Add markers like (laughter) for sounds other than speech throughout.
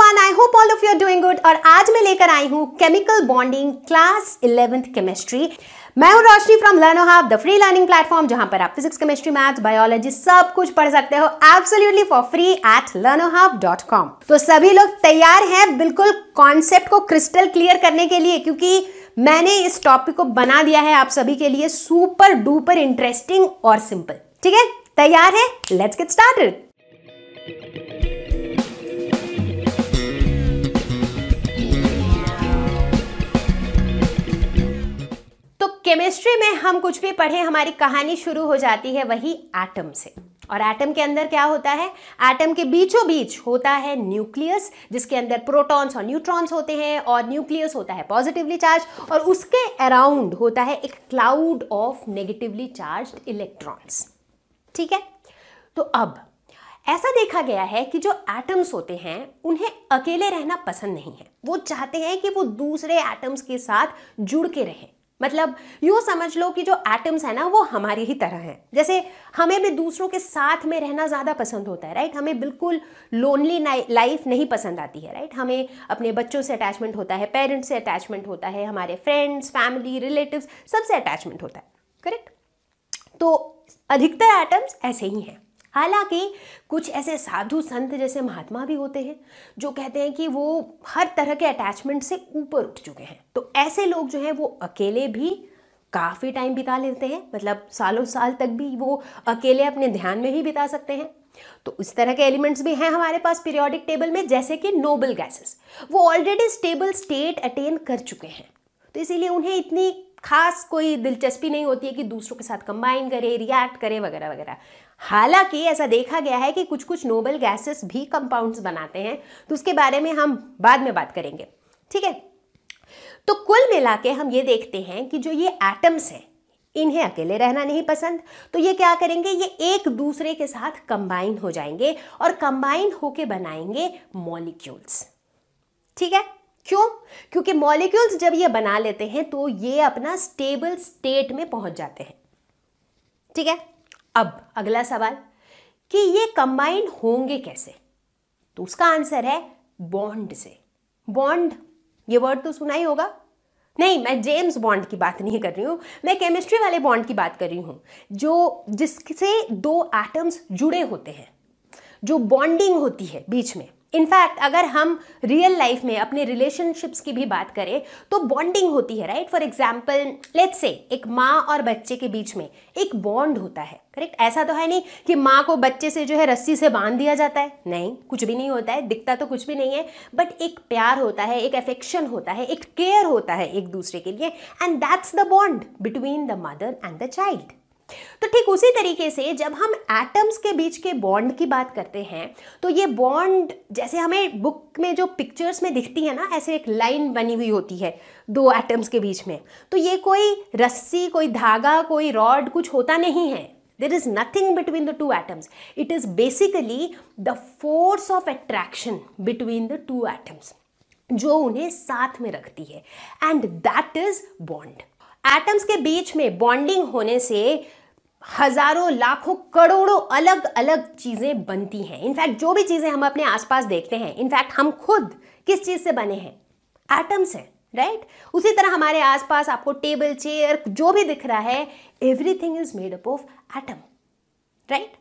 Everyone I hope all of you are doing good और आज मैं लेकर आई हूं chemical bonding class eleventh chemistry मैं हूं Roshni from Learno Hub the free learning platform जहां पर आप फिजिक्स केमिस्ट्री मैथ्स बायोलॉजी सब कुछ पढ़ सकते हो absolutely for free at Learno dot com तो सभी लोग तैयार हैं बिल्कुल कॉन्सेप्ट को क्रिस्टल क्लियर करने के लिए क्योंकि मैंने इस टॉपिक को बना दिया है आप सभी के लिए सुपर डुपर इंटरेस्टिंग और सिंपल ठीक है तैयार है लेट्स गेट स्टार्टेड केमिस्ट्री में हम कुछ भी पढ़े हमारी कहानी शुरू हो जाती है वही एटम से और एटम के अंदर क्या होता है एटम के बीचों बीच होता है न्यूक्लियस जिसके अंदर प्रोटॉन्स और न्यूट्रॉन्स होते हैं और न्यूक्लियस होता है पॉजिटिवली चार्ज और उसके अराउंड होता है एक cloud of negatively charged electrons ठीक है तो अब ऐसा देखा गया है कि जो एटम्स होते हैं उन्हें अकेले रहना पसंद नहीं है वो चाहते हैं कि वो दूसरे एटम्स के साथ जुड़ के रहें मतलब यूं समझ लो कि जो एटम्स है ना वो हमारी ही तरह हैं जैसे हमें भी दूसरों के साथ में रहना ज़्यादा पसंद होता है राइट हमें बिल्कुल लोनली लाइफ नहीं पसंद आती है राइट हमें अपने बच्चों से अटैचमेंट होता है पेरेंट्स से अटैचमेंट होता है हमारे फ्रेंड्स फैमिली रिलेटिव्स सबसे अटैचमेंट होता है करेक्ट तो अधिकतर एटम्स ऐसे ही हैं हालांकि कुछ ऐसे साधु संत जैसे महात्मा भी होते हैं जो कहते हैं कि वो हर तरह के अटैचमेंट से ऊपर उठ चुके हैं तो ऐसे लोग जो हैं वो अकेले भी काफ़ी टाइम बिता लेते हैं मतलब सालों साल तक भी वो अकेले अपने ध्यान में ही बिता सकते हैं तो इस तरह के एलिमेंट्स भी हैं हमारे पास पीरियोडिक टेबल में जैसे कि नोबल गैसेस वो ऑलरेडी स्टेबल स्टेट अटेन कर चुके हैं तो इसीलिए उन्हें इतनी खास कोई दिलचस्पी नहीं होती है कि दूसरों के साथ कंबाइन करे रिएक्ट करे वगैरह वगैरह हालांकि ऐसा देखा गया है कि कुछ कुछ नोबल गैसेस भी कंपाउंड्स बनाते हैं तो उसके बारे में हम बाद में बात करेंगे ठीक है तो कुल मिला के हम ये देखते हैं कि जो ये एटम्स हैं इन्हें अकेले रहना नहीं पसंद तो ये क्या करेंगे ये एक दूसरे के साथ कंबाइन हो जाएंगे और कंबाइन होके बनाएंगे मॉलिक्यूल्स ठीक है क्यों क्योंकि मॉलिक्यूल्स जब ये बना लेते हैं तो ये अपना स्टेबल स्टेट में पहुंच जाते हैं ठीक है अब अगला सवाल कि ये कंबाइन होंगे कैसे तो उसका आंसर है बॉन्ड से बॉन्ड ये वर्ड तो सुना ही होगा नहीं मैं जेम्स बॉन्ड की बात नहीं कर रही हूं मैं केमिस्ट्री वाले बॉन्ड की बात कर रही हूं जो जिससे दो एटम्स जुड़े होते हैं जो बॉन्डिंग होती है बीच में इनफैक्ट अगर हम रियल लाइफ में अपने रिलेशनशिप्स की भी बात करें तो बॉन्डिंग होती है right for example let's say एक माँ और बच्चे के बीच में एक बॉन्ड होता है करेक्ट ऐसा तो है नहीं कि माँ को बच्चे से जो है रस्सी से बांध दिया जाता है नहीं कुछ भी नहीं होता है दिखता तो कुछ भी नहीं है बट एक प्यार होता है एक अफेक्शन होता है एक केयर होता है एक दूसरे के लिए and that's the bond between the mother and the child तो ठीक उसी तरीके से जब हम एटम्स के बीच के बॉन्ड की बात करते हैं तो ये बॉन्ड जैसे हमें बुक में जो पिक्चर्स में दिखती है ना ऐसे एक लाइन बनी हुई होती है दो एटम्स के बीच में तो ये कोई रस्सी कोई धागा कोई रॉड कुछ होता नहीं है there is nothing between the two atoms it is basically the force of attraction between the two atoms जो उन्हें साथ में रखती है and that is bond atoms के बीच में बॉन्डिंग होने से हजारों लाखों करोड़ों अलग अलग चीज़ें बनती हैं इनफैक्ट जो भी चीज़ें हम अपने आसपास देखते हैं इनफैक्ट हम खुद किस चीज़ से बने हैं एटम्स हैं राइट right? उसी तरह हमारे आसपास आपको टेबल चेयर जो भी दिख रहा है everything is made up of atom right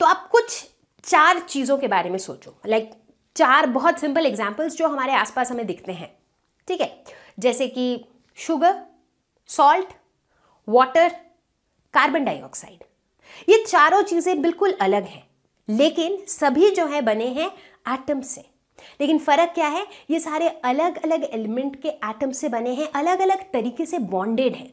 तो आप कुछ चार चीज़ों के बारे में सोचो लाइक like, चार बहुत सिंपल एग्जाम्पल्स जो हमारे आसपास हमें दिखते हैं ठीक है जैसे कि sugar salt water carbon dioxide ये चारों चीजें बिल्कुल अलग हैं लेकिन सभी जो है बने हैं एटम से लेकिन फर्क क्या है ये सारे अलग अलग एलिमेंट के एटम से बने हैं अलग अलग तरीके से बॉन्डेड हैं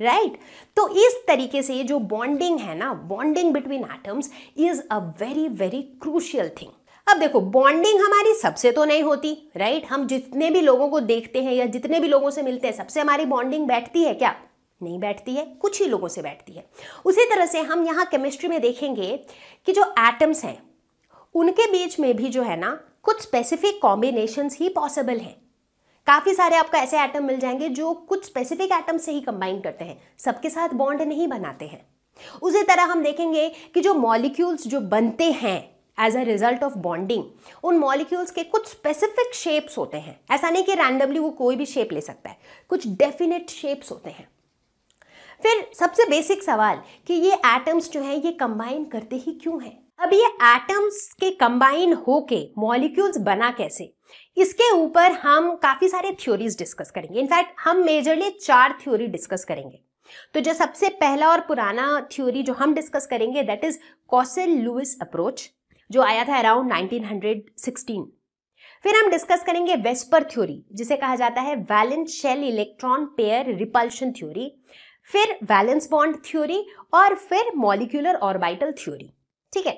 राइट right? तो इस तरीके से ये जो बॉन्डिंग है ना bonding between atoms is a very very crucial thing अब देखो बॉन्डिंग हमारी सबसे तो नहीं होती राइट right? हम जितने भी लोगों को देखते हैं या जितने भी लोगों से मिलते हैं सबसे हमारी बॉन्डिंग बैठती है क्या नहीं बैठती है कुछ ही लोगों से बैठती है उसी तरह से हम यहाँ केमिस्ट्री में देखेंगे कि जो एटम्स हैं उनके बीच में भी जो है ना कुछ स्पेसिफिक कॉम्बिनेशंस ही पॉसिबल हैं काफ़ी सारे आपको ऐसे एटम मिल जाएंगे जो कुछ स्पेसिफिक एटम से ही कंबाइन करते हैं सबके साथ बॉन्ड नहीं बनाते हैं उसी तरह हम देखेंगे कि जो मॉलिक्यूल्स जो बनते हैं as a result of bonding उन मॉलिक्यूल्स के कुछ स्पेसिफिक शेप्स होते हैं ऐसा नहीं कि रैंडमली वो कोई भी शेप ले सकता है कुछ डेफिनेट शेप्स होते हैं फिर सबसे बेसिक सवाल कि ये एटम्स जो है ये कंबाइन करते ही क्यों है अब ये एटम्स के कंबाइन होके मॉलिक्यूल्स बना कैसे इसके ऊपर हम काफ़ी सारे थ्योरीज डिस्कस करेंगे इनफैक्ट हम मेजरली चार थ्योरी डिस्कस करेंगे तो जो सबसे पहला और पुराना थ्योरी जो हम डिस्कस करेंगे that is Kossel Lewis approach जो आया था अराउंड 1916 फिर हम डिस्कस करेंगे वेस्पर थ्योरी जिसे कहा जाता है valence shell electron pair repulsion theory फिर वैलेंस बॉन्ड थ्योरी और फिर मॉलिक्यूलर ऑर्बिटल थ्योरी ठीक है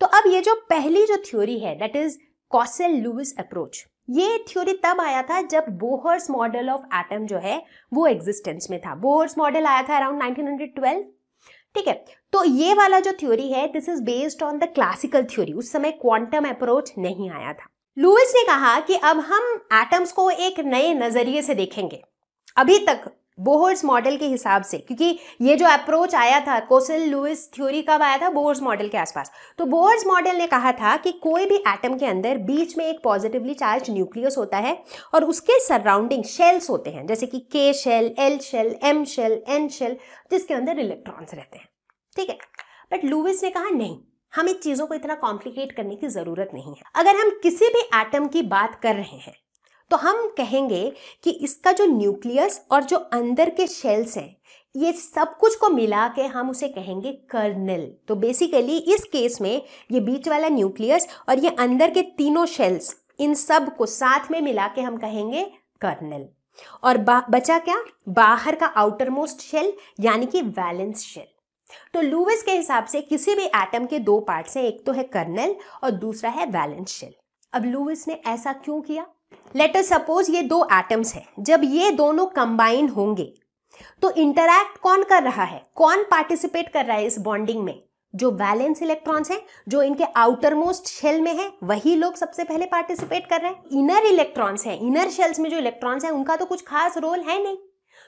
तो अब ये जो पहली जो थ्योरी है that is Kossel Lewis approach ये थ्योरी तब आया था जब बोहर्स मॉडल ऑफ एटम जो है वो एग्जिस्टेंस में था बोहर्स मॉडल आया था अराउंड 1912 ठीक है तो ये वाला जो थ्योरी है this is based on the classical theory उस समय क्वांटम अप्रोच नहीं आया था लुइस ने कहा कि अब हम एटम्स को एक नए नजरिए से देखेंगे अभी तक बोहर्स मॉडल के हिसाब से क्योंकि ये जो अप्रोच आया था कोसल लुइस थ्योरी कब आया था बोहर्स मॉडल के आसपास तो बोहर्स मॉडल ने कहा था कि कोई भी एटम के अंदर बीच में एक पॉजिटिवली चार्ज न्यूक्लियस होता है और उसके सराउंडिंग शेल्स होते हैं जैसे कि K shell L shell M shell N shell जिसके अंदर इलेक्ट्रॉन्स रहते हैं ठीक है बट लुइस ने कहा नहीं हम इन चीज़ों को इतना कॉम्प्लिकेट करने की ज़रूरत नहीं है अगर हम किसी भी एटम की बात कर रहे हैं तो हम कहेंगे कि इसका जो न्यूक्लियस और जो अंदर के शेल्स हैं ये सब कुछ को मिला के हम उसे कहेंगे कर्नल तो बेसिकली इस केस में ये बीच वाला न्यूक्लियस और ये अंदर के तीनों शेल्स इन सब को साथ में मिला के हम कहेंगे कर्नल और बचा क्या बाहर का आउटर मोस्ट शेल यानी कि वैलेंस शेल तो लूविस के हिसाब से किसी भी एटम के दो पार्ट्स हैं एक तो है कर्नल और दूसरा है वैलेंस शेल अब लूविस ने ऐसा क्यों किया लेटर सपोज ये दो एटम्स हैं जब ये दोनों कंबाइन होंगे तो इंटरैक्ट कौन कर रहा है कौन पार्टिसिपेट कर रहा है इस बॉन्डिंग में जो वैलेंस इलेक्ट्रॉन्स हैं जो इनके आउटर मोस्ट शेल में है वही लोग सबसे पहले पार्टिसिपेट कर रहे हैं इनर इलेक्ट्रॉन्स हैं इनर शेल्स में जो इलेक्ट्रॉन्स हैं उनका तो कुछ खास रोल है नहीं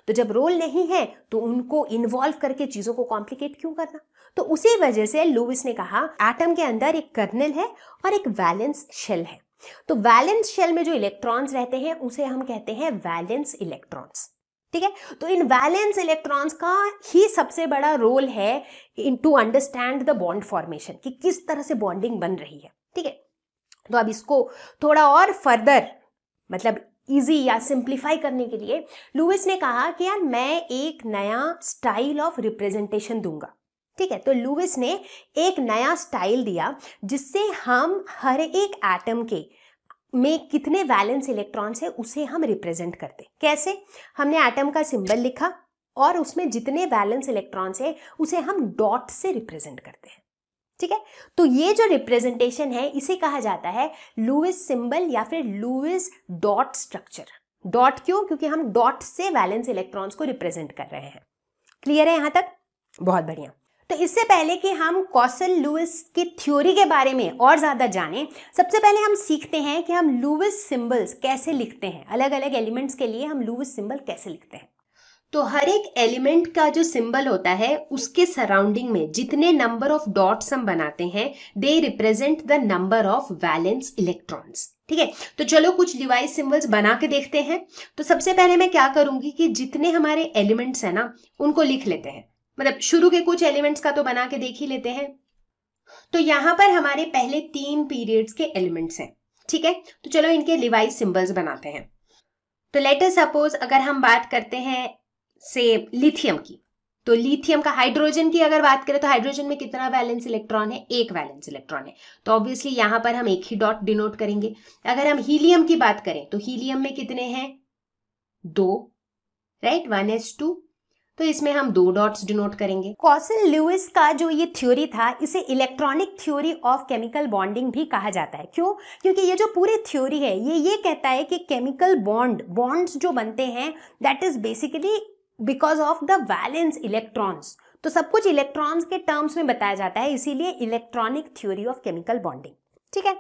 तो जब रोल नहीं है तो उनको इन्वॉल्व करके चीजों को कॉम्प्लिकेट क्यों करना तो उसी वजह से लुविस ने कहा एटम के अंदर एक कर्नल है और एक वैलेंस शेल है तो वैलेंस शेल में जो इलेक्ट्रॉन्स रहते हैं उसे हम कहते हैं वैलेंस इलेक्ट्रॉन्स ठीक है तो इन वैलेंस इलेक्ट्रॉन्स का ही सबसे बड़ा रोल है in to understand the bond formation कि किस तरह से बॉन्डिंग बन रही है ठीक है तो अब इसको थोड़ा और फर्दर मतलब इजी या सिंप्लीफाई करने के लिए लुइस ने कहा कि यार मैं एक नया स्टाइल ऑफ रिप्रेजेंटेशन दूंगा ठीक है तो लुइस ने एक नया स्टाइल दिया जिससे हम हर एक एटम के में कितने वैलेंस इलेक्ट्रॉन्स है उसे हम रिप्रेजेंट करते कैसे हमने एटम का सिंबल लिखा और उसमें जितने वैलेंस इलेक्ट्रॉन्स है उसे हम डॉट से रिप्रेजेंट करते हैं ठीक है तो ये जो रिप्रेजेंटेशन है इसे कहा जाता है लुइस सिंबल या फिर लुइस डॉट स्ट्रक्चर डॉट क्यों क्योंकि हम डॉट से वैलेंस इलेक्ट्रॉन्स को रिप्रेजेंट कर रहे हैं क्लियर है यहां तक बहुत बढ़िया तो इससे पहले कि हम कौसल लुइस की थ्योरी के बारे में और ज़्यादा जानें सबसे पहले हम सीखते हैं कि हम लुइस सिंबल्स कैसे लिखते हैं अलग अलग एलिमेंट्स के लिए हम लुइस सिंबल कैसे लिखते हैं तो हर एक एलिमेंट का जो सिंबल होता है उसके सराउंडिंग में जितने नंबर ऑफ डॉट्स हम बनाते हैं they represent the number of valence electrons ठीक है तो चलो कुछ डिवाइस सिंबल्स बना के देखते हैं तो सबसे पहले मैं क्या करूंगी कि जितने हमारे एलिमेंट्स हैं ना उनको लिख लेते हैं मतलब शुरू के कुछ एलिमेंट्स का तो बना के देख ही लेते हैं तो यहां पर हमारे पहले तीन पीरियड्स के एलिमेंट्स हैं ठीक है तो चलो इनके लिवाइज सिंबल्स बनाते हैं तो लेटर सपोज अगर हम बात करते हैं से लिथियम की तो लिथियम का हाइड्रोजन की अगर बात करें तो हाइड्रोजन में कितना वैलेंस इलेक्ट्रॉन है एक वैलेंस इलेक्ट्रॉन है तो ऑब्वियसली यहां पर हम एक ही डॉट डिनोट करेंगे अगर हम हीलियम की बात करें तो हीलियम में कितने हैं दो राइट वन एस टू तो इसमें हम दो डॉट्स डिनोट करेंगे कॉसिल लुइस का जो ये थ्योरी था इसे electronic theory of chemical bonding भी कहा जाता है क्यों क्योंकि ये जो पूरी थ्योरी है ये ये कहता है कि केमिकल बॉन्ड बॉन्ड्स जो बनते हैं that is basically because of the valence electrons तो सब कुछ इलेक्ट्रॉन्स के टर्म्स में बताया जाता है इसीलिए electronic theory of chemical bonding ठीक है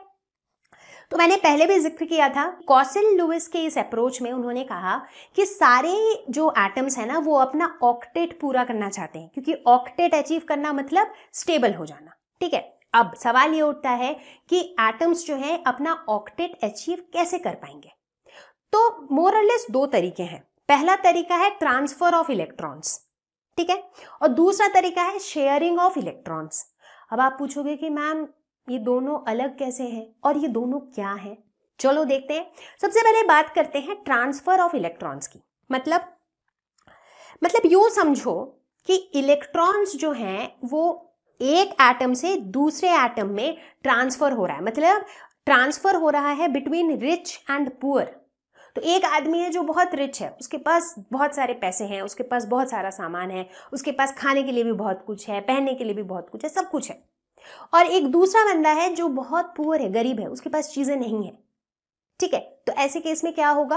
तो मैंने पहले भी जिक्र किया था कौसिल लुइस के इस अप्रोच में उन्होंने कहा कि सारे जो एटम्स हैं ना वो अपना ऑक्टेट पूरा करना चाहते हैं क्योंकि ऑक्टेट अचीव करना मतलब स्टेबल हो जाना ठीक है अब सवाल ये उठता है कि एटम्स जो है अपना ऑक्टेट अचीव कैसे कर पाएंगे तो मोरलेस दो तरीके हैं पहला तरीका है ट्रांसफर ऑफ इलेक्ट्रॉन्स ठीक है और दूसरा तरीका है शेयरिंग ऑफ इलेक्ट्रॉन्स अब आप पूछोगे कि मैम ये दोनों अलग कैसे हैं और ये दोनों क्या है चलो देखते हैं सबसे पहले बात करते हैं ट्रांसफर ऑफ इलेक्ट्रॉन्स की मतलब मतलब यू समझो कि इलेक्ट्रॉन्स जो हैं वो एक एटम से दूसरे एटम में ट्रांसफर हो रहा है मतलब ट्रांसफर हो रहा है बिटवीन रिच एंड पुअर तो एक आदमी है जो बहुत रिच है उसके पास बहुत सारे पैसे हैं उसके पास बहुत सारा सामान है उसके पास खाने के लिए भी बहुत कुछ है पहनने के लिए भी बहुत कुछ है सब कुछ है और एक दूसरा बंदा है जो बहुत पुअर है गरीब है उसके पास चीज़ें नहीं है ठीक है तो ऐसे केस में क्या होगा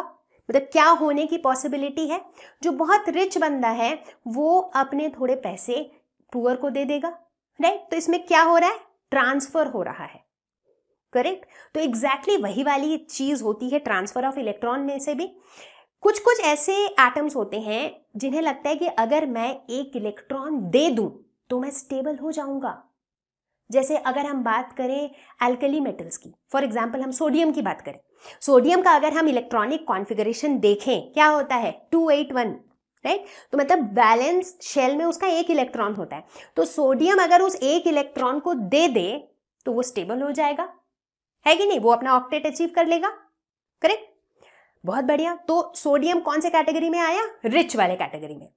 मतलब क्या होने की पॉसिबिलिटी है जो बहुत रिच बंदा है वो अपने थोड़े पैसे पुअर को दे देगा राइट तो इसमें क्या हो रहा है ट्रांसफर हो रहा है करेक्ट तो एग्जैक्टली exactly वही वाली चीज होती है ट्रांसफर ऑफ इलेक्ट्रॉन में से भी कुछ कुछ ऐसे एटम्स होते हैं जिन्हें लगता है कि अगर मैं एक इलेक्ट्रॉन दे दूं तो मैं स्टेबल हो जाऊंगा जैसे अगर हम बात करें एल्कली मेटल्स की फॉर एग्जाम्पल हम सोडियम की बात करें सोडियम का अगर हम इलेक्ट्रॉनिक कॉन्फ़िगरेशन देखें क्या होता है टू एट वन राइट तो मतलब बैलेंस शेल में उसका एक इलेक्ट्रॉन होता है तो सोडियम अगर उस एक इलेक्ट्रॉन को दे दे तो वो स्टेबल हो जाएगा है कि नहीं वो अपना ऑक्टेट अचीव कर लेगा करेक्ट बहुत बढ़िया तो सोडियम कौन से कैटेगरी में आया रिच वाले कैटेगरी में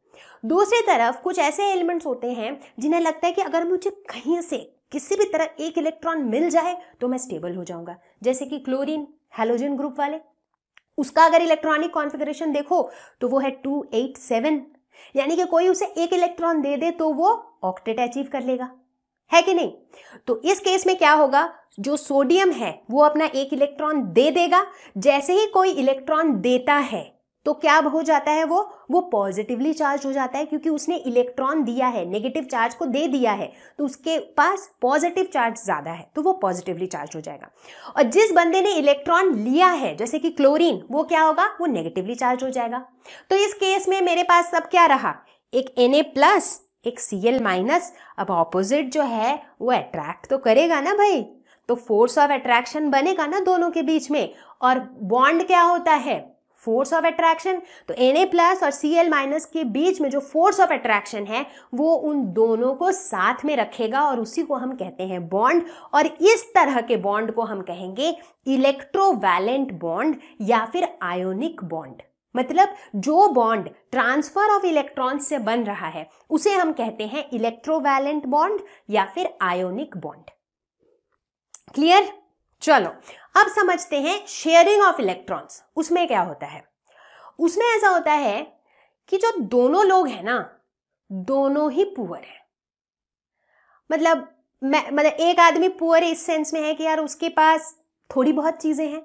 दूसरी तरफ कुछ ऐसे एलिमेंट्स होते हैं जिन्हें लगता है कि अगर मुझे कहीं से किसी भी तरह एक इलेक्ट्रॉन मिल जाए तो मैं स्टेबल हो जाऊंगा जैसे कि क्लोरीन हेलोजन ग्रुप वाले उसका अगर इलेक्ट्रॉनिक कॉन्फ़िगरेशन देखो तो वो है टू एट सेवन यानी कि कोई उसे एक इलेक्ट्रॉन दे दे तो वो ऑक्टेट अचीव कर लेगा है कि नहीं तो इस केस में क्या होगा जो सोडियम है वो अपना एक इलेक्ट्रॉन दे देगा जैसे ही कोई इलेक्ट्रॉन देता है तो क्या हो जाता है वो वो पॉजिटिवली चार्ज हो जाता है क्योंकि उसने इलेक्ट्रॉन दिया है नेगेटिव चार्ज को दे दिया है तो उसके पास पॉजिटिव चार्ज ज़्यादा है तो वो पॉजिटिवली चार्ज हो जाएगा और जिस बंदे ने इलेक्ट्रॉन लिया है जैसे कि क्लोरीन वो क्या होगा वो नेगेटिवली चार्ज हो जाएगा तो इस केस में मेरे पास अब क्या रहा एक एन प्लस एक सी एल माइनस अब ऑपोजिट जो है वो अट्रैक्ट तो करेगा ना भाई तो फोर्स ऑफ अट्रैक्शन बनेगा ना दोनों के बीच में और बॉन्ड क्या होता है फोर्स ऑफ अट्रैक्शन तो एन ए प्लस और सी एल माइनस के बीच में जो फोर्स ऑफ अट्रैक्शन है वो उन दोनों को साथ में रखेगा और उसी को हम कहते हैं बॉन्ड और इस तरह के बॉन्ड को हम कहेंगे इलेक्ट्रोवैलेंट बॉन्ड या फिर आयोनिक बॉन्ड मतलब जो बॉन्ड ट्रांसफर ऑफ इलेक्ट्रॉन से बन रहा है उसे हम कहते हैं इलेक्ट्रोवैलेंट बॉन्ड या फिर आयोनिक बॉन्ड क्लियर चलो अब समझते हैं शेयरिंग ऑफ इलेक्ट्रॉन्स उसमें क्या होता है उसमें ऐसा होता है कि जो दोनों लोग हैं ना दोनों ही पुअर हैं मतलब मैं मतलब एक आदमी पुअर इस सेंस में है कि यार उसके पास थोड़ी बहुत चीज़ें हैं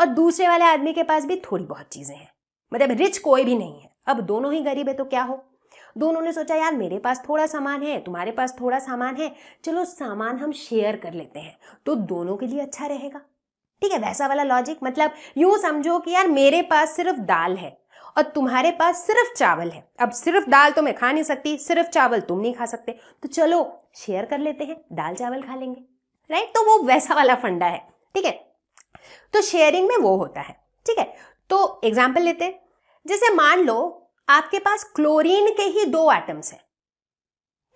और दूसरे वाले आदमी के पास भी थोड़ी बहुत चीज़ें हैं मतलब रिच कोई भी नहीं है अब दोनों ही गरीब है तो क्या हो दोनों ने सोचा यार मेरे पास थोड़ा सामान है तुम्हारे पास थोड़ा सामान है चलो सामान हम शेयर कर लेते हैं तो दोनों के लिए अच्छा रहेगा ठीक है वैसा वाला लॉजिक मतलब यूं समझो कि यार मेरे पास सिर्फ दाल है और तुम्हारे पास सिर्फ चावल है अब सिर्फ दाल तो मैं खा नहीं सकती सिर्फ चावल तुम नहीं खा सकते तो चलो शेयर कर लेते हैं दाल चावल खा लेंगे राइट तो वो वैसा वाला फंडा है ठीक है तो शेयरिंग में वो होता है ठीक है तो एग्जाम्पल लेते हैं जैसे मान लो आपके पास क्लोरीन के ही दो एटम्स हैं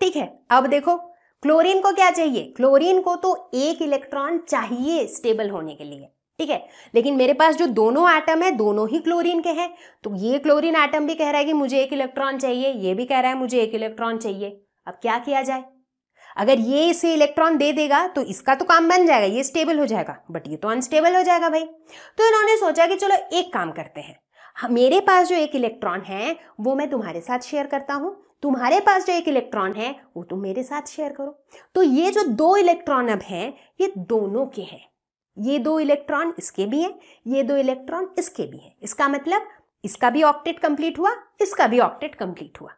ठीक है अब देखो क्लोरीन को क्या चाहिए क्लोरीन को तो एक इलेक्ट्रॉन चाहिए स्टेबल होने के लिए ठीक है लेकिन मेरे पास जो दोनों एटम है दोनों ही क्लोरीन के हैं तो ये क्लोरीन एटम भी कह रहा है कि मुझे एक इलेक्ट्रॉन चाहिए ये भी कह रहा है मुझे एक इलेक्ट्रॉन चाहिए अब क्या किया जाए अगर ये इसे इलेक्ट्रॉन दे देगा तो इसका तो काम बन जाएगा ये स्टेबल हो जाएगा बट ये तो अनस्टेबल हो जाएगा भाई तो इन्होंने सोचा कि चलो एक काम करते हैं हाँ, मेरे पास जो एक इलेक्ट्रॉन है वो मैं तुम्हारे साथ शेयर करता हूँ तुम्हारे पास जो एक इलेक्ट्रॉन है वो तुम मेरे साथ शेयर करो तो ये जो दो इलेक्ट्रॉन अब हैं ये दोनों के हैं ये दो इलेक्ट्रॉन इसके भी हैं ये दो इलेक्ट्रॉन इसके भी हैं इसका मतलब इसका भी ऑक्टेट कंप्लीट हुआ इसका भी ऑक्टेट कंप्लीट हुआ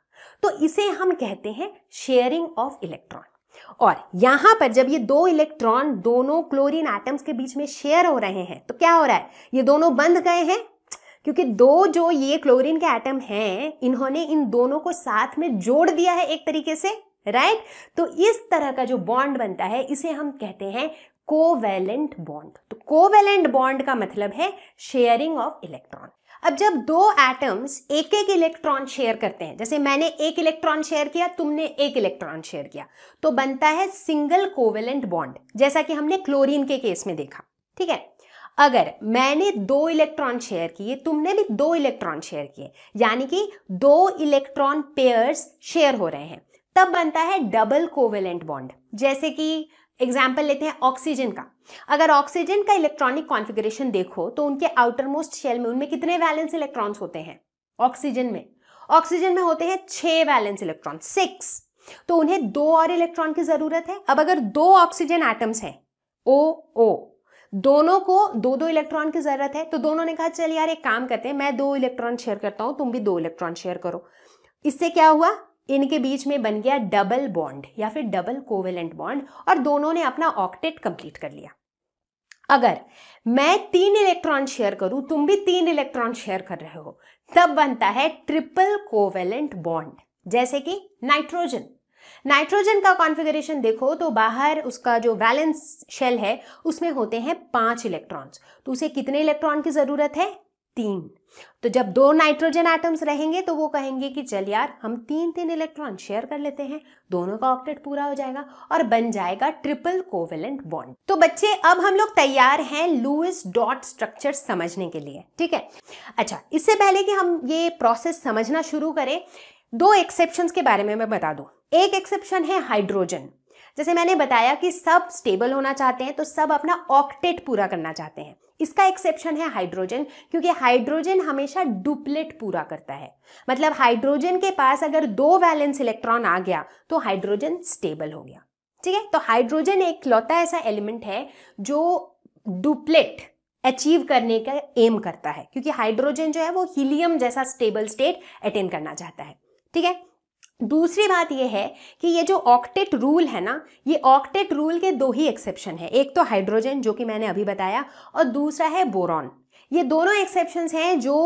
तो इसे हम कहते हैं शेयरिंग ऑफ इलेक्ट्रॉन और यहां पर जब ये दो इलेक्ट्रॉन दोनों क्लोरीन एटम्स के बीच में शेयर हो रहे हैं तो क्या हो रहा है ये दोनों बंध गए हैं क्योंकि दो जो ये क्लोरीन के एटम हैं इन्होंने इन दोनों को साथ में जोड़ दिया है एक तरीके से राइट तो इस तरह का जो बॉन्ड बनता है इसे हम कहते हैं कोवेलेंट बॉन्ड तो कोवेलेंट बॉन्ड का मतलब है शेयरिंग ऑफ इलेक्ट्रॉन अब जब दो एटम्स एक एक इलेक्ट्रॉन शेयर करते हैं जैसे मैंने एक इलेक्ट्रॉन शेयर किया तुमने एक इलेक्ट्रॉन शेयर किया तो बनता है सिंगल कोवेलेंट बॉन्ड जैसा कि हमने क्लोरीन के केस में देखा ठीक है अगर मैंने दो इलेक्ट्रॉन शेयर किए तुमने भी दो इलेक्ट्रॉन शेयर किए यानी कि दो इलेक्ट्रॉन पेयर्स शेयर हो रहे हैं तब बनता है डबल कोवेलेंट बॉन्ड जैसे कि एग्जाम्पल लेते हैं ऑक्सीजन का अगर ऑक्सीजन का इलेक्ट्रॉनिक कॉन्फ़िगरेशन देखो तो उनके आउटर मोस्ट शेल में उनमें कितने वैलेंस इलेक्ट्रॉन्स होते हैं ऑक्सीजन में ऑक्सीजन में होते हैं छह वैलेंस इलेक्ट्रॉन सिक्स तो उन्हें दो और इलेक्ट्रॉन की जरूरत है अब अगर दो ऑक्सीजन एटम्स हैं ओ ओ दोनों को दो दो इलेक्ट्रॉन की जरूरत है तो दोनों ने कहा चल यार एक काम करते हैं मैं दो इलेक्ट्रॉन शेयर करता हूं तुम भी दो इलेक्ट्रॉन शेयर करो इससे क्या हुआ इनके बीच में बन गया डबल बॉन्ड या फिर डबल कोवेलेंट बॉन्ड और दोनों ने अपना ऑक्टेट कंप्लीट कर लिया अगर मैं तीन इलेक्ट्रॉन शेयर करूं तुम भी तीन इलेक्ट्रॉन शेयर कर रहे हो तब बनता है ट्रिपल कोवेलेंट बॉन्ड जैसे कि नाइट्रोजन नाइट्रोजन का कॉन्फ़िगरेशन देखो तो बाहर उसका जो वैलेंस शेल है उसमें होते हैं पांच इलेक्ट्रॉन्स तो उसे कितने इलेक्ट्रॉन की ज़रूरत है तीन तो जब दो नाइट्रोजन एटम्स रहेंगे तो वो कहेंगे कि चल यार हम तीन तीन इलेक्ट्रॉन शेयर कर लेते हैं दोनों का ऑक्टेट पूरा हो जाएगा और बन जाएगा ट्रिपल कोवेलेंट बॉन्ड तो बच्चे अब हम लोग तैयार हैं लुइस डॉट स्ट्रक्चर समझने के लिए ठीक है अच्छा इससे पहले कि हम ये प्रोसेस समझना शुरू करें दो एक्सेप्शन के बारे में मैं बता दूँ एक एक्सेप्शन है हाइड्रोजन जैसे मैंने बताया कि सब स्टेबल होना चाहते हैं तो सब अपना ऑक्टेट पूरा करना चाहते हैं इसका एक्सेप्शन है हाइड्रोजन क्योंकि हाइड्रोजन हमेशा डुप्लेट पूरा करता है मतलब हाइड्रोजन के पास अगर दो वैलेंस इलेक्ट्रॉन आ गया तो हाइड्रोजन स्टेबल हो गया ठीक है तो हाइड्रोजन एक लौता ऐसा एलिमेंट है जो डुप्लेट अचीव करने का एम करता है क्योंकि हाइड्रोजन जो है वो हीलियम जैसा स्टेबल स्टेट अटेन करना चाहता है ठीक है दूसरी बात यह है कि ये जो ऑक्टेट रूल है ना ये ऑक्टेट रूल के दो ही एक्सेप्शन है एक तो हाइड्रोजन जो कि मैंने अभी बताया और दूसरा है बोरॉन ये दोनों एक्सेप्शन हैं जो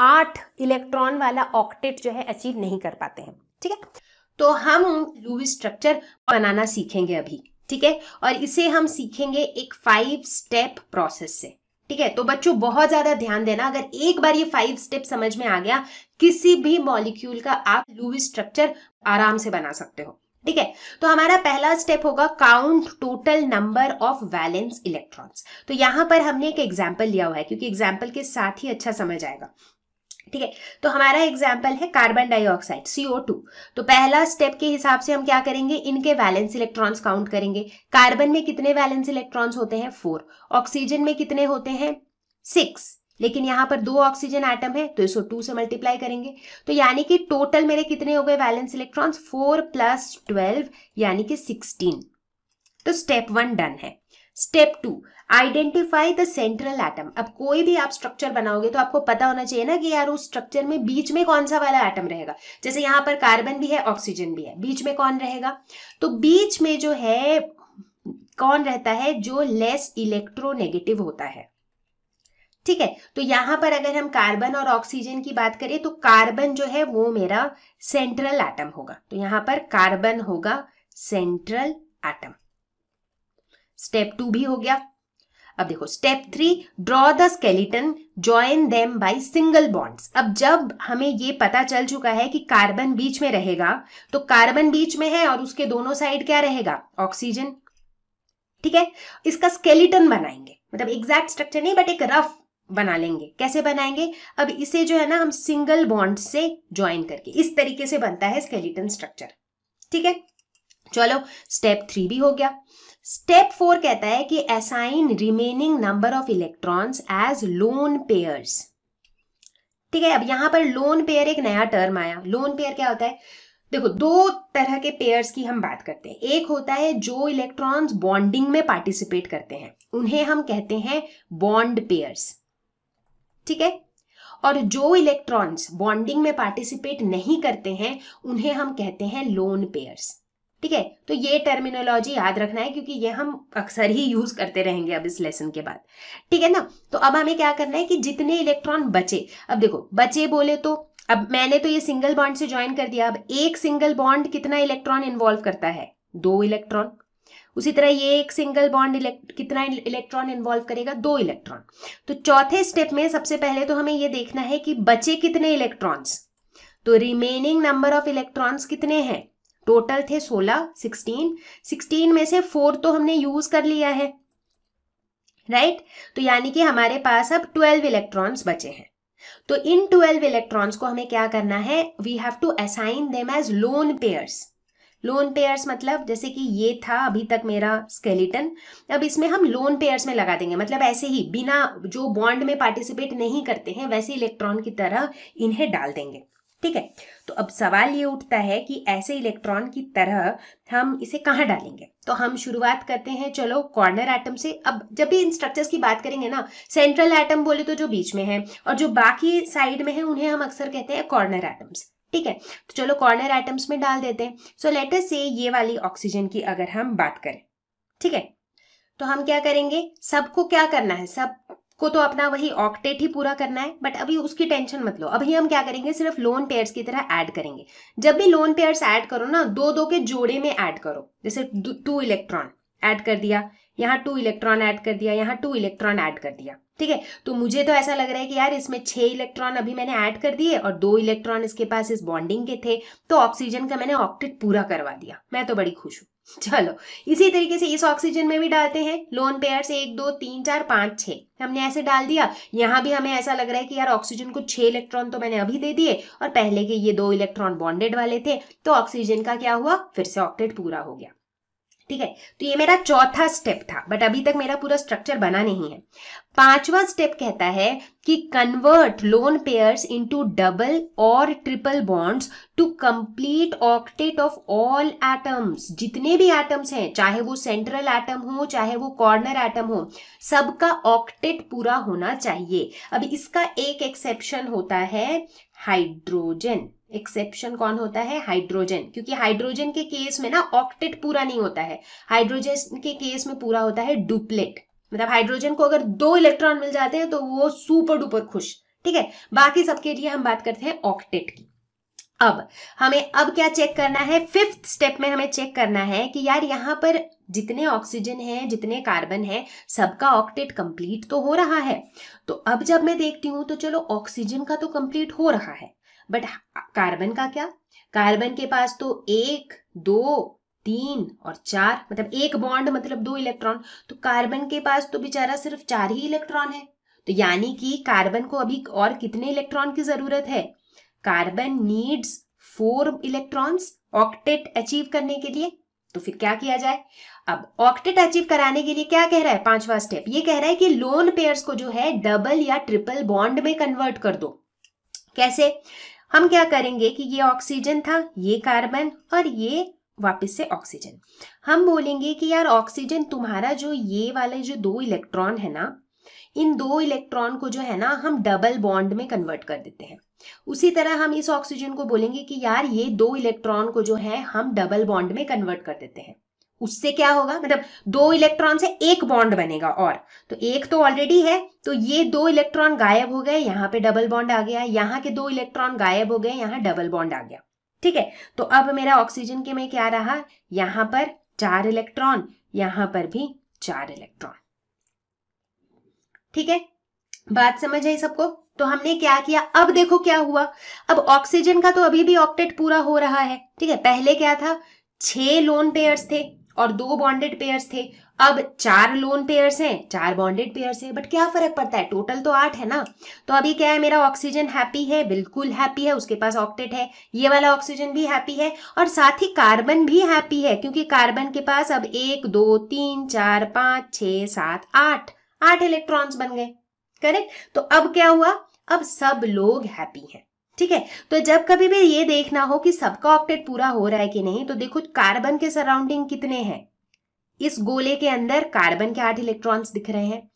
आठ इलेक्ट्रॉन वाला ऑक्टेट जो है अचीव नहीं कर पाते हैं ठीक है तो हम लूवी स्ट्रक्चर बनाना सीखेंगे अभी ठीक है और इसे हम सीखेंगे एक फाइव स्टेप प्रोसेस से ठीक है तो बच्चों बहुत ज़्यादा ध्यान देना अगर एक बार ये फाइव स्टेप समझ में आ गया किसी भी मॉलिक्यूल का आप लूव स्ट्रक्चर आराम से बना सकते हो ठीक है तो हमारा पहला स्टेप होगा count total number of valence electrons तो यहां पर हमने एक एग्जाम्पल लिया हुआ है क्योंकि एग्जाम्पल के साथ ही अच्छा समझ आएगा ठीक है तो हमारा एग्जाम्पल है कार्बन डाइऑक्साइड CO2 तो पहला स्टेप के हिसाब से हम क्या करेंगे इनके वैलेंस इलेक्ट्रॉन्स काउंट करेंगे कार्बन में कितने वैलेंस इलेक्ट्रॉन्स होते हैं फोर ऑक्सीजन में कितने होते हैं सिक्स लेकिन यहां पर दो ऑक्सीजन आइटम है तो इसको टू से मल्टीप्लाई करेंगे तो यानी कि टोटल मेरे कितने हो गए valence electrons four plus twelve यानी कि सिक्सटीन तो स्टेप वन डन है step two identify the central atom अब कोई भी आप स्ट्रक्चर बनाओगे तो आपको पता होना चाहिए ना कि यार उस स्ट्रक्चर में बीच में कौन सा वाला एटम रहेगा जैसे यहां पर कार्बन भी है ऑक्सीजन भी है बीच में कौन रहेगा तो बीच में जो है कौन रहता है जो लेस इलेक्ट्रोनेगेटिव होता है ठीक है तो यहां पर अगर हम कार्बन और ऑक्सीजन की बात करें तो कार्बन जो है वो मेरा सेंट्रल एटम होगा तो यहां पर कार्बन होगा सेंट्रल एटम स्टेप टू भी हो गया अब देखो step three draw the skeleton join them by single bonds अब जब हमें ये पता चल चुका है कि कार्बन बीच में रहेगा तो कार्बन बीच में है और उसके दोनों साइड क्या रहेगा ऑक्सीजन ठीक है इसका स्केलेटन बनाएंगे मतलब एग्जैक्ट स्ट्रक्चर नहीं बट एक रफ बना लेंगे कैसे बनाएंगे अब इसे जो है ना हम सिंगल बॉन्ड से ज्वाइन करके इस तरीके से बनता है स्केलेटन स्ट्रक्चर ठीक है चलो स्टेप थ्री भी हो गया स्टेप फोर कहता है कि assign remaining number of electrons as lone pairs ठीक है अब यहां पर लोन पेयर एक नया टर्म आया लोन पेयर क्या होता है देखो दो तरह के पेयर्स की हम बात करते हैं एक होता है जो इलेक्ट्रॉन्स बॉन्डिंग में पार्टिसिपेट करते हैं उन्हें हम कहते हैं बॉन्ड पेयर्स ठीक है और जो इलेक्ट्रॉन्स बॉन्डिंग में पार्टिसिपेट नहीं करते हैं उन्हें हम कहते हैं लोन पेयर्स ठीक है तो ये टर्मिनोलॉजी याद रखना है क्योंकि ये हम अक्सर ही यूज करते रहेंगे अब इस लेसन के बाद ठीक है ना तो अब हमें क्या करना है कि जितने इलेक्ट्रॉन बचे अब देखो बचे बोले तो अब मैंने तो ये सिंगल बॉन्ड से ज्वाइन कर दिया अब एक सिंगल बॉन्ड कितना इलेक्ट्रॉन इन्वॉल्व करता है दो इलेक्ट्रॉन उसी तरह ये एक सिंगल बॉन्ड कितना इलेक्ट्रॉन इन्वॉल्व करेगा दो इलेक्ट्रॉन तो चौथे स्टेप में सबसे पहले तो हमें ये देखना है कि बचे कितने इलेक्ट्रॉन्स तो रिमेनिंग नंबर ऑफ इलेक्ट्रॉन्स कितने हैं टोटल थे सोलह सिक्सटीन सिक्सटीन में से फोर तो हमने यूज कर लिया है राइट right? तो यानी कि हमारे पास अब ट्वेल्व इलेक्ट्रॉन्स बचे हैं तो इन ट्वेल्व इलेक्ट्रॉन्स को हमें क्या करना है we have to assign them as lone pairs lone pairs मतलब जैसे कि ये था अभी तक मेरा स्केलेटन अब इसमें हम लोन पेयर्स में लगा देंगे मतलब ऐसे ही बिना जो बॉन्ड में पार्टिसिपेट नहीं करते हैं वैसे इलेक्ट्रॉन की तरह इन्हें डाल देंगे ठीक है तो अब सवाल ये उठता है कि ऐसे इलेक्ट्रॉन की तरह हम इसे कहाँ डालेंगे तो हम शुरुआत करते हैं चलो कॉर्नर एटम से अब जब भी इन स्ट्रक्चर्स की बात करेंगे ना सेंट्रल एटम बोले तो जो बीच में है और जो बाकी साइड में है उन्हें हम अक्सर कहते हैं कॉर्नर एटम्स ठीक है तो चलो कॉर्नर एटम्स में डाल देते हैं सो लेटर से ये वाली ऑक्सीजन की अगर हम बात करें ठीक है तो हम क्या करेंगे सबको क्या करना है सब को तो अपना वही ऑक्टेट ही पूरा करना है बट अभी उसकी टेंशन मत लो अभी हम क्या करेंगे सिर्फ लोन पेयर्स की तरह ऐड करेंगे जब भी लोन पेयर्स ऐड करो ना दो दो के जोड़े में ऐड करो जैसे टू इलेक्ट्रॉन ऐड कर दिया यहाँ टू इलेक्ट्रॉन ऐड कर दिया यहाँ टू इलेक्ट्रॉन ऐड कर दिया ठीक है तो मुझे तो ऐसा लग रहा है कि यार इसमें छह इलेक्ट्रॉन अभी मैंने ऐड कर दिए और दो इलेक्ट्रॉन इसके पास इस बॉन्डिंग के थे तो ऑक्सीजन का मैंने ऑक्टेट पूरा करवा दिया मैं तो बड़ी खुश हूं (laughs) चलो इसी तरीके से इस ऑक्सीजन में भी डालते हैं लोन पेयर से एक दो तीन चार पाँच छः हमने ऐसे डाल दिया यहाँ भी हमें ऐसा लग रहा है कि यार ऑक्सीजन को छः इलेक्ट्रॉन तो मैंने अभी दे दिए और पहले के ये दो इलेक्ट्रॉन बॉन्डेड वाले थे तो ऑक्सीजन का क्या हुआ फिर से ऑक्टेट पूरा हो गया ठीक है तो ये मेरा चौथा स्टेप था बट अभी तक मेरा पूरा स्ट्रक्चर बना नहीं है पांचवा स्टेप कहता है कि convert lone pairs into double और triple bonds to complete octet of all atoms जितने भी एटम्स हैं चाहे वो सेंट्रल एटम हो चाहे वो कॉर्नर एटम हो सबका ऑक्टेट पूरा होना चाहिए अब इसका एक एक्सेप्शन होता है हाइड्रोजन एक्सेप्शन कौन होता है हाइड्रोजन क्योंकि हाइड्रोजन के केस में ना ऑक्टेट पूरा नहीं होता है हाइड्रोजन के केस में पूरा होता है डुप्लेट मतलब हाइड्रोजन को अगर दो इलेक्ट्रॉन मिल जाते हैं तो वो सुपर डुपर खुश ठीक है बाकी सबके लिए हम बात करते हैं ऑक्टेट की अब हमें अब क्या चेक करना है फिफ्थ स्टेप में हमें चेक करना है कि यार यहां पर जितने ऑक्सीजन है जितने कार्बन है सबका ऑक्टेट कंप्लीट तो हो रहा है तो अब जब मैं देखती हूं तो चलो ऑक्सीजन का तो कंप्लीट हो रहा है बट कार्बन का क्या कार्बन के पास तो एक दो तीन और चार मतलब एक बॉन्ड मतलब दो इलेक्ट्रॉन तो कार्बन के पास तो बेचारा सिर्फ चार ही इलेक्ट्रॉन है तो यानी कि कार्बन को अभी और कितने इलेक्ट्रॉन की जरूरत है carbon needs four electrons octet achieve करने के लिए तो फिर क्या किया जाए अब ऑक्टेट अचीव कराने के लिए क्या कह रहा है पांचवा स्टेप ये कह रहा है कि लोन पेयर्स को जो है डबल या ट्रिपल बॉन्ड में कन्वर्ट कर दो कैसे हम क्या करेंगे कि ये ऑक्सीजन था ये कार्बन और ये वापस से ऑक्सीजन हम बोलेंगे कि यार ऑक्सीजन तुम्हारा जो ये वाले जो दो इलेक्ट्रॉन है ना इन दो इलेक्ट्रॉन को जो है ना हम डबल बॉन्ड में कन्वर्ट कर देते हैं उसी तरह हम इस ऑक्सीजन को बोलेंगे कि यार ये दो इलेक्ट्रॉन को जो है हम डबल बॉन्ड में कन्वर्ट कर देते हैं उससे क्या होगा मतलब दो इलेक्ट्रॉन से एक बॉन्ड बनेगा और तो एक तो ऑलरेडी है तो ये दो इलेक्ट्रॉन गायब हो गए यहां पे डबल बॉन्ड आ गया यहाँ के दो इलेक्ट्रॉन गायब हो गए यहां डबल बॉन्ड आ गया ठीक है तो अब मेरा ऑक्सीजन के में क्या रहा यहां पर चार इलेक्ट्रॉन यहां पर भी चार इलेक्ट्रॉन ठीक है बात समझ आई सबको तो हमने क्या किया अब देखो क्या हुआ अब ऑक्सीजन का तो अभी भी ऑप्टेट पूरा हो रहा है ठीक है पहले क्या था छह लोन पेयर्स थे और दो बॉन्डेड पेयर्स थे अब चार लोन पेयर्स हैं चार बॉन्डेड पेयर्स हैं बट क्या फर्क पड़ता है टोटल तो आठ है ना तो अभी क्या है मेरा ऑक्सीजन हैप्पी है बिल्कुल हैप्पी है उसके पास ऑक्टेट है ये वाला ऑक्सीजन भी हैप्पी है और साथ ही कार्बन भी हैप्पी है क्योंकि कार्बन के पास अब एक दो तीन चार पांच छ सात आठ आठ इलेक्ट्रॉन्स बन गए करेक्ट तो अब क्या हुआ अब सब लोग हैप्पी है ठीक है तो जब कभी भी ये देखना हो कि सबका ऑक्टेट पूरा हो रहा है कि नहीं तो देखो कार्बन के सराउंडिंग कितने हैं इस गोले के अंदर कार्बन के आठ इलेक्ट्रॉन्स दिख रहे हैं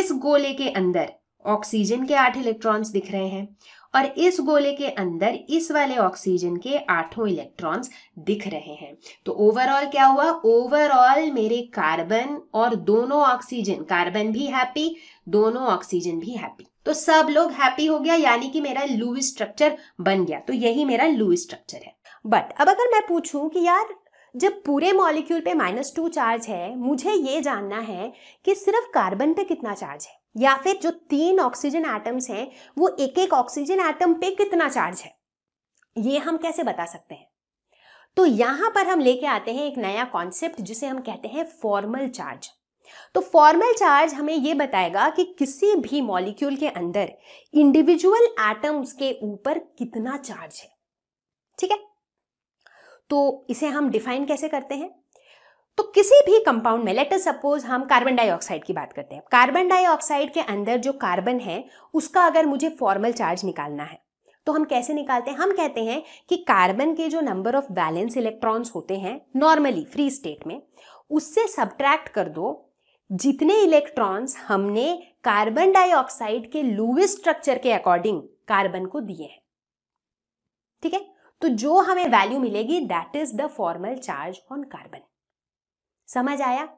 इस गोले के अंदर ऑक्सीजन के आठ इलेक्ट्रॉन्स दिख रहे हैं और इस गोले के अंदर इस वाले ऑक्सीजन के आठों इलेक्ट्रॉन्स दिख रहे हैं तो ओवरऑल क्या हुआ ओवरऑल मेरे कार्बन और दोनों ऑक्सीजन कार्बन भी हैप्पी दोनों ऑक्सीजन भी हैप्पी तो सब लोग हैप्पी हो गया यानी कि मेरा लू स्ट्रक्चर बन गया तो यही मेरा लू स्ट्रक्चर है बट अब अगर मैं पूछूं कि यार जब पूरे मॉलिक्यूल पे माइनस टू चार्ज है मुझे ये जानना है कि सिर्फ कार्बन पे कितना चार्ज है या फिर जो तीन ऑक्सीजन एटम्स हैं वो एक एक ऑक्सीजन एटम पे कितना चार्ज है ये हम कैसे बता सकते हैं तो यहां पर हम लेके आते हैं एक नया कॉन्सेप्ट जिसे हम कहते हैं फॉर्मल चार्ज तो फॉर्मल चार्ज हमें यह बताएगा कि किसी भी मॉलिक्यूल के अंदर इंडिविजुअल एटम्स के ऊपर कितना चार्ज है ठीक है तो इसे हम डिफाइन कैसे करते हैं तो किसी भी कंपाउंड में लेट सपोज हम कार्बन डाइऑक्साइड की बात करते हैं कार्बन डाइऑक्साइड के अंदर जो कार्बन है उसका अगर मुझे फॉर्मल चार्ज निकालना है तो हम कैसे निकालते हैं हम कहते हैं कि कार्बन के जो नंबर ऑफ बैलेंस इलेक्ट्रॉन्स होते हैं नॉर्मली फ्री स्टेट में उससे सब्ट्रैक्ट कर दो जितने इलेक्ट्रॉन्स हमने कार्बन डाइऑक्साइड के लूविस स्ट्रक्चर के अकॉर्डिंग कार्बन को दिए हैं ठीक है तो जो हमें वैल्यू मिलेगी that is the formal charge on carbon समझ आया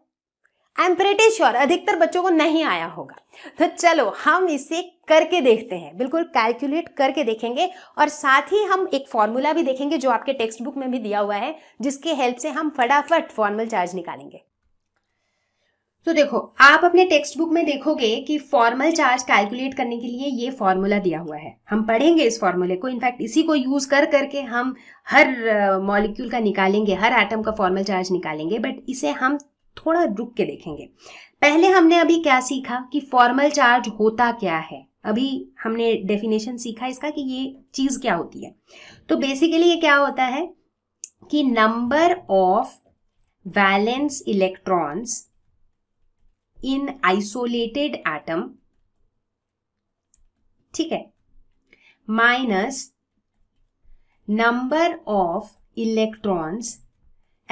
आई एम प्रेटी श्योर अधिकतर बच्चों को नहीं आया होगा तो चलो हम इसे करके देखते हैं बिल्कुल कैलकुलेट करके देखेंगे और साथ ही हम एक फॉर्मूला भी देखेंगे जो आपके टेक्स्ट बुक में भी दिया हुआ है जिसके हेल्प से हम फटाफट फॉर्मल चार्ज निकालेंगे तो देखो आप अपने टेक्स्ट बुक में देखोगे कि फॉर्मल चार्ज कैलकुलेट करने के लिए ये फॉर्मूला दिया हुआ है हम पढ़ेंगे इस फॉर्मूले को इनफैक्ट इसी को यूज कर करके हम हर मॉलिक्यूल का निकालेंगे हर एटम का फॉर्मल चार्ज निकालेंगे बट इसे हम थोड़ा रुक के देखेंगे पहले हमने अभी क्या सीखा कि फॉर्मल चार्ज होता क्या है अभी हमने डेफिनेशन सीखा इसका कि ये चीज क्या होती है तो बेसिकली ये क्या होता है कि number of valence electrons in isolated atom ठीक है minus number of electrons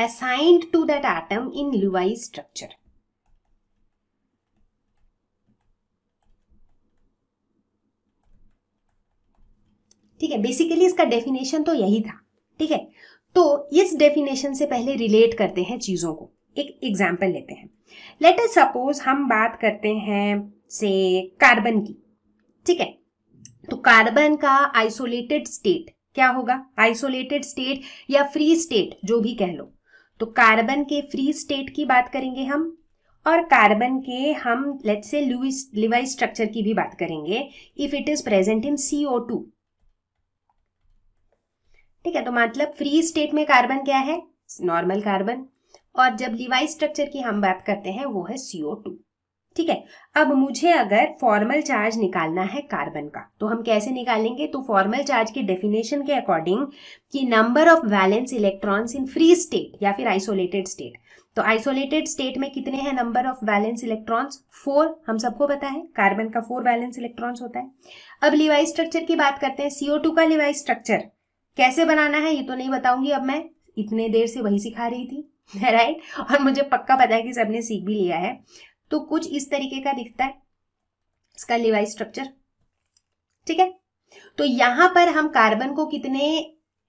assigned to that atom in Lewis structure ठीक है बेसिकली इसका डेफिनेशन तो यही था ठीक है तो इस डेफिनेशन से पहले रिलेट करते हैं चीजों को एक एग्जाम्पल लेते हैं लेट अस सपोज हम बात करते हैं से कार्बन की ठीक है तो कार्बन का आइसोलेटेड स्टेट क्या होगा आइसोलेटेड स्टेट या फ्री स्टेट जो भी कह लो तो कार्बन के फ्री स्टेट की बात करेंगे हम और कार्बन के हम लेट से लुइस लिवाइस स्ट्रक्चर की भी बात करेंगे if it is present in CO two ठीक है तो मतलब फ्री स्टेट में कार्बन क्या है नॉर्मल कार्बन और जब लिवाई स्ट्रक्चर की हम बात करते हैं वो है सीओ टू ठीक है अब मुझे अगर फॉर्मल चार्ज निकालना है कार्बन का तो हम कैसे निकालेंगे तो फॉर्मल चार्ज की डेफिनेशन के अकॉर्डिंग कि number of valence electrons in free state या फिर आइसोलेटेड स्टेट तो आइसोलेटेड स्टेट में कितने हैं number of valence electrons four हम सबको पता है कार्बन का फोर बैलेंस इलेक्ट्रॉन्स होता है अब लिवाई स्ट्रक्चर की बात करते हैं सीओ का लिवाई स्ट्रक्चर कैसे बनाना है ये तो नहीं बताऊंगी अब मैं इतने देर से वही सिखा रही थी राइट (laughs) और मुझे पक्का पता है कि सबने सीख भी लिया है तो कुछ इस तरीके का दिखता है इसका लिवाई स्ट्रक्चर ठीक है तो यहां पर हम कार्बन को कितने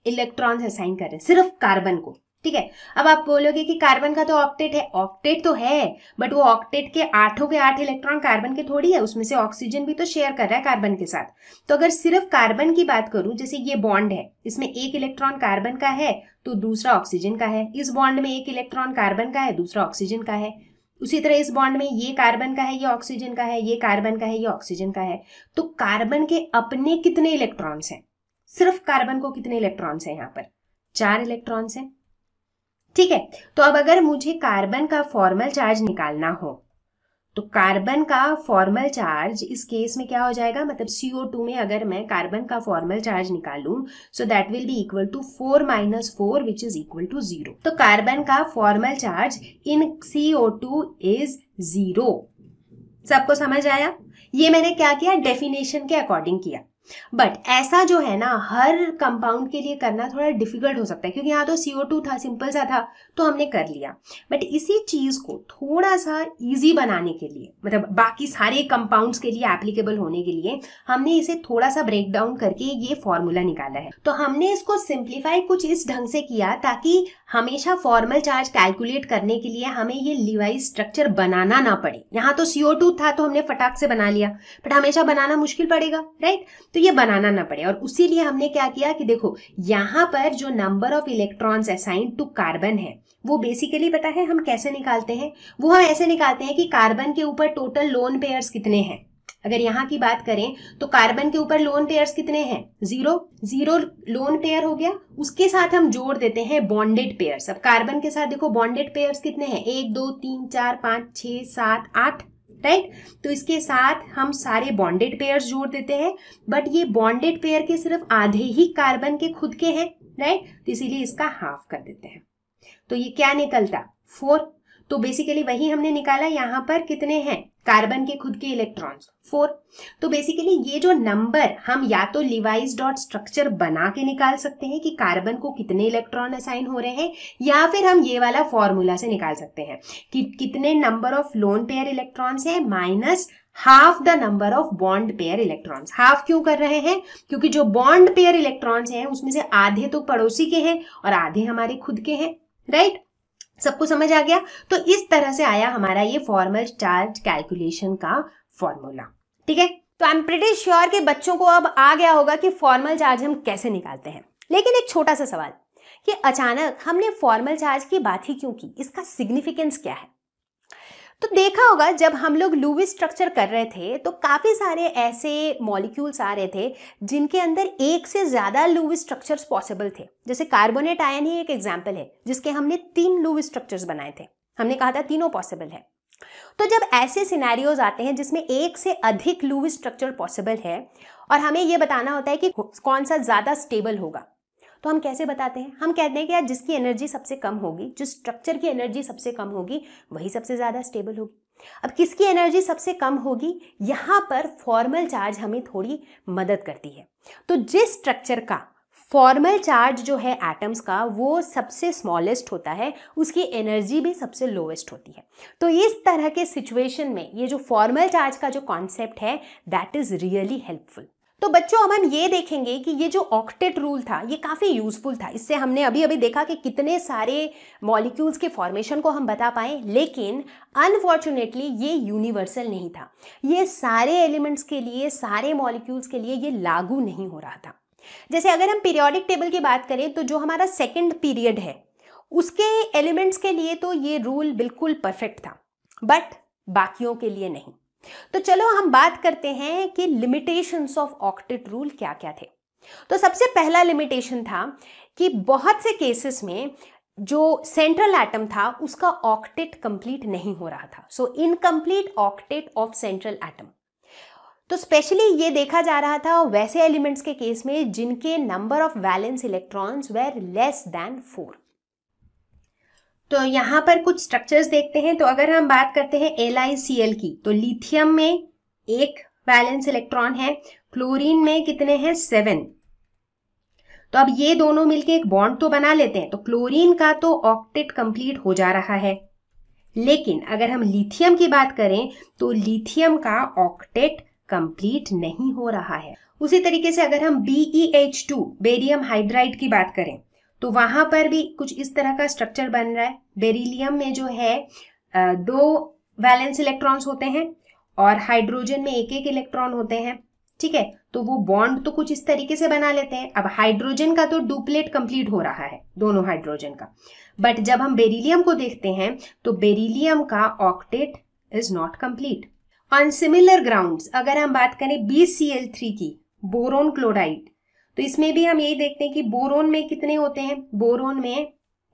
इलेक्ट्रॉन्स असाइन कर रहे हैं सिर्फ कार्बन को ठीक है अब आप बोलोगे कि कार्बन का तो ऑक्टेट है ऑक्टेट तो है बट वो ऑक्टेट के आठों के आठ इलेक्ट्रॉन कार्बन के थोड़ी है उसमें से ऑक्सीजन भी तो शेयर कर रहा है कार्बन के साथ तो अगर सिर्फ कार्बन की बात करूं जैसे ये बॉन्ड है इसमें एक इलेक्ट्रॉन कार्बन का है तो दूसरा ऑक्सीजन का है इस बॉन्ड में एक इलेक्ट्रॉन कार्बन का है दूसरा ऑक्सीजन का है उसी तरह इस बॉन्ड में ये कार्बन का है ये ऑक्सीजन का है ये कार्बन का है ये ऑक्सीजन का है तो कार्बन के अपने कितने इलेक्ट्रॉन्स हैं सिर्फ कार्बन को कितने इलेक्ट्रॉन्स हैं यहाँ पर चार इलेक्ट्रॉन्स हैं ठीक है तो अब अगर मुझे कार्बन का फॉर्मल चार्ज निकालना हो तो कार्बन का फॉर्मल चार्ज इस केस में क्या हो जाएगा मतलब CO2 टू में अगर मैं कार्बन का फॉर्मल चार्ज निकालूं so that will be equal to four minus four which is equal to zero तो कार्बन का formal charge in CO two is zero सबको समझ आया ये मैंने क्या किया डेफिनेशन के अकॉर्डिंग किया बट ऐसा जो है ना हर कंपाउंड के लिए करना थोड़ा डिफिकल्ट हो सकता है क्योंकि यहाँ तो सी था सिंपल सा था तो हमने कर लिया बट इसी चीज़ को थोड़ा सा ईजी बनाने के लिए मतलब बाकी सारे कंपाउंड्स के लिए एप्लीकेबल होने के लिए हमने इसे थोड़ा सा ब्रेक डाउन करके ये फॉर्मूला निकाला है तो हमने इसको सिंप्लीफाई कुछ इस ढंग से किया ताकि हमेशा फॉर्मल चार्ज कैलकुलेट करने के लिए हमें ये लिवाई स्ट्रक्चर बनाना ना पड़े यहाँ तो सीओ टू था तो हमने फटाक से बना लिया बट हमेशा बनाना मुश्किल पड़ेगा राइट तो ये बनाना ना पड़े और उसी लिए हमने क्या किया कि देखो यहाँ पर जो number of electrons assign to carbon है वो बेसिकली पता है हम कैसे निकालते हैं वो हम ऐसे निकालते हैं कि कार्बन के ऊपर टोटल लोन पेयर्स कितने हैं अगर यहाँ की बात करें तो कार्बन के ऊपर लोन पेयर्स कितने हैं जीरो जीरो लोन पेयर हो गया उसके साथ हम जोड़ देते हैं बॉन्डेड पेयर्स अब कार्बन के साथ देखो बॉन्डेड पेयर्स कितने हैं एक दो तीन चार पाँच छह सात आठ राइट तो इसके साथ हम सारे बॉन्डेड पेयर्स जोड़ देते हैं बट ये बॉन्डेड पेयर के सिर्फ आधे ही कार्बन के खुद के हैं राइट तो इसीलिए इसका हाफ कर देते हैं तो ये क्या निकलता फोर तो बेसिकली वही हमने निकाला यहाँ पर कितने हैं कार्बन के खुद के इलेक्ट्रॉन्स फोर तो बेसिकली ये जो नंबर हम या तो लिवाइज डॉट स्ट्रक्चर बना के निकाल सकते हैं कि कार्बन को कितने इलेक्ट्रॉन असाइन हो रहे हैं या फिर हम ये वाला फॉर्मूला से निकाल सकते हैं कि कितने number of lone pair electrons है minus half the number of bond pair electrons half क्यों कर रहे हैं क्योंकि जो बॉन्ड पेयर इलेक्ट्रॉन्स हैं उसमें से आधे तो पड़ोसी के हैं और आधे हमारे खुद के हैं राइट right? सबको समझ आ गया तो इस तरह से आया हमारा ये फॉर्मल चार्ज कैलकुलेशन का फॉर्मूला ठीक है तो आई एम प्रिटी श्योर के बच्चों को अब आ गया होगा कि फॉर्मल चार्ज हम कैसे निकालते हैं लेकिन एक छोटा सा सवाल कि अचानक हमने फॉर्मल चार्ज की बात ही क्यों की इसका सिग्निफिकेंस क्या है तो देखा होगा जब हम लोग लूवी स्ट्रक्चर कर रहे थे तो काफ़ी सारे ऐसे मॉलिक्यूल्स आ रहे थे जिनके अंदर एक से ज़्यादा लूवी स्ट्रक्चर्स पॉसिबल थे जैसे कार्बोनेट आयन ही एक एग्जाम्पल है जिसके हमने तीन लूवी स्ट्रक्चर्स बनाए थे हमने कहा था तीनों पॉसिबल है तो जब ऐसे सिनेरियोज आते हैं जिसमें एक से अधिक लूवी स्ट्रक्चर पॉसिबल है और हमें यह बताना होता है कि कौन सा ज़्यादा स्टेबल होगा तो हम कैसे बताते हैं हम कहते हैं कि यार जिसकी एनर्जी सबसे कम होगी जिस स्ट्रक्चर की एनर्जी सबसे कम होगी वही सबसे ज़्यादा स्टेबल होगी अब किसकी एनर्जी सबसे कम होगी यहाँ पर फॉर्मल चार्ज हमें थोड़ी मदद करती है तो जिस स्ट्रक्चर का फॉर्मल चार्ज जो है एटम्स का वो सबसे स्मॉलेस्ट होता है उसकी एनर्जी भी सबसे लोएस्ट होती है तो इस तरह के सिचुएशन में ये जो फॉर्मल चार्ज का जो कॉन्सेप्ट है दैट इज़ रियली हेल्पफुल तो बच्चों अब हम ये देखेंगे कि ये जो ऑक्टेट रूल था ये काफ़ी यूज़फुल था इससे हमने अभी अभी देखा कि कितने सारे मॉलिक्यूल्स के फॉर्मेशन को हम बता पाए लेकिन अनफॉर्चुनेटली ये यूनिवर्सल नहीं था ये सारे एलिमेंट्स के लिए सारे मॉलिक्यूल्स के लिए ये लागू नहीं हो रहा था जैसे अगर हम पीरियोडिक टेबल की बात करें तो जो हमारा सेकेंड पीरियड है उसके एलिमेंट्स के लिए तो ये रूल बिल्कुल परफेक्ट था बट बाकियों के लिए नहीं तो चलो हम बात करते हैं कि लिमिटेशंस ऑफ ऑक्टेट रूल क्या क्या थे तो सबसे पहला लिमिटेशन था कि बहुत से केसेस में जो सेंट्रल एटम था उसका ऑक्टेट कंप्लीट नहीं हो रहा था so incomplete octet of central atom तो स्पेशली ये देखा जा रहा था वैसे एलिमेंट्स के केस में जिनके number of valence electrons were less than four तो यहाँ पर कुछ स्ट्रक्चर्स देखते हैं तो अगर हम बात करते हैं एल की तो लिथियम में एक वैलेंस इलेक्ट्रॉन है क्लोरीन में कितने हैं सेवन तो अब ये दोनों मिलके एक बॉन्ड तो बना लेते हैं तो क्लोरीन का तो ऑक्टेट कंप्लीट हो जा रहा है लेकिन अगर हम लिथियम की बात करें तो लिथियम का ऑक्टेट कंप्लीट नहीं हो रहा है उसी तरीके से अगर हम टू बेरियम हाइड्राइड की बात करें तो वहां पर भी कुछ इस तरह का स्ट्रक्चर बन रहा है बेरिलियम में जो है दो वैलेंस इलेक्ट्रॉन्स होते हैं और हाइड्रोजन में एक एक इलेक्ट्रॉन होते हैं ठीक है तो वो बॉन्ड तो कुछ इस तरीके से बना लेते हैं अब हाइड्रोजन का तो डुप्लेट कंप्लीट हो रहा है दोनों हाइड्रोजन का बट जब हम बेरिलियम को देखते हैं तो बेरिलियम का octet is not complete on similar grounds अगर हम बात करें बी की बोरोन क्लोराइड तो इसमें भी हम यही देखते हैं कि बोरोन में कितने होते हैं बोरोन में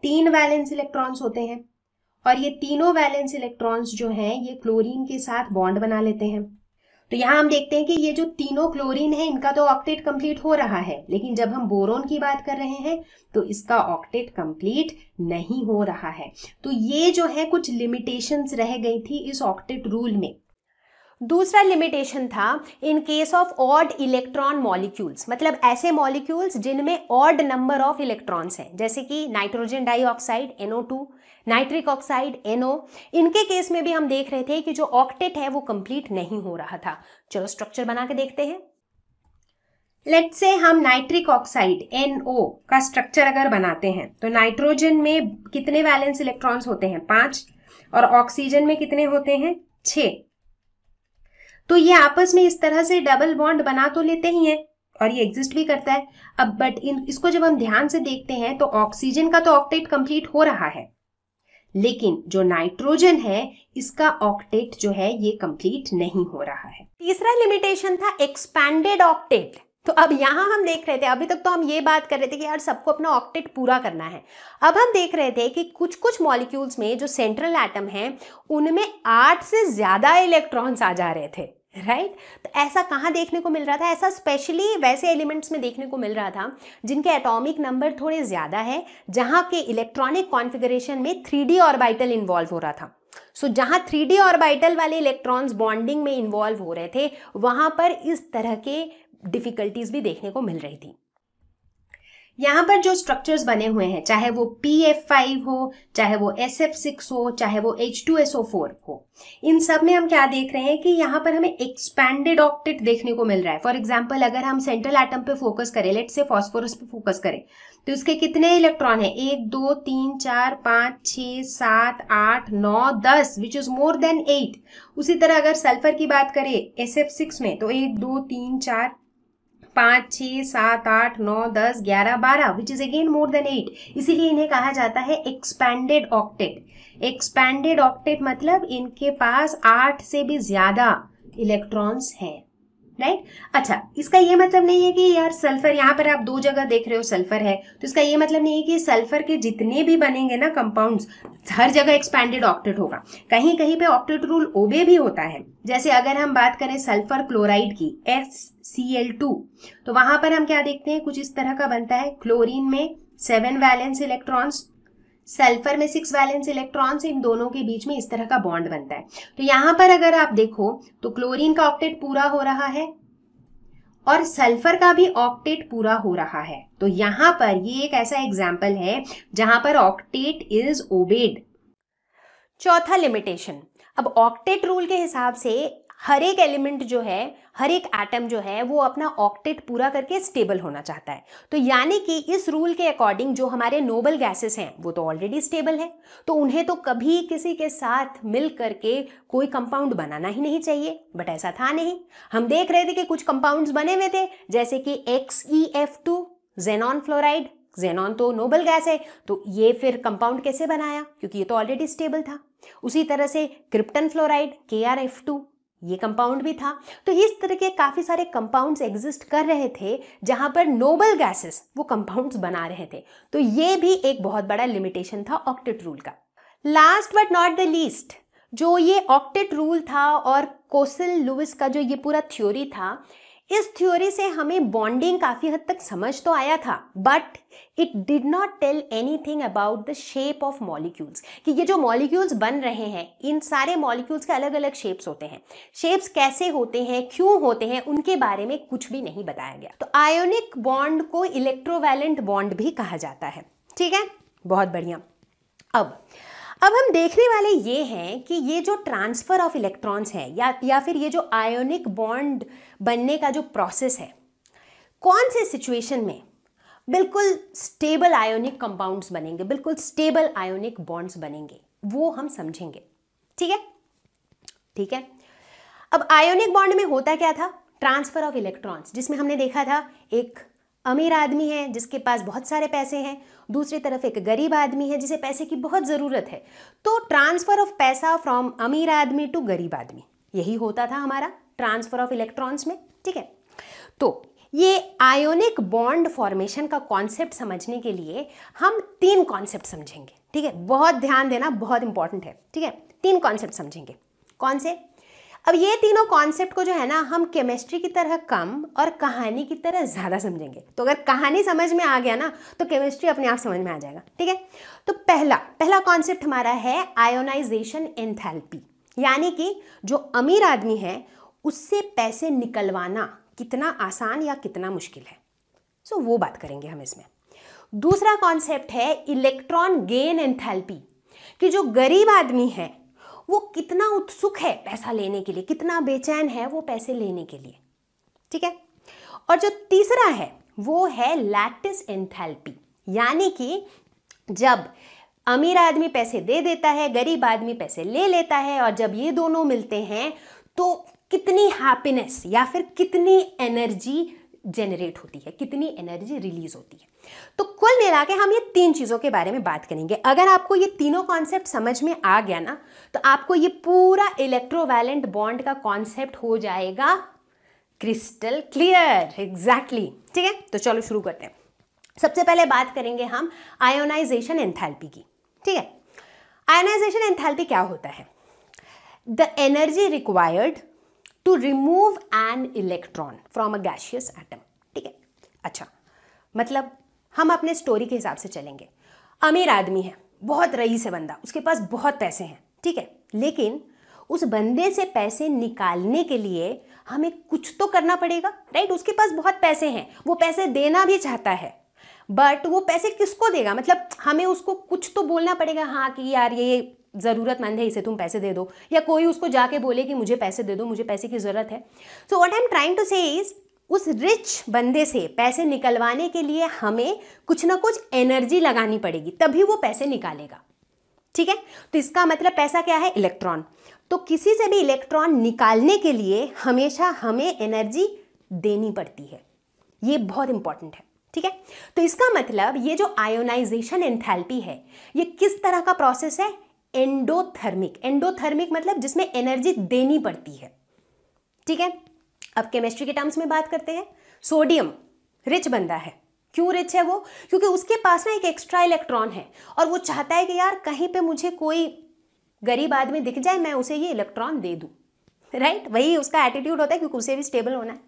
तीन वैलेंस इलेक्ट्रॉन्स होते हैं और ये तीनों वैलेंस इलेक्ट्रॉन्स जो हैं ये क्लोरीन के साथ बॉन्ड बना लेते हैं तो यहाँ हम देखते हैं कि ये जो तीनों क्लोरीन है इनका तो ऑक्टेट कंप्लीट हो रहा है लेकिन जब हम बोरोन की बात कर रहे हैं तो इसका ऑक्टेट कंप्लीट नहीं हो रहा है तो ये जो है कुछ लिमिटेशंस रह गई थी इस ऑक्टेट रूल में दूसरा लिमिटेशन था in case of odd electron molecules मतलब ऐसे मॉलिक्यूल्स जिनमें ऑड नंबर ऑफ इलेक्ट्रॉन्स हैं जैसे कि nitrogen dioxide NO2 nitric oxide NO इनके केस में भी हम देख रहे थे कि जो ऑक्टेट है वो कंप्लीट नहीं हो रहा था चलो स्ट्रक्चर बना के देखते हैं लेट से हम नाइट्रिक ऑक्साइड NO का स्ट्रक्चर अगर बनाते हैं तो नाइट्रोजन में कितने वैलेंस इलेक्ट्रॉन्स होते हैं पांच और ऑक्सीजन में कितने होते हैं छः तो ये आपस में इस तरह से डबल बॉन्ड बना तो लेते ही हैं और ये एग्जिस्ट भी करता है अब बट इन इसको जब हम ध्यान से देखते हैं तो ऑक्सीजन का तो ऑक्टेट कंप्लीट हो रहा है लेकिन जो नाइट्रोजन है इसका ऑक्टेट जो है ये कंप्लीट नहीं हो रहा है तीसरा लिमिटेशन था एक्सपैंडेड ऑक्टेट तो अब यहां हम देख रहे थे अभी तक तो हम ये बात कर रहे थे कि यार सबको अपना ऑक्टेट पूरा करना है अब हम देख रहे थे कि कुछ कुछ मॉलिक्यूल्स में जो सेंट्रल एटम है उनमें आठ से ज़्यादा इलेक्ट्रॉन्स आ जा रहे थे राइट right? तो ऐसा कहाँ देखने को मिल रहा था ऐसा स्पेशली वैसे एलिमेंट्स में देखने को मिल रहा था जिनके एटॉमिक नंबर थोड़े ज़्यादा है जहाँ के इलेक्ट्रॉनिक कॉन्फ़िगरेशन में थ्री डी ऑर्बिटल इन्वॉल्व हो रहा था सो so, जहाँ थ्री डी ऑर्बिटल वाले इलेक्ट्रॉन्स बॉन्डिंग में इन्वॉल्व हो रहे थे वहाँ पर इस तरह के डिफ़िकल्टीज भी देखने को मिल रही थी यहाँ पर जो स्ट्रक्चर्स बने हुए हैं चाहे वो पी एफ फाइव हो चाहे वो एस एफ सिक्स हो चाहे वो H two S O four हो इन सब में हम क्या देख रहे हैं कि यहाँ पर हमें एक्सपैंडेड ऑक्टेट देखने को मिल रहा है फॉर एग्जाम्पल अगर हम सेंट्रल एटम पे फोकस करें लेट से फॉस्फोरस पे फोकस करें तो इसके कितने इलेक्ट्रॉन है एक दो तीन चार पाँच छ सात आठ नौ दस which is more than eight उसी तरह अगर सल्फर की बात करें एस एफ सिक्स में तो एक दो तीन चार पाँच छः सात आठ नौ दस ग्यारह बारह which is again more than eight इसीलिए इन्हें कहा जाता है एक्सपैंडेड ऑक्टेट एक्सपैंडेड ऑक्टेट मतलब इनके पास आठ से भी ज़्यादा इलेक्ट्रॉन्स हैं राइट अच्छा इसका ये मतलब नहीं है कि यार सल्फर यहाँ पर आप दो जगह देख रहे हो सल्फर है तो इसका ये मतलब नहीं है कि सल्फर के जितने भी बनेंगे ना कंपाउंड्स हर जगह एक्सपैंडेड ऑक्टेट होगा कहीं कहीं पे ऑक्टेट रूल ओबे भी होता है जैसे अगर हम बात करें सल्फर क्लोराइड की एस सी एल टू तो वहां पर हम क्या देखते हैं कुछ इस तरह का बनता है क्लोरीन में सेवन वैलेंस इलेक्ट्रॉन्स सल्फर में सिक्स वैलेंस इलेक्ट्रॉन्स इन दोनों के बीच में इस तरह का बॉन्ड बनता है तो यहां पर अगर आप देखो तो क्लोरीन का ऑक्टेट पूरा हो रहा है और सल्फर का भी ऑक्टेट पूरा हो रहा है तो यहां पर ये एक ऐसा एग्जाम्पल है जहां पर ऑक्टेट इज ओबेड चौथा लिमिटेशन अब ऑक्टेट रूल के हिसाब से हर एक एलिमेंट जो है हर एक एटम जो है वो अपना ऑक्टेट पूरा करके स्टेबल होना चाहता है तो यानी कि इस रूल के अकॉर्डिंग जो हमारे नोबल गैसेस हैं वो तो ऑलरेडी स्टेबल है तो उन्हें तो कभी किसी के साथ मिल करके कोई कंपाउंड बनाना ही नहीं चाहिए बट ऐसा था नहीं हम देख रहे थे कि कुछ कंपाउंड बने हुए थे जैसे कि X E F two xenon fluoride xenon तो नोबल गैस है तो ये फिर कंपाउंड कैसे बनाया क्योंकि ये तो ऑलरेडी स्टेबल था उसी तरह से क्रिप्टन फ्लोराइड के आर एफ टू ये कंपाउंड भी था तो इस तरह के काफ़ी सारे कंपाउंड्स एग्जिस्ट कर रहे थे जहाँ पर नोबल गैसेस वो कंपाउंड्स बना रहे थे तो ये भी एक बहुत बड़ा लिमिटेशन था ऑक्टेट रूल का last but not the least जो ये ऑक्टेट रूल था और कोसल लुइस का जो ये पूरा थ्योरी था इस थ्योरी से हमें बॉन्डिंग काफ़ी हद तक समझ तो आया था but it did not tell anything about the shape of molecules कि ये जो मॉलिक्यूल्स बन रहे हैं इन सारे मॉलिक्यूल्स के अलग अलग शेप्स होते हैं शेप्स कैसे होते हैं क्यों होते हैं उनके बारे में कुछ भी नहीं बताया गया तो आयोनिक बॉन्ड को इलेक्ट्रोवैलेंट बॉन्ड भी कहा जाता है ठीक है बहुत बढ़िया अब अब हम देखने वाले ये हैं कि ये जो ट्रांसफ़र ऑफ इलेक्ट्रॉन्स है या या फिर ये जो आयोनिक बॉन्ड बनने का जो प्रोसेस है कौन से सिचुएशन में बिल्कुल स्टेबल आयोनिक कंपाउंड्स बनेंगे बिल्कुल स्टेबल आयोनिक बॉन्ड्स बनेंगे वो हम समझेंगे ठीक है ठीक है अब आयोनिक बॉन्ड में होता क्या था ट्रांसफर ऑफ इलेक्ट्रॉन्स जिसमें हमने देखा था एक अमीर आदमी है जिसके पास बहुत सारे पैसे हैं दूसरी तरफ एक गरीब आदमी है जिसे पैसे की बहुत ज़रूरत है तो ट्रांसफ़र ऑफ पैसा फ्रॉम अमीर आदमी टू गरीब आदमी यही होता था हमारा ट्रांसफ़र ऑफ इलेक्ट्रॉन्स में ठीक है तो ये आयोनिक बॉन्ड फॉर्मेशन का कॉन्सेप्ट समझने के लिए हम तीन कॉन्सेप्ट समझेंगे ठीक है बहुत ध्यान देना बहुत इंपॉर्टेंट है ठीक है तीन कॉन्सेप्ट समझेंगे कौन से अब ये तीनों कॉन्सेप्ट को जो है ना हम केमिस्ट्री की तरह कम और कहानी की तरह ज़्यादा समझेंगे तो अगर कहानी समझ में आ गया ना तो केमिस्ट्री अपने आप समझ में आ जाएगा ठीक है तो पहला पहला कॉन्सेप्ट हमारा है आयोनाइजेशन एंथैल्पी यानी कि जो अमीर आदमी है उससे पैसे निकलवाना कितना आसान या कितना मुश्किल है सो so, वो बात करेंगे हम इसमें दूसरा कॉन्सेप्ट है इलेक्ट्रॉन गेन एंथैल्पी कि जो गरीब आदमी है वो कितना उत्सुक है पैसा लेने के लिए कितना बेचैन है वो पैसे लेने के लिए ठीक है और जो तीसरा है वो है लैटिस एंथैल्पी यानी कि जब अमीर आदमी पैसे दे देता है गरीब आदमी पैसे ले लेता है और जब ये दोनों मिलते हैं तो कितनी हैप्पीनेस या फिर कितनी एनर्जी जनरेट होती है कितनी एनर्जी रिलीज होती है तो कुल मिला हम ये तीन चीज़ों के बारे में बात करेंगे अगर आपको ये तीनों कॉन्सेप्ट समझ में आ गया ना तो आपको ये पूरा इलेक्ट्रोवैलेंट बॉन्ड का कॉन्सेप्ट हो जाएगा क्रिस्टल क्लियर एग्जैक्टली ठीक है तो चलो शुरू करते हैं सबसे पहले बात करेंगे हम आयोनाइजेशन एंथैल्पी की ठीक है आयोनाइजेशन एंथैल्पी क्या होता है the energy required to remove an electron from a gaseous atom ठीक है अच्छा मतलब हम अपने स्टोरी के हिसाब से चलेंगे अमीर आदमी है बहुत रईस है बंदा उसके पास बहुत पैसे हैं ठीक है लेकिन उस बंदे से पैसे निकालने के लिए हमें कुछ तो करना पड़ेगा राइट उसके पास बहुत पैसे हैं वो पैसे देना भी चाहता है बट वो पैसे किसको देगा मतलब हमें उसको कुछ तो बोलना पड़ेगा हाँ कि यार ये ज़रूरतमंद है इसे तुम पैसे दे दो या कोई उसको जाके बोले कि मुझे पैसे दे दो मुझे पैसे की ज़रूरत है so what I am trying to say is उस रिच बंदे से पैसे निकलवाने के लिए हमें कुछ ना कुछ एनर्जी लगानी पड़ेगी तभी वो पैसे निकालेगा ठीक है तो इसका मतलब पैसा क्या है इलेक्ट्रॉन तो किसी से भी इलेक्ट्रॉन निकालने के लिए हमेशा हमें एनर्जी देनी पड़ती है ये बहुत इंपॉर्टेंट है ठीक है तो इसका मतलब ये जो आयोनाइजेशन एंथैल्पी है ये किस तरह का प्रोसेस है एंडोथर्मिक एंडोथर्मिक मतलब जिसमें एनर्जी देनी पड़ती है ठीक है अब केमिस्ट्री के टर्म्स में बात करते हैं सोडियम रिच बंदा है क्यों रिच है वो क्योंकि उसके पास ना एक एक्स्ट्रा इलेक्ट्रॉन है और वो चाहता है कि यार कहीं पे मुझे कोई गरीब आदमी दिख जाए मैं उसे ये इलेक्ट्रॉन दे दूं राइट वही उसका एटीट्यूड होता है क्योंकि उसे भी स्टेबल होना है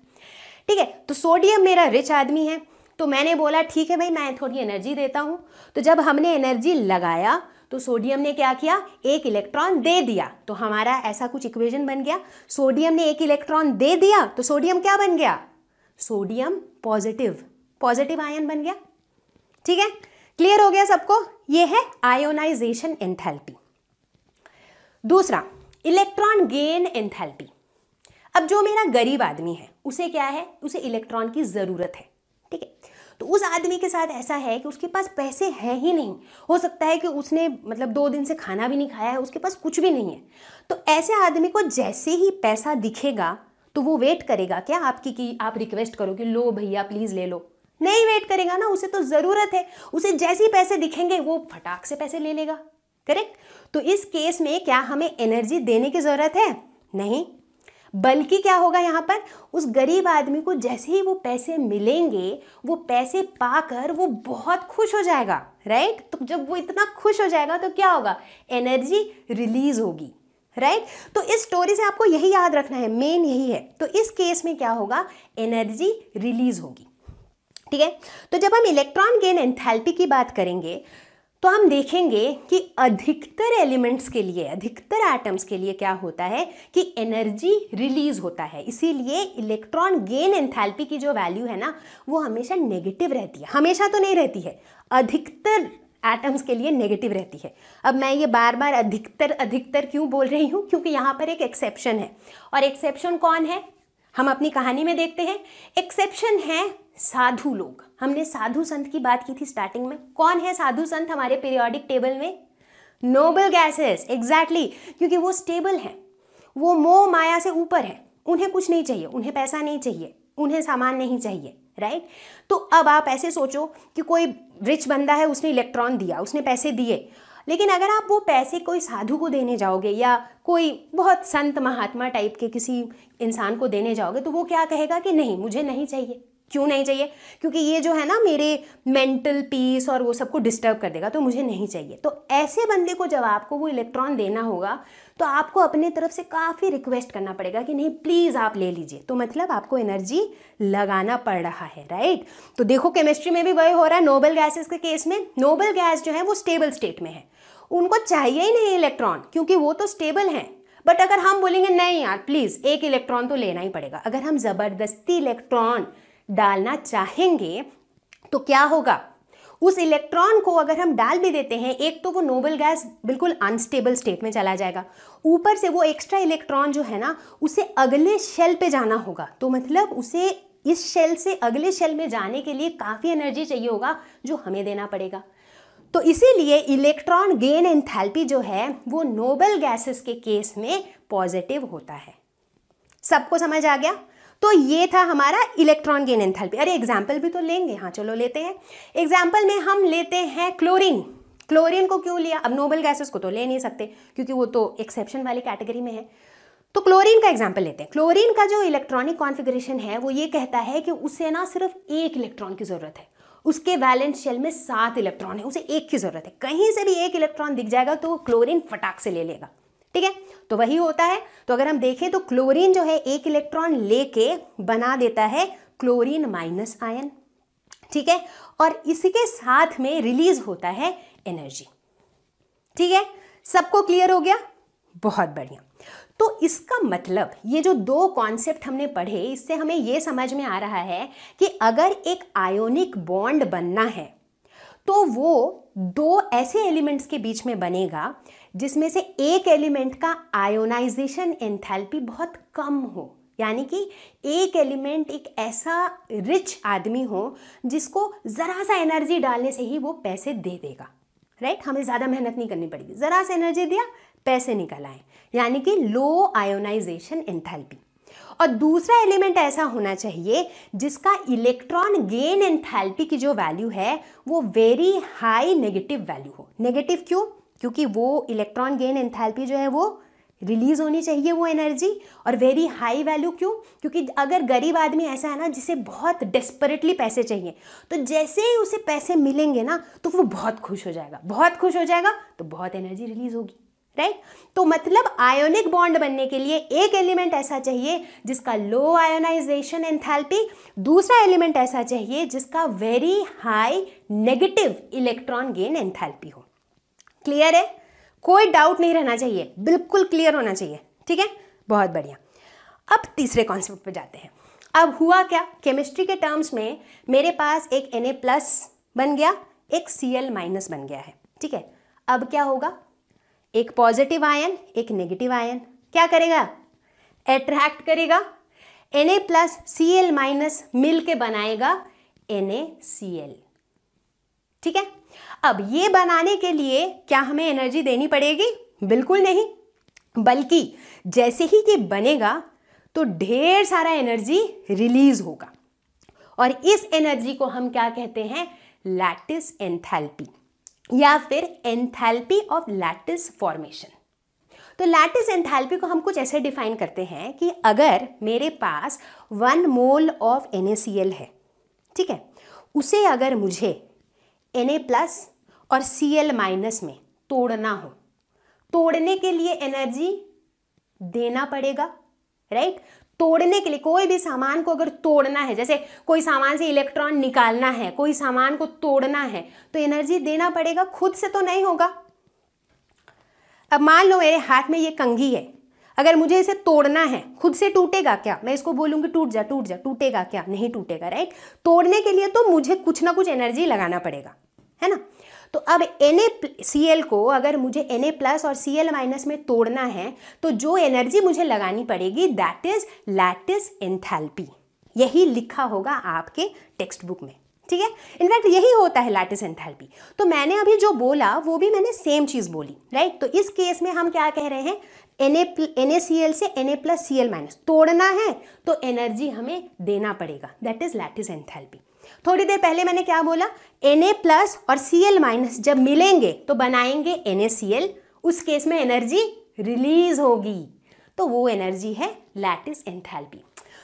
ठीक है तो सोडियम मेरा रिच आदमी है तो मैंने बोला ठीक है भाई मैं थोड़ी एनर्जी देता हूँ तो जब हमने एनर्जी लगाया तो सोडियम ने क्या किया एक इलेक्ट्रॉन दे दिया तो हमारा ऐसा कुछ इक्वेशन बन गया सोडियम ने एक इलेक्ट्रॉन दे दिया तो सोडियम क्या बन गया सोडियम पॉजिटिव पॉजिटिव आयन बन गया ठीक है क्लियर हो गया सबको ये है आयोनाइजेशन एंथैल्पी दूसरा इलेक्ट्रॉन गेन एंथैल्पी अब जो मेरा गरीब आदमी है उसे क्या है उसे इलेक्ट्रॉन की ज़रूरत है ठीक है तो उस आदमी के साथ ऐसा है कि उसके पास पैसे हैं ही नहीं हो सकता है कि उसने मतलब दो दिन से खाना भी नहीं खाया है उसके पास कुछ भी नहीं है तो ऐसे आदमी को जैसे ही पैसा दिखेगा तो वो वेट करेगा क्या आपकी कि आप रिक्वेस्ट करो कि लो भैया प्लीज़ ले लो नहीं वेट करेगा ना उसे तो ज़रूरत है उसे जैसे ही पैसे दिखेंगे वो फटाक से पैसे ले लेगा करेक्ट तो इस केस में क्या हमें एनर्जी देने की ज़रूरत है नहीं बल्कि क्या होगा यहाँ पर उस गरीब आदमी को जैसे ही वो पैसे मिलेंगे वो पैसे पाकर वो बहुत खुश हो जाएगा राइट तो जब वो इतना खुश हो जाएगा तो क्या होगा एनर्जी रिलीज होगी राइट तो इस स्टोरी से आपको यही याद रखना है मेन यही है तो इस केस में क्या होगा एनर्जी रिलीज होगी ठीक है तो जब हम इलेक्ट्रॉन गेन एंथैल्पी की बात करेंगे तो हम देखेंगे कि अधिकतर एलिमेंट्स के लिए अधिकतर एटम्स के लिए क्या होता है कि एनर्जी रिलीज होता है इसीलिए इलेक्ट्रॉन गेन एंथैल्पी की जो वैल्यू है ना वो हमेशा नेगेटिव रहती है हमेशा तो नहीं रहती है अधिकतर एटम्स के लिए नेगेटिव रहती है अब मैं ये बार बार अधिकतर अधिकतर क्यों बोल रही हूँ क्योंकि यहाँ पर एक एक्सेप्शन है और एक्सेप्शन कौन है हम अपनी कहानी में देखते हैं एक्सेप्शन है साधु लोग हमने साधु संत की बात की थी स्टार्टिंग में कौन है साधु संत हमारे पीरियोडिक टेबल में नोबल गैसेस एग्जैक्टली क्योंकि वो स्टेबल हैं वो मोह माया से ऊपर है उन्हें कुछ नहीं चाहिए उन्हें पैसा नहीं चाहिए उन्हें सामान नहीं चाहिए राइट right? तो अब आप ऐसे सोचो कि कोई रिच बंदा है उसने इलेक्ट्रॉन दिया उसने पैसे दिए लेकिन अगर आप वो पैसे कोई साधु को देने जाओगे या कोई बहुत संत महात्मा टाइप के किसी इंसान को देने जाओगे तो वो क्या कहेगा कि नहीं मुझे नहीं चाहिए क्यों नहीं चाहिए क्योंकि ये जो है ना मेरे मेंटल पीस और वो सबको डिस्टर्ब कर देगा तो मुझे नहीं चाहिए तो ऐसे बंदे को जब आपको वो इलेक्ट्रॉन देना होगा तो आपको अपने तरफ से काफ़ी रिक्वेस्ट करना पड़ेगा कि नहीं प्लीज़ आप ले लीजिए तो मतलब आपको एनर्जी लगाना पड़ रहा है राइट तो देखो केमिस्ट्री में भी वही हो रहा है नोबल गैसेस के केस में नोबल गैस जो है वो स्टेबल स्टेट में है उनको चाहिए ही नहीं इलेक्ट्रॉन क्योंकि वो तो स्टेबल हैं बट अगर हम बोलेंगे नहीं यार प्लीज़ एक इलेक्ट्रॉन तो लेना ही पड़ेगा अगर हम ज़बरदस्ती इलेक्ट्रॉन डालना चाहेंगे तो क्या होगा उस इलेक्ट्रॉन को अगर हम डाल भी देते हैं एक तो वो नोबल गैस बिल्कुल अनस्टेबल स्टेट में चला जाएगा ऊपर से वो एक्स्ट्रा इलेक्ट्रॉन जो है ना उसे अगले शेल पे जाना होगा तो मतलब उसे इस शेल से अगले शेल में जाने के लिए काफ़ी एनर्जी चाहिए होगा जो हमें देना पड़ेगा तो इसीलिए इलेक्ट्रॉन गेन एंथैल्पी जो है वो नोबल गैसेस के केस में पॉजिटिव होता है सबको समझ आ गया तो ये था हमारा इलेक्ट्रॉन गेन एंथैल्पी अरे एग्जाम्पल भी तो लेंगे हाँ चलो लेते हैं एग्जाम्पल में हम लेते हैं क्लोरीन क्लोरीन को क्यों लिया अब नोबल गैसेस को तो ले नहीं सकते क्योंकि वो तो एक्सेप्शन वाली कैटेगरी में है तो क्लोरीन का एग्जाम्पल लेते हैं क्लोरीन का जो इलेक्ट्रॉनिक कॉन्फिग्रेशन है वो ये कहता है कि उसे ना सिर्फ एक इलेक्ट्रॉन की ज़रूरत है उसके वैलेंस शेल में सात इलेक्ट्रॉन है उसे एक की ज़रूरत है कहीं से भी एक इलेक्ट्रॉन दिख जाएगा तो वो क्लोरीन फटाक से ले लेगा ठीक है तो वही होता है तो अगर हम देखें तो क्लोरीन जो है एक इलेक्ट्रॉन लेके बना देता है क्लोरीन माइनस आयन ठीक है और इसी के साथ में रिलीज होता है एनर्जी ठीक है सबको क्लियर हो गया बहुत बढ़िया तो इसका मतलब ये जो दो कॉन्सेप्ट हमने पढ़े इससे हमें ये समझ में आ रहा है कि अगर एक आयोनिक बॉन्ड बनना है तो वो दो ऐसे एलिमेंट्स के बीच में बनेगा जिसमें से एक एलिमेंट का आयोनाइजेशन एंथैल्पी बहुत कम हो यानी कि एक एलिमेंट एक ऐसा रिच आदमी हो जिसको ज़रा सा एनर्जी डालने से ही वो पैसे दे देगा राइट right? हमें ज़्यादा मेहनत नहीं करनी पड़ेगी ज़रा सा एनर्जी दिया पैसे निकल आए यानी कि लो आयोनाइजेशन एंथैल्पी और दूसरा एलिमेंट ऐसा होना चाहिए जिसका इलेक्ट्रॉन गेन एंथैल्पी की जो वैल्यू है वो वेरी हाई नेगेटिव वैल्यू हो नेगेटिव क्यों क्योंकि वो इलेक्ट्रॉन गेन एंथैल्पी जो है वो रिलीज होनी चाहिए वो एनर्जी और वेरी हाई वैल्यू क्यों क्योंकि अगर गरीब आदमी ऐसा है ना जिसे बहुत डेस्परेटली पैसे चाहिए तो जैसे ही उसे पैसे मिलेंगे ना तो वो बहुत खुश हो जाएगा बहुत खुश हो जाएगा तो बहुत एनर्जी रिलीज होगी राइट तो मतलब आयोनिक बॉन्ड बनने के लिए एक एलिमेंट ऐसा चाहिए जिसका लो आयोनाइजेशन एंथैल्पी दूसरा एलिमेंट ऐसा चाहिए जिसका very high negative electron gain enthalpy हो क्लियर है कोई डाउट नहीं रहना चाहिए बिल्कुल क्लियर होना चाहिए ठीक है बहुत बढ़िया अब तीसरे कॉन्सेप्ट पे जाते हैं अब हुआ क्या केमिस्ट्री के टर्म्स में मेरे पास एक एन प्लस बन गया एक सी एल माइनस बन गया है ठीक है अब क्या होगा एक पॉजिटिव आयन एक नेगेटिव आयन क्या करेगा एट्रैक्ट करेगा N plus C L minus मिल बनाएगा एन ठीक है अब ये बनाने के लिए क्या हमें एनर्जी देनी पड़ेगी बिल्कुल नहीं बल्कि जैसे ही ये बनेगा तो ढेर सारा एनर्जी रिलीज होगा और इस एनर्जी को हम क्या कहते हैं लैटिस एंथैल्पी या फिर एंथैल्पी ऑफ लैटिस फॉर्मेशन तो लैटिस एंथैल्पी को हम कुछ ऐसे डिफाइन करते हैं कि अगर मेरे पास वन मोल ऑफ एन है ठीक है उसे अगर मुझे एन ए प्लस और सी एल माइनस में तोड़ना हो तोड़ने के लिए एनर्जी देना पड़ेगा राइट तोड़ने के लिए कोई भी सामान को अगर तोड़ना है जैसे कोई सामान से इलेक्ट्रॉन निकालना है कोई सामान को तोड़ना है तो एनर्जी देना पड़ेगा खुद से तो नहीं होगा अब मान लो मेरे हाथ में ये कंघी है अगर मुझे इसे तोड़ना है खुद से टूटेगा क्या मैं इसको बोलूँगी टूट जा टूट जा टूटेगा क्या नहीं टूटेगा राइट तोड़ने के लिए तो मुझे कुछ ना कुछ एनर्जी लगाना पड़ेगा है ना तो अब एन ए को अगर मुझे एन ए प्लस और सी एल माइनस में तोड़ना है तो जो एनर्जी मुझे लगानी पड़ेगी दैट इज लैटिस एंथैल्पी यही लिखा होगा आपके टेक्स्ट बुक में ठीक है इनफैक्ट यही होता है लैटिस एंथैल्पी तो मैंने अभी जो बोला वो भी मैंने सेम चीज़ बोली राइट तो इस केस में हम क्या कह रहे हैं एन ए से N A plus C L minus तोड़ना है तो एनर्जी हमें देना पड़ेगा दैट इज लैटिस एंथैल्पी थोड़ी देर पहले मैंने क्या बोला एन प्लस और सी एल माइनस जब मिलेंगे तो बनाएंगे एन उस केस में एनर्जी रिलीज होगी तो वो एनर्जी है लैटिस एंथैल्पी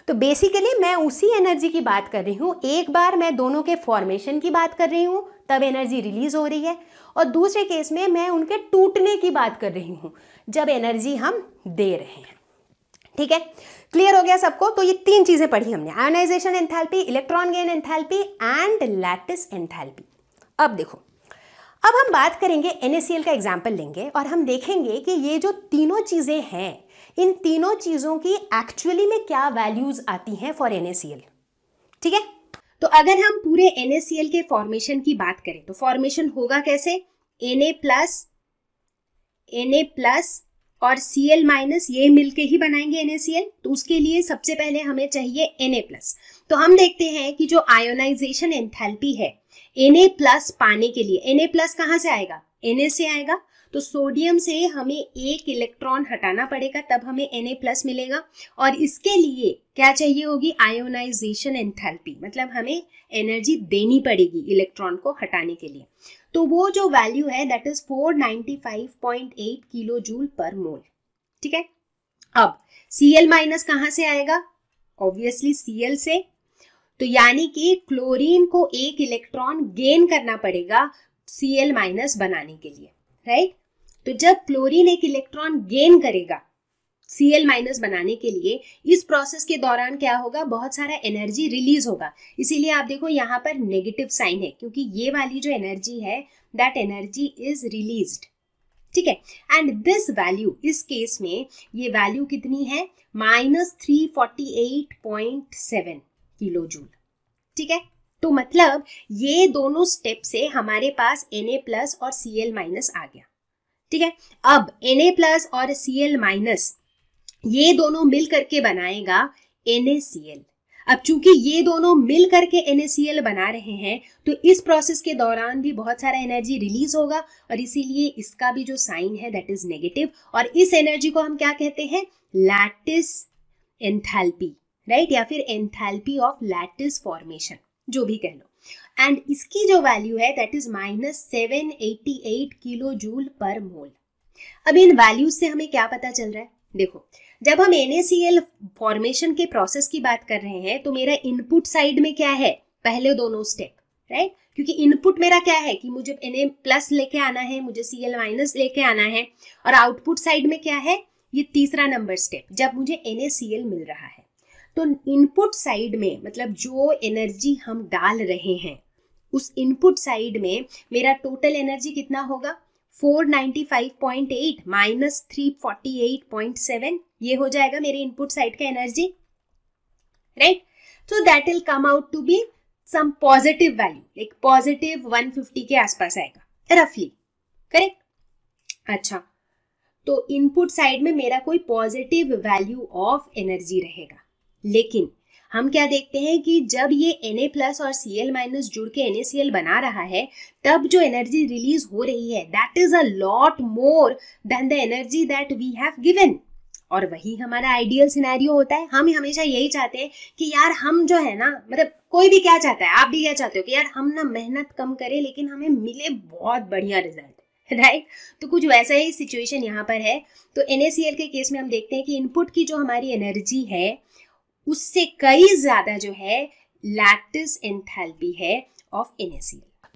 तो बेसिकली मैं उसी एनर्जी की बात कर रही हूँ एक बार मैं दोनों के फॉर्मेशन की बात कर रही हूँ तब एनर्जी रिलीज हो रही है और दूसरे केस में मैं उनके टूटने की बात कर रही हूँ जब एनर्जी हम दे रहे हैं ठीक है क्लियर हो गया सबको तो ये तीन चीजें पढ़ी हमने ionization enthalpy electron gain enthalpy and lattice enthalpy अब देखो अब हम बात करेंगे NaCl का एग्जाम्पल लेंगे और हम देखेंगे कि ये जो तीनों चीज़ें हैं इन तीनों चीज़ों की एक्चुअली में क्या वैल्यूज आती हैं फॉर NaCl ठीक है तो अगर हम पूरे NaCl के फॉर्मेशन की बात करें तो फॉर्मेशन होगा कैसे N A plus N A plus और Cl- माइनस ये मिलके ही बनाएंगे NaCl तो उसके लिए सबसे पहले हमें चाहिए Na+ तो हम देखते हैं कि जो आयोनाइजेशन एंथैल्पी है Na+ प्लस पाने के लिए एन प्लस से आएगा Na से आएगा तो सोडियम से हमें एक इलेक्ट्रॉन हटाना पड़ेगा तब हमें Na+ प्लस मिलेगा और इसके लिए क्या चाहिए होगी आयोनाइजेशन एंथैल्पी मतलब हमें एनर्जी देनी पड़ेगी इलेक्ट्रॉन को हटाने के लिए तो वो जो वैल्यू है that is 495.8 kilo joule per मोल ठीक है अब Cl- माइनस कहां से आएगा ऑब्वियसली Cl से तो यानी कि क्लोरीन को एक इलेक्ट्रॉन गेन करना पड़ेगा Cl- माइनस बनाने के लिए राइट तो जब क्लोरीन एक इलेक्ट्रॉन गेन करेगा सी एल माइनस बनाने के लिए इस प्रोसेस के दौरान क्या होगा बहुत सारा एनर्जी रिलीज होगा इसीलिए आप देखो यहाँ पर नेगेटिव साइन है क्योंकि ये वाली जो एनर्जी है दैट एनर्जी इज रिलीज ठीक है एंड दिस वैल्यू इस केस में ये वैल्यू कितनी है minus three forty eight point seven kilo joule ठीक है तो मतलब ये दोनों स्टेप से हमारे पास एन ए प्लस और सी एल माइनस आ गया ठीक है अब ए प्लस और सी एल माइनस ये दोनों मिल करके बनाएगा एन अब चूंकि ये दोनों मिल करके एन बना रहे हैं तो इस प्रोसेस के दौरान भी बहुत सारा एनर्जी रिलीज होगा और इसीलिए इसका भी जो साइन है दैट इज नेगेटिव और इस एनर्जी को हम क्या कहते हैं लैटिस एंथैल्पी राइट या फिर एंथैल्पी ऑफ लैटिस फॉर्मेशन जो भी कह लो एंड इसकी जो वैल्यू है that is minus seven eighty eight kilo joule per mole अब इन वैल्यूज से हमें क्या पता चल रहा है देखो जब हम एन फॉर्मेशन के प्रोसेस की बात कर रहे हैं तो मेरा इनपुट साइड में क्या है पहले दोनों स्टेप राइट right? क्योंकि इनपुट मेरा क्या है कि मुझे एन प्लस लेके आना है मुझे सी एल माइनस लेके आना है और आउटपुट साइड में क्या है ये तीसरा नंबर स्टेप जब मुझे एन मिल रहा है तो इनपुट साइड में मतलब जो एनर्जी हम डाल रहे हैं उस इनपुट साइड में मेरा टोटल एनर्जी कितना होगा 495.8 माइनस थ्री ये हो जाएगा मेरे इनपुट साइड का energy right so that will come out to be some positive value like positive 150 के आसपास आएगा रफली करेक्ट अच्छा तो इनपुट साइड में मेरा कोई पॉजिटिव वैल्यू ऑफ एनर्जी रहेगा लेकिन हम क्या देखते हैं कि जब ये Na प्लस और Cl माइनस जुड़ के एल बना रहा है तब जो एनर्जी रिलीज हो रही है that is a lot more than the energy that we have given और वही हमारा आइडियल सिनेरियो होता है हम हमेशा यही चाहते हैं कि यार हम जो है ना मतलब कोई भी क्या चाहता है आप भी क्या चाहते हो कि यार हम ना मेहनत कम करें लेकिन हमें मिले बहुत बढ़िया रिजल्ट राइट (laughs) तो कुछ वैसा ही सिचुएशन यहाँ पर है तो एन के केस में हम देखते हैं कि इनपुट की जो हमारी एनर्जी है उससे कई ज़्यादा जो है लैक्टिस एंथैल्पी है ऑफ एन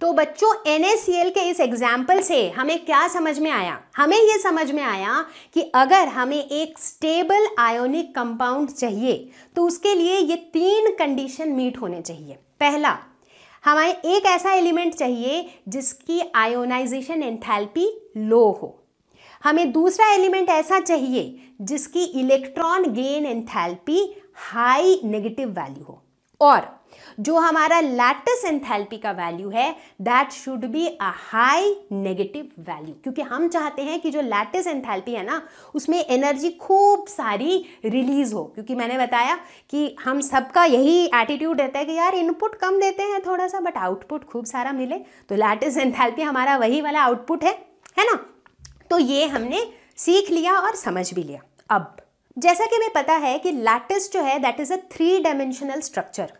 तो बच्चों एन के इस एग्जाम्पल से हमें क्या समझ में आया हमें ये समझ में आया कि अगर हमें एक स्टेबल आयोनिक कंपाउंड चाहिए तो उसके लिए ये तीन कंडीशन मीट होने चाहिए पहला हमें एक ऐसा एलिमेंट चाहिए जिसकी आयोनाइजेशन एंथैल्पी लो हो हमें दूसरा एलिमेंट ऐसा चाहिए जिसकी electron gain enthalpy high negative value हो और जो हमारा लैटिस एंथैल्पी का वैल्यू है that should be a high negative value क्योंकि हम चाहते हैं कि जो लैटिस एंथैल्पी है ना उसमें एनर्जी खूब सारी रिलीज हो क्योंकि मैंने बताया कि हम सबका यही एटीट्यूड रहता है कि यार इनपुट कम देते हैं थोड़ा सा बट आउटपुट खूब सारा मिले तो लैटिस एंथैल्पी हमारा वही वाला आउटपुट है है ना तो ये हमने सीख लिया और समझ भी लिया अब जैसा कि हमें पता है कि लैटिस जो है that is a three dimensional structure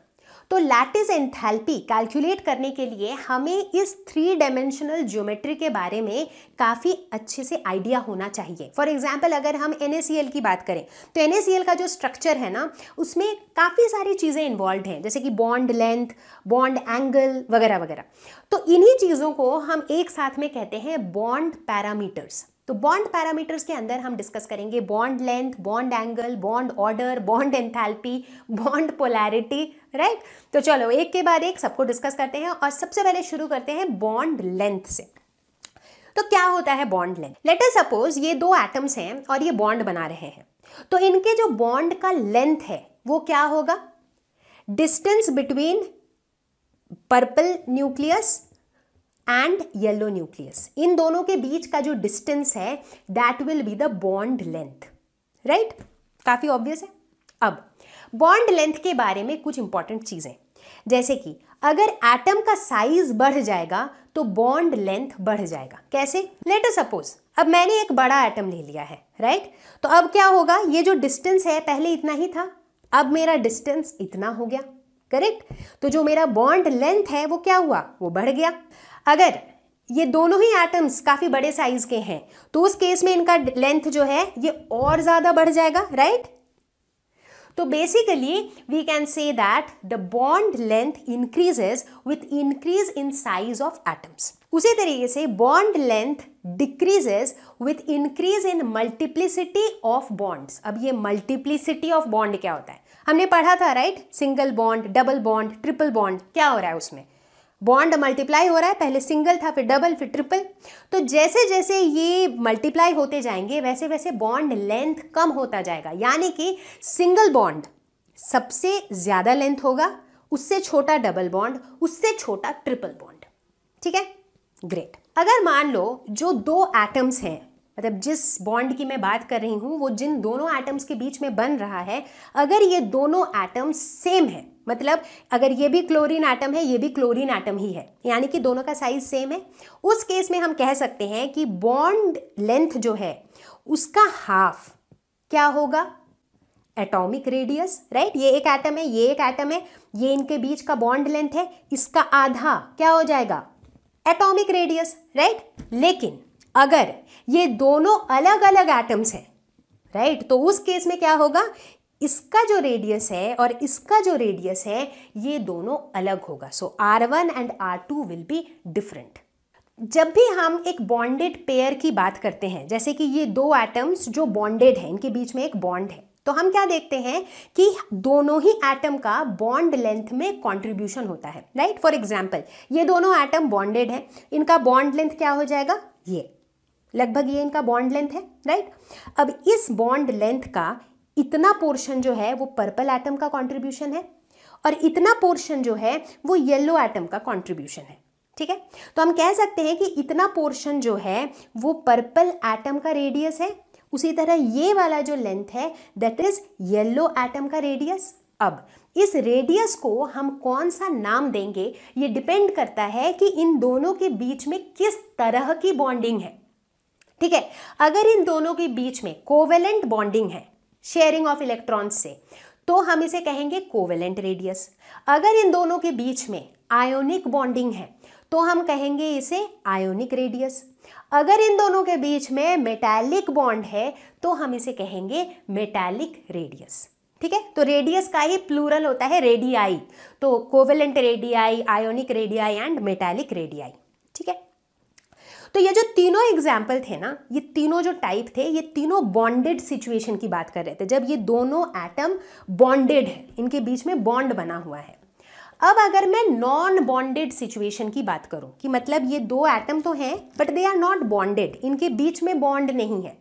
तो लैटिस एंथैल्पी कैलकुलेट करने के लिए हमें इस थ्री डायमेंशनल ज्योमेट्री के बारे में काफ़ी अच्छे से आइडिया होना चाहिए फॉर एग्जाम्पल अगर हम एन की बात करें तो एन का जो स्ट्रक्चर है ना उसमें काफ़ी सारी चीज़ें इन्वॉल्व हैं जैसे कि बॉन्ड लेंथ बॉन्ड एंगल वगैरह वगैरह तो इन्हीं चीज़ों को हम एक साथ में कहते हैं बॉन्ड पैरामीटर्स तो बॉन्ड पैरामीटर्स के अंदर हम डिस्कस करेंगे bond length bond angle bond order bond enthalpy bond polarity right तो चलो एक के बाद एक सबको डिस्कस करते हैं और सबसे पहले शुरू करते हैं बॉन्ड लेंथ से तो क्या होता है बॉन्ड लेंथ लेटर सपोज ये दो एटम्स हैं और ये बॉन्ड बना रहे हैं तो इनके जो बॉन्ड का लेंथ है वो क्या होगा distance between purple nucleus and yellow nucleus इन दोनों के बीच का जो डिस्टेंस है that will be the bond length right काफ़ी ऑब्वियस है अब बॉन्ड लेंथ के बारे में कुछ इंपॉर्टेंट चीज़ें जैसे कि अगर एटम का साइज बढ़ जाएगा तो बॉन्ड लेंथ बढ़ जाएगा कैसे लेटर सपोज अब मैंने एक बड़ा एटम ले लिया है राइट तो अब क्या होगा ये जो डिस्टेंस है पहले इतना ही था अब मेरा डिस्टेंस इतना हो गया करेक्ट तो जो मेरा बॉन्ड लेंथ है वो क्या हुआ वो बढ़ गया अगर ये दोनों ही एटम्स काफ़ी बड़े साइज के हैं तो उस केस में इनका लेंथ जो है ये और ज़्यादा बढ़ जाएगा राइट right? तो basically we can say that the bond length increases with increase in size of atoms उसी तरीके से bond length decreases with increase in multiplicity of bonds अब ये मल्टीप्लिसिटी ऑफ बॉन्ड क्या होता है हमने पढ़ा था right single bond double bond triple bond क्या हो रहा है उसमें बॉन्ड मल्टीप्लाई हो रहा है पहले सिंगल था फिर डबल फिर ट्रिपल तो जैसे जैसे ये मल्टीप्लाई होते जाएंगे वैसे वैसे बॉन्ड लेंथ कम होता जाएगा यानी कि सिंगल बॉन्ड सबसे ज़्यादा लेंथ होगा उससे छोटा डबल बॉन्ड उससे छोटा ट्रिपल बॉन्ड ठीक है ग्रेट अगर मान लो जो दो एटम्स हैं मतलब जिस बॉन्ड की मैं बात कर रही हूँ वो जिन दोनों एटम्स के बीच में बन रहा है अगर ये दोनों एटम्स सेम है मतलब अगर ये भी क्लोरीन आइटम है ये भी क्लोरीन आइटम ही है यानी कि दोनों का साइज सेम है उस केस में हम कह सकते हैं कि बॉन्ड लेंथ जो है उसका हाफ क्या होगा एटॉमिक रेडियस राइट ये एक एटम है ये एक एटम है ये इनके बीच का बॉन्ड लेंथ है इसका आधा क्या हो जाएगा एटॉमिक रेडियस राइट लेकिन अगर ये दोनों अलग अलग एटम्स हैं राइट तो उस केस में क्या होगा इसका जो रेडियस है और इसका जो रेडियस है ये दोनों अलग होगा so R one and R two will be different जब भी हम एक बॉन्डेड पेयर की बात करते हैं जैसे कि ये दो एटम्स जो बॉन्डेड हैं इनके बीच में एक बॉन्ड है तो हम क्या देखते हैं कि दोनों ही एटम का बॉन्ड लेंथ में कंट्रीब्यूशन होता है राइट फॉर एग्जाम्पल ये दोनों एटम बॉन्डेड हैं इनका बॉन्ड लेंथ क्या हो जाएगा ये लगभग ये इनका बॉन्ड लेंथ है राइट अब इस बॉन्ड लेंथ का इतना पोर्शन जो है वो पर्पल एटम का कॉन्ट्रीब्यूशन है और इतना पोर्शन जो है वो येलो एटम का कॉन्ट्रीब्यूशन है ठीक है तो हम कह सकते हैं कि इतना पोर्शन जो है वो पर्पल एटम का रेडियस है उसी तरह ये वाला जो लेंथ है दैट इज येलो एटम का रेडियस अब इस रेडियस को हम कौन सा नाम देंगे ये डिपेंड करता है कि इन दोनों के बीच में किस तरह की बॉन्डिंग है ठीक है अगर इन दोनों के बीच में कोवेलेंट बॉन्डिंग है शेयरिंग ऑफ इलेक्ट्रॉन्स से तो हम इसे कहेंगे कोवेलेंट रेडियस अगर इन दोनों के बीच में आयोनिक बॉन्डिंग है तो हम कहेंगे इसे आयोनिक रेडियस अगर इन दोनों के बीच में मेटालिक बॉन्ड है तो हम इसे कहेंगे मेटालिक रेडियस ठीक है तो रेडियस का ही प्लूरल होता है रेडियाई तो covalent radii ionic radii and metallic radii ठीक है तो ये जो तीनों एग्जाम्पल थे ना ये तीनों जो टाइप थे ये तीनों बॉन्डेड सिचुएशन की बात कर रहे थे जब ये दोनों एटम बॉन्डेड है इनके बीच में बॉन्ड बना हुआ है अब अगर मैं नॉन बॉन्डेड सिचुएशन की बात करूं कि मतलब ये दो एटम तो हैं but they are not bonded इनके बीच में बॉन्ड नहीं है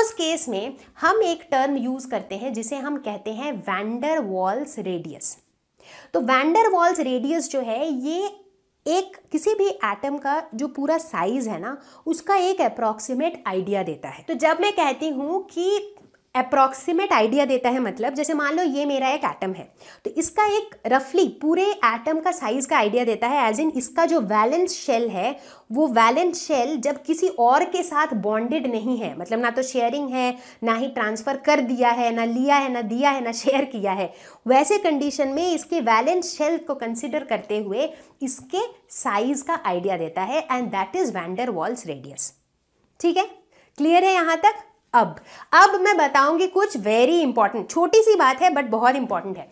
उस केस में हम एक टर्म यूज़ करते हैं जिसे हम कहते हैं वैंडर वॉल्स रेडियस तो वैंडर वॉल्स रेडियस जो है ये एक किसी भी एटम का जो पूरा साइज है ना उसका एक अप्रॉक्सीमेट आइडिया देता है तो जब मैं कहती हूँ कि अप्रॉक्सीमेट आइडिया देता है मतलब जैसे मान लो ये मेरा एक एटम है तो इसका एक रफली पूरे एटम का साइज का आइडिया देता है एज इन इसका जो वैलेंस शेल है वो वैलेंस शेल जब किसी और के साथ बॉन्डेड नहीं है मतलब ना तो शेयरिंग है ना ही ट्रांसफ़र कर दिया है ना लिया है ना दिया है ना शेयर किया है वैसे कंडीशन में इसके वैलेंस शेल को कंसिडर करते हुए इसके साइज का आइडिया देता है and that is van der Waals radius ठीक है क्लियर है यहाँ तक अब अब मैं बताऊंगी कुछ वेरी इंपॉर्टेंट छोटी सी बात है बट बहुत इंपॉर्टेंट है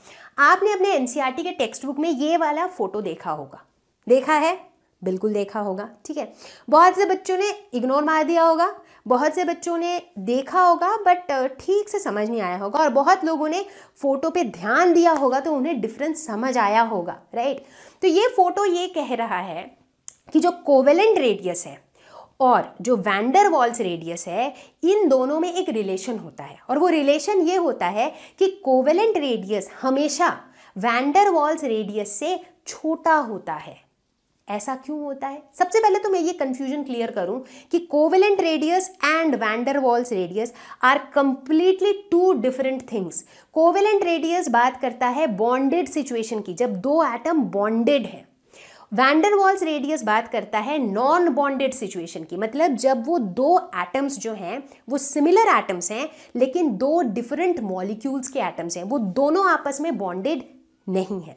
आपने अपने एनसीईआरटी e के टेक्स्ट बुक में ये वाला फोटो देखा होगा देखा है बिल्कुल देखा होगा ठीक है बहुत से बच्चों ने इग्नोर मार दिया होगा बहुत से बच्चों ने देखा होगा बट ठीक से समझ नहीं आया होगा और बहुत लोगों ने फोटो पे ध्यान दिया होगा तो उन्हें डिफरेंस समझ आया होगा राइट तो ये फोटो ये कह रहा है कि जो कोवेलेंट रेडियस है और जो वैंडर वॉल्स रेडियस है इन दोनों में एक रिलेशन होता है और वो रिलेशन ये होता है कि कोवेलेंट रेडियस हमेशा वैंडर वॉल्स रेडियस से छोटा होता है ऐसा क्यों होता है सबसे पहले तो मैं ये कंफ्यूजन क्लियर करूं कि covalent radius and van der Waals radius are completely two different things covalent radius बात करता है बॉन्डेड सिचुएशन की जब दो एटम बॉन्डेड है वॉल्स रेडियस बात करता है नॉन बॉन्डेड सिचुएशन की मतलब जब वो दो एटम्स जो हैं वो सिमिलर एटम्स हैं लेकिन दो डिफरेंट मॉलिक्यूल्स के एटम्स हैं वो दोनों आपस में बॉन्डेड नहीं है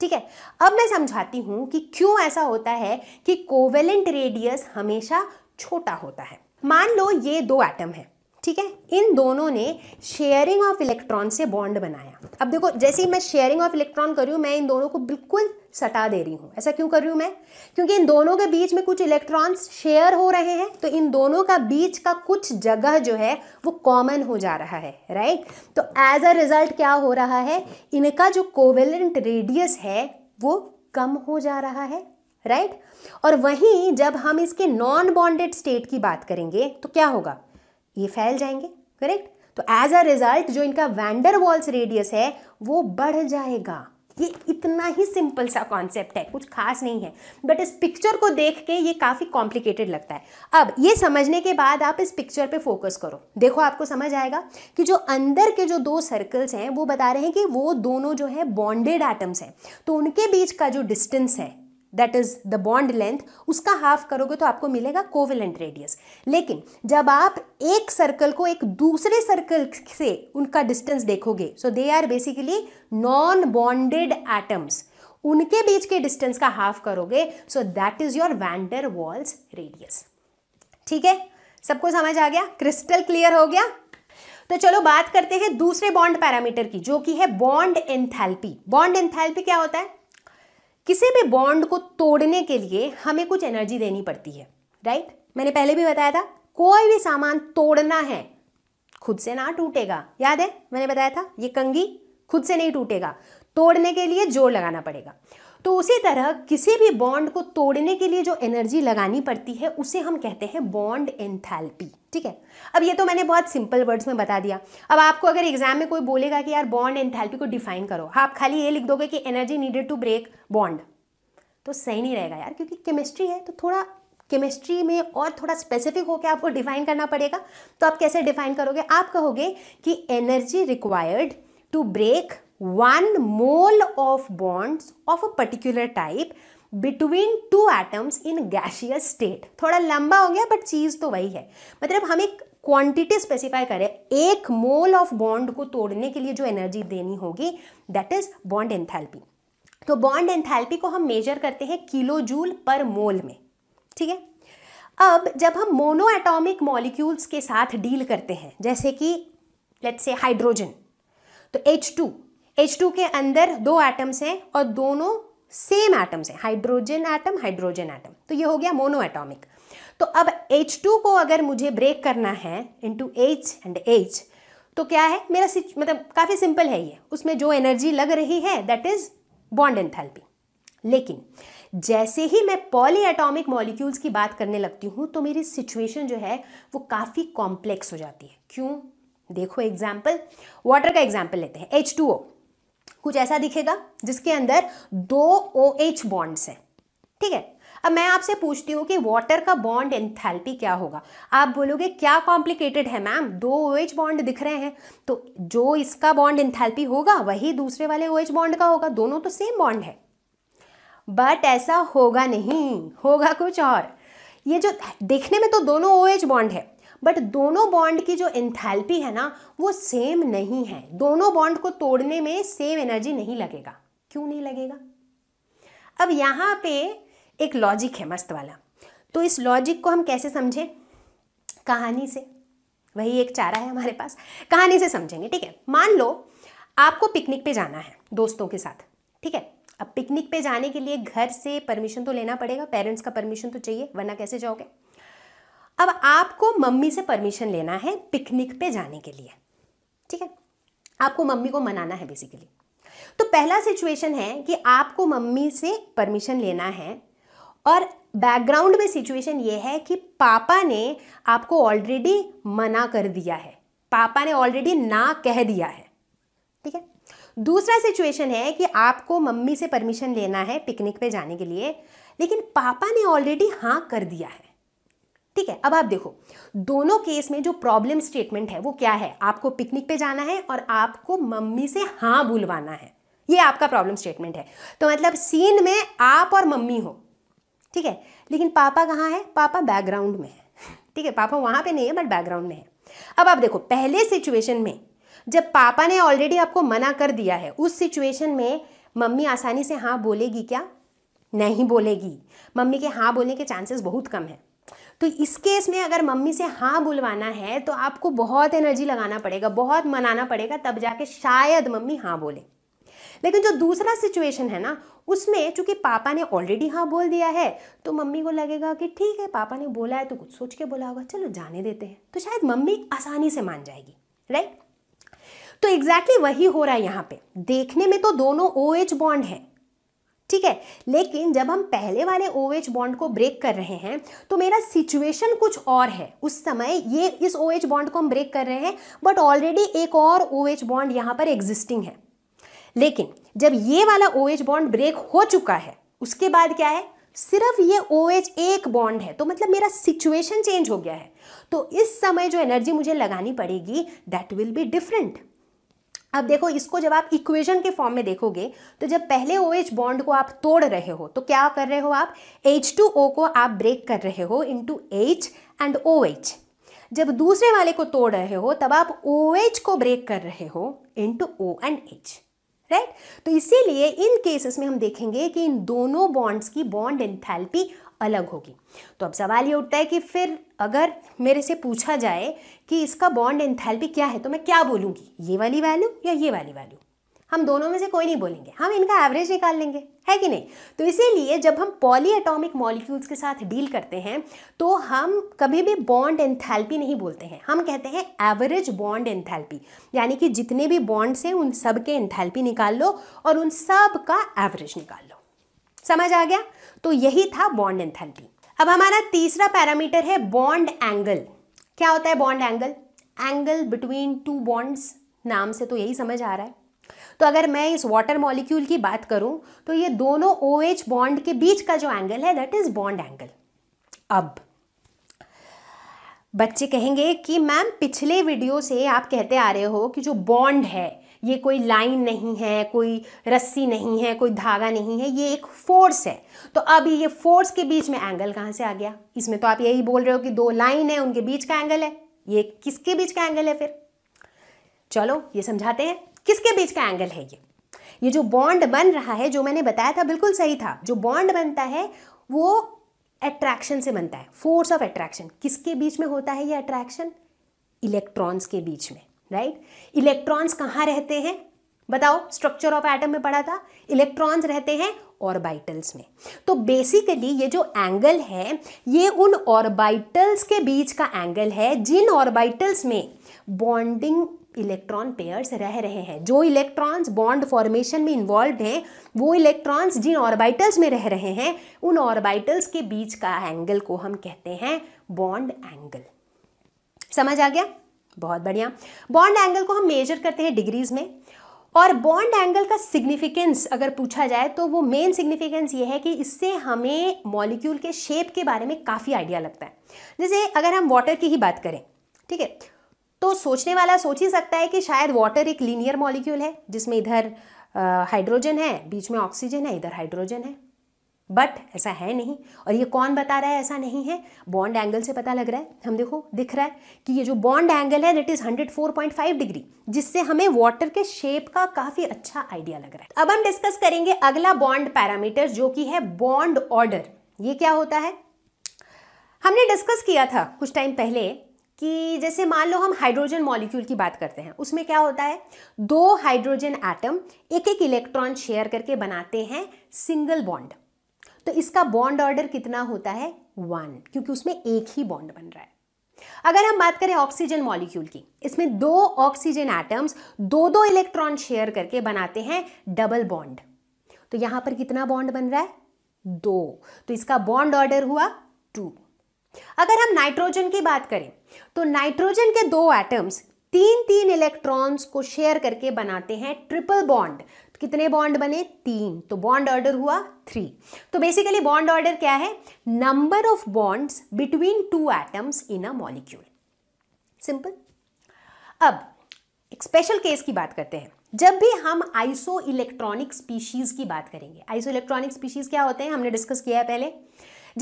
ठीक है अब मैं समझाती हूँ कि क्यों ऐसा होता है कि कोवेलेंट रेडियस हमेशा छोटा होता है मान लो ये दो एटम है ठीक है इन दोनों ने शेयरिंग ऑफ इलेक्ट्रॉन से बॉन्ड बनाया अब देखो जैसे ही मैं शेयरिंग ऑफ इलेक्ट्रॉन कर रही हूँ मैं इन दोनों को बिल्कुल सटा दे रही हूँ ऐसा क्यों कर रही हूँ मैं क्योंकि इन दोनों के बीच में कुछ इलेक्ट्रॉन्स शेयर हो रहे हैं तो इन दोनों का बीच का कुछ जगह जो है वो कॉमन हो जा रहा है राइट तो एज अ रिजल्ट क्या हो रहा है इनका जो कोवेलेंट रेडियस है वो कम हो जा रहा है राइट और वहीं जब हम इसके नॉन बॉन्डेड स्टेट की बात करेंगे तो क्या होगा ये फैल जाएंगे करेक्ट तो एज अ रिजल्ट जो इनका वैंडर वॉल्स रेडियस है वो बढ़ जाएगा ये इतना ही सिंपल सा कॉन्सेप्ट है कुछ खास नहीं है बट इस पिक्चर को देख के ये काफ़ी कॉम्प्लिकेटेड लगता है अब ये समझने के बाद आप इस पिक्चर पे फोकस करो देखो आपको समझ आएगा कि जो अंदर के जो दो सर्कल्स हैं वो बता रहे हैं कि वो दोनों जो है बॉन्डेड एटम्स हैं तो उनके बीच का जो डिस्टेंस है that is the bond length उसका हाफ करोगे तो आपको मिलेगा कोवेलेंट रेडियस लेकिन जब आप एक सर्कल को एक दूसरे सर्कल से उनका डिस्टेंस देखोगे so they are basically non bonded atoms उनके बीच के डिस्टेंस का हाफ करोगे so that is your van der Waals radius ठीक है सबको समझ आ गया क्रिस्टल क्लियर हो गया तो चलो बात करते हैं दूसरे बॉन्ड पैरामीटर की जो कि है बॉन्ड एंथैल्पी बॉन्ड एंथैल्पी क्या होता है किसी भी बॉन्ड को तोड़ने के लिए हमें कुछ एनर्जी देनी पड़ती है राइट मैंने पहले भी बताया था कोई भी सामान तोड़ना है खुद से ना टूटेगा याद है मैंने बताया था ये कंगी खुद से नहीं टूटेगा तोड़ने के लिए जोर लगाना पड़ेगा तो उसी तरह किसी भी बॉन्ड को तोड़ने के लिए जो एनर्जी लगानी पड़ती है उसे हम कहते हैं बॉन्ड एंथैल्पी ठीक है अब ये तो मैंने बहुत सिंपल वर्ड्स में बता दिया अब आपको अगर एग्जाम में कोई बोलेगा कि यार बॉन्ड एंथैल्पी को डिफाइन करो आप खाली ये लिख दोगे कि energy needed to break bond तो सही नहीं रहेगा यार क्योंकि केमिस्ट्री है तो थोड़ा केमिस्ट्री में और थोड़ा स्पेसिफिक होकर आपको डिफाइन करना पड़ेगा तो आप कैसे डिफाइन करोगे आप कहोगे कि energy required to break one mole of bonds of a particular type between two atoms in gaseous state थोड़ा लंबा हो गया बट चीज़ तो वही है मतलब हम एक क्वांटिटी स्पेसिफाई करें एक मोल ऑफ बॉन्ड को तोड़ने के लिए जो एनर्जी देनी होगी दैट इज बॉन्ड एंथैल्पी तो बॉन्ड एंथैल्पी को हम मेजर करते हैं किलो जूल पर मोल में ठीक है अब जब हम मोनो एटॉमिक मॉलिक्यूल्स के साथ डील करते हैं जैसे कि लेट्स से हाइड्रोजन तो H2 H2 के अंदर दो एटम्स हैं और दोनों सेम एटम्स हैं हाइड्रोजन एटम हाइड्रोजन एटम तो ये हो गया मोनो एटॉमिक तो अब एच टू को अगर मुझे ब्रेक करना है इंटू एच एंड एच तो क्या है मेरा मतलब काफ़ी सिंपल है ये उसमें जो एनर्जी लग रही है दैट इज बॉन्ड एंथैल्पी लेकिन जैसे ही मैं पॉली एटॉमिक मॉलिक्यूल्स की बात करने लगती हूँ तो मेरी सिचुएशन जो है वो काफ़ी कॉम्प्लेक्स हो जाती है क्यों देखो एग्जाम्पल वाटर का एग्जाम्पल लेते हैं एच टू ओ कुछ ऐसा दिखेगा जिसके अंदर दो ओ एच बॉन्ड्स हैं ठीक है अब मैं आपसे पूछती हूँ कि वाटर का बॉन्ड एंथैल्पी क्या होगा आप बोलोगे क्या कॉम्प्लिकेटेड है मैम दो ओ एच बॉन्ड दिख रहे हैं तो जो इसका बॉन्ड एंथैल्पी होगा वही दूसरे वाले ओ एच बॉन्ड का होगा दोनों तो सेम बॉन्ड है बट ऐसा होगा नहीं होगा कुछ और ये जो देखने में तो दोनों ओ एच बॉन्ड है बट दोनों बॉन्ड की जो एंथैल्पी है ना वो सेम नहीं है दोनों बॉन्ड को तोड़ने में सेम एनर्जी नहीं लगेगा क्यों नहीं लगेगा अब यहाँ पे एक लॉजिक है मस्त वाला तो इस लॉजिक को हम कैसे समझें कहानी से वही एक चारा है हमारे पास कहानी से समझेंगे ठीक है मान लो आपको पिकनिक पे जाना है दोस्तों के साथ ठीक है अब पिकनिक पे जाने के लिए घर से परमिशन तो लेना पड़ेगा पेरेंट्स का परमिशन तो चाहिए वरना कैसे जाओगे अब आपको मम्मी से परमिशन लेना है पिकनिक पे जाने के लिए ठीक है आपको मम्मी को मनाना है बेसिकली तो पहला सिचुएशन है कि आपको मम्मी से परमिशन लेना है और बैकग्राउंड में सिचुएशन ये है कि पापा ने आपको ऑलरेडी मना कर दिया है पापा ने ऑलरेडी ना कह दिया है ठीक है दूसरा सिचुएशन है कि आपको मम्मी से परमिशन लेना है पिकनिक पे जाने के लिए लेकिन पापा ने ऑलरेडी हाँ कर दिया है ठीक है अब आप देखो दोनों केस में जो प्रॉब्लम स्टेटमेंट है वो क्या है आपको पिकनिक पे जाना है और आपको मम्मी से हाँ बुलवाना है ये आपका प्रॉब्लम स्टेटमेंट है तो मतलब सीन में आप और मम्मी हो ठीक है लेकिन पापा कहाँ है पापा बैकग्राउंड में है (laughs) ठीक है पापा वहाँ पे नहीं है बट बैकग्राउंड में है अब आप देखो पहले सिचुएशन में जब पापा ने ऑलरेडी आपको मना कर दिया है उस सिचुएशन में मम्मी आसानी से हाँ बोलेगी क्या नहीं बोलेगी मम्मी के हाँ बोलने के चांसेस बहुत कम है तो इस केस में अगर मम्मी से हाँ बुलवाना है तो आपको बहुत एनर्जी लगाना पड़ेगा बहुत मनाना पड़ेगा तब जाके शायद मम्मी हाँ बोले लेकिन जो दूसरा सिचुएशन है ना उसमें चूंकि पापा ने ऑलरेडी हाँ बोल दिया है तो मम्मी को लगेगा कि ठीक है पापा ने बोला है तो कुछ सोच के बोला होगा चलो जाने देते हैं तो शायद मम्मी आसानी से मान जाएगी राइट तो एग्जैक्टली exactly वही हो रहा है यहाँ पे देखने में तो दोनों ओ एच बॉन्ड है ठीक है लेकिन जब हम पहले वाले ओ एच बॉन्ड को ब्रेक कर रहे हैं तो मेरा सिचुएशन कुछ और है उस समय ये इस ओ एच बॉन्ड को हम ब्रेक कर रहे हैं बट ऑलरेडी एक और ओ एच बॉन्ड यहाँ पर एग्जिस्टिंग है लेकिन जब ये वाला ओ एच बॉन्ड ब्रेक हो चुका है उसके बाद क्या है सिर्फ ये ओ एच एक बॉन्ड है तो मतलब मेरा सिचुएशन चेंज हो गया है तो इस समय जो एनर्जी मुझे लगानी पड़ेगी दैट विल बी डिफरेंट अब देखो इसको जब आप इक्वेशन के फॉर्म में देखोगे तो जब पहले ओ एच बॉन्ड को आप तोड़ रहे हो तो क्या कर रहे हो आप एच टू ओ को आप ब्रेक कर रहे हो into H and O H जब दूसरे वाले को तोड़ रहे हो तब आप ओ एच को ब्रेक कर रहे हो into O and H right तो इसीलिए इन केसेस में हम देखेंगे कि इन दोनों बॉन्ड्स की बॉन्ड एंथैल्पी अलग होगी तो अब सवाल ये उठता है कि फिर अगर मेरे से पूछा जाए कि इसका बॉन्ड एंथैल्पी क्या है तो मैं क्या बोलूँगी ये वाली वैल्यू या ये वाली वैल्यू हम दोनों में से कोई नहीं बोलेंगे हम इनका एवरेज निकाल लेंगे है कि नहीं तो इसीलिए जब हम पॉली एटॉमिक मॉलिक्यूल्स के साथ डील करते हैं तो हम कभी भी बॉन्ड एंथैल्पी नहीं बोलते हैं हम कहते हैं एवरेज बॉन्ड एंथैल्पी यानी कि जितने भी बॉन्ड्स हैं उन सब के एंथैल्पी निकाल लो और उन सब का एवरेज निकाल लो समझ आ गया तो यही था बॉन्ड एंथैल्पी अब हमारा तीसरा पैरामीटर है बॉन्ड एंगल क्या होता है bond angle angle between two bonds नाम से तो यही समझ आ रहा है तो अगर मैं इस वाटर मॉलिक्यूल की बात करूं तो ये दोनों ओ एच बॉन्ड के बीच का जो एंगल है दैट इज बॉन्ड एंगल अब बच्चे कहेंगे कि मैम पिछले वीडियो से आप कहते आ रहे हो कि जो बॉन्ड है ये कोई लाइन नहीं है कोई रस्सी नहीं है कोई धागा नहीं है ये एक फोर्स है तो अब ये फोर्स के बीच में एंगल कहाँ से आ गया इसमें तो आप यही बोल रहे हो कि दो लाइन है उनके बीच का एंगल है ये किसके बीच का एंगल है फिर चलो ये समझाते हैं किसके बीच का एंगल है ये ये जो बॉन्ड बन रहा है जो मैंने बताया था बिल्कुल सही था जो बॉन्ड बनता है वो अट्रैक्शन से बनता है फोर्स ऑफ अट्रैक्शन किसके बीच में होता है ये अट्रैक्शन इलेक्ट्रॉन्स के बीच में राइट इलेक्ट्रॉन्स कहाँ रहते हैं बताओ स्ट्रक्चर ऑफ एटम में पढ़ा था इलेक्ट्रॉन्स रहते हैं ऑर्बिटल्स में तो बेसिकली ये जो एंगल है ये उन ऑर्बिटल्स के बीच का एंगल है जिन ऑर्बिटल्स में बॉन्डिंग इलेक्ट्रॉन पेयर्स रह रहे हैं जो इलेक्ट्रॉन्स बॉन्ड फॉर्मेशन में इन्वॉल्व हैं वो इलेक्ट्रॉन्स जिन ऑर्बिटल्स में रह रहे हैं उन ऑर्बिटल्स के बीच का एंगल को हम कहते हैं बॉन्ड एंगल समझ आ गया बहुत बढ़िया बॉन्ड एंगल को हम मेजर करते हैं डिग्रीज में और बॉन्ड एंगल का सिग्निफिकेंस अगर पूछा जाए तो वो मेन सिग्निफिकेंस ये है कि इससे हमें मॉलिक्यूल के शेप के बारे में काफ़ी आइडिया लगता है जैसे अगर हम वाटर की ही बात करें ठीक है तो सोचने वाला सोच ही सकता है कि शायद वाटर एक लीनियर मॉलिक्यूल है जिसमें इधर हाइड्रोजन है बीच में ऑक्सीजन है इधर हाइड्रोजन है बट ऐसा है नहीं और ये कौन बता रहा है ऐसा नहीं है बॉन्ड एंगल से पता लग रहा है हम देखो दिख रहा है कि ये जो बॉन्ड एंगल है दैट इज 104.5 डिग्री जिससे हमें वाटर के शेप का काफी अच्छा आइडिया लग रहा है अब हम डिस्कस करेंगे अगला बॉन्ड पैरामीटर जो कि है बॉन्ड ऑर्डर ये क्या होता है हमने डिस्कस किया था कुछ टाइम पहले कि जैसे मान लो हम हाइड्रोजन मॉलिक्यूल की बात करते हैं उसमें क्या होता है दो हाइड्रोजन एटम एक एक इलेक्ट्रॉन शेयर करके बनाते हैं सिंगल बॉन्ड तो इसका बॉन्ड ऑर्डर कितना होता है वन क्योंकि उसमें एक ही बॉन्ड बन रहा है अगर हम बात करें ऑक्सीजन मॉलिक्यूल की इसमें दो ऑक्सीजन एटम्स दो दो इलेक्ट्रॉन शेयर करके बनाते हैं डबल बॉन्ड तो यहां पर कितना बॉन्ड बन रहा है दो तो इसका बॉन्ड ऑर्डर हुआ टू अगर हम नाइट्रोजन की बात करें तो नाइट्रोजन के दो एटम्स तीन तीन इलेक्ट्रॉन्स को शेयर करके बनाते हैं ट्रिपल बॉन्ड कितने बॉन्ड बने तीन तो बॉन्ड ऑर्डर हुआ थ्री तो बेसिकली बॉन्ड ऑर्डर क्या है number of bonds between two atoms in a molecule simple अब एक स्पेशल केस की बात करते हैं जब भी हम आइसो इलेक्ट्रॉनिक स्पीशीज की बात करेंगे आइसो इलेक्ट्रॉनिक स्पीशीज क्या होते हैं हमने डिस्कस किया है पहले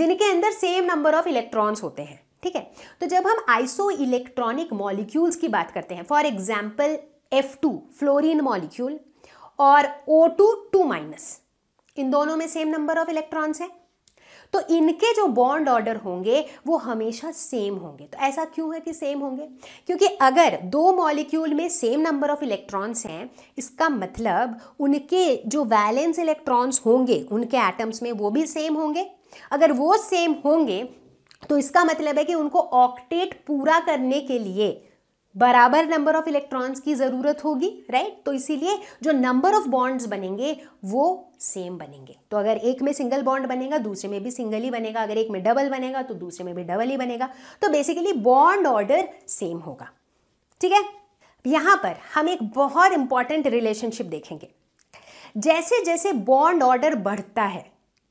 जिनके अंदर सेम नंबर ऑफ इलेक्ट्रॉन्स होते हैं ठीक है तो जब हम आइसो इलेक्ट्रॉनिक मॉलिक्यूल्स की बात करते हैं for example F two fluorine molecule और O2 टू टू माइनस इन दोनों में सेम नंबर ऑफ इलेक्ट्रॉन्स है तो इनके जो बॉन्ड ऑर्डर होंगे वो हमेशा सेम होंगे तो ऐसा क्यों है कि सेम होंगे क्योंकि अगर दो मॉलिक्यूल में सेम नंबर ऑफ इलेक्ट्रॉन्स हैं इसका मतलब उनके जो वैलेंस इलेक्ट्रॉन्स होंगे उनके एटम्स में वो भी सेम होंगे अगर वो सेम होंगे तो इसका मतलब है कि उनको ऑक्टेट पूरा करने के लिए बराबर नंबर ऑफ इलेक्ट्रॉन्स की ज़रूरत होगी राइट तो इसीलिए जो नंबर ऑफ बॉन्ड्स बनेंगे वो सेम बनेंगे तो अगर एक में सिंगल बॉन्ड बनेगा दूसरे में भी सिंगल ही बनेगा अगर एक में डबल बनेगा तो दूसरे में भी डबल ही बनेगा तो बेसिकली बॉन्ड ऑर्डर सेम होगा ठीक है यहां पर हम एक बहुत इंपॉर्टेंट रिलेशनशिप देखेंगे जैसे जैसे बॉन्ड ऑर्डर बढ़ता है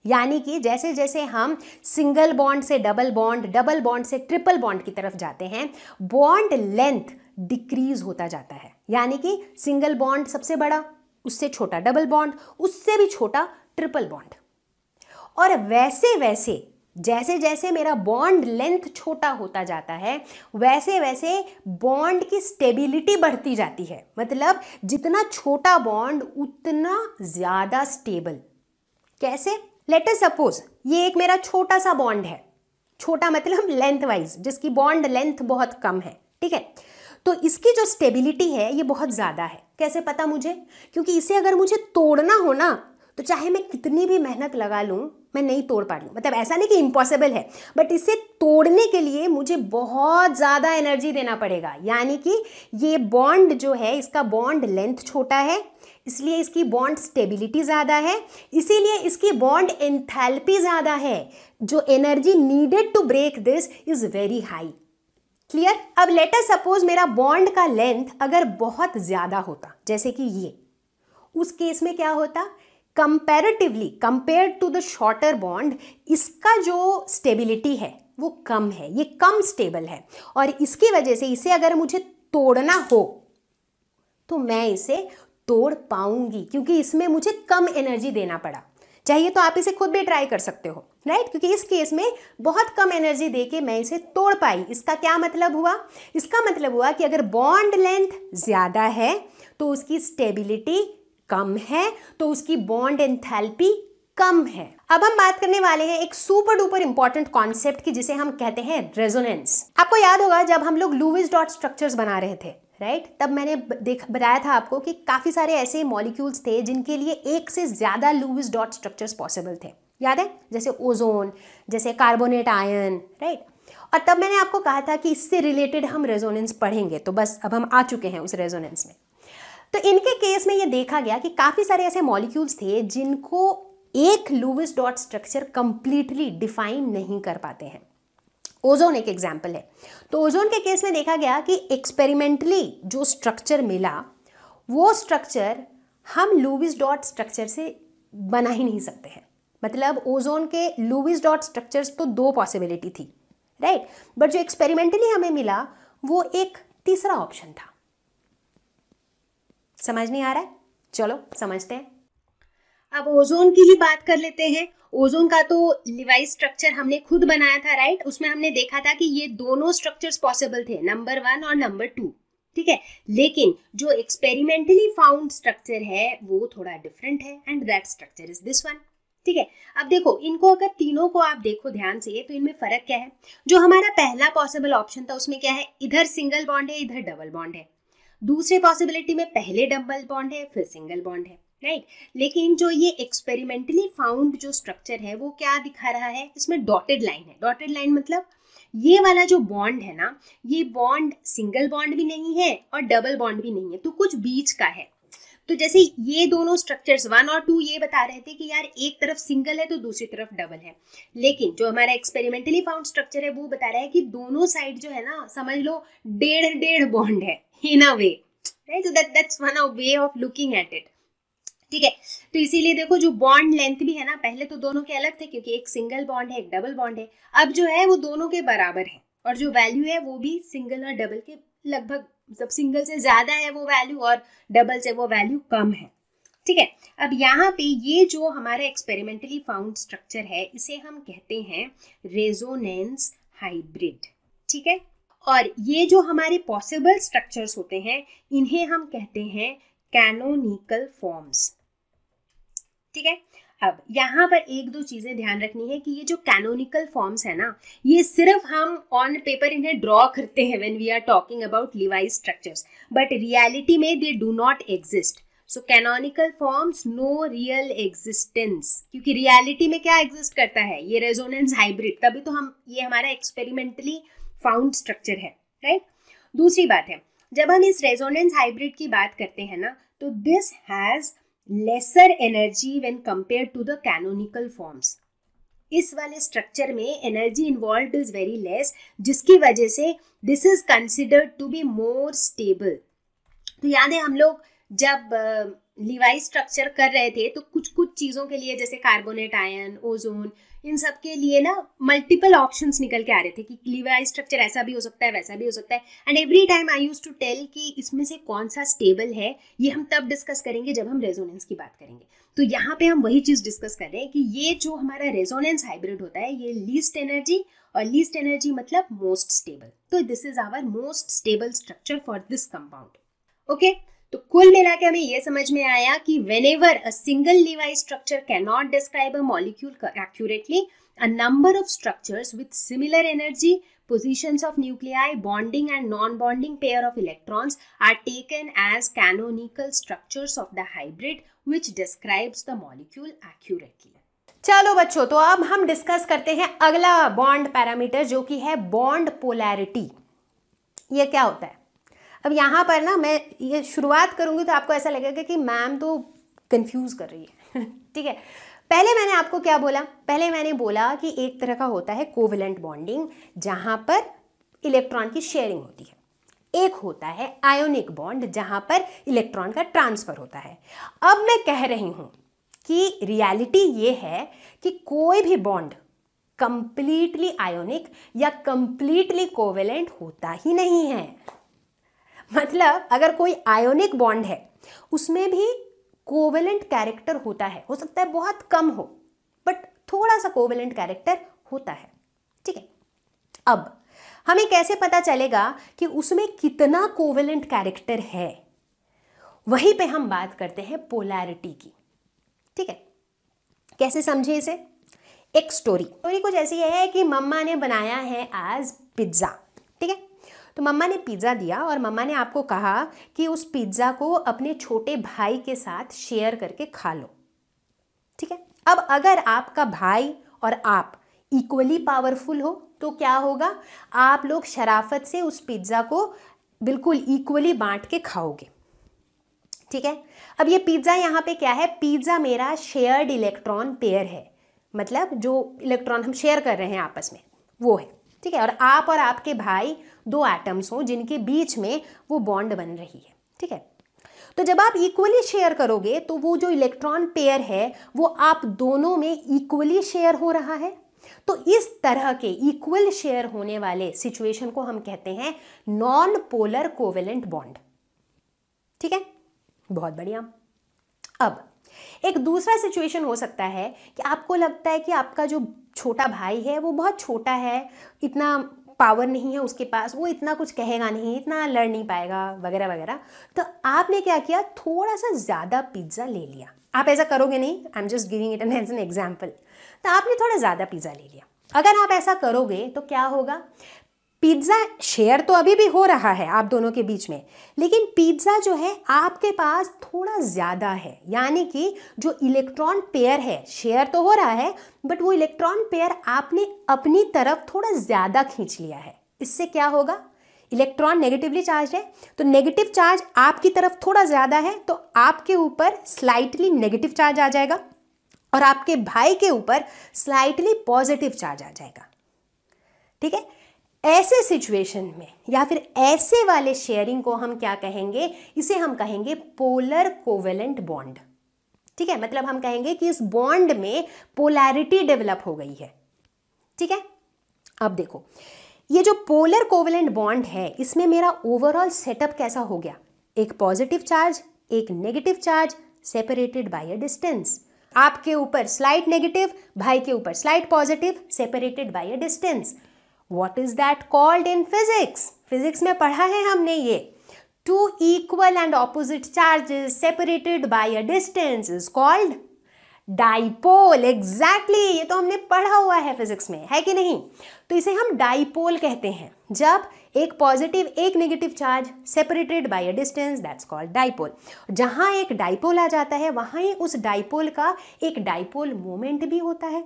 यानी कि जैसे जैसे हम सिंगल बॉन्ड से डबल बॉन्ड डबल बॉन्ड से ट्रिपल बॉन्ड की तरफ जाते हैं बॉन्ड लेंथ डिक्रीज होता जाता है यानी कि सिंगल बॉन्ड सबसे बड़ा उससे छोटा डबल बॉन्ड उससे भी छोटा ट्रिपल बॉन्ड और वैसे वैसे जैसे जैसे मेरा बॉन्ड लेंथ छोटा होता जाता है वैसे वैसे बॉन्ड की स्टेबिलिटी बढ़ती जाती है मतलब जितना छोटा बॉन्ड उतना ज़्यादा स्टेबल कैसे लेट अस सपोज ये एक मेरा छोटा सा बॉन्ड है छोटा मतलब लेंथ वाइज जिसकी बॉन्ड लेंथ बहुत कम है ठीक है तो इसकी जो स्टेबिलिटी है ये बहुत ज़्यादा है कैसे पता मुझे क्योंकि इसे अगर मुझे तोड़ना हो ना तो चाहे मैं कितनी भी मेहनत लगा लूँ मैं नहीं तोड़ पा रही हूँ मतलब ऐसा नहीं कि इम्पॉसिबल है बट इसे तोड़ने के लिए मुझे बहुत ज़्यादा एनर्जी देना पड़ेगा यानी कि ये बॉन्ड जो है इसका बॉन्ड लेंथ छोटा है इसलिए इसकी बॉन्ड स्टेबिलिटी ज़्यादा है इसीलिए इसकी बॉन्ड एंथैल्पी ज़्यादा है जो energy needed to break this is very high clear अब लेटर सपोज मेरा बॉन्ड का लेंथ अगर बहुत ज़्यादा होता जैसे कि ये उस केस में क्या होता comparatively compare to the shorter bond इसका जो स्टेबिलिटी है वो कम है ये कम स्टेबल है और इसकी वजह से इसे अगर मुझे तोड़ना हो तो मैं इसे तोड़ पाऊंगी क्योंकि इसमें मुझे कम एनर्जी देना पड़ा चाहिए तो आप इसे खुद भी ट्राई कर सकते हो राइट क्योंकि इस केस में बहुत कम एनर्जी दे के मैं इसे तोड़ पाई इसका क्या मतलब हुआ इसका मतलब हुआ कि अगर बॉन्ड लेंथ ज़्यादा है तो उसकी स्टेबिलिटी कम है तो उसकी बॉन्ड एंथैल्पी कम है अब हम बात करने वाले हैं एक सुपर डुपर इंपॉर्टेंट कॉन्सेप्ट की जिसे हम कहते हैं रेजोनेंस आपको याद होगा जब हम लोग लूविस डॉट स्ट्रक्चर्स बना रहे थे राइट right? तब मैंने देख बताया था आपको कि काफ़ी सारे ऐसे मॉलिक्यूल्स थे जिनके लिए एक से ज़्यादा लूविस डॉट स्ट्रक्चर्स पॉसिबल थे याद है जैसे ओजोन जैसे कार्बोनेट आयन राइट और तब मैंने आपको कहा था कि इससे रिलेटेड हम रेजोनेंस पढ़ेंगे तो बस अब हम आ चुके हैं उस रेजोनेंस में तो इनके केस में ये देखा गया कि काफ़ी सारे ऐसे मॉलिक्यूल्स थे जिनको एक Lewis dot structure completely define नहीं कर पाते हैं ओजोन एक एग्जाम्पल है तो ओजोन के केस में देखा गया कि एक्सपेरिमेंटली जो स्ट्रक्चर मिला वो स्ट्रक्चर हम लूविस डॉट स्ट्रक्चर से बना ही नहीं सकते हैं मतलब ओजोन के लूविस डॉट स्ट्रक्चर्स तो दो पॉसिबिलिटी थी राइट बट जो एक्सपेरिमेंटली हमें मिला वो एक तीसरा ऑप्शन था समझ नहीं आ रहा है चलो समझते हैं अब ओजोन की ही बात कर लेते हैं ओजोन का तो लिवाइस स्ट्रक्चर हमने खुद बनाया था राइट उसमें हमने देखा था कि ये दोनों स्ट्रक्चर्स पॉसिबल थे नंबर वन और नंबर टू ठीक है लेकिन जो एक्सपेरिमेंटली फाउंड स्ट्रक्चर है वो थोड़ा डिफरेंट है and that structure is this one ठीक है अब देखो इनको अगर तीनों को आप देखो ध्यान से तो इनमें फर्क क्या है जो हमारा पहला पॉसिबल ऑप्शन था उसमें क्या है इधर सिंगल बॉन्ड है इधर डबल बॉन्ड है दूसरे पॉसिबिलिटी में पहले डबल बॉन्ड है फिर सिंगल बॉन्ड है राइट right? लेकिन जो ये एक्सपेरिमेंटली फाउंड जो स्ट्रक्चर है वो क्या दिखा रहा है इसमें डॉटेड लाइन है डॉटेड लाइन मतलब ये वाला जो बॉन्ड है ना ये बॉन्ड सिंगल बॉन्ड भी नहीं है और डबल बॉन्ड भी नहीं है तो कुछ बीच का है तो जैसे ये दोनों स्ट्रक्चर्स वन और टू ये बता रहे थे कि यार एक तरफ सिंगल है तो दूसरी तरफ डबल है लेकिन जो हमारा एक्सपेरिमेंटली फाउंड स्ट्रक्चर है वो बता रहा है कि दोनों साइड जो है ना समझ लो डेढ़ डेढ़ बॉन्ड है in a way right so that that's one way of looking at it ठीक है तो इसीलिए देखो जो बॉन्ड लेंथ भी है ना पहले तो दोनों के अलग थे क्योंकि एक सिंगल बॉन्ड है एक डबल बॉन्ड है अब जो है वो दोनों के बराबर है और जो वैल्यू है वो भी सिंगल और डबल के लगभग मतलब सिंगल से ज़्यादा है वो वैल्यू और डबल से वो वैल्यू कम है ठीक है अब यहाँ पे ये जो हमारा एक्सपेरिमेंटली फाउंड स्ट्रक्चर है इसे हम कहते हैं रेजोनेंस हाइब्रिड ठीक है और ये जो हमारे पॉसिबल स्ट्रक्चर्स होते हैं इन्हें हम कहते हैं कैनोनिकल फॉर्म्स ठीक है अब यहाँ पर एक दो चीज़ें ध्यान रखनी है कि ये जो कैनोनिकल फॉर्म्स है ना ये सिर्फ हम ऑन पेपर इन्हें ड्रॉ करते हैं when we are talking about Lewis structures but reality में they do not exist so canonical forms no real existence क्योंकि रियलिटी में क्या एग्जिस्ट करता है ये रेजोनेंस हाइब्रिड तभी तो हम ये हमारा एक्सपेरिमेंटली फाउंड स्ट्रक्चर है राइट दूसरी बात है जब हम इस रेजोनेंस हाइब्रिड की बात करते हैं ना तो this has lesser energy when compare to the canonical forms इस वाले स्ट्रक्चर में energy involve is very less जिसकी वजह से this is considered to be more stable तो याद है हम लोग जब लिवाई स्ट्रक्चर कर रहे थे तो कुछ कुछ चीज़ों के लिए जैसे कार्बोनेट आयन ओजोन इन सब के लिए ना मल्टीपल ऑप्शंस निकल के आ रहे थे कि लीवाई स्ट्रक्चर ऐसा भी हो सकता है वैसा भी हो सकता है and every time I use to tell कि इसमें से कौन सा स्टेबल है ये हम तब डिस्कस करेंगे जब हम रेजोनेंस की बात करेंगे तो यहाँ पे हम वही चीज़ डिस्कस कर रहे हैं कि ये जो हमारा रेजोनेंस हाइब्रिड होता है ये लीस्ट एनर्जी और लीस्ट एनर्जी मतलब मोस्ट स्टेबल तो this is our most stable structure for this compound okay okay? तो कुल मिला के हमें यह समझ में आया कि whenever a single Lewis structure can not describe a molecule accurately a number of structure with similar energy position of nuclei bonding and non bonding pair of electrons are taken as canonical structure of the hybrid which describes the molecule accurately चलो बच्चों तो अब हम discuss करते हैं अगला bond parameter जो कि है बॉन्ड पोलैरिटी ये क्या होता है अब यहाँ पर ना मैं ये शुरुआत करूँगी तो आपको ऐसा लगेगा कि मैम तो कन्फ्यूज़ कर रही है (laughs) ठीक है पहले मैंने आपको क्या बोला पहले मैंने बोला कि एक तरह का होता है कोवलेंट बॉन्डिंग जहाँ पर इलेक्ट्रॉन की शेयरिंग होती है एक होता है आयोनिक बॉन्ड जहाँ पर इलेक्ट्रॉन का ट्रांसफ़र होता है अब मैं कह रही हूँ कि रियलिटी ये है कि कोई भी बॉन्ड कंप्लीटली आयोनिक या कंप्लीटली कोवेलेंट होता ही नहीं है मतलब अगर कोई आयोनिक बॉन्ड है उसमें भी कोवेलेंट कैरेक्टर होता है हो सकता है बहुत कम हो बट थोड़ा सा कोवेलेंट कैरेक्टर होता है ठीक है अब हमें कैसे पता चलेगा कि उसमें कितना कोवेलेंट कैरेक्टर है वहीं पे हम बात करते हैं पोलैरिटी की ठीक है कैसे समझे इसे एक स्टोरी स्टोरी कुछ ऐसी है कि मम्मा ने बनाया है आज पिज्ज़ा तो मम्मा ने पिज़्ज़ा दिया और मम्मा ने आपको कहा कि उस पिज़्ज़ा को अपने छोटे भाई के साथ शेयर करके खा लो ठीक है अब अगर आपका भाई और आप इक्वली पावरफुल हो तो क्या होगा आप लोग शराफत से उस पिज़्ज़ा को बिल्कुल इक्वली बांट के खाओगे ठीक है अब ये पिज़्ज़ा यहाँ पे क्या है पिज़्ज़ा मेरा शेयर्ड इलेक्ट्रॉन पेयर है मतलब जो इलेक्ट्रॉन हम शेयर कर रहे हैं आपस में वो है ठीक है और आप और आपके भाई दो एटम्स हों जिनके बीच में वो बॉन्ड बन रही है ठीक है तो जब आप इक्वली शेयर करोगे तो वो जो इलेक्ट्रॉन पेयर है वो आप दोनों में इक्वली शेयर हो रहा है तो इस तरह के इक्वल शेयर होने वाले सिचुएशन को हम कहते हैं नॉन पोलर कोवेलेंट बॉन्ड ठीक है बहुत बढ़िया अब एक दूसरा सिचुएशन हो सकता है कि आपको लगता है कि आपका जो छोटा भाई है वो बहुत छोटा है इतना पावर नहीं है उसके पास वो इतना कुछ कहेगा नहीं इतना लड़ नहीं पाएगा वगैरह वगैरह तो आपने क्या किया थोड़ा सा ज़्यादा पिज्ज़ा ले लिया आप ऐसा करोगे नहीं I am just giving it an as an example तो आपने थोड़ा ज़्यादा पिज़्ज़ा ले लिया अगर आप ऐसा करोगे तो क्या होगा पिज्ज़ा शेयर तो अभी भी हो रहा है आप दोनों के बीच में लेकिन पिज्ज़ा जो है आपके पास थोड़ा ज़्यादा है यानी कि जो इलेक्ट्रॉन पेयर है शेयर तो हो रहा है बट वो इलेक्ट्रॉन पेयर आपने अपनी तरफ थोड़ा ज़्यादा खींच लिया है इससे क्या होगा इलेक्ट्रॉन नेगेटिवली चार्ज है तो नेगेटिव चार्ज आपकी तरफ थोड़ा ज़्यादा है तो आपके ऊपर स्लाइटली नेगेटिव चार्ज आ जाएगा और आपके भाई के ऊपर स्लाइटली पॉजिटिव चार्ज आ जाएगा ठीक है ऐसे सिचुएशन में या फिर ऐसे वाले शेयरिंग को हम क्या कहेंगे इसे हम कहेंगे पोलर कोवेलेंट बॉन्ड ठीक है मतलब हम कहेंगे कि इस बॉन्ड में पोलैरिटी डेवलप हो गई है ठीक है अब देखो ये जो पोलर कोवेलेंट बॉन्ड है इसमें मेरा ओवरऑल सेटअप कैसा हो गया एक पॉजिटिव चार्ज एक negative charge separated by a distance आपके ऊपर स्लाइट नेगेटिव भाई के ऊपर slight positive separated by a distance what is that called in physics physics में पढ़ा है हमने ये two equal and opposite charges separated by a distance is called dipole exactly exactly, ये तो हमने पढ़ा हुआ है फिजिक्स में है कि नहीं तो इसे हम डाइपोल कहते हैं जब एक पॉजिटिव एक negative charge separated by a distance that's called dipole जहाँ एक डाइपोल आ जाता है वहाँ ही उस डाइपोल का एक डाइपोल मोमेंट भी होता है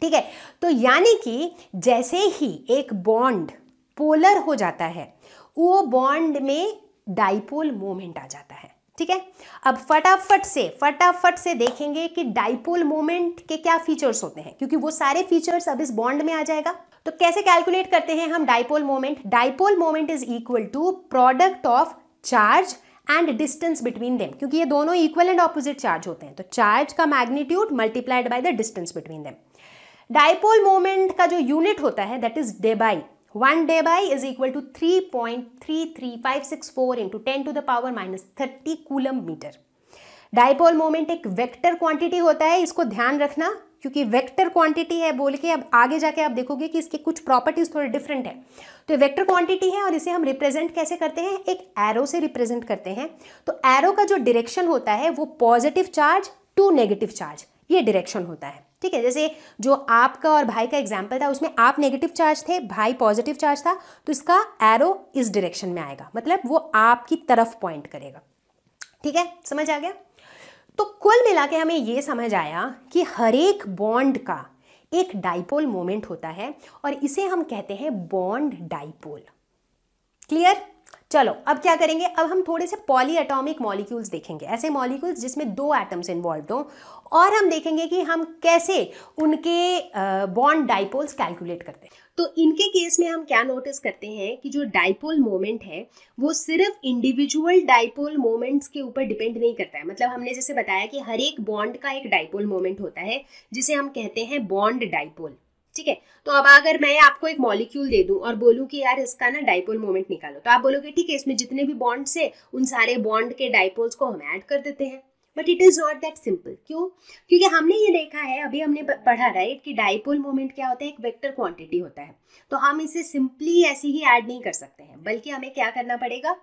ठीक है तो यानी कि जैसे ही एक बॉन्ड पोलर हो जाता है वो बॉन्ड में डाइपोल मोमेंट आ जाता है ठीक है अब फटाफट से फटाफट से देखेंगे कि डाइपोल मोमेंट के क्या फीचर्स होते हैं क्योंकि वो सारे फीचर्स अब इस बॉन्ड में आ जाएगा तो कैसे कैलकुलेट करते हैं हम dipole moment dipole moment is equal to product of charge and distance between them क्योंकि ये दोनों इक्वल एंड ऑपोजिट चार्ज होते हैं तो चार्ज का magnitude multiplied by the distance between them dipole moment का जो यूनिट होता है that is debye one debye is equal to three point three three five six four into ten to the power minus thirty coulomb metre dipole moment एक vector quantity होता है इसको ध्यान रखना क्योंकि वेक्टर क्वांटिटी है बोल के अब आगे जाके आप देखोगे कि इसके कुछ प्रॉपर्टीज थोड़े डिफरेंट है तो वेक्टर क्वांटिटी है और इसे हम रिप्रेजेंट कैसे करते हैं एक एरो से रिप्रेजेंट करते हैं तो एरो का जो डायरेक्शन होता है वो positive charge to negative charge ये डायरेक्शन होता है ठीक है जैसे जो आपका और भाई का एग्जाम्पल था उसमें आप नेगेटिव चार्ज थे भाई पॉजिटिव चार्ज था तो इसका एरो इस डायरेक्शन में आएगा मतलब वो आपकी तरफ पॉइंट करेगा ठीक है समझ आ गया तो कुल मिला के हमें ये समझ आया कि एक बॉन्ड का एक डाइपोल मोमेंट होता है और इसे हम कहते हैं बॉन्ड डाइपोल क्लियर चलो अब क्या करेंगे अब हम थोड़े से पॉली एटॉमिक मॉलिक्यूल्स देखेंगे ऐसे मॉलिक्यूल्स जिसमें दो एटम्स इन्वॉल्व हों और हम देखेंगे कि हम कैसे उनके बॉन्ड डाइपोल्स कैलकुलेट करते हैं तो इनके केस में हम क्या नोटिस करते हैं कि जो डाइपोल मोमेंट है वो सिर्फ इंडिविजुअल डाइपोल मोमेंट्स के ऊपर डिपेंड नहीं करता है मतलब हमने जैसे बताया कि हर एक बॉन्ड का एक डाइपोल मोमेंट होता है जिसे हम कहते हैं बॉन्ड डाइपोल ठीक है तो अब अगर मैं आपको एक मॉलिक्यूल दे दूं और बोलूं कि यार इसका ना डाइपोल मोमेंट निकालो तो आप बोलोगे ठीक है इसमें जितने भी बॉन्ड्स है उन सारे बॉन्ड के डाइपोल्स को हम ऐड कर देते हैं but it is not that simple क्यों क्योंकि हमने ये देखा है अभी हमने पढ़ा राइट कि डाइपोल मोमेंट क्या होता है एक वेक्टर क्वांटिटी होता है तो हम इसे सिंपली ऐसे ही ऐड नहीं कर सकते हैं बल्कि हमें क्या करना पड़ेगा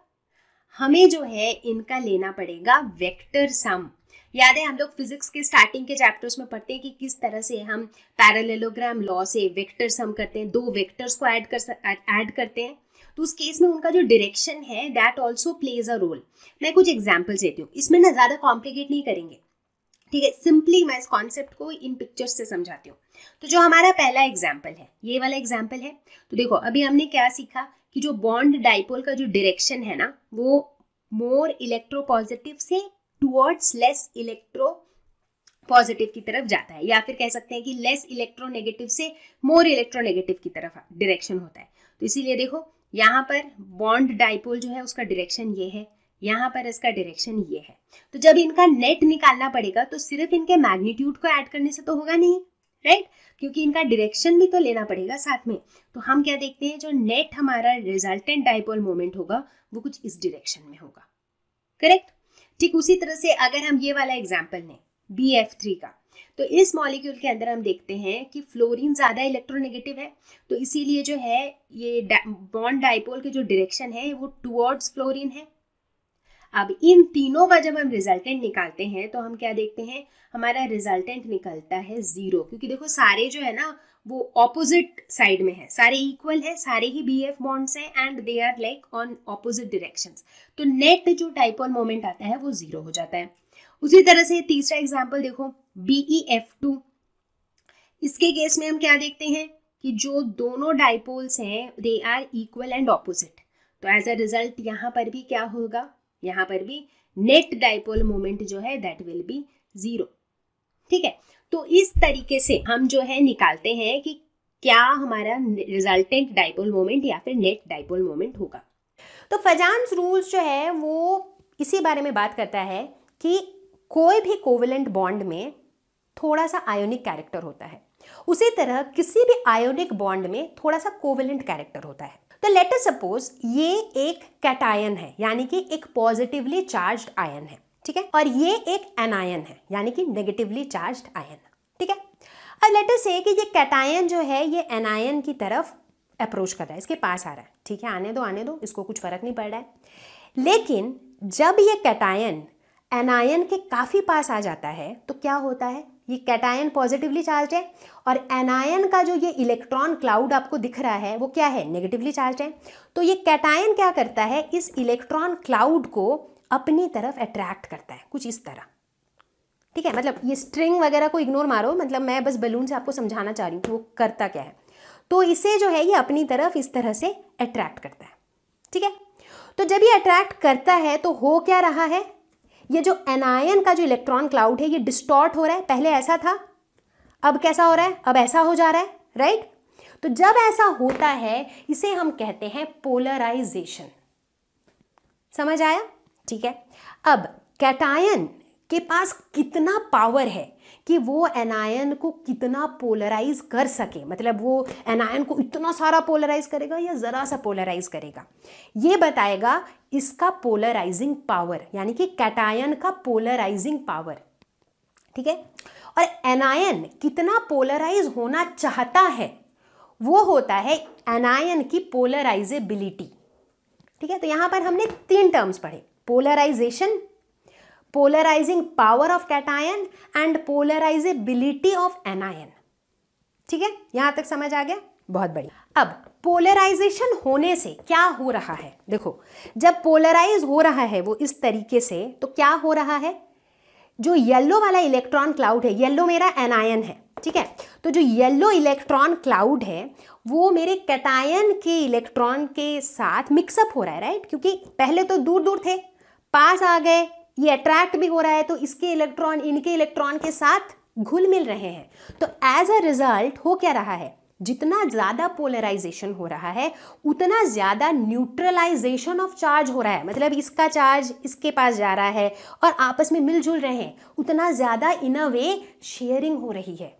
हमें जो है इनका लेना पड़ेगा वेक्टर सम याद है हम लोग फिजिक्स के स्टार्टिंग के चैप्टर्स में पढ़ते हैं कि किस तरह से हम पैरालेलोग्राम लॉ से वेक्टर सम करते हैं दो वेक्टर्स को ऐड कर ऐड करते हैं तो उस केस में उनका जो डायरेक्शन है that also plays a role मैं कुछ एग्जाम्पल्स देती हूँ इसमें ना ज़्यादा कॉम्प्लिकेट नहीं करेंगे ठीक है सिंपली मैं इस कॉन्सेप्ट को इन पिक्चर्स से समझाती हूँ तो जो हमारा पहला एग्जाम्पल है ये वाला एग्जाम्पल है तो देखो अभी हमने क्या सीखा कि जो बॉन्ड डाइपोल का जो डायरेक्शन है ना वो मोर इलेक्ट्रो पॉजिटिव से टुवर्ड्स लेस इलेक्ट्रो पॉजिटिव की तरफ जाता है या फिर कह सकते हैं कि लेस इलेक्ट्रोनेगेटिव से मोर इलेक्ट्रोनेगेटिव की तरफ डायरेक्शन होता है तो इसीलिए देखो यहाँ पर बॉन्ड डाइपोल जो है उसका डायरेक्शन ये है यहाँ पर इसका डायरेक्शन ये है तो जब इनका नेट निकालना पड़ेगा तो सिर्फ इनके मैग्नीट्यूड को ऐड करने से तो होगा नहीं राइट क्योंकि इनका डायरेक्शन भी तो लेना पड़ेगा साथ में तो हम क्या देखते हैं जो नेट हमारा रिजल्टेंट डाइपोल मोमेंट होगा वो कुछ इस डायरेक्शन में होगा करेक्ट ठीक उसी तरह से अगर हम ये वाला एग्जाम्पल लें बी एफ थ्री का तो इस मॉलिक्यूल के अंदर हम देखते हैं कि फ्लोरीन ज़्यादा इलेक्ट्रोनेगेटिव है तो इसीलिए जो है ये बॉन्ड डाइपोल के जो डायरेक्शन है वो टूवर्ड्स फ्लोरीन है अब इन तीनों का जब हम रिजल्टेंट निकालते हैं तो हम क्या देखते हैं हमारा रिजल्टेंट निकलता है ज़ीरो क्योंकि देखो सारे जो है ना वो ऑपोजिट साइड में है सारे इक्वल है सारे ही बी एफ बॉन्ड्स हैं and they are like on opposite directions तो नेट जो डाइपोल मोमेंट आता है वो ज़ीरो हो जाता है उसी तरह से तीसरा एग्जाम्पल देखो बीई एफ टू इसके केस में हम क्या देखते हैं कि जो दोनों डाइपोल्स हैं they are equal and opposite तो एज अ रिजल्ट यहाँ पर भी क्या होगा यहाँ पर भी नेट डाइपोल मोमेंट जो है दैट विल बी जीरो ठीक है तो इस तरीके से हम जो है निकालते हैं कि क्या हमारा रिजल्टेंट डाइपोल मोमेंट या फिर नेट डाइपोल मोमेंट होगा तो फजान्स रूल्स जो है वो इसी बारे में बात करता है कि कोई भी कोवेलेंट बॉन्ड में थोड़ा सा आयोनिक कैरेक्टर होता है उसी तरह किसी भी आयोनिक बॉन्ड में थोड़ा सा कोवेलेंट कैरेक्टर होता है तो लेटर सपोज ये एक कैटायन है यानी कि एक पॉजिटिवली चार्ज आयन है ठीक है और ये एक एनायन है यानी कि नेगेटिवली चार्ज आयन ठीक है अब लेटर से कि ये कैटायन जो है ये एनायन की तरफ अप्रोच कर रहा है इसके पास आ रहा है ठीक है आने दो आने दो इसको कुछ फर्क नहीं पड़ रहा है लेकिन जब ये कैटायन एनायन के काफ़ी पास आ जाता है तो क्या होता है ये कैटायन पॉजिटिवली चार्ज है और एनायन का जो ये इलेक्ट्रॉन क्लाउड आपको दिख रहा है वो क्या है नेगेटिवली चार्ज है तो ये कैटायन क्या करता है इस इलेक्ट्रॉन क्लाउड को अपनी तरफ अट्रैक्ट करता है कुछ इस तरह ठीक है मतलब ये स्ट्रिंग वगैरह को इग्नोर मारो मतलब मैं बस बलून से आपको समझाना चाह रही हूँ कि वो करता क्या है तो इसे जो है ये अपनी तरफ इस तरह से अट्रैक्ट करता है ठीक है तो जब ये अट्रैक्ट करता है तो हो क्या रहा है ये जो एनायन का जो इलेक्ट्रॉन क्लाउड है ये डिस्टॉर्ट हो रहा है पहले ऐसा था अब कैसा हो रहा है अब ऐसा हो जा रहा है राइट तो जब ऐसा होता है इसे हम कहते हैं पोलराइजेशन समझ आया ठीक है अब कैटायन के पास कितना पावर है कि वो एनायन को कितना पोलराइज कर सके मतलब वो एनायन को इतना सारा पोलराइज करेगा या ज़रा सा पोलराइज करेगा ये बताएगा इसका पोलराइजिंग पावर यानी कि कैटायन का पोलराइजिंग पावर ठीक है और एनायन कितना पोलराइज होना चाहता है वो होता है एनायन की पोलराइजेबिलिटी ठीक है तो यहां पर हमने तीन टर्म्स पढ़े polarization polarizing power of cation and polarizability of anion ठीक है यहां तक समझ आ गया बहुत बढ़िया अब पोलराइजेशन होने से क्या हो रहा है देखो जब पोलराइज हो रहा है वो इस तरीके से तो क्या हो रहा है जो येलो वाला इलेक्ट्रॉन क्लाउड है येलो मेरा एनायन है ठीक है तो जो येलो इलेक्ट्रॉन क्लाउड है वो मेरे कैटायन के इलेक्ट्रॉन के साथ मिक्सअप हो रहा है राइट क्योंकि पहले तो दूर दूर थे पास आ गए ये अट्रैक्ट भी हो रहा है तो इसके इलेक्ट्रॉन इनके इलेक्ट्रॉन के साथ घुल मिल रहे हैं तो एज अ रिजल्ट हो क्या रहा है जितना ज़्यादा पोलराइजेशन हो रहा है उतना ज़्यादा न्यूट्रलाइजेशन ऑफ चार्ज हो रहा है मतलब इसका चार्ज इसके पास जा रहा है और आपस में मिलजुल रहे हैं उतना ज़्यादा इन अ वे शेयरिंग हो रही है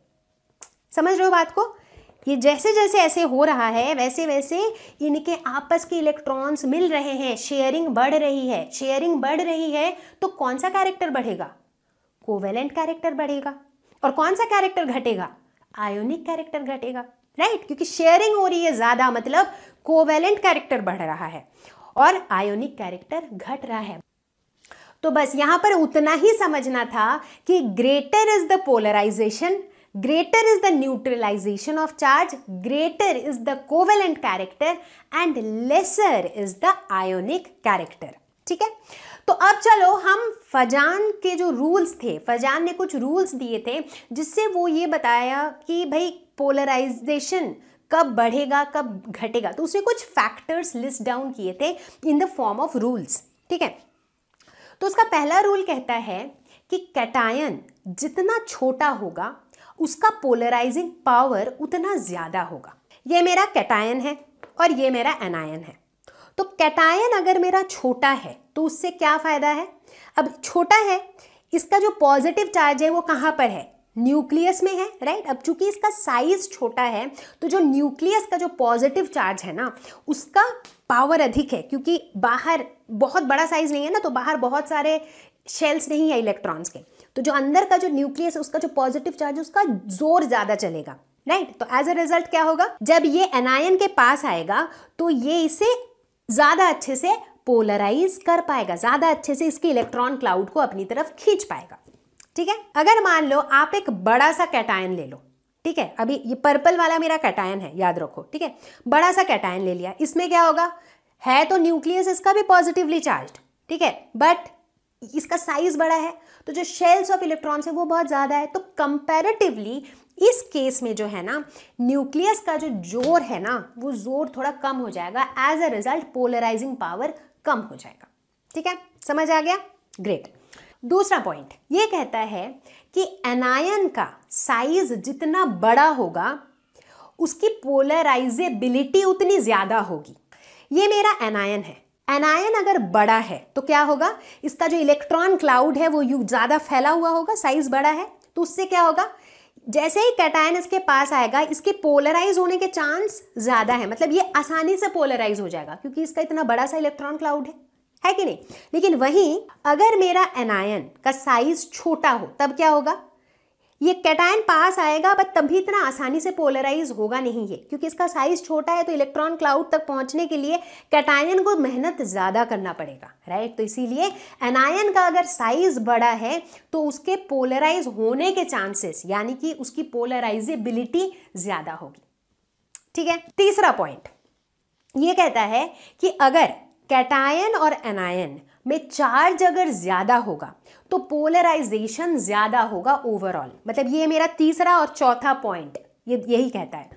समझ रहे हो बात को ये जैसे जैसे ऐसे हो रहा है वैसे वैसे इनके आपस के इलेक्ट्रॉन्स मिल रहे हैं शेयरिंग बढ़ रही है शेयरिंग बढ़ रही है तो कौन सा कैरेक्टर बढ़ेगा कोवेलेंट कैरेक्टर बढ़ेगा और कौन सा कैरेक्टर घटेगा आयोनिक कैरेक्टर घटेगा राइट क्योंकि शेयरिंग हो रही है ज़्यादा मतलब कोवेलेंट कैरेक्टर बढ़ रहा है और आयोनिक कैरेक्टर घट रहा है तो बस यहां पर उतना ही समझना था कि greater is the polarization greater is the neutralization of charge, greater is the covalent character and lesser is the ionic character. ठीक है तो अब चलो हम फजान के जो रूल्स थे फजान ने कुछ रूल्स दिए थे जिससे वो ये बताया कि भाई पोलराइजेशन कब बढ़ेगा कब घटेगा तो उसने कुछ फैक्टर्स लिस्ट डाउन किए थे in the form of rules ठीक है तो उसका पहला रूल कहता है कि कैटायन जितना छोटा होगा उसका पोलराइजिंग पावर उतना ज़्यादा होगा ये मेरा कैटायन है और ये मेरा एनायन है तो कैटायन अगर मेरा छोटा है तो उससे क्या फ़ायदा है अब छोटा है इसका जो पॉजिटिव चार्ज है वो कहाँ पर है न्यूक्लियस में है राइट अब चूंकि इसका साइज छोटा है तो जो न्यूक्लियस का जो पॉजिटिव चार्ज है ना उसका पावर अधिक है क्योंकि बाहर बहुत बड़ा साइज नहीं है ना तो बाहर बहुत सारे शेल्स नहीं है इलेक्ट्रॉन्स के तो जो अंदर का जो न्यूक्लियस है उसका जो पॉजिटिव चार्ज है उसका जोर ज्यादा चलेगा राइट तो एज अ रिजल्ट क्या होगा जब ये एनायन के पास आएगा तो ये इसे ज्यादा अच्छे से पोलराइज कर पाएगा ज्यादा अच्छे से इसके इलेक्ट्रॉन क्लाउड को अपनी तरफ खींच पाएगा ठीक है अगर मान लो आप एक बड़ा सा कैटायन ले लो ठीक है अभी ये पर्पल वाला मेरा कैटायन है याद रखो ठीक है बड़ा सा कैटायन ले लिया इसमें क्या होगा है तो न्यूक्लियस इसका भी पॉजिटिवली चार्ज ठीक है बट इसका साइज बड़ा है तो जो शेल्स ऑफ इलेक्ट्रॉन्स है वो बहुत ज़्यादा है तो कंपेरेटिवली इस केस में जो है ना न्यूक्लियस का जो जोर है ना वो जोर थोड़ा कम हो जाएगा as a result polarizing power कम हो जाएगा ठीक है समझ आ गया ग्रेट दूसरा पॉइंट ये कहता है कि एनायन का साइज जितना बड़ा होगा उसकी पोलराइजेबिलिटी उतनी ज़्यादा होगी ये मेरा एनायन है एनायन अगर बड़ा है तो क्या होगा इसका जो इलेक्ट्रॉन क्लाउड है वो यू ज़्यादा फैला हुआ होगा साइज बड़ा है तो उससे क्या होगा जैसे ही कैटायन इसके पास आएगा इसके पोलराइज होने के चांस ज़्यादा है मतलब ये आसानी से पोलराइज हो जाएगा क्योंकि इसका इतना बड़ा सा इलेक्ट्रॉन क्लाउड है है कि नहीं लेकिन वहीं अगर मेरा एनायन का साइज छोटा हो तब क्या होगा ये कैटायन पास आएगा बट तभी इतना आसानी से पोलराइज होगा नहीं ये क्योंकि इसका साइज छोटा है तो इलेक्ट्रॉन क्लाउड तक पहुंचने के लिए कैटायन को मेहनत ज़्यादा करना पड़ेगा राइट तो इसीलिए एनायन का अगर साइज बड़ा है तो उसके पोलराइज होने के चांसेस यानी कि उसकी पोलराइजेबिलिटी ज़्यादा होगी ठीक है तीसरा पॉइंट ये कहता है कि अगर कैटायन और एनायन में चार्ज अगर ज़्यादा होगा तो पोलराइजेशन ज़्यादा होगा ओवरऑल मतलब ये मेरा तीसरा और चौथा पॉइंट ये यही कहता है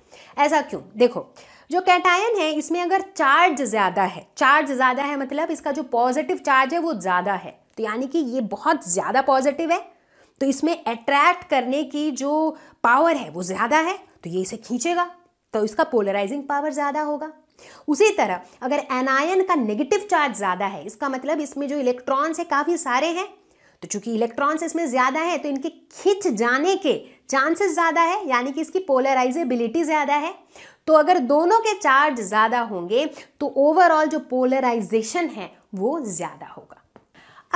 ऐसा क्यों देखो जो कैटायन है इसमें अगर चार्ज ज़्यादा है चार्ज ज़्यादा है मतलब इसका जो पॉजिटिव चार्ज है वो ज़्यादा है तो यानी कि ये बहुत ज़्यादा पॉजिटिव है तो इसमें अट्रैक्ट करने की जो पावर है वो ज़्यादा है तो ये इसे खींचेगा तो इसका पोलराइजिंग पावर ज़्यादा होगा उसी तरह अगर एनायन का नेगेटिव चार्ज ज़्यादा है इसका मतलब इसमें जो इलेक्ट्रॉन्स है काफ़ी सारे हैं तो चूंकि इलेक्ट्रॉन्स इसमें ज़्यादा है तो इनके खिंच जाने के चांसेस ज़्यादा है यानी कि इसकी पोलराइजेबिलिटी ज़्यादा है तो अगर दोनों के चार्ज ज़्यादा होंगे तो ओवरऑल जो पोलराइजेशन है वो ज़्यादा होगा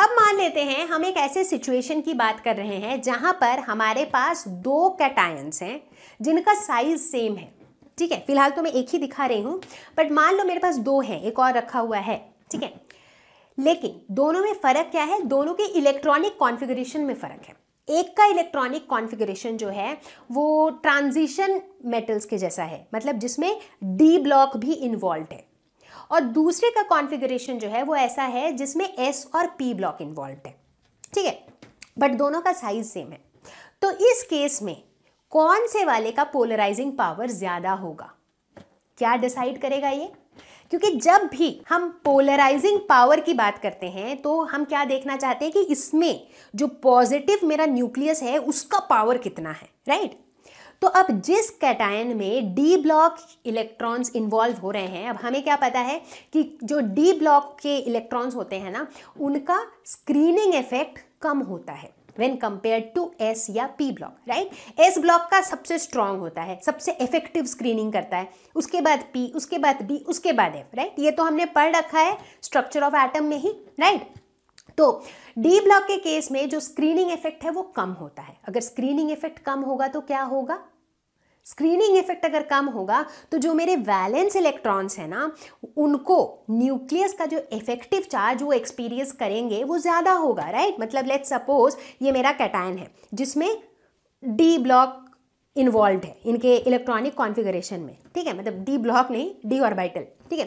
अब मान लेते हैं हम एक ऐसे सिचुएशन की बात कर रहे हैं जहां पर हमारे पास दो कैटायंस हैं जिनका साइज सेम है ठीक है फिलहाल तो मैं एक ही दिखा रही हूं बट मान लो मेरे पास दो है एक और रखा हुआ है ठीक है लेकिन दोनों में फर्क क्या है दोनों के इलेक्ट्रॉनिक कॉन्फ़िगरेशन में फ़र्क है एक का इलेक्ट्रॉनिक कॉन्फ़िगरेशन जो है वो ट्रांजिशन मेटल्स के जैसा है मतलब जिसमें डी ब्लॉक भी इन्वॉल्व है और दूसरे का कॉन्फ़िगरेशन जो है वो ऐसा है जिसमें एस और पी ब्लॉक इन्वॉल्व है ठीक है बट दोनों का साइज सेम है तो इस केस में कौन से वाले का पोलराइजिंग पावर ज़्यादा होगा क्या डिसाइड करेगा ये क्योंकि जब भी हम पोलराइजिंग पावर की बात करते हैं तो हम क्या देखना चाहते हैं कि इसमें जो पॉजिटिव मेरा न्यूक्लियस है उसका पावर कितना है राइट तो अब जिस कैटायन में डी ब्लॉक इलेक्ट्रॉन्स इन्वॉल्व हो रहे हैं अब हमें क्या पता है कि जो डी ब्लॉक के इलेक्ट्रॉन्स होते हैं ना उनका स्क्रीनिंग इफेक्ट कम होता है वेन कंपेयर टू एस या P block right S block का सबसे स्ट्रांग होता है सबसे इफेक्टिव स्क्रीनिंग करता है उसके बाद पी उसके बाद बी उसके बाद एफ राइट ये तो हमने पढ़ रखा है स्ट्रक्चर ऑफ एटम में ही राइट तो डी ब्लॉक के केस में जो स्क्रीनिंग इफेक्ट है वो कम होता है अगर स्क्रीनिंग इफेक्ट कम होगा तो क्या होगा स्क्रीनिंग इफेक्ट अगर कम होगा तो जो मेरे वैलेंस इलेक्ट्रॉन्स हैं ना उनको न्यूक्लियस का जो इफेक्टिव चार्ज वो एक्सपीरियंस करेंगे वो ज़्यादा होगा राइट मतलब लेट्स सपोज ये मेरा कैटायन है जिसमें डी ब्लॉक इन्वॉल्व है इनके इलेक्ट्रॉनिक कॉन्फिगरेशन में ठीक है मतलब डी ब्लॉक नहीं डी ऑर्बिटल ठीक है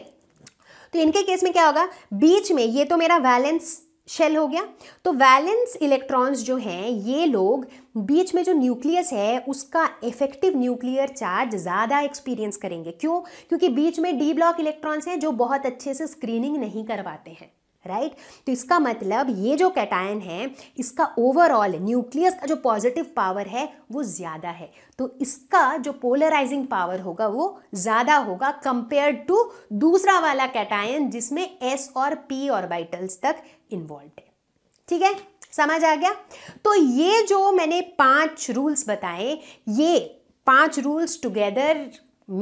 तो इनके केस में क्या होगा बीच में ये तो मेरा वैलेंस शेल हो गया तो वैलेंस इलेक्ट्रॉन्स जो हैं ये लोग बीच में जो न्यूक्लियस है उसका इफेक्टिव न्यूक्लियर चार्ज ज़्यादा एक्सपीरियंस करेंगे क्यों क्योंकि बीच में डी ब्लॉक इलेक्ट्रॉन्स हैं जो बहुत अच्छे से स्क्रीनिंग नहीं करवाते हैं राइट right? तो इसका मतलब ये जो कैटायन है इसका ओवरऑल न्यूक्लियस का जो पॉजिटिव पावर है वो ज़्यादा है तो इसका जो पोलराइजिंग पावर होगा वो ज़्यादा होगा कंपेयर टू दूसरा वाला कैटायन जिसमें एस और पी ऑर्बिटल्स तक इन्वॉल्व है ठीक है समझ आ गया तो ये जो मैंने पांच रूल्स बताए ये पांच rules together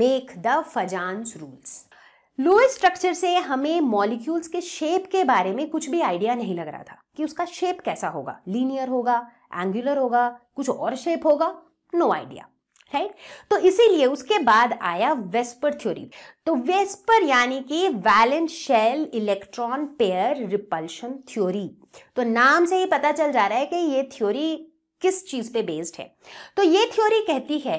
make the Fajans rules Lewis structure से हमें मॉलिक्यूल्स के शेप के बारे में कुछ भी आइडिया नहीं लग रहा था कि उसका शेप कैसा होगा लीनियर होगा एंगुलर होगा कुछ और शेप होगा नो no आइडिया राइट तो इसीलिए उसके बाद आया वेस्पर थ्योरी तो वेस्पर यानी कि valence shell electron pair repulsion theory तो नाम से ही पता चल जा रहा है कि ये थ्योरी किस चीज पे बेस्ड है तो ये थ्योरी कहती है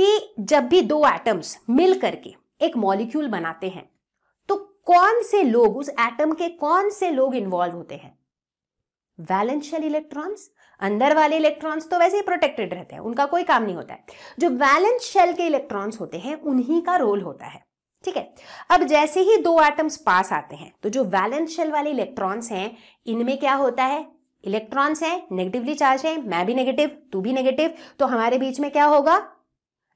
कि जब भी दो एटम्स मिल करके एक मॉलिक्यूल बनाते हैं तो कौन से लोग उस एटम के कौन से लोग इन्वॉल्व होते हैं वैलेंशियल इलेक्ट्रॉन्स अंदर वाले इलेक्ट्रॉन्स तो वैसे ही प्रोटेक्टेड रहते हैं उनका कोई काम नहीं होता है जो वैलेंस शेल के इलेक्ट्रॉन्स होते हैं उन्हीं का रोल होता है ठीक है अब जैसे ही दो एटम्स पास आते हैं तो जो वैलेंस शेल वाले इलेक्ट्रॉन्स हैं इनमें क्या होता है इलेक्ट्रॉन्स हैं नेगेटिवली चार्ज हैं मैं भी नेगेटिव तू भी नेगेटिव तो हमारे बीच में क्या होगा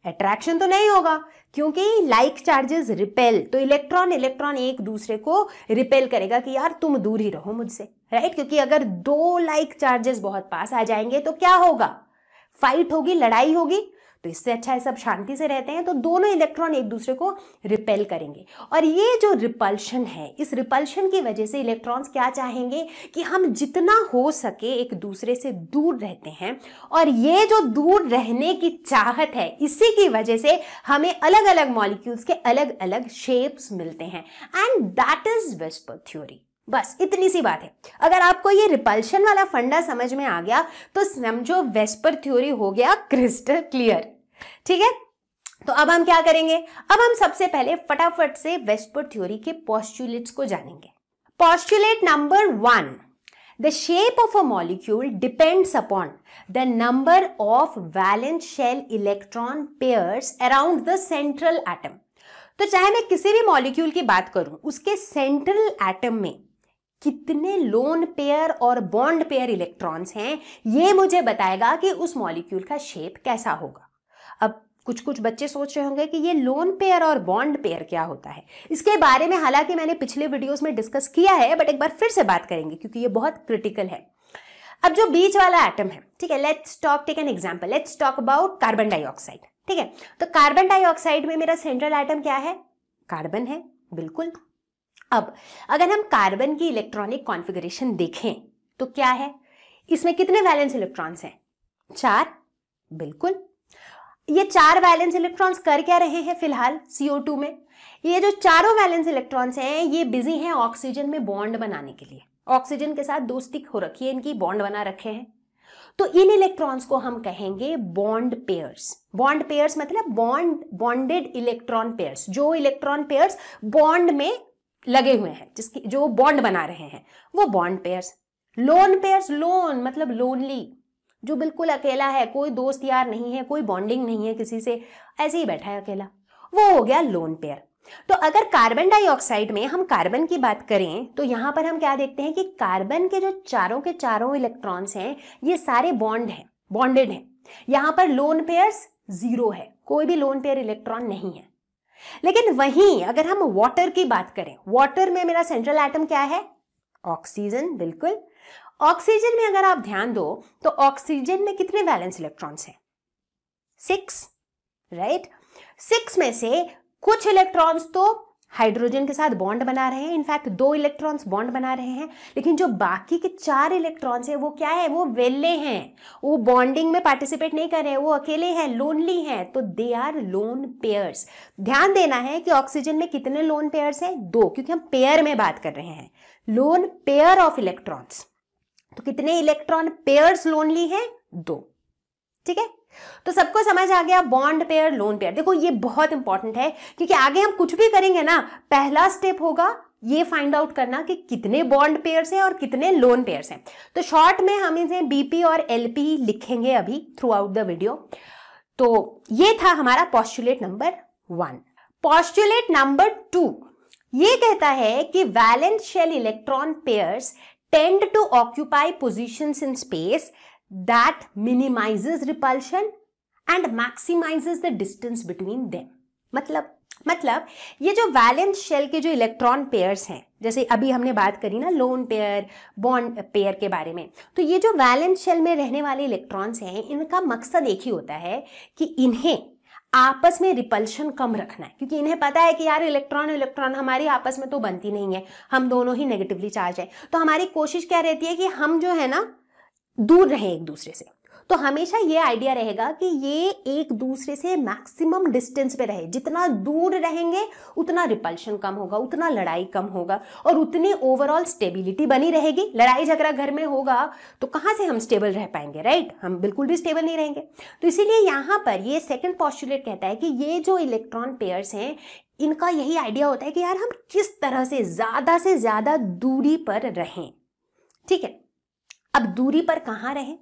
अट्रैक्शन तो नहीं होगा क्योंकि लाइक चार्जेस रिपेल तो इलेक्ट्रॉन इलेक्ट्रॉन एक दूसरे को रिपेल करेगा कि यार तुम दूर ही रहो मुझसे राइट क्योंकि अगर दो लाइक चार्जेस बहुत पास आ जाएंगे तो क्या होगा फाइट होगी लड़ाई होगी तो इससे अच्छा है सब शांति से रहते हैं तो दोनों इलेक्ट्रॉन एक दूसरे को रिपेल करेंगे और ये जो रिपल्शन है इस रिपल्शन की वजह से इलेक्ट्रॉन्स क्या चाहेंगे कि हम जितना हो सके एक दूसरे से दूर रहते हैं और ये जो दूर रहने की चाहत है इसी की वजह से हमें अलग अलग मॉलिक्यूल्स के अलग अलग शेप्स मिलते हैं and that is VSEPR theory बस इतनी सी बात है अगर आपको ये रिपल्शन वाला फंडा समझ में आ गया तो समझो वेस्पर थ्योरी हो गया क्रिस्टल क्लियर ठीक है तो अब हम क्या करेंगे अब हम सबसे पहले फटाफट से वेस्पर थ्योरी के पॉस्टुलेट्स को जानेंगे postulate number one the shape of a molecule depends upon the number of valence shell electron pair around the central atom तो चाहे मैं किसी भी मॉलिक्यूल की बात करूं उसके सेंट्रल एटम में कितने लोन पेयर और बॉन्ड पेयर इलेक्ट्रॉन्स हैं ये मुझे बताएगा कि उस मॉलिक्यूल का शेप कैसा होगा अब कुछ कुछ बच्चे सोच रहे होंगे कि ये लोन पेयर और बॉन्ड पेयर क्या होता है इसके बारे में हालांकि मैंने पिछले वीडियोस में डिस्कस किया है बट एक बार फिर से बात करेंगे क्योंकि ये बहुत क्रिटिकल है अब जो बीच वाला एटम है ठीक है let's talk take an example let's talk about carbon dioxide ठीक है तो कार्बन डाइऑक्साइड में मेरा सेंट्रल एटम क्या है कार्बन है बिल्कुल अब अगर हम कार्बन की इलेक्ट्रॉनिक कॉन्फ़िगरेशन देखें तो क्या है इसमें कितने वैलेंस इलेक्ट्रॉन्स हैं चार बिल्कुल ये चार वैलेंस इलेक्ट्रॉन्स कर क्या रहे हैं फिलहाल CO2 में ये जो चारों वैलेंस इलेक्ट्रॉन्स हैं ये बिजी हैं ऑक्सीजन में बॉन्ड बनाने के लिए ऑक्सीजन के साथ दोस्ती हो रखी है इनकी बॉन्ड बना रखे हैं तो इन इलेक्ट्रॉन्स को हम कहेंगे बॉन्ड पेयर्स बॉन्ड पेयर्स मतलब बॉन्ड बॉन्डेड इलेक्ट्रॉन पेयर्स जो इलेक्ट्रॉन पेयर्स बॉन्ड में लगे हुए हैं जिसकी जो बॉन्ड बना रहे हैं वो bond pairs lone pairs lone मतलब लोनली जो बिल्कुल अकेला है कोई दोस्त यार नहीं है कोई बॉन्डिंग नहीं है किसी से ऐसे ही बैठा है अकेला वो हो गया लोन पेयर तो अगर कार्बन डाइऑक्साइड में हम कार्बन की बात करें तो यहाँ पर हम क्या देखते हैं कि कार्बन के जो चारों के चारों इलेक्ट्रॉन्स हैं ये सारे बॉन्ड हैं बॉन्डेड हैं यहाँ पर लोन पेयर्स जीरो है कोई भी लोन पेयर इलेक्ट्रॉन नहीं है लेकिन वहीं अगर हम वाटर की बात करें वाटर में मेरा सेंट्रल एटम क्या है ऑक्सीजन बिल्कुल ऑक्सीजन में अगर आप ध्यान दो तो ऑक्सीजन में कितने बैलेंस इलेक्ट्रॉन्स हैं सिक्स राइट सिक्स में से कुछ इलेक्ट्रॉन्स तो हाइड्रोजन के साथ बॉन्ड बना रहे हैं इनफैक्ट दो इलेक्ट्रॉन्स बॉन्ड बना रहे हैं लेकिन जो बाकी के चार इलेक्ट्रॉन्स हैं वो क्या है वो वेले हैं वो बॉन्डिंग में पार्टिसिपेट नहीं कर रहे हैं वो अकेले हैं लोनली हैं तो दे आर लोन पेयर्स ध्यान देना है कि ऑक्सीजन में कितने लोन पेयर्स हैं दो क्योंकि हम पेयर में बात कर रहे हैं लोन पेयर ऑफ इलेक्ट्रॉन्स तो कितने इलेक्ट्रॉन पेयर्स लोनली हैं दो ठीक है तो सबको समझ आ गया बॉन्ड पेयर लोन पेयर देखो ये बहुत इंपॉर्टेंट है क्योंकि आगे हम कुछ भी करेंगे ना पहला स्टेप होगा ये फाइंड आउट करना कि कितने बॉन्ड पेयर्स हैं और कितने लोन पेयर्स हैं तो शॉर्ट में हम इसे बीपी और एलपी लिखेंगे अभी थ्रू आउट द वीडियो तो ये था हमारा postulate number one postulate number two ये कहता है कि valence shell electron pairs tend to occupy position in space that minimizes repulsion and maximizes the distance between them. मतलब मतलब ये जो वैलेंस शेल के जो इलेक्ट्रॉन पेयर्स हैं जैसे अभी हमने बात करी ना लोन पेयर बॉन्ड पेयर के बारे में तो ये जो वैलेंस शेल में रहने वाले इलेक्ट्रॉन्स हैं इनका मकसद एक ही होता है कि इन्हें आपस में रिपल्शन कम रखना है क्योंकि इन्हें पता है कि यार इलेक्ट्रॉन इलेक्ट्रॉन हमारी आपस में तो बनती नहीं है हम दोनों ही नेगेटिवली चार्ज है तो हमारी कोशिश क्या रहती है कि हम जो है ना दूर रहें एक दूसरे से तो हमेशा ये आइडिया रहेगा कि ये एक दूसरे से मैक्सिमम डिस्टेंस पे रहे जितना दूर रहेंगे उतना रिपल्शन कम होगा उतना लड़ाई कम होगा और उतनी ओवरऑल स्टेबिलिटी बनी रहेगी लड़ाई झगड़ा घर में होगा तो कहाँ से हम स्टेबल रह पाएंगे राइट हम बिल्कुल भी स्टेबल नहीं रहेंगे तो इसीलिए यहाँ पर ये सेकेंड पॉस्टुलेट कहता है कि ये जो इलेक्ट्रॉन पेयर्स हैं इनका यही आइडिया होता है कि यार हम किस तरह से ज़्यादा से ज़्यादा दूरी पर रहें ठीक है अब दूरी पर कहां रहे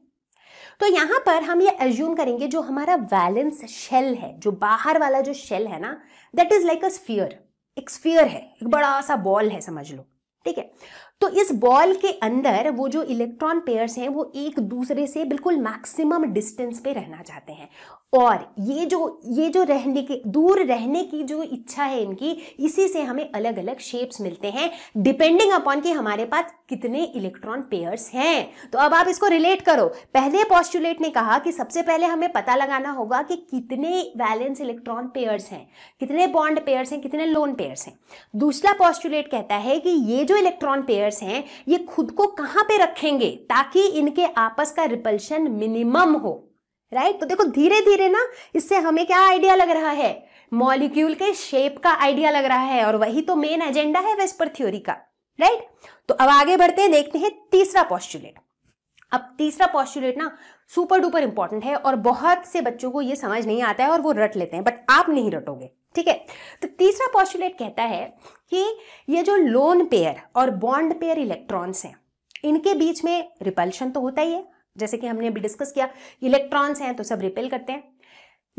तो यहां पर हम ये एज्यूम करेंगे जो हमारा वैलेंस शेल है जो बाहर वाला जो शेल है ना that is like a sphere एक स्फीयर है एक बड़ा सा बॉल है समझ लो ठीक है तो इस बॉल के अंदर वो जो इलेक्ट्रॉन पेयर्स हैं वो एक दूसरे से बिल्कुल मैक्सिमम डिस्टेंस पे रहना चाहते हैं और ये जो ये जो रहने की दूर रहने की जो इच्छा है इनकी इसी से हमें अलग अलग शेप्स मिलते हैं डिपेंडिंग अपॉन कि हमारे पास कितने इलेक्ट्रॉन पेयर्स हैं तो अब आप इसको रिलेट करो पहले पॉस्टुलेट ने कहा कि सबसे पहले हमें पता लगाना होगा कि कितने वैलेंस इलेक्ट्रॉन पेयर्स हैं कितने बॉन्ड पेयर्स हैं कितने लोन पेयर्स हैं दूसरा पॉस्टुलेट कहता है कि ये जो इलेक्ट्रॉन पेयर्स हैं ये खुद को कहाँ पर रखेंगे ताकि इनके आपस का रिपल्शन मिनिमम हो राइट तो देखो धीरे धीरे ना इससे हमें क्या आइडिया लग रहा है मॉलिक्यूल के शेप का आइडिया लग रहा है और वही तो मेन एजेंडा है वेस्पर थ्योरी का राइट तो अब आगे बढ़ते हैं देखते हैं तीसरा पॉस्टुलेट अब तीसरा पॉस्टुलेट ना सुपर डुपर इंपॉर्टेंट है और बहुत से बच्चों को ये समझ नहीं आता है और वो रट लेते हैं बट आप नहीं रटोगे ठीक है तो तीसरा पॉस्टुलेट कहता है कि ये जो लोन पेयर और बॉन्ड पेयर इलेक्ट्रॉन्स हैं इनके बीच में रिपल्शन तो होता ही है जैसे कि हमने अभी डिस्कस किया इलेक्ट्रॉन्स हैं तो सब रिपेल करते हैं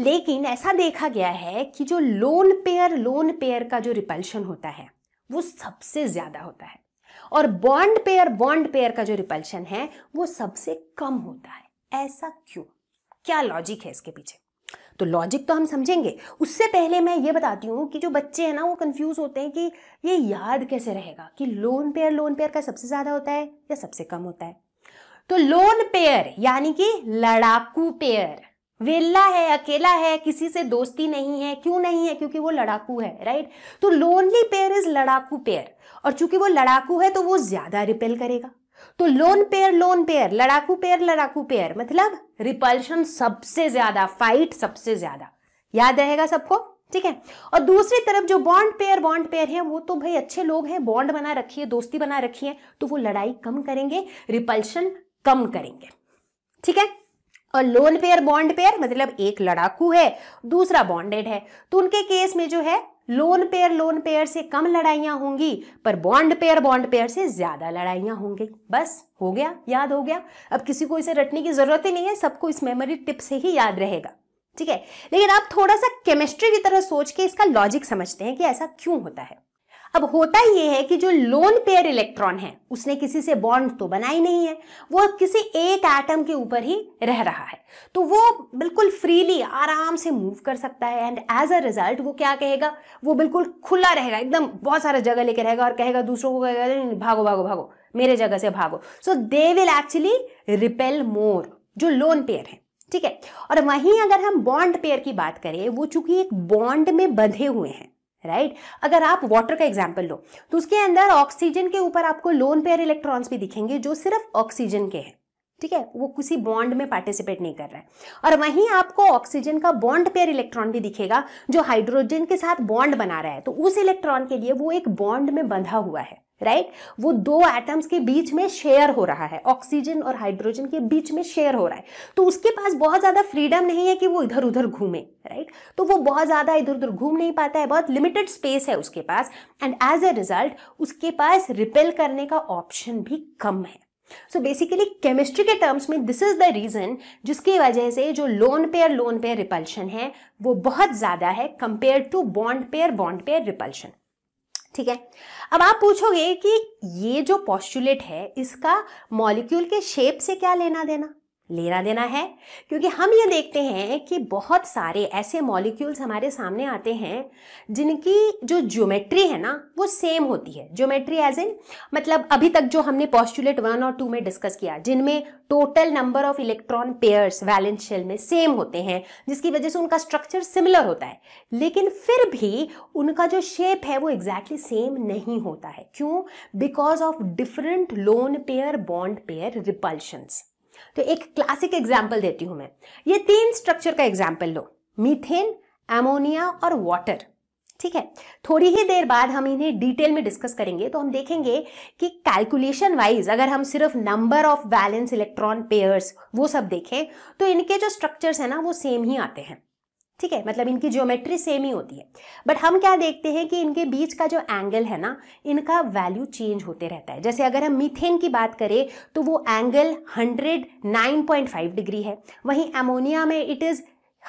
लेकिन ऐसा देखा गया है कि जो लोन पेयर लोन पेयर का जो रिपल्शन होता है वो सबसे ज़्यादा होता है और बॉन्ड पेयर बॉन्ड पेयर का जो रिपल्शन है वो सबसे कम होता है ऐसा क्यों क्या लॉजिक है इसके पीछे तो लॉजिक तो हम समझेंगे उससे पहले मैं ये बताती हूँ कि जो बच्चे हैं ना वो कंफ्यूज होते हैं कि ये याद कैसे रहेगा कि लोन पेयर लोन पेयर का सबसे ज़्यादा होता है या सबसे कम होता है तो लोन पेयर यानी कि लड़ाकू पेयर वेला है अकेला है किसी से दोस्ती नहीं है क्यों नहीं है क्योंकि वो लड़ाकू है राइट तो लोनली पेयर इज लड़ाकू पेयर और चूंकि वो लड़ाकू है तो वो ज्यादा रिपेल करेगा तो लोन पेयर लोन पेयर लड़ाकू पेयर लड़ाकू पेयर मतलब रिपल्शन सबसे ज्यादा फाइट सबसे ज्यादा याद रहेगा सबको ठीक है और दूसरी तरफ जो बॉन्ड पेयर बॉन्ड पेयर है वो तो भाई अच्छे लोग हैं बॉन्ड बना रखिए दोस्ती बना रखी है तो वो लड़ाई कम करेंगे रिपल्शन कम करेंगे ठीक है और लोन पेयर बॉन्ड पेयर मतलब एक लड़ाकू है दूसरा बॉन्डेड है तो उनके केस में जो है लोन पेयर लोन पेयर से कम लड़ाइयां होंगी पर बॉन्ड पेयर बॉन्ड पेयर से ज़्यादा लड़ाइयां होंगी बस हो गया याद हो गया अब किसी को इसे रटने की ज़रूरत ही नहीं है सबको इस मेमोरी टिप से ही याद रहेगा ठीक है लेकिन आप थोड़ा सा केमिस्ट्री की तरह सोच के इसका लॉजिक समझते हैं कि ऐसा क्यों होता है अब होता यह है कि जो लोन पेयर इलेक्ट्रॉन है उसने किसी से बॉन्ड तो बना ही नहीं है वो किसी एक एटम के ऊपर ही रह रहा है तो वो बिल्कुल फ्रीली आराम से मूव कर सकता है एंड एज अ रिजल्ट वो क्या कहेगा वो बिल्कुल खुला रहेगा एकदम बहुत सारा जगह लेके रहेगा और कहेगा दूसरों को कहेगा भागो भागो भागो मेरे जगह से भागो so they will actually repel more जो लोन पेयर है ठीक है और वहीं अगर हम बॉन्ड पेयर की बात करें वो चूंकि एक बॉन्ड में बंधे हुए हैं राइट right? अगर आप वाटर का एग्जाम्पल लो तो उसके अंदर ऑक्सीजन के ऊपर आपको लोन पेयर इलेक्ट्रॉन्स भी दिखेंगे जो सिर्फ ऑक्सीजन के हैं ठीक है वो किसी बॉन्ड में पार्टिसिपेट नहीं कर रहा है और वहीं आपको ऑक्सीजन का बॉन्ड पेयर इलेक्ट्रॉन भी दिखेगा जो हाइड्रोजन के साथ बॉन्ड बना रहा है तो उस इलेक्ट्रॉन के लिए वो एक बॉन्ड में बंधा हुआ है राइट right? वो दो एटम्स के बीच में शेयर हो रहा है ऑक्सीजन और हाइड्रोजन के बीच में शेयर हो रहा है तो उसके पास बहुत ज़्यादा फ्रीडम नहीं है कि वो इधर उधर घूमे राइट right? तो वो बहुत ज़्यादा इधर उधर घूम नहीं पाता है बहुत लिमिटेड स्पेस है उसके पास एंड एज ए रिजल्ट उसके पास रिपेल करने का ऑप्शन भी कम है सो बेसिकली केमिस्ट्री के टर्म्स में दिस इज द रीजन जिसकी वजह से जो lone pair lone pair repulsion है वो बहुत ज़्यादा है compare to bond pair bond pair repulsion ठीक है अब आप पूछोगे कि ये जो पॉस्टुलेट है इसका मॉलिक्यूल के शेप से क्या लेना देना लेना देना है क्योंकि हम ये देखते हैं कि बहुत सारे ऐसे मॉलिक्यूल्स हमारे सामने आते हैं जिनकी जो ज्योमेट्री है ना वो सेम होती है ज्योमेट्री एज इन मतलब अभी तक जो हमने पॉस्टुलेट वन और टू में डिस्कस किया जिनमें total number of electron pairs valence shell में सेम होते हैं जिसकी वजह से उनका स्ट्रक्चर सिमिलर होता है लेकिन फिर भी उनका जो शेप है वो एग्जैक्टली exactly सेम नहीं होता है क्यों because of different lone pair bond pair repulsions तो एक क्लासिक एग्जाम्पल देती हूं मैं ये तीन स्ट्रक्चर का एग्जाम्पल लो मीथेन एमोनिया और वाटर ठीक है थोड़ी ही देर बाद हम इन्हें डिटेल में डिस्कस करेंगे तो हम देखेंगे कि कैलकुलेशन वाइज अगर हम सिर्फ number of valence electron pairs वो सब देखें तो इनके जो स्ट्रक्चर्स है ना वो सेम ही आते हैं ठीक है मतलब इनकी ज्योमेट्री सेम ही होती है बट हम क्या देखते हैं कि इनके बीच का जो एंगल है ना इनका वैल्यू चेंज होते रहता है जैसे अगर हम मीथेन की बात करें तो वो एंगल 109.5 डिग्री है वहीं एमोनिया में इट इज़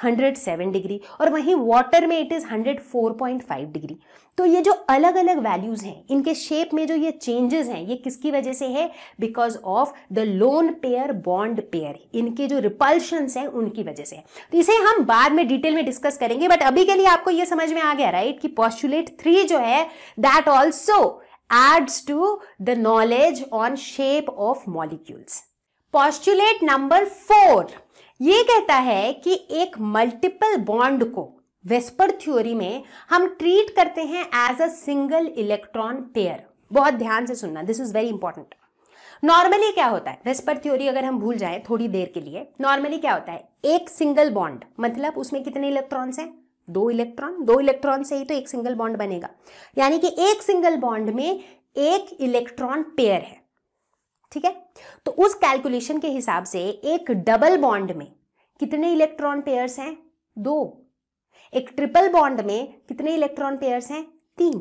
107 डिग्री और वहीं वाटर में इट इज़ 104.5 डिग्री तो ये जो अलग अलग वैल्यूज़ हैं इनके शेप में जो ये चेंजेस हैं ये किसकी वजह से है because of the lone pair bond pair इनके जो रिपल्शंस हैं उनकी वजह से है तो इसे हम बाद में डिटेल में डिस्कस करेंगे बट अभी के लिए आपको ये समझ में आ गया राइट कि पॉस्टुलेट थ्री जो है that also adds to the knowledge on shape of molecules postulate number four ये कहता है कि एक मल्टीपल बॉन्ड को वेस्पर थ्योरी में हम ट्रीट करते हैं as a single electron pair बहुत ध्यान से सुनना this is very important normally क्या होता है वेस्पर थ्योरी अगर हम भूल जाए थोड़ी देर के लिए नॉर्मली क्या होता है एक सिंगल बॉन्ड मतलब उसमें कितने इलेक्ट्रॉन्स हैं दो इलेक्ट्रॉन दो इलेक्ट्रॉन से ही तो एक सिंगल बॉन्ड बनेगा यानी कि एक सिंगल बॉन्ड में एक इलेक्ट्रॉन पेयर है ठीक है तो उस कैलकुलेशन के हिसाब से एक डबल बॉन्ड में कितने इलेक्ट्रॉन पेयर्स हैं दो एक ट्रिपल बॉन्ड में कितने इलेक्ट्रॉन पेयर्स हैं तीन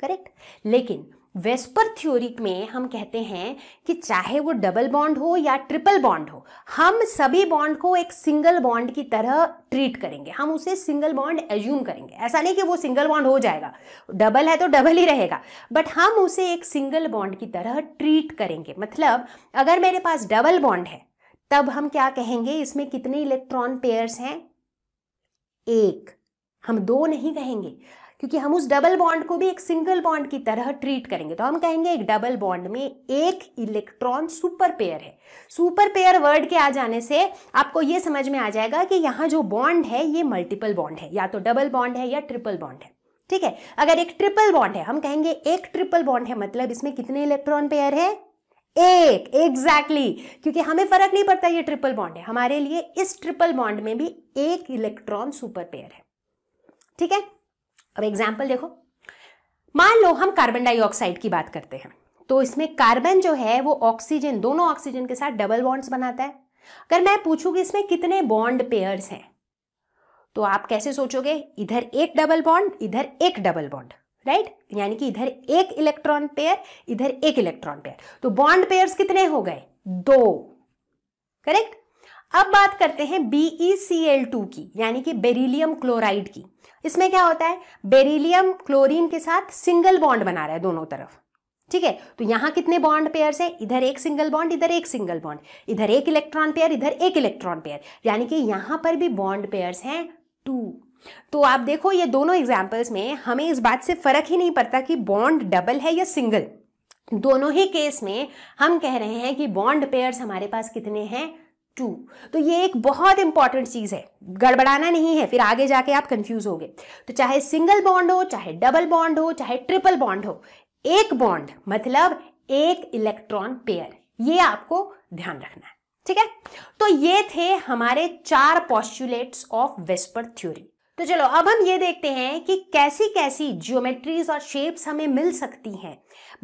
करेक्ट लेकिन वेस्पर थ्योरी में हम कहते हैं कि चाहे वो डबल बॉन्ड हो या ट्रिपल बॉन्ड हो हम सभी बॉन्ड को एक सिंगल बॉन्ड की तरह ट्रीट करेंगे हम उसे सिंगल बॉन्ड एज्यूम करेंगे ऐसा नहीं कि वो सिंगल बॉन्ड हो जाएगा डबल है तो डबल ही रहेगा बट हम उसे एक सिंगल बॉन्ड की तरह ट्रीट करेंगे मतलब अगर मेरे पास डबल बॉन्ड है तब हम क्या कहेंगे इसमें कितने इलेक्ट्रॉन पेयर्स हैं एक हम दो नहीं कहेंगे क्योंकि हम उस डबल बॉन्ड को भी एक सिंगल बॉन्ड की तरह ट्रीट करेंगे तो हम कहेंगे एक डबल बॉन्ड में एक इलेक्ट्रॉन सुपर पेयर है सुपर पेयर वर्ड के आ जाने से आपको ये समझ में आ जाएगा कि यहाँ जो बॉन्ड है ये मल्टीपल बॉन्ड है या तो डबल बॉन्ड है या ट्रिपल बॉन्ड है ठीक है अगर एक ट्रिपल बॉन्ड है हम कहेंगे एक ट्रिपल बॉन्ड है मतलब इसमें कितने इलेक्ट्रॉन पेयर है एक एग्जैक्टली exactly. क्योंकि हमें फर्क नहीं पड़ता ये ट्रिपल बॉन्ड है हमारे लिए इस ट्रिपल बॉन्ड में भी एक इलेक्ट्रॉन सुपर पेयर है ठीक है अब एग्जाम्पल देखो मान लो हम कार्बन डाइऑक्साइड की बात करते हैं तो इसमें कार्बन जो है वो ऑक्सीजन दोनों ऑक्सीजन के साथ डबल बॉन्ड्स बनाता है अगर मैं पूछूं कि इसमें कितने बॉन्ड पेयर्स हैं तो आप कैसे सोचोगे इधर एक डबल बॉन्ड इधर एक डबल बॉन्ड राइट यानी कि इधर एक इलेक्ट्रॉन पेयर इधर एक इलेक्ट्रॉन पेयर तो बॉन्ड पेयर्स कितने हो गए दो करेक्ट अब बात करते हैं बीई सी एल टू की यानी कि बेरिलियम क्लोराइड की इसमें क्या होता है बेरिलियम क्लोरीन के साथ सिंगल बॉन्ड बना रहा है दोनों तरफ ठीक है तो यहां कितने बॉन्ड पेयर्स है इधर एक सिंगल बॉन्ड इधर एक सिंगल बॉन्ड इधर एक इलेक्ट्रॉन पेयर इधर एक इलेक्ट्रॉन पेयर यानी कि यहां पर भी बॉन्ड पेयर्स हैं टू तो आप देखो ये दोनों एग्जाम्पल्स में हमें इस बात से फर्क ही नहीं पड़ता कि बॉन्ड डबल है या सिंगल दोनों ही केस में हम कह रहे हैं कि बॉन्ड पेयर्स हमारे पास कितने हैं टू तो ये एक बहुत इंपॉर्टेंट चीज़ है गड़बड़ाना नहीं है फिर आगे जाके आप कंफ्यूज गए तो चाहे सिंगल बॉन्ड हो चाहे डबल बॉन्ड हो चाहे ट्रिपल बॉन्ड हो एक बॉन्ड मतलब एक इलेक्ट्रॉन पेयर ये आपको ध्यान रखना है ठीक है तो ये थे हमारे चार पॉस्टुलेट्स ऑफ वेस्पर थ्योरी तो चलो अब हम ये देखते हैं कि कैसी कैसी ज्योमेट्रीज और शेप्स हमें मिल सकती हैं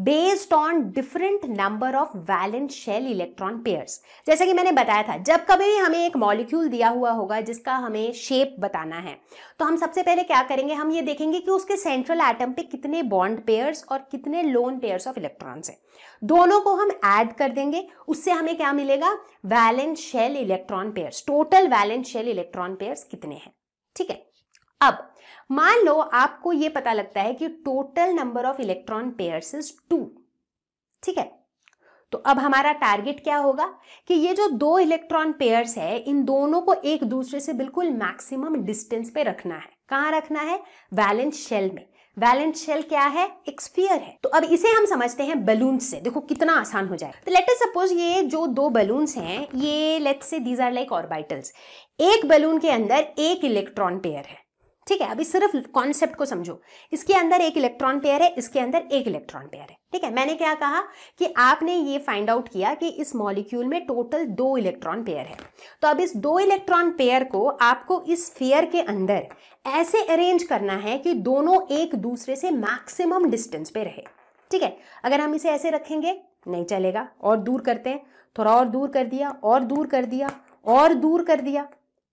based on different number of valence shell electron pairs जैसे कि मैंने बताया था जब कभी भी हमें एक मॉलिक्यूल दिया हुआ होगा जिसका हमें शेप बताना है तो हम सबसे पहले क्या करेंगे हम ये देखेंगे कि उसके सेंट्रल एटम पे कितने बॉन्ड पेयर्स और कितने लोन पेयर्स ऑफ इलेक्ट्रॉन्स हैं दोनों को हम ऐड कर देंगे उससे हमें क्या मिलेगा valence shell electron pairs total valence shell electron pairs कितने हैं ठीक है अब मान लो आपको ये पता लगता है कि total number of electron pair is two ठीक है तो अब हमारा टारगेट क्या होगा कि ये जो दो इलेक्ट्रॉन पेयर्स है इन दोनों को एक दूसरे से बिल्कुल मैक्सिमम डिस्टेंस पे रखना है कहां रखना है वैलेंस शेल में वैलेंस शेल क्या है एक स्फीयर है तो अब इसे हम समझते हैं बलून से देखो कितना आसान हो जाए तो लेट सपोज ये जो दो बलून्स हैं ये let's say these are like orbitals एक बलून के अंदर एक इलेक्ट्रॉन पेयर है ठीक है अभी सिर्फ कॉन्सेप्ट को समझो इसके अंदर एक इलेक्ट्रॉन पेयर है इसके अंदर एक इलेक्ट्रॉन पेयर है ठीक है मैंने क्या कहा कि आपने ये फाइंड आउट किया कि इस मॉलिक्यूल में टोटल दो इलेक्ट्रॉन पेयर है तो अब इस दो इलेक्ट्रॉन पेयर को आपको इस फेयर के अंदर ऐसे अरेंज करना है कि दोनों एक दूसरे से मैक्सिमम डिस्टेंस पे रहे ठीक है अगर हम इसे ऐसे रखेंगे नहीं चलेगा और दूर करते हैं थोड़ा और दूर कर दिया और दूर कर दिया और दूर कर दिया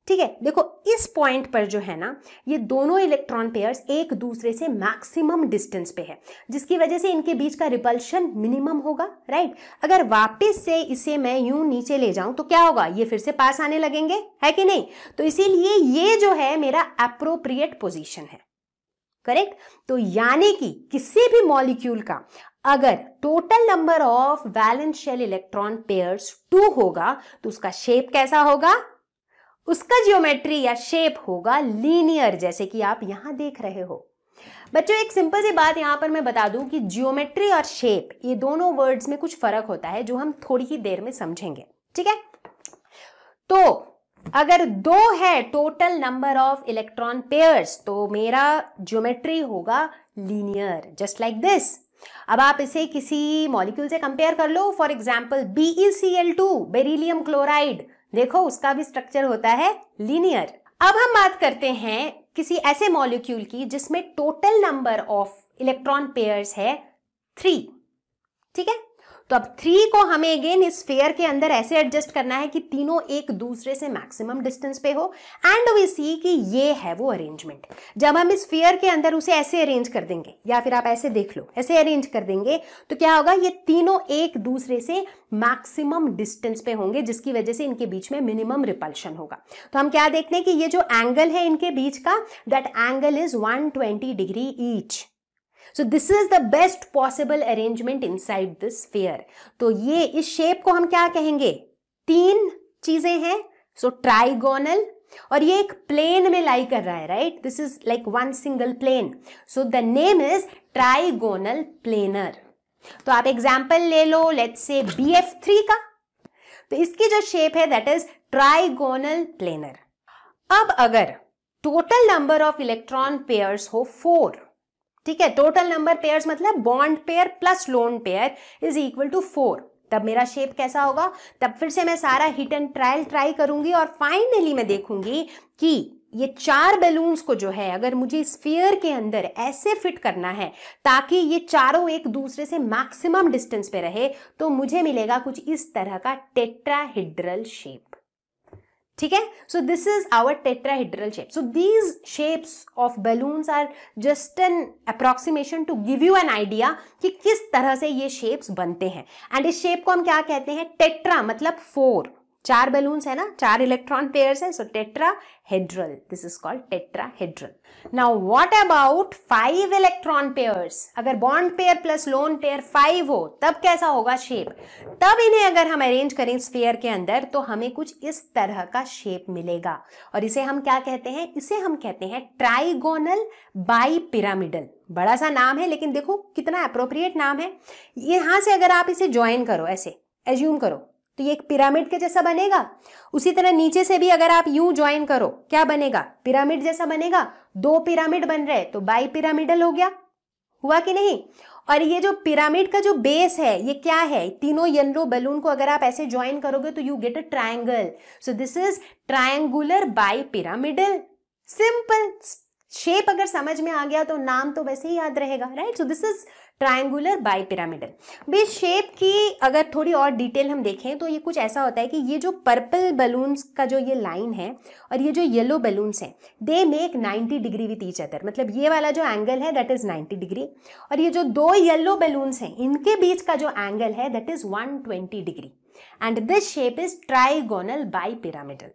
ठीक है देखो इस पॉइंट पर जो है ना ये दोनों इलेक्ट्रॉन पेयर्स एक दूसरे से मैक्सिमम डिस्टेंस पे है जिसकी वजह से इनके बीच का रिपल्शन मिनिमम होगा राइट अगर वापस से इसे मैं यूं नीचे ले जाऊं तो क्या होगा ये फिर से पास आने लगेंगे है कि नहीं तो इसीलिए ये जो है मेरा अप्रोप्रिएट पोजिशन है करेक्ट तो यानी कि किसी भी मॉलिक्यूल का अगर total number of valence shell electron pairs two होगा तो उसका शेप कैसा होगा उसका जियोमेट्री या शेप होगा लीनियर जैसे कि आप यहां देख रहे हो बच्चों एक सिंपल सी बात यहां पर मैं बता दूं कि जियोमेट्री और शेप ये दोनों वर्ड्स में कुछ फर्क होता है जो हम थोड़ी ही देर में समझेंगे ठीक है तो अगर दो है total number of electron pairs तो मेरा ज्योमेट्री होगा लीनियर जस्ट लाइक दिस अब आप इसे किसी मॉलिक्यूल से कंपेयर कर लो for example B E C L two beryllium chloride देखो उसका भी स्ट्रक्चर होता है लीनियर अब हम बात करते हैं किसी ऐसे मॉलिक्यूल की जिसमें total number of electron pairs है थ्री ठीक है तो अब थ्री को हमें अगेन इस फेयर के अंदर ऐसे एडजस्ट करना है कि तीनों एक दूसरे से मैक्सिमम डिस्टेंस पे हो एंड वी सी कि ये है वो अरेंजमेंट जब हम इस फेयर के अंदर उसे ऐसे अरेंज कर देंगे या फिर आप ऐसे देख लो ऐसे अरेंज कर देंगे तो क्या होगा ये तीनों एक दूसरे से मैक्सिमम डिस्टेंस पे होंगे जिसकी वजह से इनके बीच में मिनिमम रिपल्शन होगा तो हम क्या देखते हैं कि ये जो एंगल है इनके बीच का that angle is 120 degree each so this is the best possible arrangement side this fair तो ये इस शेप को हम क्या कहेंगे तीन चीजें हैं सो ट्राइगोनल और ये एक प्लेन में लाई कर रहा है right this is like one single plane so the name is trigonal planar तो आप एग्जाम्पल ले लो let say B F three का तो इसकी जो शेप है दैट इज ट्राइगोनल प्लेनर अब अगर total number of electron pairs हो फोर ठीक है टोटल नंबर पेयर्स मतलब bond pair plus lone pair is equal to four तब मेरा शेप कैसा होगा तब फिर से मैं सारा हिट एंड ट्रायल ट्राई करूंगी और फाइनली मैं देखूंगी कि ये चार बैलून्स को जो है अगर मुझे स्फीयर के अंदर ऐसे फिट करना है ताकि ये चारों एक दूसरे से मैक्सिमम डिस्टेंस पे रहे तो मुझे मिलेगा कुछ इस तरह का टेट्राहिड्रल शेप ठीक है so this is our tetrahedral shape so these shapes of balloons are just an approximation to give you an idea कि किस तरह से ये शेप्स बनते हैं एंड इस शेप को हम क्या कहते हैं टेट्रा मतलब फोर चार बेलून्स है ना चार इलेक्ट्रॉन पेयर्स है so tetrahedral this is called tetrahedral now what about five electron pairs अगर bond pair plus lone pair five हो तब कैसा होगा शेप तब इन्हें अगर हम अरेंज करें स्फीयर के अंदर तो हमें कुछ इस तरह का शेप मिलेगा और इसे हम क्या कहते हैं इसे हम कहते हैं ट्राइगोनल बाई पिरामिडल बड़ा सा नाम है लेकिन देखो कितना अप्रोप्रिएट नाम है यहां से अगर आप इसे ज्वाइन करो ऐसे एज्यूम करो तो ये एक पिरामिड के जैसा बनेगा उसी तरह नीचे से भी अगर आप यूं ज्वाइन करो क्या बनेगा पिरामिड जैसा बनेगा दो पिरामिड बन रहे तो बाई पिरामिडल हो गया हुआ कि नहीं और ये जो पिरामिड का जो बेस है ये क्या है तीनों येलो बलून को अगर आप ऐसे ज्वाइन करोगे तो you get a triangle so this is triangular bipyramidal simple shape अगर समझ में आ गया तो नाम तो वैसे ही याद रहेगा right so this is triangular bipyramidal बे शेप की अगर थोड़ी और डिटेल हम देखें तो ये कुछ ऐसा होता है कि ये जो पर्पल बलून्स का जो ये लाइन है और ये जो येलो बलून्स हैं they make 90 degree with each other मतलब ये वाला जो एंगल है दैट इज़ 90 डिग्री और ये जो दो येलो बलून्स हैं इनके बीच का जो एंगल है that is 120 degree and this shape is trigonal bipyramidal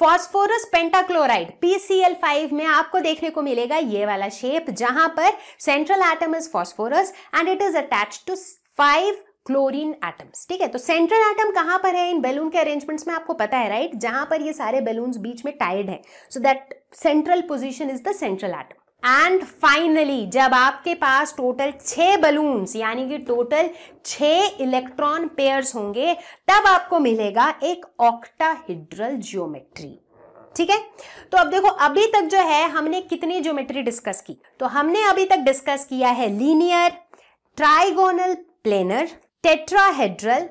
phosphorus pentachloride PCl5 में आपको देखने को मिलेगा ये वाला शेप जहां पर central atom is phosphorus and it is attach to five chlorine atoms ठीक है तो सेंट्रल एटम कहां पर है इन बैलून के अरेंजमेंट्स में आपको पता है राइट right? जहां पर ये सारे बेलून बीच में टाइड है so that central position is the central atom and finally जब आपके पास टोटल छः बलून्स यानी कि टोटल छः इलेक्ट्रॉन पेयर्स होंगे तब आपको मिलेगा एक हिड्रल ज्योमेट्री ठीक है तो अब देखो अभी तक जो है हमने कितनी ज्योमेट्री डिस्कस की तो हमने अभी तक डिस्कस किया है linear trigonal planar tetrahedral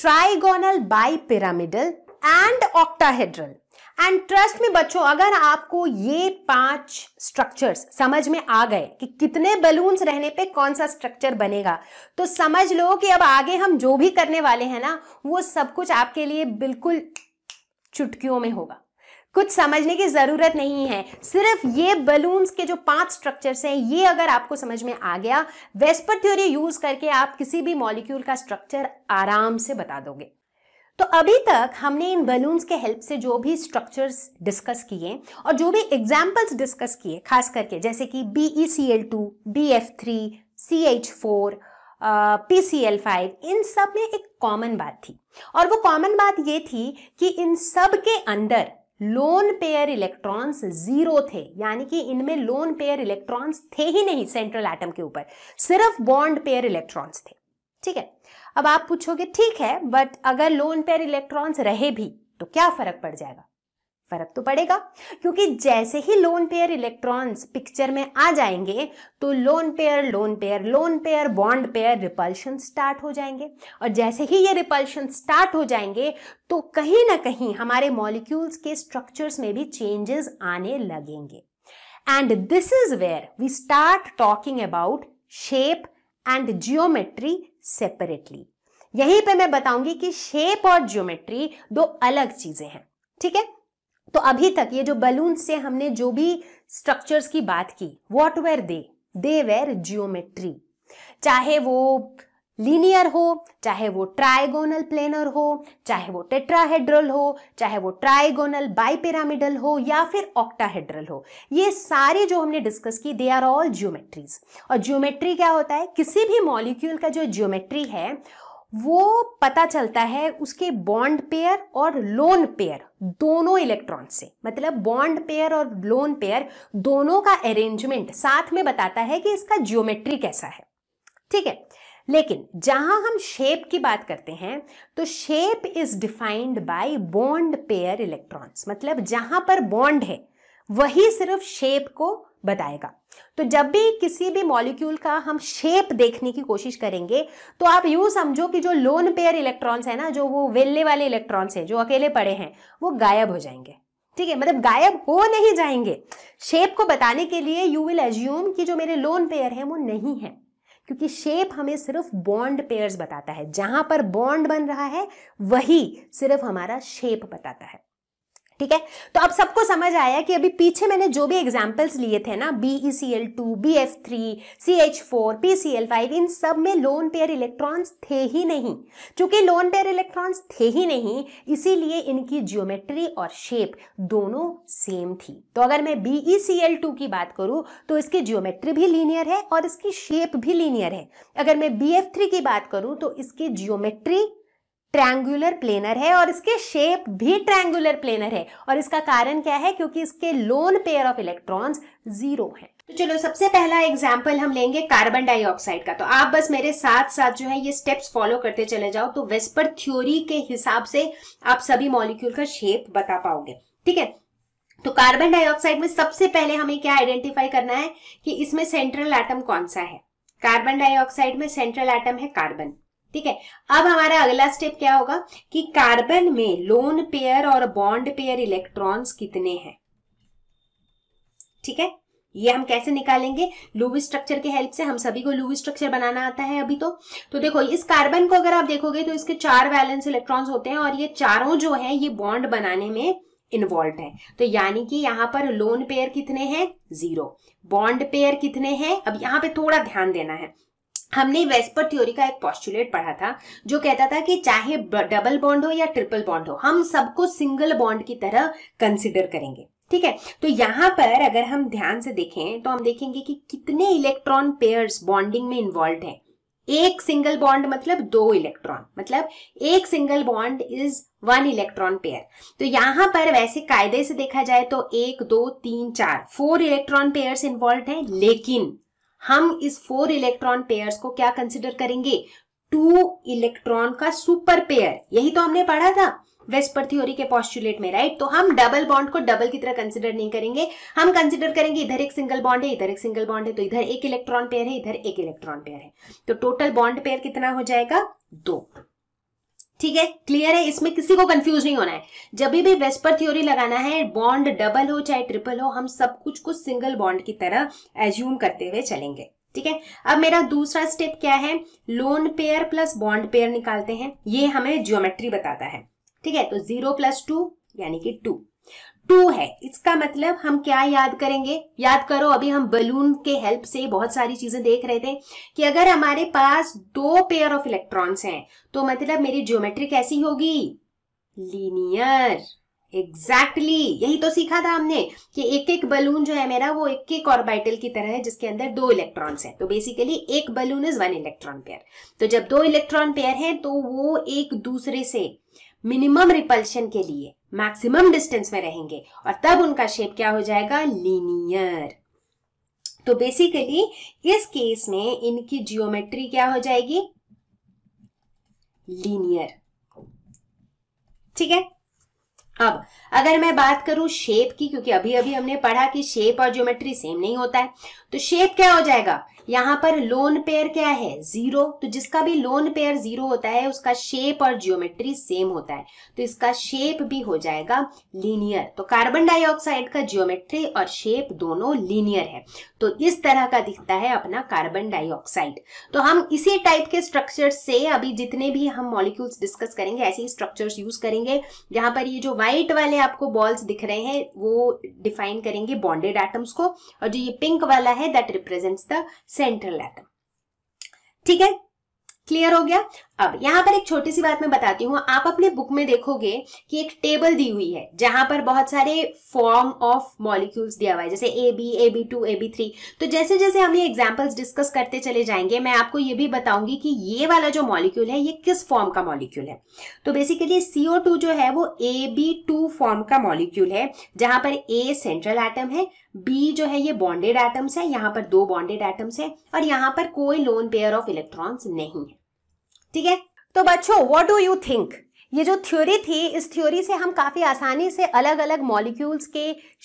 trigonal bipyramidal and octahedral and trust में बच्चों अगर आपको ये पांच स्ट्रक्चर्स समझ में आ गए कि कितने बलून्स रहने पे कौन सा स्ट्रक्चर बनेगा तो समझ लो कि अब आगे हम जो भी करने वाले हैं ना वो सब कुछ आपके लिए बिल्कुल चुटकियों में होगा कुछ समझने की ज़रूरत नहीं है सिर्फ ये बलून्स के जो पांच स्ट्रक्चर्स हैं ये अगर आपको समझ में आ गया वेस्पर थ्योरी यूज़ करके आप किसी भी मॉलिक्यूल का स्ट्रक्चर आराम से बता दोगे तो अभी तक हमने इन बलून्स के हेल्प से जो भी स्ट्रक्चर्स डिस्कस किए और जो भी एग्जाम्पल्स डिस्कस किए खास करके जैसे कि B E C L two B F three C H four P C L five इन सब में एक कॉमन बात थी और वो कॉमन बात ये थी कि इन सब के अंदर लोन पेयर इलेक्ट्रॉन्स जीरो थे यानी कि इनमें लोन पेयर इलेक्ट्रॉन्स थे ही नहीं सेंट्रल एटम के ऊपर सिर्फ बॉन्ड पेयर इलेक्ट्रॉन्स थे ठीक है अब आप पूछोगे ठीक है बट अगर लोन पेयर इलेक्ट्रॉन्स रहे भी तो क्या फर्क पड़ जाएगा फर्क तो पड़ेगा क्योंकि जैसे ही लोन पेयर इलेक्ट्रॉन्स पिक्चर में आ जाएंगे तो lone pair lone pair lone pair bond pair repulsion start हो जाएंगे और जैसे ही ये रिपल्शन स्टार्ट हो जाएंगे तो कहीं ना कहीं हमारे मॉलिक्यूल्स के स्ट्रक्चर्स में भी चेंजेस आने लगेंगे and this is where we start talking about shape and geometry separately यहीं पे मैं बताऊंगी कि शेप और ज्योमेट्री दो अलग चीजें हैं ठीक है तो अभी तक ये जो बलून से हमने जो भी स्ट्रक्चर्स की बात की what were they they were geometry चाहे वो लीनियर हो चाहे वो ट्राइगोनल प्लेनर हो चाहे वो टेट्राहेड्रल हो चाहे वो ट्राइगोनल बाईपेरामिडल हो या फिर ऑक्टाहेड्रल हो ये सारे जो हमने डिस्कस की दे आर ऑल ज्योमेट्रीज और ज्योमेट्री क्या होता है किसी भी मॉलिक्यूल का जो ज्योमेट्री है वो पता चलता है उसके बॉन्ड पेयर और लोन पेयर दोनों इलेक्ट्रॉन से मतलब बॉन्ड पेयर और लोन पेयर दोनों का अरेंजमेंट साथ में बताता है कि इसका ज्योमेट्री कैसा है ठीक है लेकिन जहां हम शेप की बात करते हैं तो shape is defined by bond pair electrons मतलब जहां पर बॉन्ड है वही सिर्फ शेप को बताएगा तो जब भी किसी भी मॉलिक्यूल का हम शेप देखने की कोशिश करेंगे तो आप यूं समझो कि जो लोन पेयर इलेक्ट्रॉन्स है ना जो वो वेल्ले वाले इलेक्ट्रॉन्स हैं जो अकेले पड़े हैं वो गायब हो जाएंगे ठीक है मतलब गायब हो नहीं जाएंगे शेप को बताने के लिए यू विल एज्यूम कि जो मेरे लोन पेयर है वो नहीं है क्योंकि शेप हमें सिर्फ बॉन्ड पेयर्स बताता है जहां पर बॉन्ड बन रहा है वही सिर्फ हमारा शेप बताता है ठीक है तो अब सबको समझ आया कि अभी पीछे मैंने जो भी एग्जाम्पल्स लिए थे ना B E C L two B F three C H four P C L five इन सब में लोन पेयर इलेक्ट्रॉन्स थे ही नहीं चूंकि लोन पेयर इलेक्ट्रॉन्स थे ही नहीं इसीलिए इनकी जियोमेट्री और शेप दोनों सेम थी तो अगर मैं B E C L two की बात करूं तो इसकी जियोमेट्री भी लीनियर है और इसकी शेप भी लीनियर है अगर मैं बी एफ थ्री की बात करूं तो इसकी जियोमेट्री ट्रैंगुलर प्लेनर है और इसके शेप भी ट्रैंगुलर प्लेनर है और इसका कारण क्या है क्योंकि इसके lone pair of electrons zero है तो चलो सबसे पहला एग्जाम्पल हम लेंगे कार्बन डाइऑक्साइड का तो आप बस मेरे साथ साथ जो है ये स्टेप्स फॉलो करते चले जाओ तो वेस्पर थ्योरी के हिसाब से आप सभी मॉलिक्यूल का शेप बता पाओगे ठीक है तो कार्बन डाइऑक्साइड में सबसे पहले हमें क्या आइडेंटिफाई करना है कि इसमें सेंट्रल एटम कौन सा है कार्बन डाइऑक्साइड में सेंट्रल एटम है कार्बन ठीक है अब हमारा अगला स्टेप क्या होगा कि कार्बन में लोन पेयर और बॉन्ड पेयर इलेक्ट्रॉन्स कितने हैं ठीक है ये हम कैसे निकालेंगे लूव स्ट्रक्चर के हेल्प से हम सभी को लूव स्ट्रक्चर बनाना आता है अभी तो तो देखो इस कार्बन को अगर आप देखोगे तो इसके चार वैलेंस इलेक्ट्रॉन्स होते हैं और ये चारों जो है ये बॉन्ड बनाने में इन्वॉल्व है तो यानी कि यहां पर लोन पेयर कितने हैं जीरो बॉन्ड पेयर कितने हैं अब यहां पर थोड़ा ध्यान देना है हमने वेस्पर थ्योरी का एक पॉस्टुलेट पढ़ा था जो कहता था कि चाहे डबल बॉन्ड हो या ट्रिपल बॉन्ड हो हम सबको सिंगल बॉन्ड की तरह कंसिडर करेंगे ठीक है तो यहाँ पर अगर हम ध्यान से देखें तो हम देखेंगे कि कितने इलेक्ट्रॉन पेयर्स बॉन्डिंग में इन्वॉल्व हैं एक सिंगल बॉन्ड मतलब दो इलेक्ट्रॉन मतलब एक single bond is one electron pair तो यहां पर वैसे कायदे से देखा जाए तो एक दो तीन चार फोर इलेक्ट्रॉन पेयर्स इन्वॉल्व हैं लेकिन हम इस फोर इलेक्ट्रॉन पेयर को क्या कंसिडर करेंगे टू इलेक्ट्रॉन का सुपर पेयर यही तो हमने पढ़ा था वेस्पर थ्योरी के पॉस्टुलेट में राइट तो हम डबल बॉन्ड को डबल की तरह कंसिडर नहीं करेंगे हम कंसिडर करेंगे इधर एक सिंगल बॉन्ड है इधर एक सिंगल बॉन्ड है तो इधर एक इलेक्ट्रॉन पेयर है इधर एक इलेक्ट्रॉन पेयर है तो टोटल बॉन्ड पेयर कितना हो जाएगा दो ठीक है क्लियर है इसमें किसी को कंफ्यूज नहीं होना है जब भी वेस्पर थ्योरी लगाना है बॉन्ड डबल हो चाहे ट्रिपल हो हम सब कुछ को सिंगल बॉन्ड की तरह एज्यूम करते हुए चलेंगे ठीक है अब मेरा दूसरा स्टेप क्या है lone pair plus bond pair निकालते हैं ये हमें ज्योमेट्री बताता है ठीक है तो जीरो प्लस टू यानी कि टू टू है इसका मतलब हम क्या याद करेंगे याद करो अभी हम बलून के हेल्प से बहुत सारी चीजें देख रहे थे कि अगर हमारे पास दो पेयर ऑफ इलेक्ट्रॉन्स हैं तो मतलब मेरी ज्योमेट्री कैसी होगी लीनियर एग्जैक्टली exactly. यही तो सीखा था हमने कि एक एक बलून जो है मेरा वो एक एक ऑर्बिटल की तरह है जिसके अंदर दो इलेक्ट्रॉन्स हैं तो बेसिकली एक balloon is one electron pair तो जब दो इलेक्ट्रॉन पेयर हैं तो वो एक दूसरे से मिनिमम रिपल्शन के लिए मैक्सिमम डिस्टेंस में रहेंगे और तब उनका शेप क्या हो जाएगा लीनियर तो बेसिकली इस केस में इनकी जियोमेट्री क्या हो जाएगी लीनियर ठीक है अब अगर मैं बात करूं शेप की क्योंकि अभी अभी हमने पढ़ा कि शेप और ज्योमेट्री सेम नहीं होता है तो शेप क्या हो जाएगा यहाँ पर लोन पेयर क्या है जीरो तो जिसका भी लोन पेयर जीरो होता है उसका शेप और जियोमेट्री सेम होता है तो इसका शेप भी हो जाएगा लीनियर तो कार्बन डाइऑक्साइड का जियोमेट्री और शेप दोनों लीनियर है तो इस तरह का दिखता है अपना कार्बन डाइऑक्साइड तो हम इसी टाइप के स्ट्रक्चर से अभी जितने भी हम मॉलिक्यूल्स डिस्कस करेंगे ऐसे ही स्ट्रक्चर यूज करेंगे जहां पर ये जो व्हाइट वाले आपको बॉल्स दिख रहे हैं वो डिफाइन करेंगे बॉन्डेड एटम्स को और जो ये पिंक वाला है that represents the central atom ठीक है क्लियर हो गया अब यहाँ पर एक छोटी सी बात मैं बताती हूँ आप अपने बुक में देखोगे कि एक टेबल दी हुई है जहां पर बहुत सारे फॉर्म ऑफ मॉलिक्यूल्स दिया हुआ है जैसे A B A B two A B three तो जैसे जैसे हम ये एग्जाम्पल्स डिस्कस करते चले जाएंगे मैं आपको ये भी बताऊंगी कि ये वाला जो मॉलिक्यूल है ये किस फॉर्म का मॉलिक्यूल है तो बेसिकली सीओ टू जो है वो ए बी टू फॉर्म का मॉलिक्यूल है जहां पर ए सेंट्रल एटम है बी जो है ये बॉन्डेड एटम्स है यहाँ पर दो बॉन्डेड एटम्स है और यहाँ पर कोई लोन पेयर ऑफ इलेक्ट्रॉन्स नहीं है ठीक है तो बच्चों व्हाट डू यू थिंक ये जो थ्योरी थी इस थ्योरी से हम काफ़ी आसानी से अलग अलग मॉलिक्यूल्स के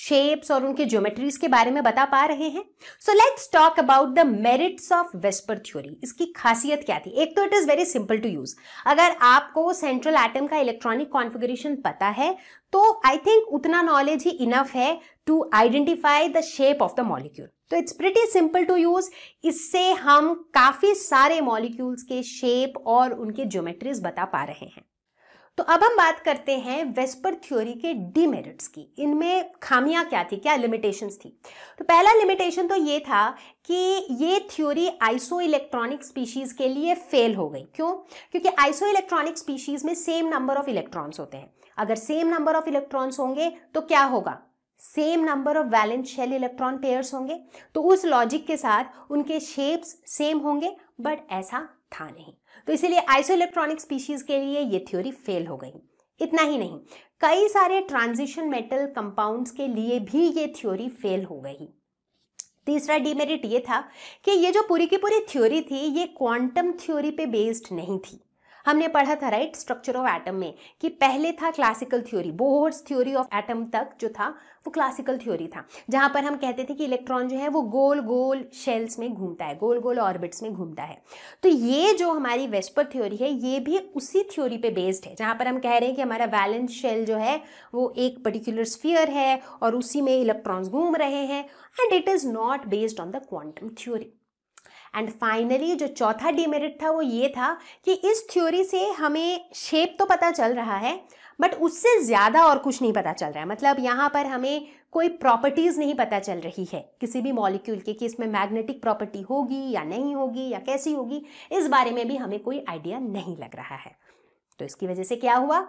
शेप्स और उनके ज्योमेट्रीज के बारे में बता पा रहे हैं so let's talk about the merits of VSEPR theory इसकी खासियत क्या थी एक तो it is very simple to use अगर आपको सेंट्रल एटम का इलेक्ट्रॉनिक कॉन्फिगरेशन पता है तो आई थिंक उतना नॉलेज ही इनफ है to identify the shape of the molecule तो it's pretty simple to use इससे हम काफी सारे मॉलिक्यूल्स के शेप और उनके ज्योमेट्रीज बता पा रहे हैं तो अब हम बात करते हैं वेस्पर थ्योरी के डीमेरिट्स की इनमें खामियां क्या थी क्या लिमिटेशंस थी तो पहला लिमिटेशन तो ये था कि ये थ्योरी आइसो इलेक्ट्रॉनिक स्पीशीज़ के लिए फेल हो गई क्यों क्योंकि आइसो इलेक्ट्रॉनिक स्पीशीज़ में सेम नंबर ऑफ इलेक्ट्रॉन्स होते हैं अगर सेम नंबर ऑफ इलेक्ट्रॉन्स होंगे तो क्या होगा same number of valence shell electron pairs होंगे तो उस लॉजिक के साथ उनके शेप्स सेम होंगे बट ऐसा था नहीं तो इसीलिए आइसो इलेक्ट्रॉनिक स्पीशीज के लिए ये थ्योरी फेल हो गई इतना ही नहीं कई सारे ट्रांजिशन मेटल कंपाउंड्स के लिए भी ये थ्योरी फेल हो गई तीसरा डीमेरिट ये था कि ये जो पूरी की पूरी थ्योरी थी ये क्वांटम थ्योरी पे बेस्ड नहीं थी हमने पढ़ा था राइट स्ट्रक्चर ऑफ एटम में कि पहले था classical theory Bohr's theory of atom तक जो था वो क्लासिकल थ्योरी था जहाँ पर हम कहते थे कि इलेक्ट्रॉन जो है वो गोल गोल शेल्स में घूमता है गोल गोल ऑर्बिट्स में घूमता है तो ये जो हमारी वेस्पर थ्योरी है ये भी उसी थ्योरी पे बेस्ड है जहाँ पर हम कह रहे हैं कि हमारा वैलेंस शेल जो है वो एक पर्टिकुलर स्फियर है और उसी में इलेक्ट्रॉन्स घूम रहे हैं and it is not based on the quantum theory and finally जो चौथा डिमेरिट था वो ये था कि इस थ्योरी से हमें शेप तो पता चल रहा है बट उससे ज़्यादा और कुछ नहीं पता चल रहा है मतलब यहाँ पर हमें कोई प्रॉपर्टीज़ नहीं पता चल रही है किसी भी मॉलिक्यूल के कि इसमें मैग्नेटिक प्रॉपर्टी होगी या नहीं होगी या कैसी होगी इस बारे में भी हमें कोई आइडिया नहीं लग रहा है तो इसकी वजह से क्या हुआ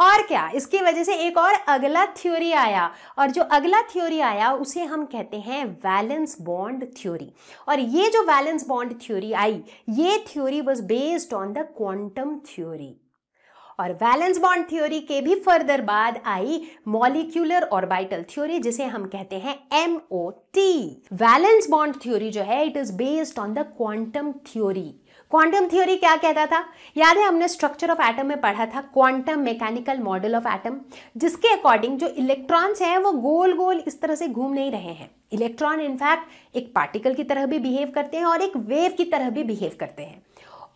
और क्या इसकी वजह से एक और अगला थ्योरी आया और जो अगला थ्योरी आया उसे हम कहते हैं वैलेंस बॉन्ड थ्योरी और ये जो वैलेंस बॉन्ड थ्योरी आई ये थ्योरी was based on the quantum theory और वैलेंस बॉन्ड थ्योरी के भी फर्दर बाद आई मॉलिक्यूलर ऑर्बिटल थ्योरी जिसे हम कहते हैं M O T valence bond theory जो है it is based on the quantum theory quantum theory क्या कहता था याद है हमने स्ट्रक्चर ऑफ एटम में पढ़ा था quantum mechanical model of atom जिसके अकॉर्डिंग जो इलेक्ट्रॉन्स हैं वो गोल गोल इस तरह से घूम नहीं रहे हैं इलेक्ट्रॉन इनफैक्ट एक पार्टिकल की तरह भी बिहेव करते हैं और एक वेव की तरह भी बिहेव करते हैं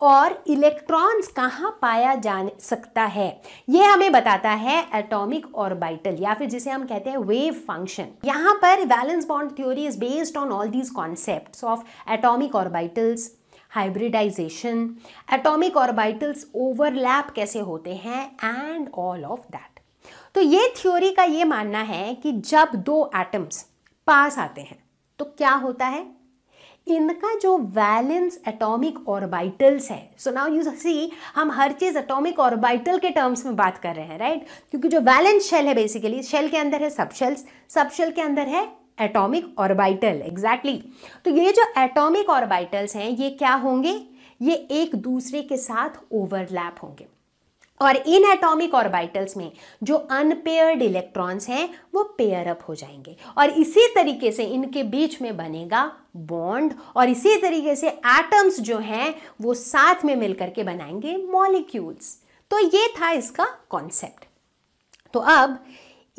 और इलेक्ट्रॉन्स कहाँ पाया जा सकता है ये हमें बताता है एटॉमिक ऑर्बिटल या फिर जिसे हम कहते हैं वेव फंक्शन यहाँ पर valence bond theory is based on all these concept of atomic orbitals hybridization atomic orbitals overlap कैसे होते हैं एंड ऑल ऑफ दैट तो ये थ्योरी का ये मानना है कि जब दो एटम्स पास आते हैं तो क्या होता है इनका जो वैलेंस एटॉमिक ऑर्बिटल्स है सो नाउ यू सी हम हर चीज़ एटॉमिक ऑर्बिटल के टर्म्स में बात कर रहे हैं राइट right? क्योंकि जो वैलेंस शेल है बेसिकली शेल के अंदर है सब शेल्स सब शेल के अंदर है एटॉमिक ऑर्बिटल एग्जैक्टली तो ये जो एटॉमिक ऑर्बिटल्स हैं ये क्या होंगे ये एक दूसरे के साथ ओवरलैप होंगे और इन एटॉमिक ऑर्बिटल्स में जो अनपेयर्ड इलेक्ट्रॉन्स हैं वो पेयर अप हो जाएंगे और इसी तरीके से इनके बीच में बनेगा बॉन्ड और इसी तरीके से एटम्स जो हैं वो साथ में मिलकर के बनाएंगे मॉलिक्यूल्स तो ये था इसका कॉन्सेप्ट तो अब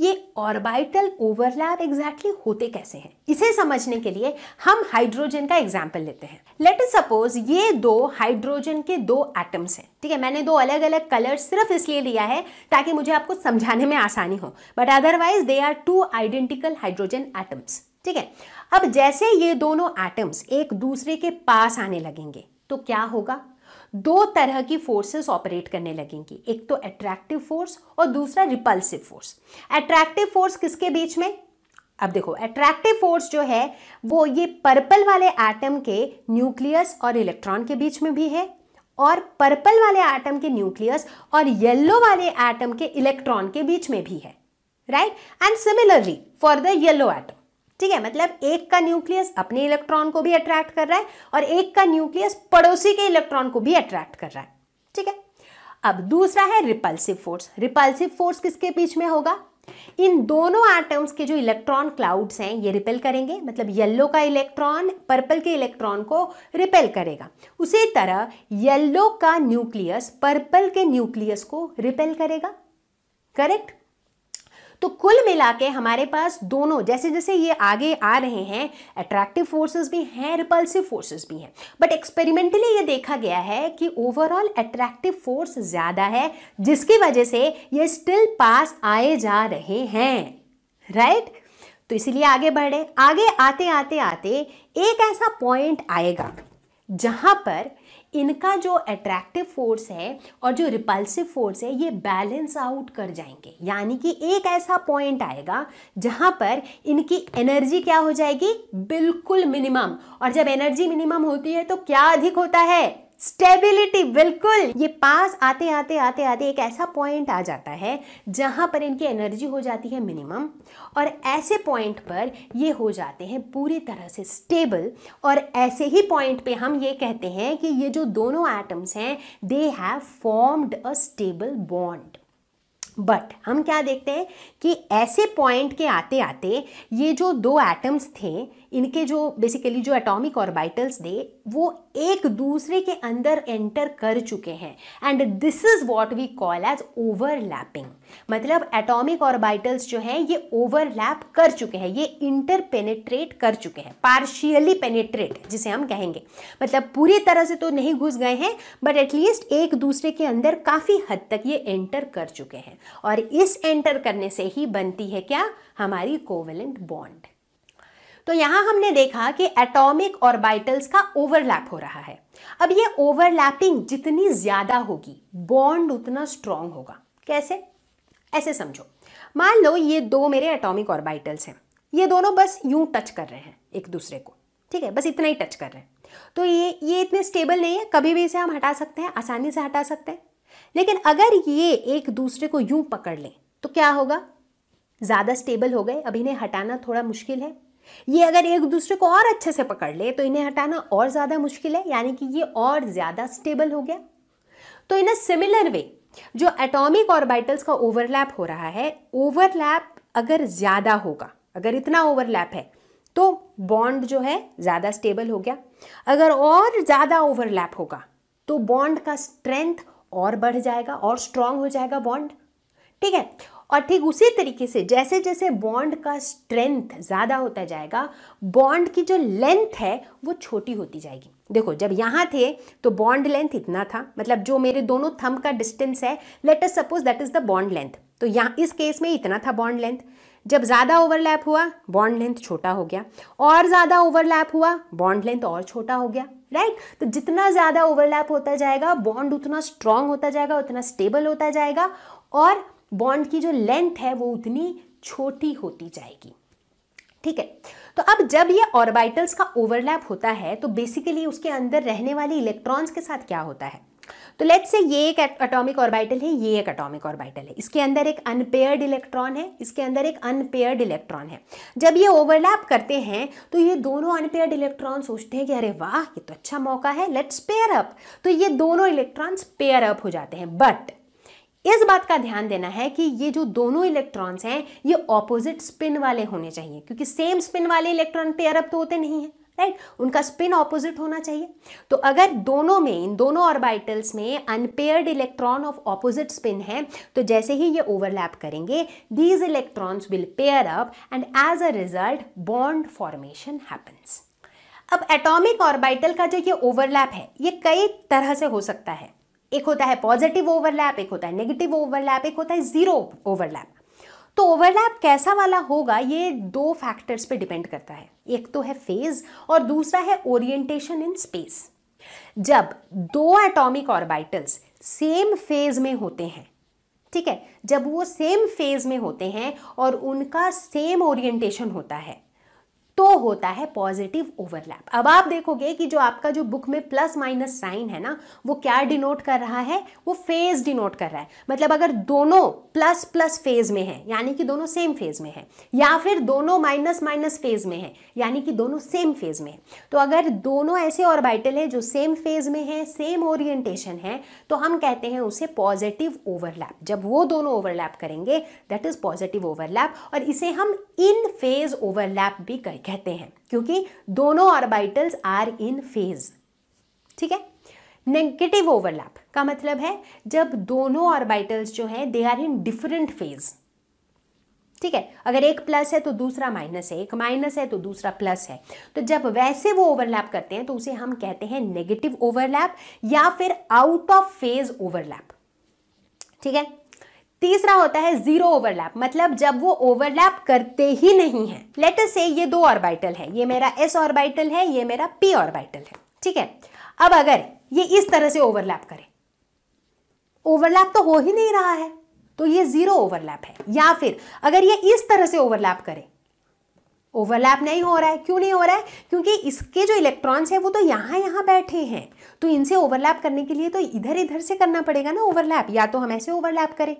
ये ऑर्बिटल ओवरलैप एग्जैक्टली होते कैसे हैं इसे समझने के लिए हम हाइड्रोजन का एग्जाम्पल लेते हैं लेट सपोज ये दो हाइड्रोजन के दो एटम्स हैं ठीक है मैंने दो अलग अलग कलर सिर्फ इसलिए लिया है ताकि मुझे आपको समझाने में आसानी हो but otherwise they are two identical hydrogen atoms ठीक है अब जैसे ये दोनों एटम्स एक दूसरे के पास आने लगेंगे तो क्या होगा दो तरह की फोर्सेस ऑपरेट करने लगेंगी एक तो अट्रैक्टिव फोर्स और दूसरा रिपल्सिव फोर्स अट्रैक्टिव फोर्स किसके बीच में अब देखो अट्रैक्टिव फोर्स जो है वो ये पर्पल वाले एटम के न्यूक्लियस और इलेक्ट्रॉन के बीच में भी है और पर्पल वाले एटम के न्यूक्लियस और येलो वाले एटम के इलेक्ट्रॉन के बीच में भी है right and similarly for the yellow atom ठीक है मतलब एक का न्यूक्लियस अपने इलेक्ट्रॉन को भी अट्रैक्ट कर रहा है और एक का न्यूक्लियस पड़ोसी के इलेक्ट्रॉन को भी अट्रैक्ट कर रहा है ठीक है अब दूसरा है रिपल्सिव फोर्स रिपल्सिव फोर्स किसके बीच में होगा इन दोनों एटम्स के जो इलेक्ट्रॉन क्लाउड्स हैं ये रिपेल करेंगे मतलब येलो का इलेक्ट्रॉन पर्पल के इलेक्ट्रॉन को रिपेल करेगा उसी तरह येलो का न्यूक्लियस पर्पल के न्यूक्लियस को रिपेल करेगा करेक्ट तो कुल मिला के हमारे पास दोनों जैसे जैसे ये आगे आ रहे हैं अट्रैक्टिव फोर्सेस भी हैं रिपल्सिव फोर्सेस भी हैं बट एक्सपेरिमेंटली ये देखा गया है कि ओवरऑल अट्रैक्टिव फोर्स ज़्यादा है जिसकी वजह से ये स्टिल पास आए जा रहे हैं राइट right? तो इसीलिए आगे बढ़े आगे आते आते आते एक ऐसा पॉइंट आएगा जहाँ पर इनका जो अट्रैक्टिव फोर्स है और जो रिपल्सिव फोर्स है ये बैलेंस आउट कर जाएंगे यानी कि एक ऐसा पॉइंट आएगा जहाँ पर इनकी एनर्जी क्या हो जाएगी बिल्कुल मिनिमम और जब एनर्जी मिनिमम होती है तो क्या अधिक होता है स्टेबिलिटी बिल्कुल ये पास आते आते आते आते एक ऐसा पॉइंट आ जाता है जहाँ पर इनकी एनर्जी हो जाती है मिनिमम और ऐसे पॉइंट पर ये हो जाते हैं पूरी तरह से स्टेबल और ऐसे ही पॉइंट पे हम ये कहते हैं कि ये जो दोनों एटम्स हैं they have formed a stable bond but हम क्या देखते हैं कि ऐसे पॉइंट के आते आते ये जो दो एटम्स थे इनके जो बेसिकली जो एटॉमिक ऑर्बिटल्स थे वो एक दूसरे के अंदर एंटर कर चुके हैं and this is what we call as overlapping मतलब एटॉमिक ऑर्बिटल्स जो हैं ये ओवरलैप कर चुके हैं ये इंटरपेनेट्रेट कर चुके हैं पार्शियली पेनेट्रेट जिसे हम कहेंगे मतलब पूरी तरह से तो नहीं घुस गए हैं बट एटलीस्ट एक दूसरे के अंदर काफ़ी हद तक ये एंटर कर चुके हैं और इस एंटर करने से ही बनती है क्या हमारी कोवेलेंट बॉन्ड तो यहां हमने देखा कि एटॉमिक ऑर्बिटल्स का ओवरलैप हो रहा है अब ये ओवरलैपिंग जितनी ज़्यादा होगी बॉन्ड उतना स्ट्रांग होगा कैसे ऐसे समझो मान लो ये दो मेरे एटॉमिक ऑर्बिटल्स हैं ये दोनों बस यूं टच कर रहे हैं एक दूसरे को ठीक है बस इतना ही टच कर रहे हैं तो ये ये इतने स्टेबल नहीं है कभी भी इसे हम हटा सकते हैं आसानी से हटा सकते हैं लेकिन अगर ये एक दूसरे को यूं पकड़ लें तो क्या होगा ज़्यादा स्टेबल हो गए अब इन्हें हटाना थोड़ा मुश्किल है ये अगर एक दूसरे को और अच्छे से पकड़ ले तो इन्हें हटाना और ज़्यादा मुश्किल है यानी कि ये और ज़्यादा स्टेबल हो गया तो इन अ सिमिलर वे जो एटॉमिक ऑर्बिटल्स का ओवरलैप हो रहा है ओवरलैप अगर ज़्यादा होगा अगर इतना ओवरलैप है तो बॉन्ड जो है ज़्यादा स्टेबल हो गया अगर और ज़्यादा ओवरलैप होगा तो बॉन्ड का स्ट्रेंथ और बढ़ जाएगा और स्ट्रांग हो जाएगा बॉन्ड ठीक है और ठीक उसी तरीके से जैसे जैसे बॉन्ड का स्ट्रेंथ ज़्यादा होता जाएगा बॉन्ड की जो लेंथ है वो छोटी होती जाएगी देखो जब यहाँ थे तो बॉन्ड लेंथ इतना था मतलब जो मेरे दोनों थम का डिस्टेंस है let us suppose that is the bond length तो यहाँ इस केस में इतना था बॉन्ड लेंथ जब ज़्यादा ओवरलैप हुआ बॉन्ड लेंथ छोटा हो गया और ज़्यादा ओवरलैप हुआ बॉन्ड लेंथ और छोटा हो गया राइट right? तो जितना ज़्यादा ओवरलैप होता जाएगा बॉन्ड उतना स्ट्रांग होता जाएगा उतना स्टेबल होता जाएगा और बॉन्ड की जो लेंथ है वो उतनी छोटी होती जाएगी ठीक है तो अब जब ये ऑर्बिटल्स का ओवरलैप होता है तो बेसिकली उसके अंदर रहने वाले इलेक्ट्रॉन्स के साथ क्या होता है तो लेट्स से ये एक अटोमिक ऑर्बिटल है ये एक अटोमिक ऑर्बिटल है इसके अंदर एक अनपेयर्ड इलेक्ट्रॉन है इसके अंदर एक अनपेयर्ड इलेक्ट्रॉन है जब ये ओवरलैप करते हैं तो ये दोनों अनपेयर्ड इलेक्ट्रॉन सोचते हैं कि अरे वाह ये तो अच्छा मौका है लेट्स पेयर अप तो ये दोनों इलेक्ट्रॉन्स पेयर अप हो जाते हैं बट इस बात का ध्यान देना है कि ये जो दोनों इलेक्ट्रॉन्स हैं ये ऑपोजिट स्पिन वाले होने चाहिए क्योंकि सेम स्पिन वाले इलेक्ट्रॉन पेयर अप तो होते नहीं हैं राइट उनका स्पिन ऑपोजिट होना चाहिए तो अगर दोनों में इन दोनों ऑर्बिटल्स में unpaired electron of opposite spin है तो जैसे ही ये ओवरलैप करेंगे these electrons will pair up and as a result bond formation happens अब एटॉमिक ऑर्बिटल का जो ये ओवरलैप है ये कई तरह से हो सकता है एक होता है पॉजिटिव ओवरलैप एक होता है नेगेटिव ओवरलैप एक होता है ज़ीरो ओवरलैप तो ओवरलैप कैसा वाला होगा ये दो फैक्टर्स पे डिपेंड करता है एक तो है फेज और दूसरा है ओरिएंटेशन इन स्पेस जब दो एटॉमिक ऑर्बिटल्स सेम फेज में होते हैं ठीक है जब वो सेम फेज में होते हैं और उनका सेम ओरिएंटेशन होता है होता है पॉजिटिव ओवरलैप अब आप देखोगे कि जो आपका जो बुक में प्लस माइनस साइन है ना वो क्या डिनोट कर रहा है वो फेज डिनोट कर रहा है मतलब अगर दोनों प्लस प्लस फेज में है यानी कि दोनों सेम फेज में है या फिर दोनों माइनस माइनस फेज में है यानी कि दोनों सेम फेज में है तो अगर दोनों ऐसे ऑर्बिटल है जो सेम फेज में है सेम ओरिएंटेशन है तो हम कहते हैं उसे पॉजिटिव ओवरलैप जब वो दोनों ओवरलैप करेंगे दैट इज पॉजिटिव ओवरलैप और इसे हम इन फेज ओवरलैप भी कहते हैं सकते हैं क्योंकि दोनों ऑर्बिटल्स आर इन फेज ठीक है नेगेटिव ओवरलैप का मतलब है जब दोनों ऑर्बिटल्स जो हैं they are in different phase ठीक है अगर एक प्लस है तो दूसरा माइनस है एक माइनस है तो दूसरा प्लस है तो जब वैसे वो ओवरलैप करते हैं तो उसे हम कहते हैं नेगेटिव ओवरलैप या फिर आउट ऑफ फेज ओवरलैप ठीक है तीसरा होता है जीरो ओवरलैप मतलब जब वो ओवरलैप करते ही नहीं है लेटर से ये दो ऑर्बिटल है ये मेरा एस ऑर्बिटल है ये मेरा पी ऑर्बिटल है ठीक है अब अगर ये इस तरह से ओवरलैप करे ओवरलैप तो हो ही नहीं रहा है तो ये जीरो ओवरलैप है या फिर अगर ये इस तरह से ओवरलैप करे ओवरलैप नहीं हो रहा है क्यों नहीं हो रहा है क्योंकि इसके जो इलेक्ट्रॉन्स हैं वो तो यहाँ यहाँ बैठे हैं तो इनसे ओवरलैप करने के लिए तो इधर इधर से करना पड़ेगा ना ओवरलैप या तो हम ऐसे ओवरलैप करें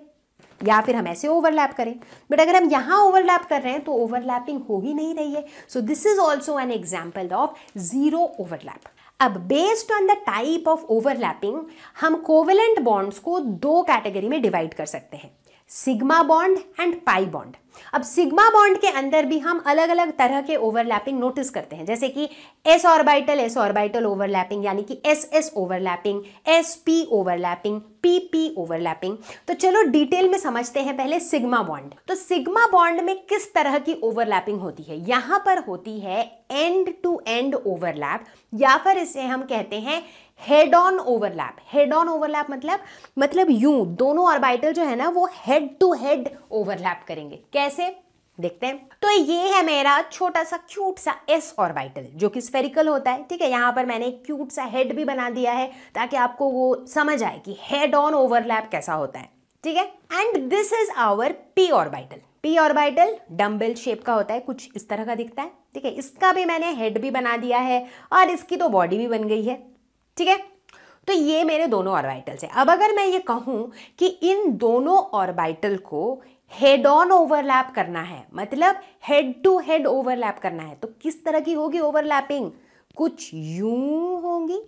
या फिर हम ऐसे ओवरलैप करें बट अगर हम यहाँ ओवरलैप कर रहे हैं तो ओवरलैपिंग हो ही नहीं रही है so this is also an example of zero overlap अब based on the type of overlapping हम कोवेलेंट बॉन्ड्स को दो कैटेगरी में डिवाइड कर सकते हैं sigma bond and pi bond अब सिग्मा बॉन्ड के अंदर भी हम अलग अलग तरह के ओवरलैपिंग नोटिस करते हैं जैसे कि S orbital S orbital overlapping यानी कि S S overlapping S P overlapping P P overlapping तो चलो डिटेल में समझते हैं पहले सिग्मा बॉन्ड तो सिग्मा बॉन्ड में किस तरह की ओवरलैपिंग होती है यहां पर होती है एंड टू एंड ओवरलैप या फिर इसे हम कहते हैं head on overlap head on overlap मतलब मतलब यूं दोनों ऑर्बिटल जो है ना वो हेड टू हेड ओवरलैप करेंगे कैसे देखते हैं तो ये है मेरा छोटा सा क्यूट सा एस ऑर्बिटल जो कि स्फेरिकल होता है ठीक है यहां पर मैंने एक क्यूट सा हेड भी बना दिया है ताकि आपको वो समझ आए कि हेड ऑन ओवरलैप कैसा होता है ठीक है and this is our P orbital P orbital dumbbell shape का होता है कुछ इस तरह का दिखता है ठीक है इसका भी मैंने हेड भी बना दिया है और इसकी तो बॉडी भी बन गई है ठीक है तो ये मेरे दोनों ऑर्बिटल्स हैं अब अगर मैं ये कहूं कि इन दोनों ऑर्बिटल को हेड ऑन ओवरलैप करना है मतलब हेड टू हेड ओवरलैप करना है तो किस तरह की होगी ओवरलैपिंग कुछ यू होंगी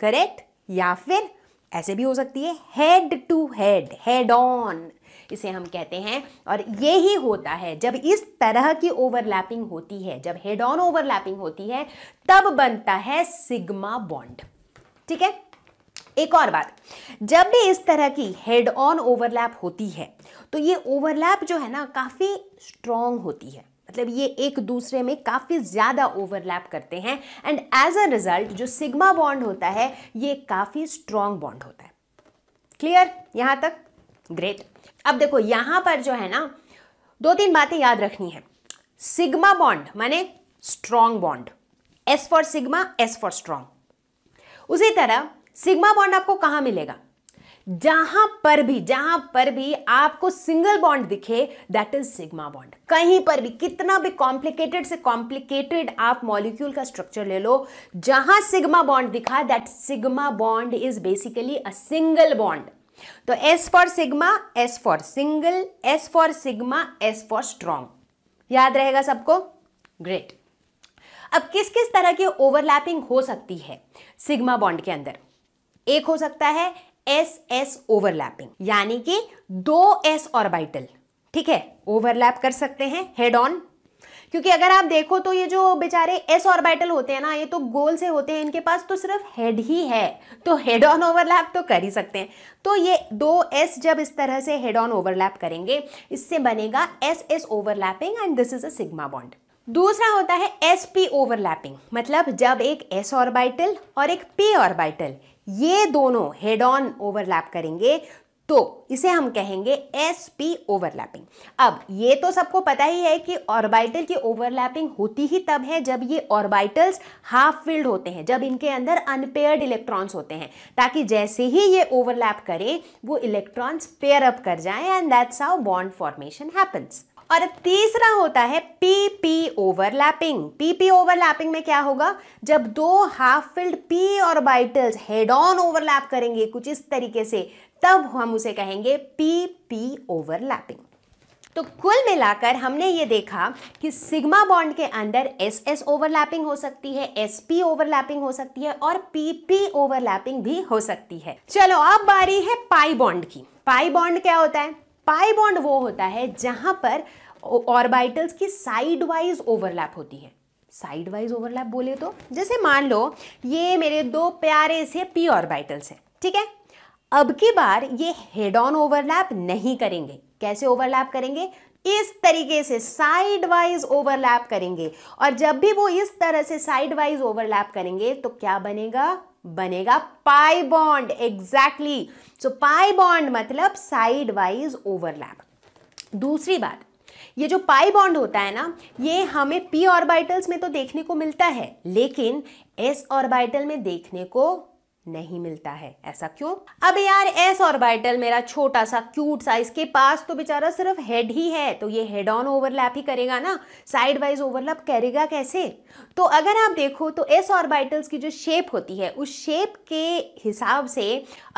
करेक्ट या फिर ऐसे भी हो सकती है head to head head on इसे हम कहते हैं और ये ही होता है जब इस तरह की ओवरलैपिंग होती है जब हेड ऑन ओवरलैपिंग होती है तब बनता है सिग्मा बॉन्ड ठीक है एक और बात जब भी इस तरह की हेड ऑन ओवरलैप होती है तो ये ओवरलैप जो है ना काफ़ी स्ट्रॉन्ग होती है मतलब ये एक दूसरे में काफ़ी ज़्यादा ओवरलैप करते हैं एंड एज अ रिजल्ट जो सिग्मा बॉन्ड होता है ये काफ़ी स्ट्रॉन्ग बॉन्ड होता है क्लियर यहां तक ग्रेट अब देखो यहां पर जो है ना दो तीन बातें याद रखनी है सिग्मा बॉन्ड माने strong bond S for sigma S for strong उसी तरह सिग्मा बॉन्ड आपको कहां मिलेगा जहां पर भी जहां पर भी आपको सिंगल बॉन्ड दिखे दैट इज सिग्मा बॉन्ड कहीं पर भी कितना भी कॉम्प्लिकेटेड से कॉम्प्लिकेटेड आप मॉलिक्यूल का स्ट्रक्चर ले लो जहां सिग्मा बॉन्ड दिखा that sigma bond is basically a single bond तो S for sigma S for single S for sigma S for strong याद रहेगा सबको ग्रेट अब किस किस तरह की ओवरलैपिंग हो सकती है सिग्मा बॉन्ड के अंदर एक हो सकता है एस एस ओवरलैपिंग यानी कि दो एस ऑर्बिटल ठीक है ओवरलैप कर सकते हैं हेड ऑन क्योंकि अगर आप देखो तो ये जो बेचारे एस ऑर्बिटल होते हैं ना ये तो गोल से होते हैं इनके पास तो सिर्फ हेड ही है तो हेड ऑन ओवरलैप तो कर ही सकते हैं तो ये दो एस जब इस तरह से हेड ऑन ओवरलैप करेंगे इससे बनेगा S S overlapping and this is a sigma bond दूसरा होता है एस पी ओवरलैपिंग मतलब जब एक एस ऑर्बिटल और एक पी ऑर्बिटल ये दोनों हेड ऑन ओवरलैप करेंगे तो इसे हम कहेंगे एस पी ओवरलैपिंग अब ये तो सबको पता ही है कि ऑर्बिटल की ओवरलैपिंग होती ही तब है जब ये ऑर्बिटल्स हाफ फिल्ड होते हैं जब इनके अंदर अनपेयर्ड इलेक्ट्रॉन्स होते हैं ताकि जैसे ही ये ओवरलैप करें वो इलेक्ट्रॉन्स पेयर अप कर जाएं and that's how bond formation happens और तीसरा होता है पीपी ओवरलैपिंग पीपी ओवरलैपिंग में क्या होगा जब दो हाफ फिल्ड पी और बाइटल्स हेड ऑन ओवरलैप करेंगे कुछ इस तरीके से तब हम उसे कहेंगे पीपी ओवरलैपिंग तो कुल मिलाकर हमने ये देखा कि सिग्मा बॉन्ड के अंदर एस एस ओवरलैपिंग हो सकती है एस पी ओवरलैपिंग हो सकती है और पी पी ओवरलैपिंग भी हो सकती है चलो अब बारी है पाई बॉन्ड की पाई बॉन्ड क्या होता है पाई बॉन्ड वो होता है जहां पर ऑर्बिटल्स की साइड वाइज ओवरलैप होती है साइड वाइज ओवरलैप बोले तो जैसे मान लो ये मेरे दो प्यारे से पी ऑर्बिटल्स हैं ठीक है अब की बार ये हेड ऑन ओवरलैप नहीं करेंगे कैसे ओवरलैप करेंगे इस तरीके से साइड वाइज ओवरलैप करेंगे और जब भी वो इस तरह से साइड वाइज ओवरलैप करेंगे तो क्या बनेगा बनेगा pi bond exactly so pi bond मतलब साइड वाइज ओवरलैप दूसरी बात ये जो पाई बॉन्ड होता है ना ये हमें पी ऑर्बिटल्स में तो देखने को मिलता है लेकिन एस ऑर्बिटल में देखने को नहीं मिलता है ऐसा क्यों अब यार एस ऑर्बिटल मेरा छोटा सा क्यूट सा इसके पास तो बेचारा सिर्फ हेड ही है तो ये हेड ऑन ओवरलैप ही करेगा ना साइड वाइज ओवरलैप करेगा कैसे तो अगर आप देखो तो एस ऑर्बिटल्स की जो शेप होती है उस शेप के हिसाब से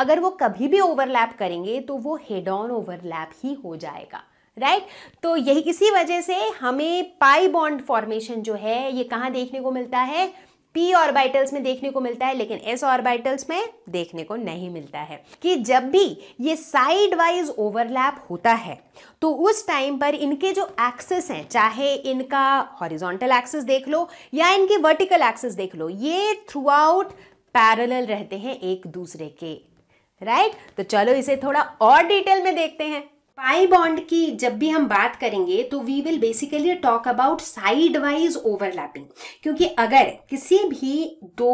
अगर वो कभी भी ओवरलैप करेंगे तो वो हेड ऑन ओवरलैप ही हो जाएगा राइट right? तो यही किसी वजह से हमें पाई बॉन्ड फॉर्मेशन जो है ये कहाँ देखने को मिलता है पी ऑर्बिटल्स में देखने को मिलता है लेकिन एस ऑर्बिटल्स में देखने को नहीं मिलता है कि जब भी ये साइड वाइज ओवरलैप होता है तो उस टाइम पर इनके जो एक्सेस हैं चाहे इनका हॉरिजॉन्टल एक्सेस देख लो या इनके वर्टिकल एक्सेस देख लो ये थ्रू आउट पैरल रहते हैं एक दूसरे के राइट right? तो चलो इसे थोड़ा और डिटेल में देखते हैं पाई बॉन्ड की जब भी हम बात करेंगे तो we will basically talk about side wise overlapping क्योंकि अगर किसी भी दो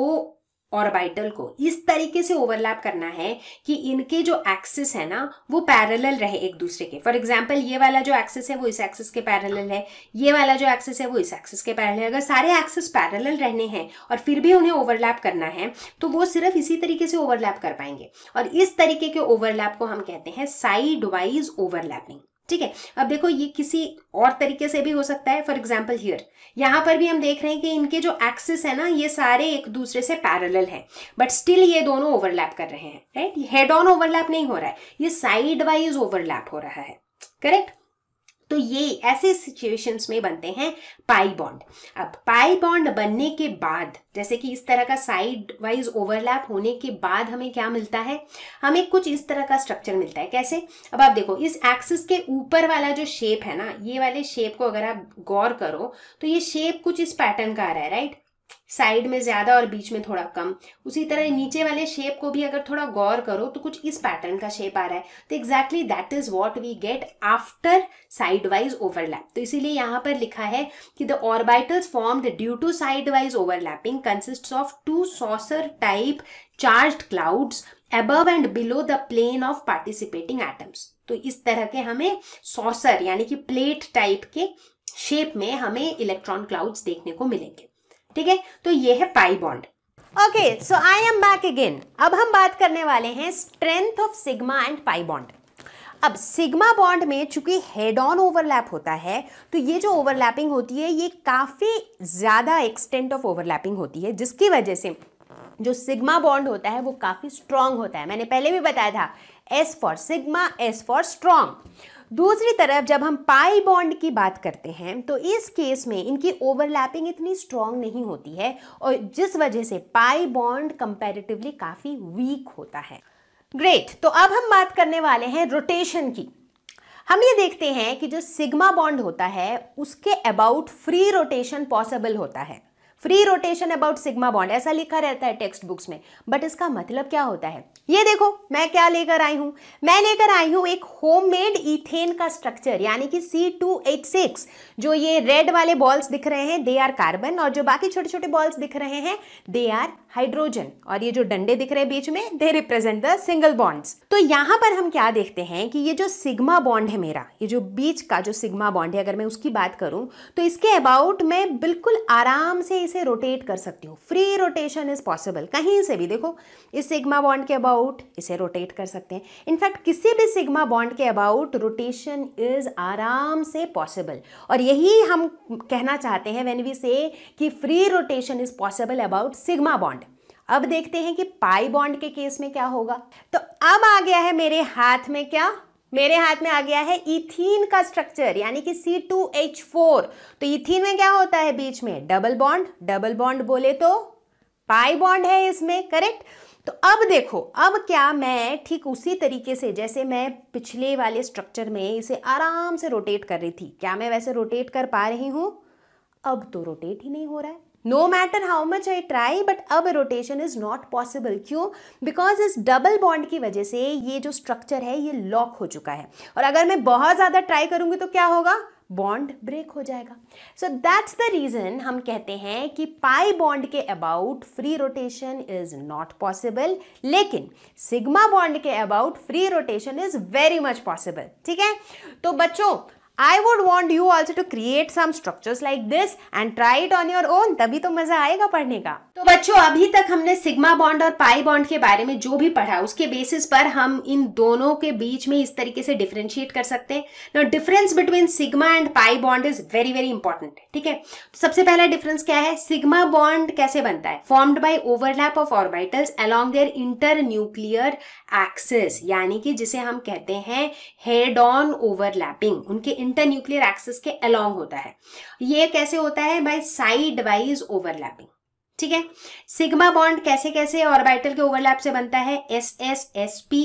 ऑर्बिटल को इस तरीके से ओवरलैप करना है कि इनके जो एक्सिस है ना वो पैरेलल रहे एक दूसरे के फॉर एग्जाम्पल ये वाला जो एक्सिस है वो इस एक्सिस के पैरेलल है ये वाला जो एक्सिस है वो इस एक्सिस के पैरेलल अगर सारे एक्सिस पैरेलल रहने हैं और फिर भी उन्हें ओवरलैप करना है तो वो सिर्फ इसी तरीके से ओवरलैप कर पाएंगे और इस तरीके के ओवरलैप को हम कहते हैं साइड वाइज ओवरलैपिंग ठीक है अब देखो ये किसी और तरीके से भी हो सकता है फॉर एग्जाम्पल हियर यहाँ पर भी हम देख रहे हैं कि इनके जो एक्सिस है ना ये सारे एक दूसरे से पैरेलल हैं बट स्टिल ये दोनों ओवरलैप कर रहे हैं राइट हेड ऑन ओवरलैप नहीं हो रहा है ये साइड वाइज ओवरलैप हो रहा है करेक्ट तो ये ऐसे सिचुएशंस में बनते हैं पाई बॉन्ड अब पाई बॉन्ड बनने के बाद जैसे कि इस तरह का साइड वाइज ओवरलैप होने के बाद हमें क्या मिलता है हमें कुछ इस तरह का स्ट्रक्चर मिलता है कैसे अब आप देखो इस एक्सिस के ऊपर वाला जो शेप है ना ये वाले शेप को अगर आप गौर करो तो ये शेप कुछ इस पैटर्न का आ रहा है राइट साइड में ज़्यादा और बीच में थोड़ा कम उसी तरह नीचे वाले शेप को भी अगर थोड़ा गौर करो तो कुछ इस पैटर्न का शेप आ रहा है तो exactly that is what we get after side wise overlap तो इसीलिए यहाँ पर लिखा है कि the orbitals formed due to side wise overlapping consist of two saucer type charge clouds above and below the plane of participating atoms तो इस तरह के हमें सॉसर यानी कि प्लेट टाइप के शेप में हमें इलेक्ट्रॉन क्लाउड्स देखने को मिलेंगे ठीक है तो ये है pi bond okay so I am back again अब हम बात करने वाले हैं strength of sigma and pi bond अब सिग्मा बॉन्ड में चूंकि हेड ऑन ओवरलैप होता है तो ये जो ओवरलैपिंग होती है ये काफ़ी ज़्यादा एक्सटेंट ऑफ ओवरलैपिंग होती है जिसकी वजह से जो सिग्मा बॉन्ड होता है वो काफ़ी स्ट्रांग होता है मैंने पहले भी बताया था S for sigma S for strong दूसरी तरफ जब हम पाई बॉन्ड की बात करते हैं तो इस केस में इनकी ओवरलैपिंग इतनी स्ट्रांग नहीं होती है और जिस वजह से पाई बॉन्ड कंपेरेटिवली काफ़ी वीक होता है ग्रेट तो अब हम बात करने वाले हैं रोटेशन की हम ये देखते हैं कि जो सिग्मा बॉन्ड होता है उसके अबाउट फ्री रोटेशन पॉसिबल होता है free rotation about sigma bond ऐसा लिखा रहता है टेक्स्ट बुक्स में बट इसका मतलब क्या होता है ये देखो मैं क्या लेकर आई हूँ मैं लेकर आई हूँ एक होममेड इथेन का स्ट्रक्चर यानी कि सिक्स जो ये रेड वाले बॉल्स दिख रहे हैं दे आर कार्बन और जो बाकी छोटे छोटे बॉल्स दिख रहे हैं दे आर हाइड्रोजन और ये जो डंडे दिख रहे हैं बीच में they represent the single bonds तो यहाँ पर हम क्या देखते हैं कि ये जो सिग्मा बॉन्ड है मेरा ये जो बीच का जो सिग्मा बॉन्ड है अगर मैं उसकी बात करूं तो इसके अबाउट मैं बिल्कुल आराम से इसे रोटेट कर सकती हूँ फ्री रोटेशन इज पॉसिबल कहीं से भी देखो इस सिग्मा बॉन्ड के अबाउट इसे रोटेट कर सकते हैं इनफैक्ट किसी भी सिग्मा बॉन्ड के अबाउट रोटेशन इज आराम से पॉसिबल और यही हम कहना चाहते हैं वेन वी से कि free rotation is possible about sigma bond अब देखते हैं कि पाई बॉन्ड के केस में क्या होगा तो अब आ गया है मेरे हाथ में क्या मेरे हाथ में आ गया है इथीन का स्ट्रक्चर यानी कि C2H4 तो इथीन में क्या होता है बीच में डबल बॉन्ड डबल बॉन्ड बोले तो पाई बॉन्ड है इसमें करेक्ट तो अब देखो अब क्या मैं ठीक उसी तरीके से जैसे मैं पिछले वाले स्ट्रक्चर में इसे आराम से रोटेट कर रही थी क्या मैं वैसे रोटेट कर पा रही हूं अब तो रोटेट ही नहीं हो रहा है no matter how much I try but अब रोटेशन इज नॉट पॉसिबल क्यों बिकॉज इस डबल बॉन्ड की वजह से ये जो स्ट्रक्चर है ये लॉक हो चुका है और अगर मैं बहुत ज़्यादा ट्राई करूंगी तो क्या होगा बॉन्ड ब्रेक हो जाएगा सो दैट्स द रीज़न हम कहते हैं कि पाई बॉन्ड के about free rotation is not possible लेकिन सिग्मा बॉन्ड के about free rotation is very much possible ठीक है तो बच्चों I would want you also to create some structure like this and try it on your own तभी तो मजा आएगा पढ़ने का तो बच्चों अभी तक हमने सिग्मा बॉन्ड और पाई बॉन्ड के बारे में जो भी पढ़ा उसके बेसिस पर हम इन दोनों के बीच में इस तरीके से डिफ्रेंशिएट कर सकते हैं ना difference between sigma and pi bond is very very important ठीक है तो सबसे पहला डिफरेंस क्या है सिग्मा बॉन्ड कैसे बनता है formed by overlap of orbitals along their inter nuclear axis यानी कि जिसे हम कहते हैं हेड ऑन ओवरलैपिंग उनके इंटरन्यूक्लियर एक्सिस के अलोंग होता है ये कैसे होता है बाय साइड वाइज ओवरलैपिंग ठीक है सिग्मा बॉन्ड कैसे कैसे ऑर्बिटल के ओवरलैप से बनता है s s s p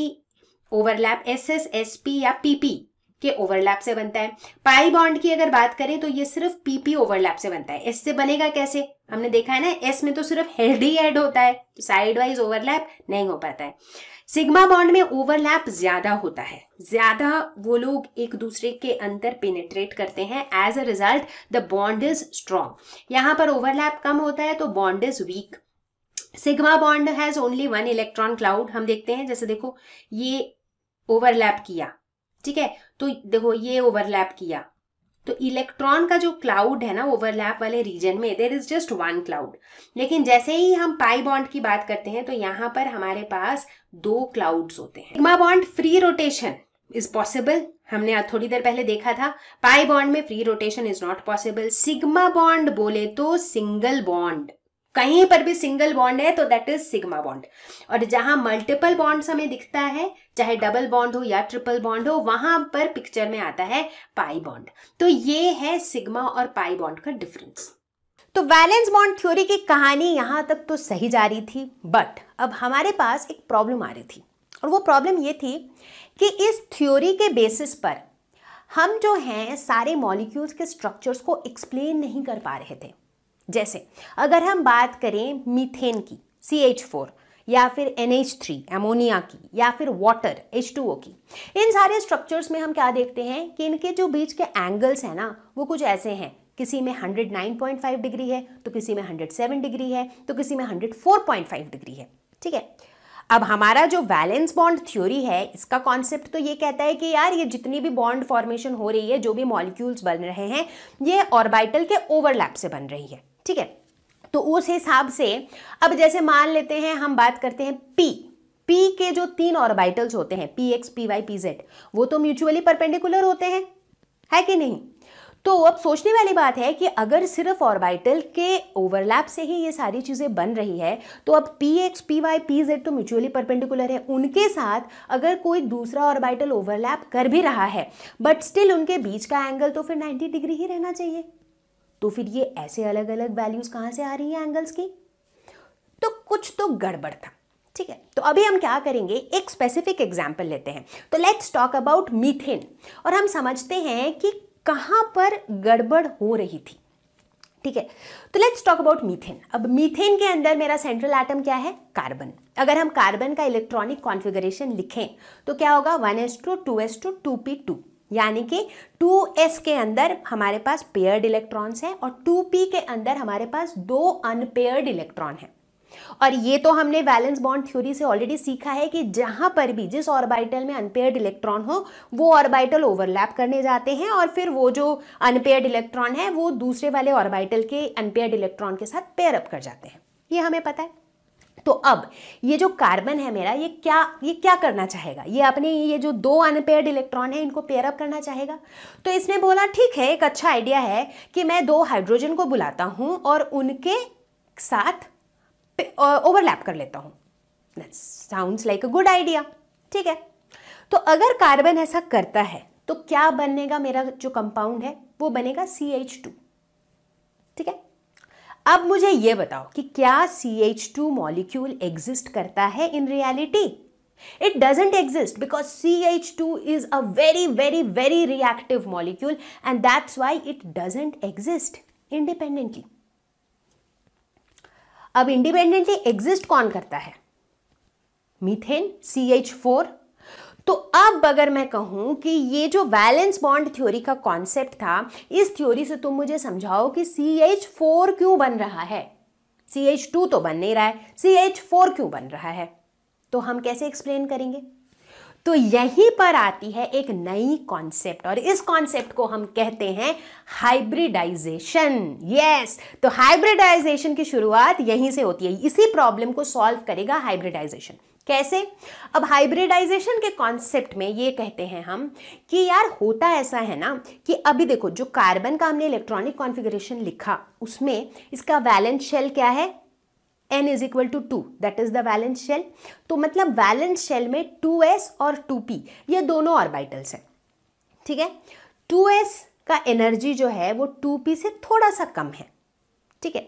overlap s s s p या पीपी के ओवरलैप से बनता है पाई बॉन्ड की अगर बात करें तो ये सिर्फ पीपी ओवरलैप से बनता है एस से बनेगा कैसे हमने देखा है ना एस में तो सिर्फ हेड ही हेड होता है तो साइड वाइज ओवरलैप नहीं हो पाता है सिग्मा बॉन्ड में ओवरलैप ज्यादा होता है ज्यादा वो लोग एक दूसरे के अंदर पेनेट्रेट करते हैं as a result the bond is strong यहां पर ओवरलैप कम होता है तो bond is weak sigma bond has only one electron cloud हम देखते हैं जैसे देखो ये ओवरलैप किया ठीक है तो देखो ये ओवरलैप किया तो इलेक्ट्रॉन का जो क्लाउड है ना ओवरलैप वाले रीजन में there is just one cloud लेकिन जैसे ही हम पाई बॉन्ड की बात करते हैं तो यहां पर हमारे पास दो क्लाउड्स होते हैं sigma bond free rotation is possible हमने थोड़ी देर पहले देखा था पाई बॉन्ड में free rotation is not possible sigma bond बोले तो सिंगल बॉन्ड कहीं पर भी सिंगल बॉन्ड है तो दैट इज सिग्मा बॉन्ड और जहां मल्टीपल बॉन्ड्स हमें दिखता है चाहे डबल बॉन्ड हो या ट्रिपल बॉन्ड हो वहां पर पिक्चर में आता है पाई बॉन्ड तो ये है सिग्मा और पाई बॉन्ड का डिफरेंस तो वैलेंस बॉन्ड थ्योरी की कहानी यहाँ तक तो सही जा रही थी बट अब हमारे पास एक प्रॉब्लम आ रही थी और वो प्रॉब्लम ये थी कि इस थ्योरी के बेसिस पर हम जो हैं सारे मॉलिक्यूल्स के स्ट्रक्चर्स को एक्सप्लेन नहीं कर पा रहे थे जैसे अगर हम बात करें मीथेन की सी एच फोर या फिर एन एच थ्री एमोनिया की या फिर वाटर एच टू ओ की इन सारे स्ट्रक्चर्स में हम क्या देखते हैं कि इनके जो बीच के एंगल्स हैं ना वो कुछ ऐसे हैं किसी में 109.5 डिग्री है तो किसी में 107 डिग्री है तो किसी में 104.5 डिग्री है ठीक है अब हमारा जो वैलेंस बॉन्ड थ्योरी है इसका कॉन्सेप्ट तो ये कहता है कि यार ये जितनी भी बॉन्ड फॉर्मेशन हो रही है जो भी मॉलिक्यूल्स बन रहे हैं ये ऑर्बिटल के ओवरलैप से बन रही है ठीक है तो उस हिसाब से अब जैसे मान लेते हैं हम बात करते हैं पी पी के जो तीन ऑर्बिटल्स होते हैं p x P Y P z वो तो म्यूचुअली परपेंडिकुलर होते हैं है कि नहीं तो अब सोचने वाली बात है कि अगर सिर्फ ऑर्बिटल के ओवरलैप से ही ये सारी चीज़ें बन रही है तो अब p x P Y P z तो म्यूचुअली परपेंडिकुलर है उनके साथ अगर कोई दूसरा ऑर्बिटल ओवरलैप कर भी रहा है बट स्टिल उनके बीच का एंगल तो फिर 90 डिग्री ही रहना चाहिए तो फिर ये ऐसे अलग अलग वैल्यूज़ कहाँ से आ रही है एंगल्स की तो कुछ तो गड़बड़ था ठीक है तो अभी हम क्या करेंगे एक स्पेसिफिक एग्जाम्पल लेते हैं तो लेट्स टॉक अबाउट मीथेन और हम समझते हैं कि कहाँ पर गड़बड़ हो रही थी ठीक है तो लेट्स टॉक अबाउट मीथेन अब मीथेन के अंदर मेरा सेंट्रल एटम क्या है कार्बन अगर हम कार्बन का इलेक्ट्रॉनिक कॉन्फ़िगरेशन लिखें तो क्या होगा one S two two S two two p two यानी कि 2s के अंदर हमारे पास पेयर्ड इलेक्ट्रॉन्स हैं और 2p के अंदर हमारे पास दो अनपेयर्ड इलेक्ट्रॉन हैं और ये तो हमने वैलेंस बॉन्ड थ्योरी से ऑलरेडी सीखा है कि जहां पर भी जिस ऑर्बिटल में अनपेयर्ड इलेक्ट्रॉन हो वो ऑर्बिटल ओवरलैप करने जाते हैं और फिर वो जो अनपेयर्ड इलेक्ट्रॉन है वो दूसरे वाले ऑर्बिटल के अनपेयर्ड इलेक्ट्रॉन के साथ पेयर अप कर जाते हैं ये हमें पता है तो अब ये जो कार्बन है मेरा ये क्या ये क्या करना चाहेगा ये अपने ये जो दो अनपेयर्ड इलेक्ट्रॉन है इनको पेयर अप करना चाहेगा तो इसने बोला ठीक है एक अच्छा आइडिया है कि मैं दो हाइड्रोजन को बुलाता हूँ और उनके साथ ओवरलैप कर लेता हूँ sounds like a good idea ठीक है तो अगर कार्बन ऐसा करता है तो क्या बनेगा मेरा जो कंपाउंड है वो बनेगा सी एच टू ठीक है अब मुझे ये बताओ कि क्या C H two molecule exist करता है in reality it doesn't exist because C H two is a very very very reactive molecule and that's why it doesn't exist independently अब इंडिपेंडेंटली एग्जिस्ट कौन करता है मीथेन सी H four तो अब अगर मैं कहूं कि ये जो वैलेंस बॉन्ड थ्योरी का कॉन्सेप्ट था इस थ्योरी से तुम मुझे समझाओ कि सी एच फोर क्यों बन रहा है सी एच टू तो बन नहीं रहा है सी एच फोर क्यों बन रहा है तो हम कैसे एक्सप्लेन करेंगे तो यहीं पर आती है एक नई कॉन्सेप्ट और इस कॉन्सेप्ट को हम कहते हैं हाइब्रिडाइजेशन यस तो हाइब्रिडाइजेशन की शुरुआत यहीं से होती है इसी प्रॉब्लम को सॉल्व करेगा हाइब्रिडाइजेशन कैसे अब हाइब्रिडाइजेशन के कॉन्सेप्ट में ये कहते हैं हम कि यार होता ऐसा है ना कि अभी देखो जो कार्बन का हमने इलेक्ट्रॉनिक कॉन्फ़िगरेशन लिखा उसमें इसका वैलेंस शेल क्या है n is equal to two that is the valence shell तो मतलब वैलेंस शेल में टू एस और टू पी ये दोनों ऑर्बिटल्स हैं ठीक है टू एस का एनर्जी जो है वो टू पी से थोड़ा सा कम है ठीक है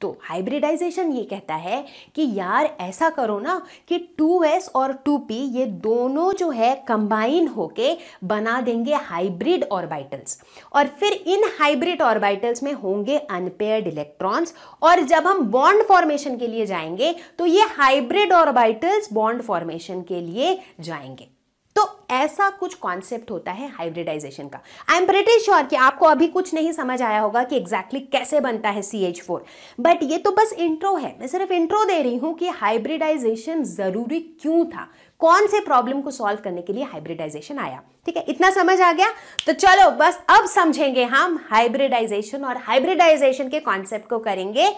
तो हाइब्रिडाइजेशन ये कहता है कि यार ऐसा करो ना कि 2s और 2p ये दोनों जो है कंबाइन होके बना देंगे हाइब्रिड ऑर्बिटल्स और फिर इन हाइब्रिड ऑर्बिटल्स में होंगे अनपेयर्ड इलेक्ट्रॉन्स और जब हम बॉन्ड फॉर्मेशन के लिए जाएंगे तो ये हाइब्रिड ऑर्बिटल्स बॉन्ड फॉर्मेशन के लिए जाएंगे तो ऐसा कुछ कॉन्सेप्ट होता है हाइब्रिडाइजेशन का आई एम ब्रिटिश श्योर कि आपको अभी कुछ नहीं समझ आया होगा कि एग्जैक्टली exactly कैसे बनता है सी एच फोर बट ये तो बस इंट्रो है मैं सिर्फ इंट्रो दे रही हूं कि हाइब्रिडाइजेशन ज़रूरी क्यों था कौन से प्रॉब्लम को सॉल्व करने के लिए हाइब्रिडाइजेशन आया ठीक है इतना समझ आ गया तो चलो बस अब समझेंगे हम हाइब्रिडाइजेशन और हाइब्रिडाइजेशन के कॉन्सेप्ट को करेंगे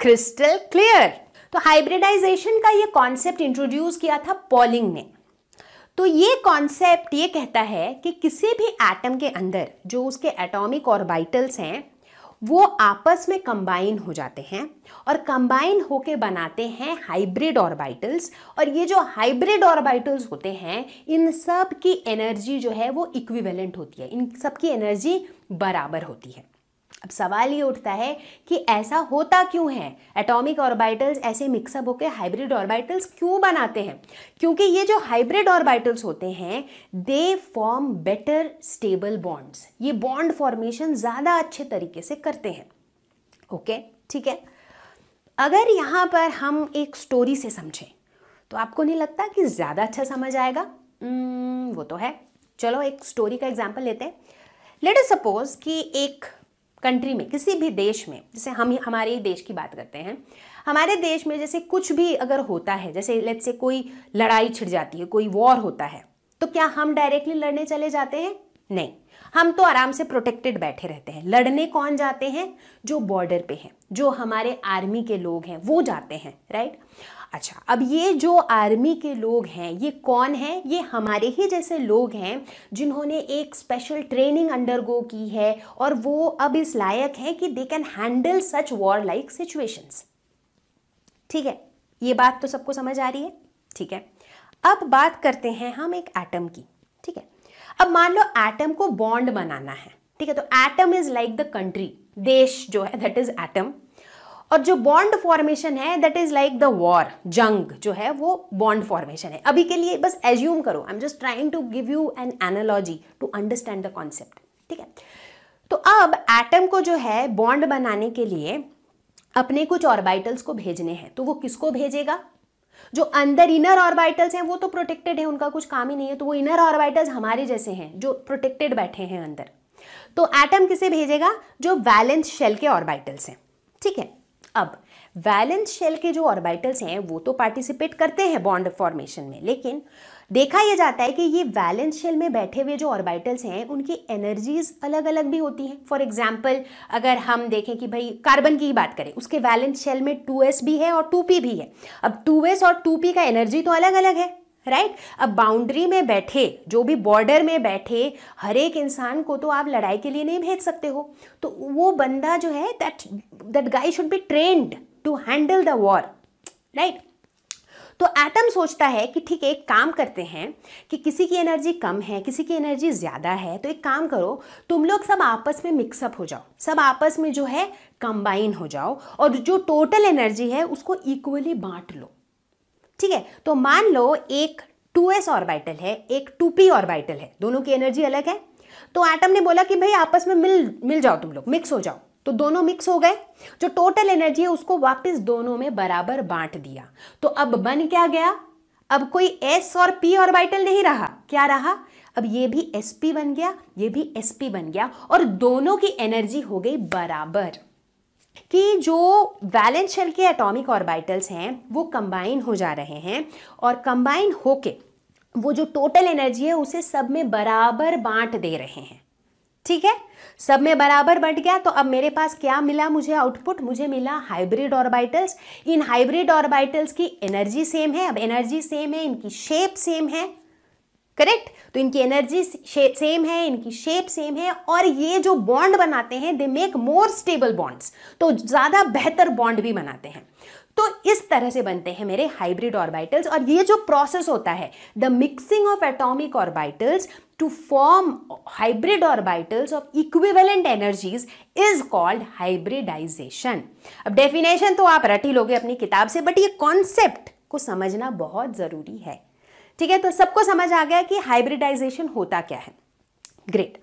क्रिस्टल क्लियर तो हाइब्रिडाइजेशन का ये कॉन्सेप्ट इंट्रोड्यूस किया था पॉलिंग ने तो ये कॉन्सेप्ट ये कहता है कि किसी भी एटम के अंदर जो उसके एटॉमिक ऑर्बिटल्स हैं वो आपस में कंबाइन हो जाते हैं और कंबाइन होके बनाते हैं हाइब्रिड ऑर्बिटल्स और ये जो हाइब्रिड ऑर्बिटल्स होते हैं इन सब की एनर्जी जो है वो इक्विवेलेंट होती है इन सब की एनर्जी बराबर होती है अब सवाल ये उठता है कि ऐसा होता क्यों है एटॉमिक ऑर्बिटल्स ऐसे मिक्सअप होकर हाइब्रिड ऑर्बिटल्स क्यों बनाते हैं क्योंकि ये जो हाइब्रिड ऑर्बिटल्स होते हैं they form better stable bonds ये बॉन्ड फॉर्मेशन ज़्यादा अच्छे तरीके से करते हैं ओके ठीक है अगर यहाँ पर हम एक स्टोरी से समझें तो आपको नहीं लगता कि ज़्यादा अच्छा समझ आएगा hmm, वो तो है चलो एक स्टोरी का एग्जाम्पल लेते हैं लेट सपोज कि एक कंट्री में किसी भी देश में जैसे हम हमारे ही देश की बात करते हैं हमारे देश में जैसे कुछ भी अगर होता है जैसे लेट से कोई लड़ाई छिड़ जाती है कोई वॉर होता है तो क्या हम डायरेक्टली लड़ने चले जाते हैं नहीं हम तो आराम से प्रोटेक्टेड बैठे रहते हैं लड़ने कौन जाते हैं जो बॉर्डर पे हैं जो हमारे आर्मी के लोग हैं वो जाते हैं राइट अच्छा अब ये जो आर्मी के लोग हैं ये कौन हैं ये हमारे ही जैसे लोग हैं जिन्होंने एक स्पेशल ट्रेनिंग अंडरगो की है और वो अब इस लायक हैं कि they can handle such war like situations ठीक है ये बात तो सबको समझ आ रही है ठीक है अब बात करते हैं हम एक एटम की ठीक है अब मान लो एटम को बॉन्ड बनाना है ठीक है तो atom is like the country देश जो है दैट इज एटम और जो बॉन्ड फॉर्मेशन है that is like the war जंग जो है वो बॉन्ड फॉर्मेशन है अभी के लिए बस एज्यूम करो I am just trying to give you an analogy to understand the concept ठीक है तो अब एटम को जो है बॉन्ड बनाने के लिए अपने कुछ ऑर्बिटल्स को भेजने हैं तो वो किसको भेजेगा जो अंदर इनर ऑर्बिटल्स हैं वो तो प्रोटेक्टेड है उनका कुछ काम ही नहीं है तो वो इनर ऑर्बिटल्स हमारे जैसे हैं जो प्रोटेक्टेड बैठे हैं अंदर तो एटम किसे भेजेगा जो वैलेंस शेल के ऑर्बिटल्स हैं ठीक है अब वैलेंस शेल के जो ऑर्बिटल्स हैं वो तो पार्टिसिपेट करते हैं बॉन्ड फॉर्मेशन में लेकिन देखा यह जाता है कि ये वैलेंस शेल में बैठे हुए जो ऑर्बिटल्स हैं उनकी एनर्जीज अलग अलग भी होती हैं फॉर एग्जाम्पल अगर हम देखें कि भाई कार्बन की ही बात करें उसके वैलेंस शेल में 2s भी है और 2p भी है अब 2s और 2p का एनर्जी तो अलग अलग है राइट right? अब बाउंड्री में बैठे जो भी बॉर्डर में बैठे हर एक इंसान को तो आप लड़ाई के लिए नहीं भेज सकते हो तो वो बंदा जो है that that guy should be trained to handle the war right तो एटम सोचता है कि ठीक है एक काम करते हैं कि किसी की एनर्जी कम है किसी की एनर्जी ज़्यादा है तो एक काम करो तुम लोग सब आपस में मिक्सअप हो जाओ सब आपस में जो है कंबाइन हो जाओ और जो टोटल एनर्जी है उसको इक्वली बांट लो ठीक है तो मान लो एक 2s ऑर्बिटल है एक 2p ऑर्बिटल है दोनों की एनर्जी अलग है तो एटम ने बोला कि भाई आपस में मिल मिल जाओ तुम लोग मिक्स हो जाओ तो दोनों मिक्स हो गए जो टोटल एनर्जी है उसको वापस दोनों में बराबर बांट दिया तो अब बन क्या गया अब कोई s और p ऑर्बिटल नहीं रहा क्या रहा अब ये भी sp बन गया ये भी sp बन गया और दोनों की एनर्जी हो गई बराबर कि जो वैलेंस शेल के एटॉमिक ऑर्बिटल्स हैं वो कंबाइन हो जा रहे हैं और कंबाइन होके वो जो टोटल एनर्जी है उसे सब में बराबर बांट दे रहे हैं ठीक है सब में बराबर बट गया तो अब मेरे पास क्या मिला मुझे आउटपुट मुझे मिला हाइब्रिड ऑर्बिटल्स इन हाइब्रिड ऑर्बिटल्स की एनर्जी सेम है अब एनर्जी सेम है इनकी शेप सेम है करेक्ट तो इनकी एनर्जी सेम है इनकी शेप सेम है और ये जो बॉन्ड बनाते हैं they make more stable bonds तो ज़्यादा बेहतर बॉन्ड भी बनाते हैं तो इस तरह से बनते हैं मेरे हाइब्रिड ऑर्बिटल्स और ये जो प्रोसेस होता है the mixing of atomic orbitals to form hybrid orbitals of equivalent energies is called hybridization अब डेफिनेशन तो आप रट ही लोगे अपनी किताब से बट ये कॉन्सेप्ट को समझना बहुत ज़रूरी है ठीक है तो सबको समझ आ गया कि हाइब्रिडाइजेशन होता क्या है ग्रेट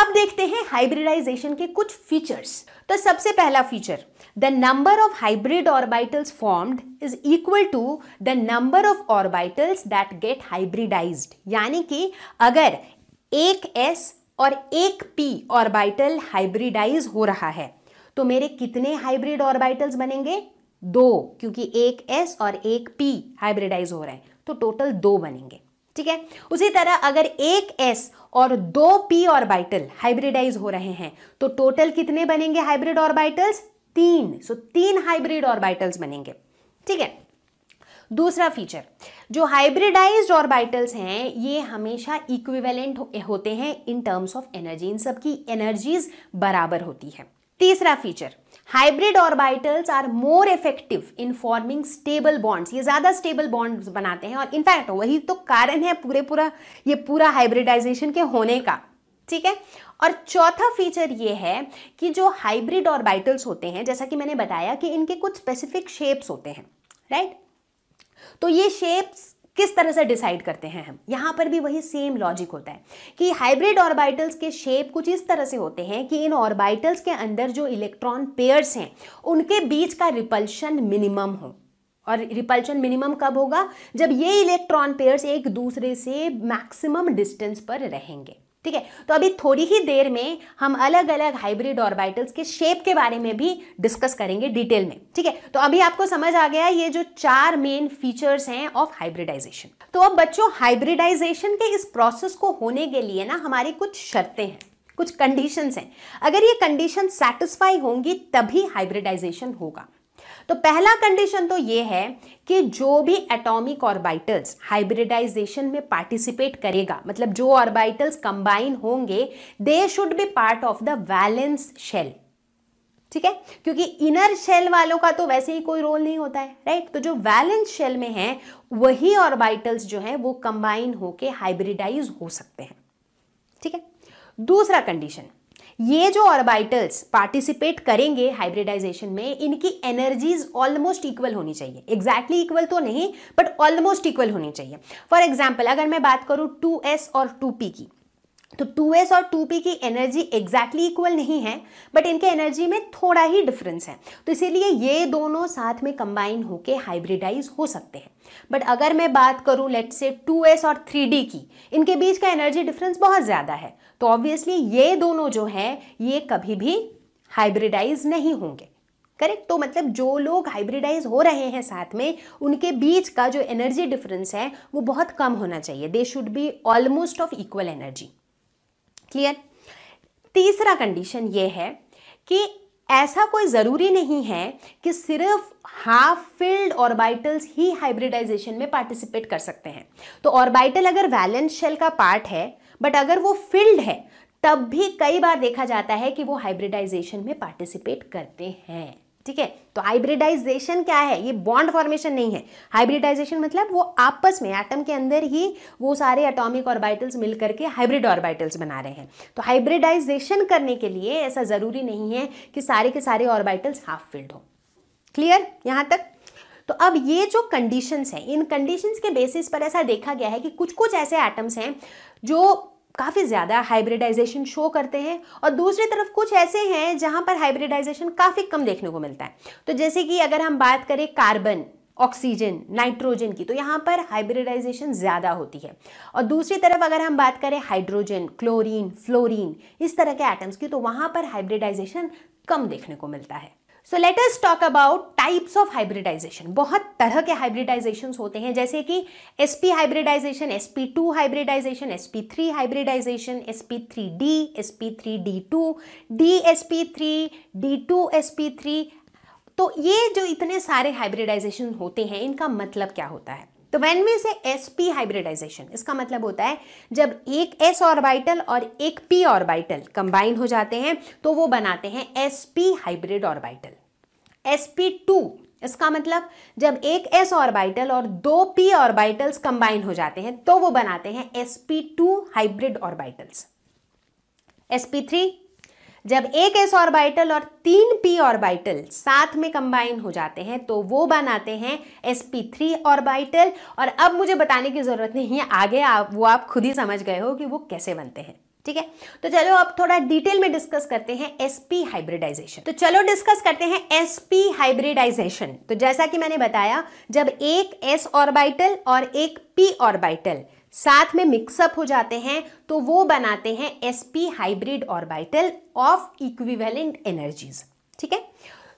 अब देखते हैं हाइब्रिडाइजेशन के कुछ फीचर्स तो सबसे पहला feature the number of hybrid orbitals formed is equal to the number of orbitals that get hybridized यानी कि अगर एक एस और एक पी ऑर्बिटल हाइब्रिडाइज हो रहा है तो मेरे कितने हाइब्रिड ऑर्बिटल्स बनेंगे दो क्योंकि एक एस और एक पी हाइब्रिडाइज हो रहे हैं तो टोटल दो बनेंगे ठीक है उसी तरह अगर एक एस और दो पी ऑर्बिटल हाइब्रिडाइज हो रहे हैं तो टोटल कितने बनेंगे हाइब्रिड ऑर्बिटल्स तीन सो तीन हाइब्रिड ऑर्बिटल्स बनेंगे ठीक है दूसरा फीचर जो हाइब्रिडाइज्ड ऑर्बिटल्स हैं ये हमेशा इक्विवेलेंट होते हैं इन टर्म्स ऑफ एनर्जी इन सबकी एनर्जीज बराबर होती है तीसरा feature hybrid orbitals are more effective in forming stable bonds ये ज़्यादा स्टेबल बॉन्ड्स बनाते हैं और इनफैक्ट वही तो कारण है पूरे पूरा ये पूरा हाइब्रिडाइजेशन के होने का ठीक है और चौथा फीचर ये है कि जो हाइब्रिड ऑर्बिटल्स होते हैं जैसा कि मैंने बताया कि इनके कुछ स्पेसिफिक शेप्स होते हैं राइट तो ये शेप्स किस तरह से डिसाइड करते हैं हम यहाँ पर भी वही सेम लॉजिक होता है कि हाइब्रिड ऑर्बिटल्स के शेप कुछ इस तरह से होते हैं कि इन ऑर्बिटल्स के अंदर जो इलेक्ट्रॉन पेयर्स हैं उनके बीच का रिपल्शन मिनिमम हो और रिपल्शन मिनिमम कब होगा जब ये इलेक्ट्रॉन पेयर्स एक दूसरे से मैक्सिमम डिस्टेंस पर रहेंगे ठीक है तो अभी थोड़ी ही देर में हम अलग अलग हाइब्रिड ऑर्बिटल्स के शेप के बारे में भी डिस्कस करेंगे डिटेल में ठीक है तो अभी आपको समझ आ गया ये जो चार मेन फीचर्स हैं ऑफ हाइब्रिडाइजेशन तो अब बच्चों हाइब्रिडाइजेशन के इस प्रोसेस को होने के लिए ना हमारी कुछ शर्तें हैं कुछ कंडीशंस हैं अगर ये कंडीशन सेटिस्फाई होंगी तभी हाइब्रिडाइजेशन होगा तो पहला कंडीशन तो ये है कि जो भी एटॉमिक ऑर्बिटल्स हाइब्रिडाइजेशन में पार्टिसिपेट करेगा मतलब जो ऑर्बिटल्स कंबाइन होंगे they should be part of the valence shell ठीक है क्योंकि इनर शेल वालों का तो वैसे ही कोई रोल नहीं होता है राइट तो जो वैलेंस शेल में है वही ऑर्बिटल्स जो है वो कंबाइन होके हाइब्रिडाइज हो सकते हैं ठीक है दूसरा कंडीशन ये जो ऑर्बिटल्स पार्टिसिपेट करेंगे हाइब्रिडाइजेशन में इनकी एनर्जीज ऑलमोस्ट इक्वल होनी चाहिए एग्जैक्टली exactly इक्वल तो नहीं बट ऑलमोस्ट इक्वल होनी चाहिए फॉर एग्जाम्पल अगर मैं बात करूँ टू और टू की तो 2s और 2p की एनर्जी एग्जैक्टली इक्वल नहीं है बट इनके एनर्जी में थोड़ा ही डिफरेंस है तो इसीलिए ये दोनों साथ में कंबाइन होके हाइब्रिडाइज हो सकते हैं बट अगर मैं बात करूं लेट से 2s और 3d की इनके बीच का एनर्जी डिफरेंस बहुत ज़्यादा है तो ऑब्वियसली ये दोनों जो हैं ये कभी भी हाइब्रिडाइज नहीं होंगे करेक्ट तो मतलब जो लोग हाइब्रिडाइज हो रहे हैं साथ में उनके बीच का जो एनर्जी डिफरेंस है वो बहुत कम होना चाहिए they should be almost of equal energy clear तीसरा कंडीशन ये है कि ऐसा कोई ज़रूरी नहीं है कि सिर्फ हाफ फिल्ड ऑर्बिटल्स ही हाइब्रिडाइजेशन में पार्टिसिपेट कर सकते हैं तो ऑर्बिटल अगर वैलेंस शेल का पार्ट है बट अगर वो फील्ड है तब भी कई बार देखा जाता है कि वो हाइब्रिडाइजेशन में पार्टिसिपेट करते हैं ठीक है तो हाइब्रिडाइजेशन क्या है ये बॉन्ड फॉर्मेशन नहीं है हाइब्रिडाइजेशन मतलब वो आपस में एटम के अंदर ही वो सारे एटॉमिक ऑर्बिटल्स मिल करके हाइब्रिड ऑर्बिटल्स बना रहे हैं तो हाइब्रिडाइजेशन करने के लिए ऐसा ज़रूरी नहीं है कि सारे के सारे ऑर्बिटल्स हाफ फील्ड हो क्लियर यहां तक तो अब ये जो कंडीशंस हैं इन कंडीशंस के बेसिस पर ऐसा देखा गया है कि कुछ कुछ ऐसे एटम्स हैं जो काफ़ी ज़्यादा हाइब्रिडाइजेशन शो करते हैं और दूसरी तरफ कुछ ऐसे हैं जहाँ पर हाइब्रिडाइजेशन काफ़ी कम देखने को मिलता है तो जैसे कि अगर हम बात करें कार्बन ऑक्सीजन नाइट्रोजन की तो यहाँ पर हाइब्रिडाइजेशन ज़्यादा होती है और दूसरी तरफ अगर हम बात करें हाइड्रोजन क्लोरीन फ्लोरीन इस तरह के एटम्स की तो वहाँ पर हाइब्रिडाइजेशन कम देखने को मिलता है so let's talk about types of hybridization बहुत तरह के हाइब्रिडाइजेशन होते हैं जैसे कि s p hybridization s p two hybridization s p three hybridization s p three d s p three d two d s p three d two s p three तो ये जो इतने सारे हाइब्रिडाइजेशन होते हैं इनका मतलब क्या होता है तो वैन में से एस पी हाइब्रिडाइजेशन इसका मतलब होता है जब एक एस ऑर्बिटल और एक पी ऑर्बिटल कंबाइन हो जाते हैं तो वो बनाते हैं S P hybrid orbital sp2 इसका मतलब जब एक s ऑर्बिटल और दो p ऑर्बिटल्स कंबाइन हो जाते हैं तो वो बनाते हैं sp2 हाइब्रिड ऑर्बिटल्स sp3 जब एक s ऑर्बिटल और तीन p ऑर्बिटल साथ में कंबाइन हो जाते हैं तो वो बनाते हैं sp3 ऑर्बिटल और अब मुझे बताने की ज़रूरत नहीं है आगे आप वो आप खुद ही समझ गए हो कि वो कैसे बनते हैं ठीक है तो चलो अब थोड़ा डिटेल में डिस्कस करते हैं एसपी हाइब्रिडाइजेशन तो चलो डिस्कस करते हैं एसपी हाइब्रिडाइजेशन तो जैसा कि मैंने बताया जब एक एस ऑर्बिटल और एक पी ऑर्बिटल साथ में मिक्सअप हो जाते हैं तो वो बनाते हैं s p hybrid orbital of equivalent energies ठीक है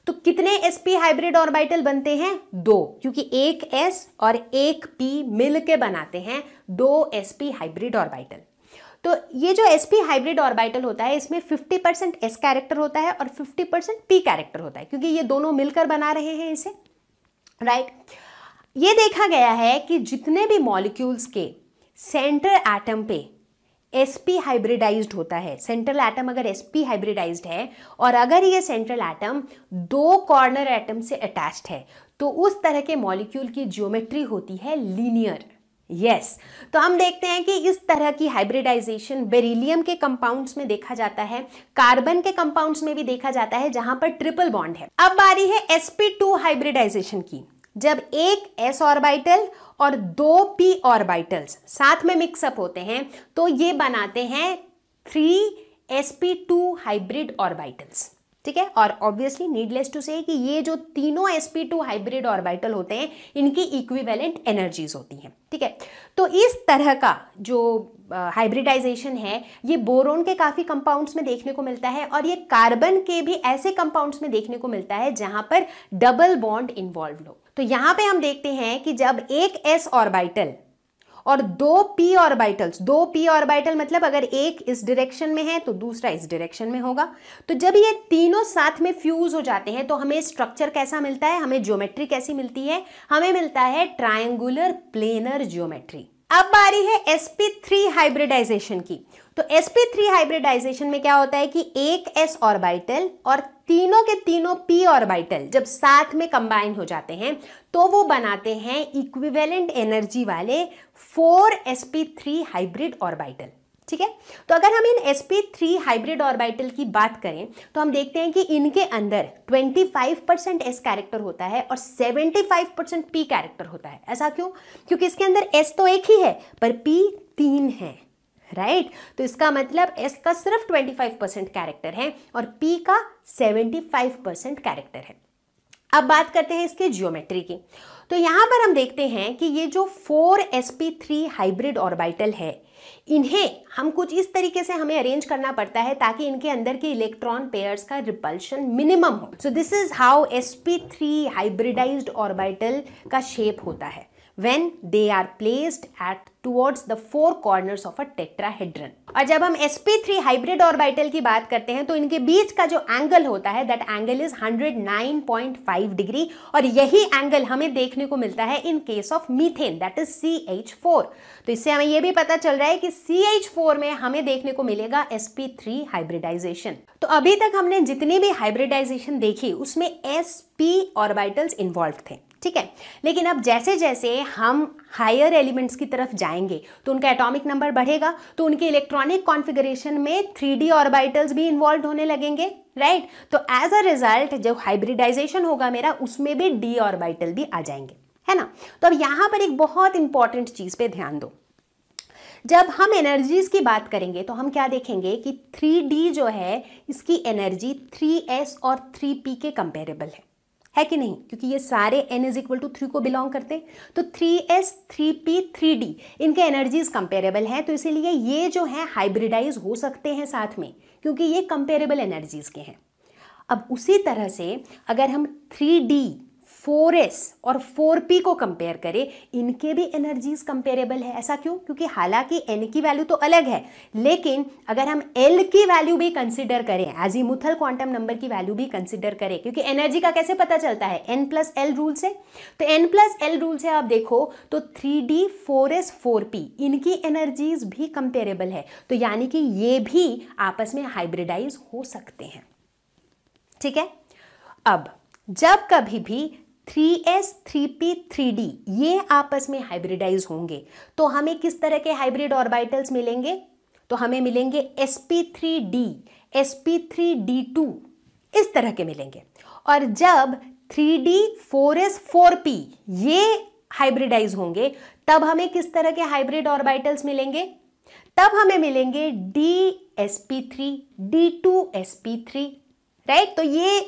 तो कितने एसपी हाइब्रिड ऑर्बिटल बनते हैं दो क्योंकि एक एस और एक पी मिलके बनाते हैं दो एसपी हाइब्रिड ऑर्बिटल तो ये जो एस हाइब्रिड ऑर्बिटल होता है इसमें 50 परसेंट एस कैरेक्टर होता है और 50 परसेंट पी कैरेक्टर होता है क्योंकि ये दोनों मिलकर बना रहे हैं इसे राइट ये देखा गया है कि जितने भी मॉलिक्यूल्स के सेंटर एटम पे sp हाइब्रिडाइज्ड होता है सेंट्रल एटम अगर sp हाइब्रिडाइज्ड है और अगर ये सेंट्रल एटम दो कॉर्नर एटम से अटैच्ड है तो उस तरह के मॉलिक्यूल की ज्योमेट्री होती है लीनियर यस yes. तो हम देखते हैं कि इस तरह की हाइब्रिडाइजेशन बेरिलियम के कंपाउंड्स में देखा जाता है कार्बन के कंपाउंड्स में भी देखा जाता है जहां पर ट्रिपल बॉन्ड है अब बारी है sp2 हाइब्रिडाइजेशन की जब एक s ऑर्बिटल और दो p ऑर्बिटल्स साथ में मिक्सअप होते हैं तो ये बनाते हैं थ्री टू हाइब्रिड ऑर्बिटल्स ठीक है और ऑब्वियसली नीडलेस टू से कि ये जो तीनों sp2 हाइब्रिड ऑर्बिटल होते हैं इनकी इक्विवेलेंट एनर्जीज होती हैं ठीक है तो इस तरह का जो हाइब्रिडाइजेशन है ये बोरोन के काफ़ी कंपाउंड्स में देखने को मिलता है और ये कार्बन के भी ऐसे कंपाउंड्स में देखने को मिलता है जहाँ पर डबल बॉन्ड इन्वॉल्व हो तो यहाँ पे हम देखते हैं कि जब एक एस ऑर्बिटल और दो पी ऑर्बिटल्स दो पी ऑर्बिटल मतलब अगर एक इस डायरेक्शन में है तो दूसरा इस डायरेक्शन में होगा तो जब ये तीनों साथ में फ्यूज हो जाते हैं तो हमें स्ट्रक्चर कैसा मिलता है हमें ज्योमेट्री कैसी मिलती है हमें मिलता है ट्रायंगुलर प्लेनर ज्योमेट्री अब बारी है sp3 हाइब्रिडाइजेशन की तो sp3 हाइब्रिडाइजेशन में क्या होता है कि एक s ऑर्बिटल और तीनों के तीनों p ऑर्बिटल जब साथ में कंबाइन हो जाते हैं तो वो बनाते हैं इक्विवेलेंट एनर्जी वाले 4sp3 हाइब्रिड ऑर्बिटल ठीक है तो अगर हम इन sp3 हाइब्रिड ऑर्बिटल की बात करें तो हम देखते हैं कि इनके अंदर 25 परसेंट एस कैरेक्टर होता है और 75 परसेंट पी कैरेक्टर होता है ऐसा क्यों क्योंकि इसके अंदर s तो एक ही है पर p तीन है राइट right? तो इसका मतलब एस का सिर्फ 25 परसेंट कैरेक्टर है और पी का 75 परसेंट कैरेक्टर है अब बात करते हैं इसके ज्योमेट्री की तो यहां पर हम देखते हैं कि ये जो 4sp3 हाइब्रिड ऑर्बिटल है इन्हें हम कुछ इस तरीके से हमें अरेंज करना पड़ता है ताकि इनके अंदर के इलेक्ट्रॉन पेयर्स का रिपल्शन मिनिमम हो so this is how sp3 hybridized orbital का शेप होता है when they are placed at towards the four corners of a tetrahedron. और जब हम sp3 hybrid orbital की बात करते हैं तो इनके बीच का जो angle होता है that angle is 109.5 degree और यही angle हमें देखने को मिलता है in case of methane that is CH4 तो इससे हमें यह भी पता चल रहा है कि CH4 में हमें देखने को मिलेगा sp3 hybridization. तो अभी तक हमने जितनी भी hybridization देखी उसमें sp orbitals involved थे ठीक है लेकिन अब जैसे जैसे हम हायर एलिमेंट्स की तरफ जाएंगे तो उनका एटॉमिक नंबर बढ़ेगा तो उनके इलेक्ट्रॉनिक कॉन्फ़िगरेशन में थ्री डी ऑर्बिटल्स भी इन्वॉल्व होने लगेंगे राइट तो एज अ रिजल्ट जो हाइब्रिडाइजेशन होगा मेरा उसमें भी डी ऑर्बिटल भी आ जाएंगे है ना तो अब यहाँ पर एक बहुत इंपॉर्टेंट चीज़ पे ध्यान दो जब हम एनर्जीज की बात करेंगे तो हम क्या देखेंगे कि 3D जो है इसकी एनर्जी 3s और 3p के कंपेरेबल है है कि नहीं क्योंकि ये सारे n is equal to three को बिलोंग करते हैं तो three S three p three d इनके एनर्जीज कंपेरेबल हैं तो इसीलिए ये जो है हाइब्रिडाइज हो सकते हैं साथ में क्योंकि ये कंपेरेबल एनर्जीज के हैं अब उसी तरह से अगर हम थ्री डी फोर एस और फोर पी को कंपेयर करें इनके भी एनर्जीज कंपेरेबल है ऐसा क्यों क्योंकि हालांकि n की वैल्यू तो अलग है लेकिन अगर हम एल की वैल्यू भी कंसिडर करें मुथल क्वांटम नंबर की वैल्यू भी कंसिडर करें क्योंकि एनर्जी का कैसे पता चलता है n प्लस एल रूल से तो एन प्लस एल रूल से आप देखो तो three d four s four p इनकी एनर्जीज भी कंपेरेबल है तो यानी कि ये भी आपस में हाइब्रिडाइज हो सकते हैं ठीक है अब जब कभी भी three S three p three d ये आपस में हाइब्रिडाइज होंगे तो हमें किस तरह के हाइब्रिड ऑर्बिटल्स मिलेंगे तो हमें मिलेंगे s p three d s p three d two इस तरह के मिलेंगे और जब three d four s four p ये हाइब्रिडाइज होंगे तब हमें किस तरह के हाइब्रिड ऑर्बिटल्स मिलेंगे तब हमें मिलेंगे d s p three d two s p three right तो ये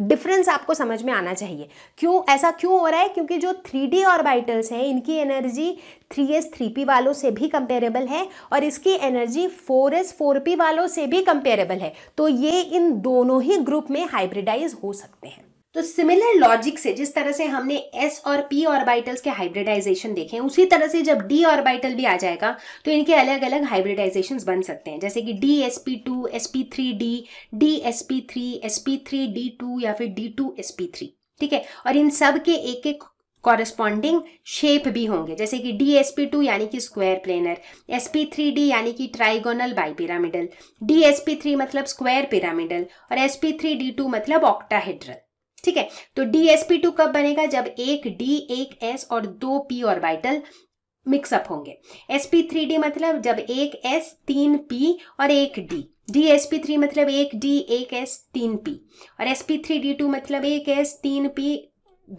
डिफरेंस आपको समझ में आना चाहिए क्यों ऐसा क्यों हो रहा है क्योंकि जो थ्री डी ऑर्बिटल्स हैं इनकी energy three S three p वालों से भी कंपेरेबल है और इसकी energy four s four p वालों से भी कंपेरेबल है तो ये इन दोनों ही ग्रुप में हाइब्रिडाइज हो सकते हैं तो सिमिलर लॉजिक से जिस तरह से हमने एस और पी ऑर्बिटल्स के हाइब्रिडाइजेशन देखे उसी तरह से जब डी ऑर्बिटल भी आ जाएगा तो इनके अलग अलग हाइब्रिडाइजेशन बन सकते हैं जैसे कि d s p two s p three d d s p three s p three d two या फिर d two s p three ठीक है और इन सब के एक एक कॉरेस्पॉन्डिंग शेप भी होंगे जैसे कि डी एस पी टू यानी कि square planar s p three d यानी कि trigonal bipyramidal d s p three मतलब स्क्वायर पिरामिडल और s p three d two मतलब ऑक्टाहेड्रल ठीक है तो डीएसपी टू कब बनेगा जब एक डी एक एस और दो पी ऑर्बिटल मिक्सअप होंगे एस पी थ्री डी मतलब जब एक एस तीन पी और एक d d s p three मतलब एक डी एक एस तीन पी और s p three d two मतलब एक एस तीन पी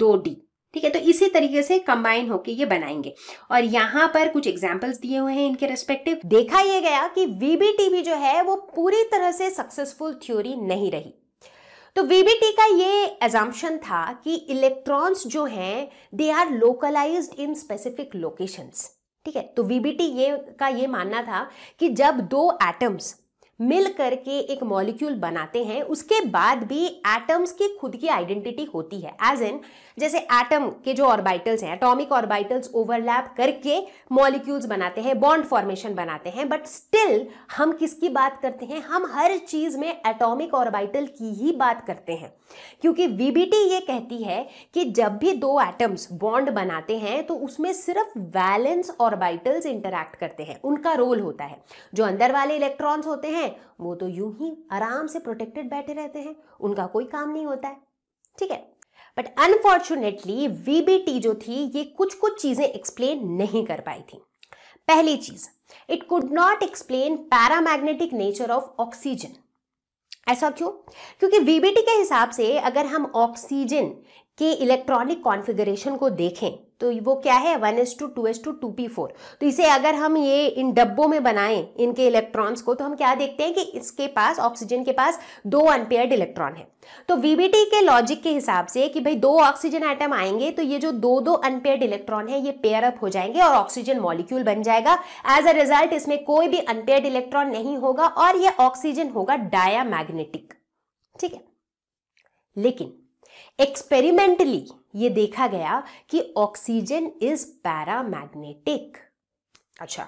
दो डी ठीक है तो इसी तरीके से कंबाइन होके ये बनाएंगे और यहाँ पर कुछ एग्जाम्पल्स दिए हुए हैं इनके रेस्पेक्टिव देखा यह गया कि वीबीटी जो है वो पूरी तरह से सक्सेसफुल थ्योरी नहीं रही तो वीबीटी का ये एजाम्पन था कि इलेक्ट्रॉन्स जो हैं they are localized in specific locations ठीक है तो वीबीटी ये का ये मानना था कि जब दो एटम्स मिल करके एक मॉलिक्यूल बनाते हैं उसके बाद भी एटम्स की खुद की आइडेंटिटी होती है एज एन जैसे एटम के जो ऑर्बिटल्स हैं एटॉमिक ऑर्बिटल्स ओवरलैप करके मॉलिक्यूल्स बनाते हैं बॉन्ड फॉर्मेशन बनाते हैं बट स्टिल हम किसकी बात करते हैं हम हर चीज में एटॉमिक ऑर्बिटल की ही बात करते हैं क्योंकि वीबीटी ये कहती है कि जब भी दो एटम्स बॉन्ड बनाते हैं तो उसमें सिर्फ वैलेंस ऑर्बिटल्स इंटरैक्ट करते हैं उनका रोल होता है जो अंदर वाले इलेक्ट्रॉन्स होते हैं वो तो यूं ही आराम से प्रोटेक्टेड बैठे रहते हैं उनका कोई काम नहीं होता है ठीक है बट अनफॉर्चुनेटली वीबीटी जो थी ये कुछ कुछ चीज़ें एक्सप्लेन नहीं कर पाई थी पहली चीज it could not explain paramagnetic nature of oxygen ऐसा क्यों क्योंकि वीबीटी के हिसाब से अगर हम ऑक्सीजन के इलेक्ट्रॉनिक कॉन्फ़िगरेशन को देखें तो वो क्या है one S two two S two two p four तो इसे अगर हम ये इन डब्बों में बनाएं इनके इलेक्ट्रॉन्स को तो हम क्या देखते हैं कि इसके पास ऑक्सीजन के पास दो अनपेयर्ड इलेक्ट्रॉन है तो वीबीटी के लॉजिक के हिसाब से कि भाई दो ऑक्सीजन आइटम आएंगे तो ये जो दो दो अनपेयर्ड इलेक्ट्रॉन है ये पेयर अप हो जाएंगे और ऑक्सीजन मॉलिक्यूल बन जाएगा एज अ रिजल्ट इसमें कोई भी अनपेयर्ड इलेक्ट्रॉन नहीं होगा और ये ऑक्सीजन होगा डाया मैग्नेटिक ठीक है लेकिन एक्सपेरिमेंटली ये देखा गया कि ऑक्सीजन इज पैरामैग्नेटिक अच्छा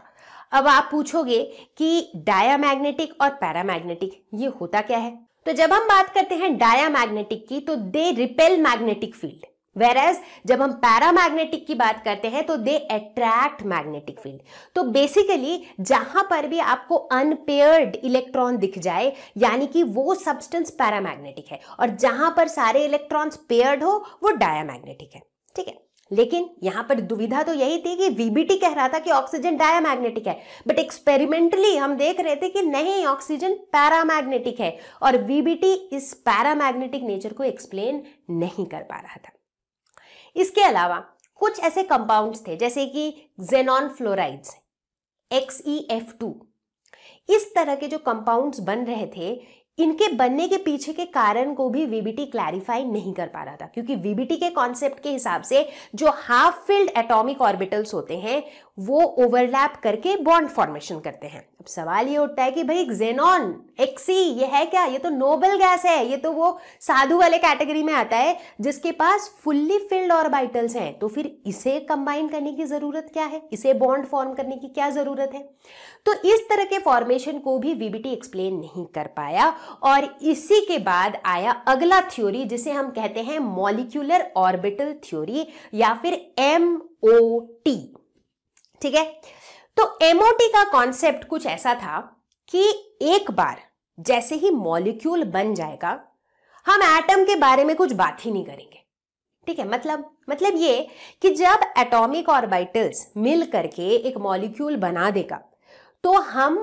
अब आप पूछोगे कि डायामैग्नेटिक और पैरामैग्नेटिक ये होता क्या है तो जब हम बात करते हैं डायामैग्नेटिक की तो they repel magnetic field versus जब हम पैरामैग्नेटिक की बात करते हैं तो दे अट्रैक्ट मैग्नेटिक फील्ड तो बेसिकली जहां पर भी आपको अनपेयर्ड इलेक्ट्रॉन दिख जाए यानी कि वो सब्सटेंस पैरामैग्नेटिक है और जहां पर सारे इलेक्ट्रॉन्स पेयर्ड हो वो डायामैग्नेटिक है ठीक है लेकिन यहां पर दुविधा तो यही थी कि वीबीटी कह रहा था कि ऑक्सीजन मैग्नेटिक है बट एक्सपेरिमेंटली हम देख रहे थे कि नहीं ऑक्सीजन पैरामैग्नेटिक है और वीबीटी इस पैरामैग्नेटिक नेचर को एक्सप्लेन नहीं कर पा रहा था इसके अलावा कुछ ऐसे कंपाउंड्स थे जैसे कि xenon fluorides X E F two इस तरह के जो कंपाउंड्स बन रहे थे इनके बनने के पीछे के कारण को भी वीबीटी क्लैरिफाई नहीं कर पा रहा था क्योंकि वीबीटी के कॉन्सेप्ट के हिसाब से जो हाफ फिल्ड एटॉमिक ऑर्बिटल्स होते हैं वो ओवरलैप करके बॉन्ड फॉर्मेशन करते हैं अब सवाल ये उठता है कि भाई जेनॉन एक्सी ये है क्या ये तो नोबल गैस है ये तो वो साधु वाले कैटेगरी में आता है जिसके पास फुल्ली फिल्ड ऑर्बिटल्स हैं तो फिर इसे कंबाइन करने की ज़रूरत क्या है इसे बॉन्ड फॉर्म करने की क्या ज़रूरत है तो इस तरह के फॉर्मेशन को भी वीबीटी एक्सप्लेन नहीं कर पाया और इसी के बाद आया अगला थ्योरी जिसे हम कहते हैं मॉलिक्यूलर ऑर्बिटल थ्योरी या फिर एम ओ टी ठीक है तो एमओटी का कॉन्सेप्ट कुछ ऐसा था कि एक बार जैसे ही मॉलिक्यूल बन जाएगा हम एटम के बारे में कुछ बात ही नहीं करेंगे ठीक है मतलब मतलब ये कि जब एटॉमिक ऑर्बिटल्स मिल करके एक मॉलिक्यूल बना देगा तो हम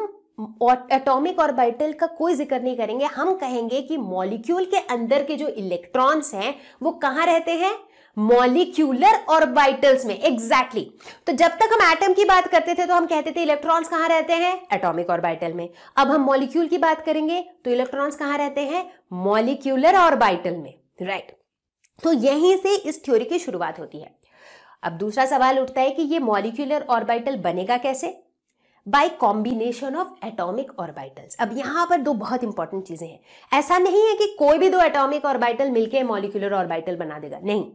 एटॉमिक ऑर्बिटल का कोई जिक्र नहीं करेंगे हम कहेंगे कि मॉलिक्यूल के अंदर के जो इलेक्ट्रॉन्स हैं वो कहां रहते हैं मॉलिक्यूलर ऑर्बिटल्स में एग्जैक्टली exactly. तो जब तक हम एटम की बात करते थे तो हम कहते थे इलेक्ट्रॉन्स कहां रहते हैं एटॉमिक ऑर्बिटल में अब हम मॉलिक्यूल की बात करेंगे तो इलेक्ट्रॉन्स कहां रहते हैं मॉलिक्यूलर ऑर्बिटल में राइट right. तो यहीं से इस थ्योरी की शुरुआत होती है अब दूसरा सवाल उठता है कि ये मॉलिक्यूलर ऑर्बिटल बनेगा कैसे by combination of atomic orbitals अब यहां पर दो बहुत इंपॉर्टेंट चीजें हैं ऐसा नहीं है कि कोई भी दो एटॉमिक ऑर्बिटल मिलकर मॉलिक्यूलर ऑर्बिटल बना देगा नहीं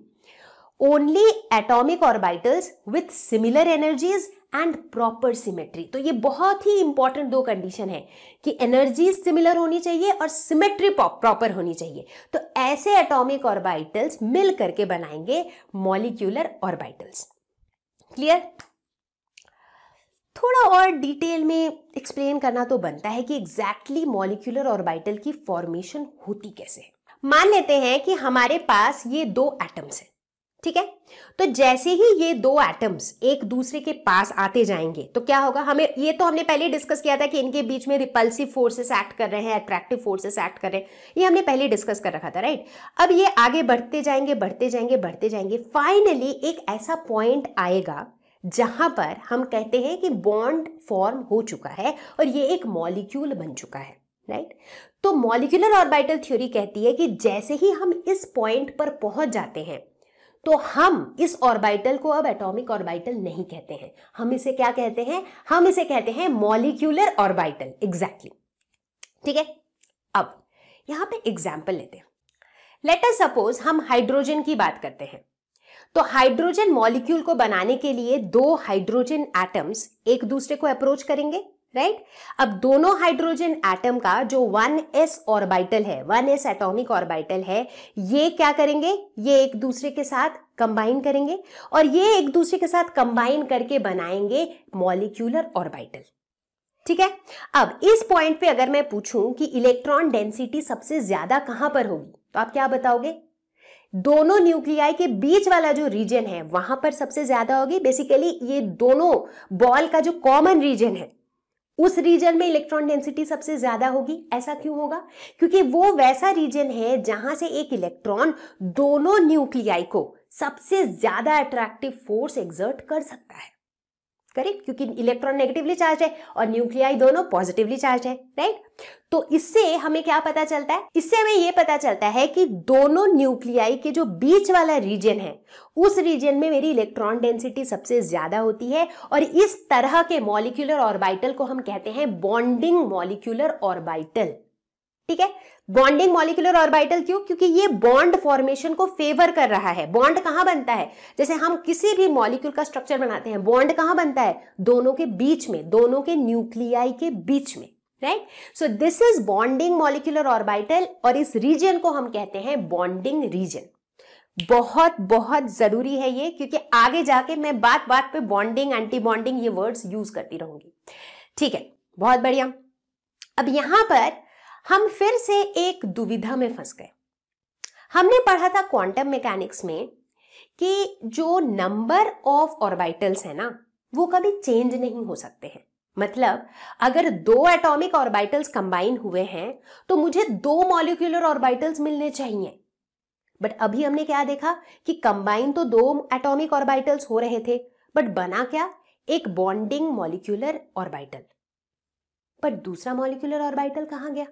only atomic orbitals with similar energies and proper symmetry तो ये बहुत ही इंपॉर्टेंट दो कंडीशन है कि एनर्जी सिमिलर होनी चाहिए और सिमेट्री प्रॉपर होनी चाहिए तो ऐसे एटॉमिक ऑर्बिटल्स मिल करके बनाएंगे मॉलिक्यूलर ऑर्बिटल्स क्लियर थोड़ा और डिटेल में एक्सप्लेन करना तो बनता है कि एग्जैक्टली मॉलिक्यूलर ऑर्बिटल की फॉर्मेशन होती कैसे मान लेते हैं कि हमारे पास ये दो एटम्स हैं ठीक है तो जैसे ही ये दो एटम्स एक दूसरे के पास आते जाएंगे तो क्या होगा हमें ये तो हमने पहले डिस्कस किया था कि इनके बीच में रिपल्सिव फोर्सेस एक्ट कर रहे हैं अट्रैक्टिव फोर्सेस एक्ट कर रहे हैं ये हमने पहले डिस्कस कर रखा था राइट अब ये आगे बढ़ते जाएंगे बढ़ते जाएंगे बढ़ते जाएंगे फाइनली एक ऐसा पॉइंट आएगा जहां पर हम कहते हैं कि बॉन्ड फॉर्म हो चुका है और ये एक मॉलिक्यूल बन चुका है राइट तो मॉलिक्यूलर ऑर्बिटल थ्योरी कहती है कि जैसे ही हम इस पॉइंट पर पहुंच जाते हैं तो हम इस ऑर्बिटल को अब एटॉमिक ऑर्बिटल नहीं कहते हैं हम इसे क्या कहते हैं हम इसे कहते हैं मॉलिक्यूलर ऑर्बिटल एग्जैक्टली ठीक है अब यहां पे एग्जाम्पल लेते हैं लेटर सपोज हम हाइड्रोजन की बात करते हैं तो हाइड्रोजन मॉलिक्यूल को बनाने के लिए दो हाइड्रोजन एटम्स एक दूसरे को अप्रोच करेंगे राइट right? अब दोनों हाइड्रोजन एटम का जो 1s ऑर्बिटल है 1s एटॉमिक ऑर्बिटल है ये क्या करेंगे ये एक दूसरे के साथ कंबाइन करेंगे और ये एक दूसरे के साथ कंबाइन करके बनाएंगे मॉलिक्यूलर ऑर्बिटल ठीक है अब इस पॉइंट पे अगर मैं पूछूं कि इलेक्ट्रॉन डेंसिटी सबसे ज्यादा कहां पर होगी तो आप क्या बताओगे दोनों न्यूक्लियाई के बीच वाला जो रीजन है वहां पर सबसे ज्यादा होगी बेसिकली ये दोनों बॉल का जो कॉमन रीजन है उस रीजन में इलेक्ट्रॉन डेंसिटी सबसे ज्यादा होगी ऐसा क्यों होगा क्योंकि वो वैसा रीजन है जहां से एक इलेक्ट्रॉन दोनों न्यूक्लियाई को सबसे ज्यादा अट्रैक्टिव फोर्स एग्जर्ट कर सकता है करेक्ट क्योंकि इलेक्ट्रॉन नेगेटिवली चार्ज है और न्यूक्लियाई दोनों पॉजिटिवली चार्ज है राइट तो इससे हमें क्या पता चलता है इससे हमें यह पता चलता है कि दोनों न्यूक्लियाई के जो बीच वाला रीजन है उस रीजन में मेरी इलेक्ट्रॉन डेंसिटी सबसे ज्यादा होती है और इस तरह के मॉलिक्यूलर ऑर्बिटल को हम कहते हैं बॉन्डिंग मॉलिक्यूलर ऑर्बिटल ठीक है बॉन्डिंग मॉलिक्यूलर ऑर्बिटल क्यों क्योंकि ये बॉन्ड फॉर्मेशन को फेवर कर रहा है बॉन्ड कहां बनता है जैसे हम किसी भी मॉलिक्यूल का स्ट्रक्चर बनाते हैं बॉन्ड कहां बनता है दोनों के बीच में दोनों के न्यूक्लियाई के बीच में right so this is bonding molecular orbital और इस रीजन को हम कहते हैं बॉन्डिंग रीजन बहुत बहुत जरूरी है ये क्योंकि आगे जाके मैं बात बात पे बॉन्डिंग एंटी बॉन्डिंग ये वर्ड्स यूज करती रहूंगी ठीक है बहुत बढ़िया अब यहां पर हम फिर से एक दुविधा में फंस गए हमने पढ़ा था क्वांटम मैकेनिक्स में कि जो नंबर ऑफ ऑर्बिटल्स है ना वो कभी चेंज नहीं हो सकते हैं मतलब अगर दो एटॉमिक ऑर्बिटल्स कंबाइन हुए हैं तो मुझे दो मॉलिक्यूलर ऑर्बिटल्स मिलने चाहिए बट अभी हमने क्या देखा कि कंबाइन तो दो एटॉमिक ऑर्बिटल्स हो रहे थे बट बना क्या एक बॉन्डिंग मॉलिक्यूलर ऑर्बिटल बट दूसरा मॉलिक्यूलर ऑर्बिटल कहां गया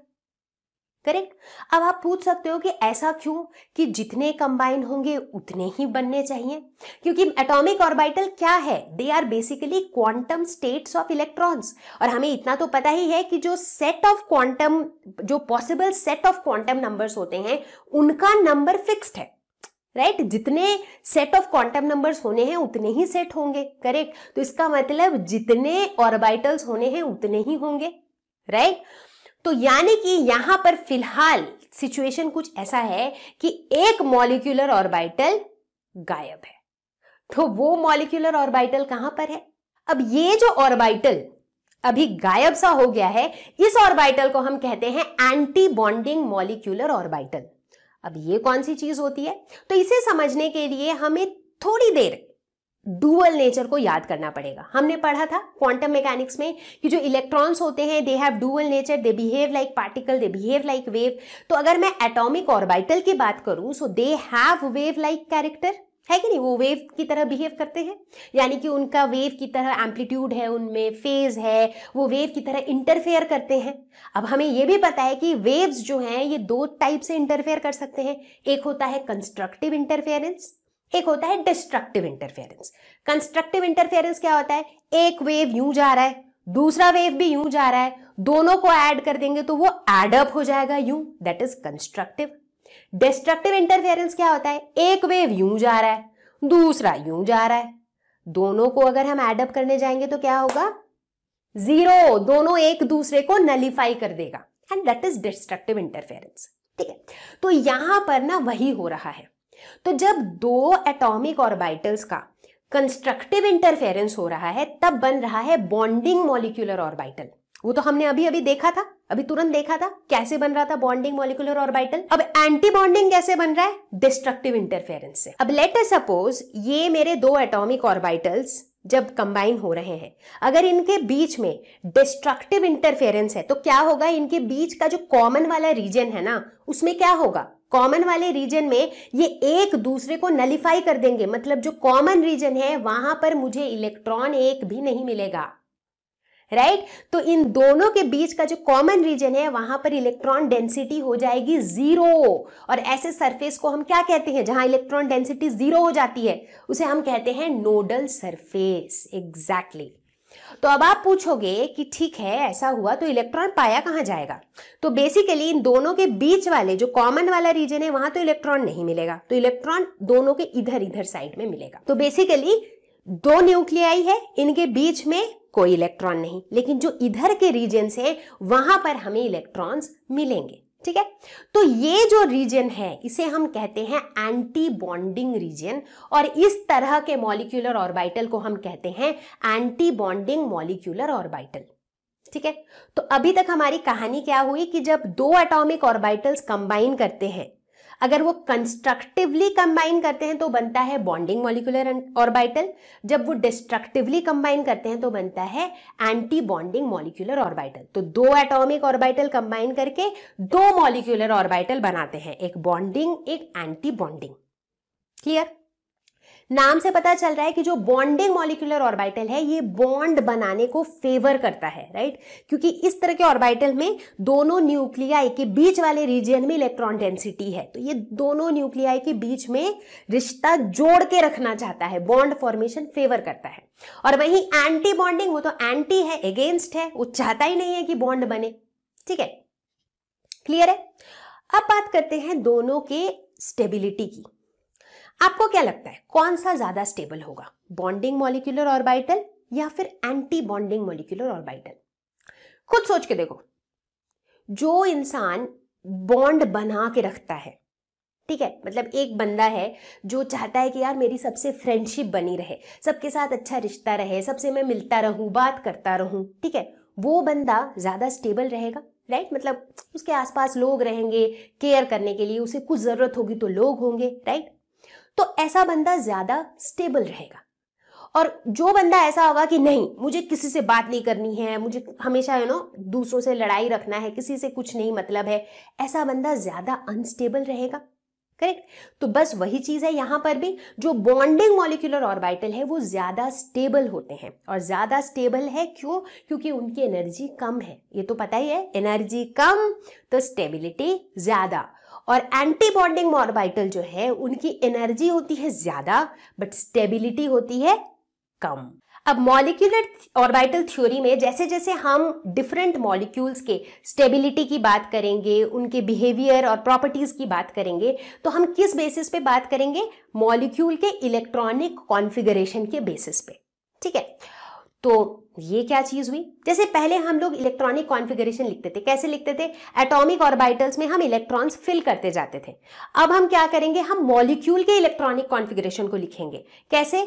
करेक्ट अब आप पूछ सकते हो कि ऐसा क्यों कि जितने कंबाइन होंगे उतने ही बनने चाहिए क्योंकि एटॉमिक ऑर्बिटल क्या है they are basically quantum states of electrons और हमें इतना तो पता ही है कि जो सेट ऑफ क्वांटम जो possible set of quantum numbers होते हैं उनका नंबर फिक्स्ड है राइट right? जितने सेट ऑफ क्वांटम नंबर्स होने हैं उतने ही सेट होंगे करेक्ट तो इसका मतलब जितने ऑर्बिटल्स होने हैं उतने ही होंगे राइट right? तो यानी कि यहां पर फिलहाल सिचुएशन कुछ ऐसा है कि एक मॉलिक्यूलर ऑर्बिटल गायब है तो वो मॉलिक्यूलर ऑर्बिटल कहां पर है अब ये जो ऑर्बिटल अभी गायब सा हो गया है इस ऑर्बिटल को हम कहते हैं एंटी बॉन्डिंग मॉलिक्यूलर ऑर्बिटल अब ये कौन सी चीज होती है तो इसे समझने के लिए हमें थोड़ी देर डुअल नेचर को याद करना पड़ेगा हमने पढ़ा था क्वांटम मैकेनिक्स में कि जो इलेक्ट्रॉन्स होते हैं they have dual nature they behave like particle they behave like wave तो अगर मैं एटॉमिक ऑर्बिटल की बात करूं so they have wave like character है कि नहीं वो वेव की तरह बिहेव करते हैं यानी कि उनका वेव की तरह एम्पलीट्यूड है उनमें फेज है वो वेव की तरह इंटरफेयर करते हैं अब हमें ये भी पता है कि वेव्स जो हैं ये दो टाइप से इंटरफेयर कर सकते हैं एक होता है कंस्ट्रक्टिव इंटरफेरेंस एक होता है डिस्ट्रक्टिव इंटरफेरेंस कंस्ट्रक्टिव इंटरफेरेंस क्या होता है एक वेव यूं जा रहा है दूसरा वेव भी यूं जा रहा है दोनों को ऐड कर देंगे तो वो एडअप हो जाएगा you that is constructive destructive interference क्या होता है एक वेव यूं जा रहा है दूसरा यूं जा रहा है दोनों को अगर हम एडअप करने जाएंगे तो क्या होगा जीरो दोनों एक दूसरे को नलीफाई कर देगा and that is destructive interference ठीक है तो यहां पर ना वही हो रहा है तो जब दो एटॉमिक ऑर्बिटल्स का कंस्ट्रक्टिव इंटरफेरेंस हो रहा है तब बन रहा है बॉन्डिंग मॉलिक्यूलर ऑर्बिटल वो तो हमने अभी अभी देखा था अभी तुरंत देखा था कैसे बन रहा था बॉन्डिंग मॉलिक्यूलर ऑर्बिटल अब एंटी बॉन्डिंग कैसे बन रहा है डिस्ट्रक्टिव इंटरफेरेंस से अब लेट सपोज ये मेरे दो एटॉमिक ऑर्बिटल्स जब कंबाइन हो रहे हैं अगर इनके बीच में डिस्ट्रक्टिव इंटरफेरेंस है तो क्या होगा इनके बीच का जो कॉमन वाला रीजन है ना उसमें क्या होगा कॉमन वाले रीजन में ये एक दूसरे को नलीफाई कर देंगे मतलब जो कॉमन रीजन है वहां पर मुझे इलेक्ट्रॉन एक भी नहीं मिलेगा राइट तो इन दोनों के बीच का जो कॉमन रीजन है वहां पर इलेक्ट्रॉन डेंसिटी हो जाएगी जीरो और ऐसे सरफेस को हम क्या कहते हैं जहां इलेक्ट्रॉन डेंसिटी जीरो हो जाती है उसे हम कहते हैं नोडल सरफेस एग्जैक्टली तो अब आप पूछोगे कि ठीक है ऐसा हुआ तो इलेक्ट्रॉन पाया कहां जाएगा तो बेसिकली इन दोनों के बीच वाले जो कॉमन वाला रीजन है वहां तो इलेक्ट्रॉन नहीं मिलेगा तो इलेक्ट्रॉन दोनों के इधर इधर साइड में मिलेगा तो बेसिकली दो न्यूक्लियाई है इनके बीच में कोई इलेक्ट्रॉन नहीं लेकिन जो इधर के रीजन हैं वहां पर हमें इलेक्ट्रॉन्स मिलेंगे ठीक है तो ये जो रीजन है इसे हम कहते हैं एंटी बॉन्डिंग रीजन और इस तरह के मॉलिक्यूलर ऑर्बिटल को हम कहते हैं एंटी बॉन्डिंग मॉलिक्यूलर ऑर्बिटल ठीक है तो अभी तक हमारी कहानी क्या हुई कि जब दो एटॉमिक ऑर्बिटल्स कंबाइन करते हैं अगर वो कंस्ट्रक्टिवली कंबाइन करते हैं तो बनता है बॉन्डिंग मॉलिकुलर ऑर्बिटल जब वो डिस्ट्रक्टिवली कंबाइन करते हैं तो बनता है एंटी बॉन्डिंग मॉलिकुलर ऑर्बिटल तो दो एटॉमिक ऑर्बिटल कंबाइन करके दो मॉलिकुलर ऑर्बिटल बनाते हैं एक बॉन्डिंग एक एंटी बॉन्डिंग क्लियर नाम से पता चल रहा है कि जो बॉन्डिंग मॉलिकुलर ऑर्बिटल है ये बॉन्ड बनाने को फेवर करता है राइट क्योंकि इस तरह के ऑर्बिटल में दोनों न्यूक्लियाई के बीच वाले रीजन में इलेक्ट्रॉन डेंसिटी है तो ये दोनों न्यूक्लियाई के बीच में रिश्ता जोड़ के रखना चाहता है बॉन्ड फॉर्मेशन फेवर करता है और वही एंटी बॉन्डिंग वो तो एंटी है अगेंस्ट है वो चाहता ही नहीं है कि बॉन्ड बने ठीक है क्लियर है अब बात करते हैं दोनों के स्टेबिलिटी की आपको क्या लगता है कौन सा ज्यादा स्टेबल होगा बॉन्डिंग मॉलिक्यूलर ऑर्बिटल या फिर एंटी बॉन्डिंग मॉलिक्यूलर ऑर्बिटल खुद सोच के देखो जो इंसान बॉन्ड बना के रखता है ठीक है मतलब एक बंदा है जो चाहता है कि यार मेरी सबसे फ्रेंडशिप बनी रहे सबके साथ अच्छा रिश्ता रहे सबसे मैं मिलता रहूं बात करता रहूं ठीक है वो बंदा ज़्यादा स्टेबल रहेगा राइट मतलब उसके आसपास लोग रहेंगे केयर करने के लिए उसे कुछ ज़रूरत होगी तो लोग होंगे राइट तो ऐसा बंदा ज्यादा स्टेबल रहेगा और जो बंदा ऐसा होगा कि नहीं मुझे किसी से बात नहीं करनी है मुझे हमेशा यू नो दूसरों से लड़ाई रखना है किसी से कुछ नहीं मतलब है ऐसा बंदा ज़्यादा अनस्टेबल रहेगा करेक्ट तो बस वही चीज़ है यहां पर भी जो बॉन्डिंग मॉलिक्यूलर ऑर्बिटल है वो ज़्यादा स्टेबल होते हैं और ज़्यादा स्टेबल है क्यों क्योंकि उनकी एनर्जी कम है ये तो पता ही है एनर्जी कम तो स्टेबिलिटी ज़्यादा और एंटी बॉन्डिंग मॉर्बाइटल जो है उनकी एनर्जी होती है ज्यादा बट स्टेबिलिटी होती है कम अब मॉलिक्यूलर ऑर्बिटल थ्योरी में जैसे जैसे हम डिफरेंट मॉलिक्यूल्स के स्टेबिलिटी की बात करेंगे उनके बिहेवियर और प्रॉपर्टीज़ की बात करेंगे तो हम किस बेसिस पे बात करेंगे मॉलिक्यूल के इलेक्ट्रॉनिक कॉन्फ़िगरेशन के बेसिस पे ठीक है तो ये क्या चीज हुई जैसे पहले हम लोग इलेक्ट्रॉनिक कॉन्फ़िगरेशन लिखते थे कैसे लिखते थे एटॉमिक ऑर्बिटल्स में हम इलेक्ट्रॉन्स फिल करते जाते थे अब हम क्या करेंगे हम मॉलिक्यूल के इलेक्ट्रॉनिक कॉन्फ़िगरेशन को लिखेंगे कैसे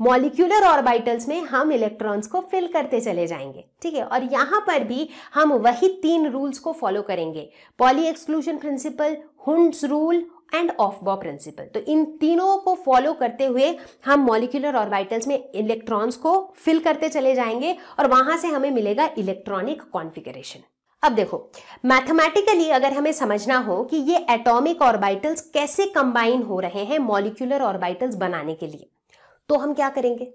मॉलिक्यूलर ऑर्बिटल्स में हम इलेक्ट्रॉन्स को फिल करते चले जाएंगे ठीक है और यहां पर भी हम वही तीन रूल्स को फॉलो करेंगे Pauli exclusion principle Hund's rule and Aufbau principle तो इन तीनों को फॉलो करते हुए हम मॉलिक्यूलर ऑर्बिटल्स में इलेक्ट्रॉन्स को फिल करते चले जाएंगे और वहां से हमें मिलेगा इलेक्ट्रॉनिक कॉन्फिगरेशन अब देखो मैथमेटिकली अगर हमें समझना हो कि ये एटॉमिक ऑर्बिटल्स कैसे कंबाइन हो रहे हैं मॉलिक्यूलर ऑर्बिटल्स बनाने के लिए तो हम क्या करेंगे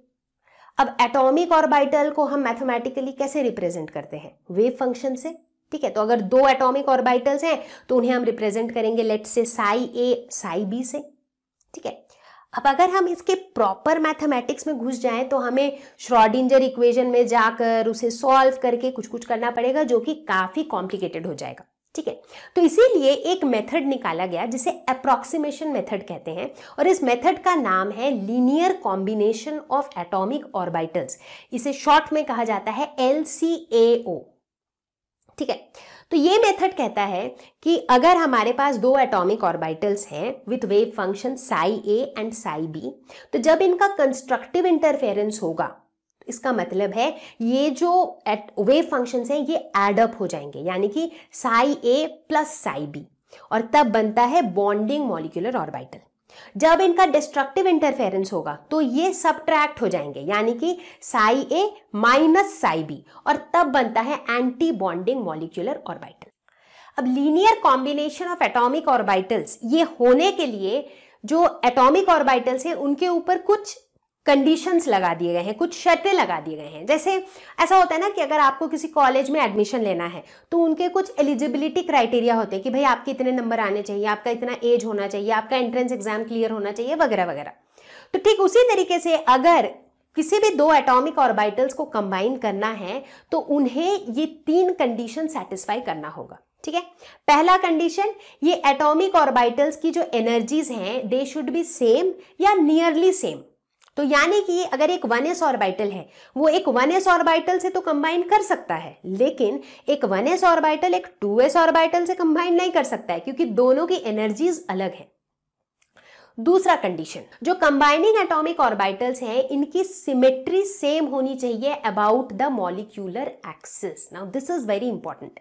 अब एटॉमिक ऑर्बिटल को हम मैथमेटिकली कैसे रिप्रेजेंट करते हैं वेव फंक्शन से ठीक है तो अगर दो एटॉमिक ऑर्बिटल्स हैं तो उन्हें हम रिप्रेजेंट करेंगे लेट से साई ए साई बी से ठीक है अब अगर हम इसके प्रॉपर मैथमेटिक्स में घुस जाएं तो हमें श्रॉडिंजर इक्वेशन में जाकर उसे सॉल्व करके कुछ कुछ करना पड़ेगा जो कि काफ़ी कॉम्प्लिकेटेड हो जाएगा ठीक है तो इसीलिए एक मेथड निकाला गया जिसे अप्रोक्सीमेशन मेथड कहते हैं और इस मेथड का नाम है linear combination of atomic orbitals इसे शॉर्ट में कहा जाता है एल सी ए ओ ठीक है तो ये मेथड कहता है कि अगर हमारे पास दो एटॉमिक ऑर्बिटल्स हैं with wave function psi A and psi B तो जब इनका कंस्ट्रक्टिव इंटरफेरेंस होगा इसका मतलब है ये जो एट वेव फंक्शंस हैं ये एडअप हो जाएंगे यानी कि psi A plus psi B और तब बनता है बॉन्डिंग मॉलिकुलर ऑर्बिटल जब इनका डिस्ट्रक्टिव इंटरफेरेंस होगा तो ये सब्ट्रैक्ट हो जाएंगे यानी कि psi A minus psi B और तब बनता है एंटी बॉन्डिंग मॉलिक्यूलर ऑर्बिटल अब linear combination of atomic orbitals ये होने के लिए जो एटॉमिक ऑर्बिटल्स हैं उनके ऊपर कुछ कंडीशंस लगा दिए गए हैं कुछ शर्तें लगा दिए गए हैं जैसे ऐसा होता है ना कि अगर आपको किसी कॉलेज में एडमिशन लेना है तो उनके कुछ एलिजिबिलिटी क्राइटेरिया होते हैं कि भाई आपके इतने नंबर आने चाहिए आपका इतना एज होना चाहिए आपका एंट्रेंस एग्जाम क्लियर होना चाहिए वगैरह वगैरह तो ठीक उसी तरीके से अगर किसी भी दो एटॉमिक ऑर्बिटल्स को कंबाइन करना है तो उन्हें ये तीन कंडीशन सेटिस्फाई करना होगा ठीक है पहला कंडीशन ये एटॉमिक ऑर्बिटल्स की जो एनर्जीज हैं दे शुड बी सेम या नियरली सेम तो यानी कि अगर एक वन एस ऑर्बिटल है वो एक वन एस ऑर्बिटल से तो कंबाइन कर सकता है लेकिन एक वन एस ऑर्बिटल एक टू एस ऑर्बिटल से कंबाइन नहीं कर सकता है क्योंकि दोनों की एनर्जीज अलग है दूसरा कंडीशन जो कंबाइनिंग एटॉमिक ऑर्बिटल्स हैं इनकी सिमेट्री सेम होनी चाहिए about the molecular axis now this is very important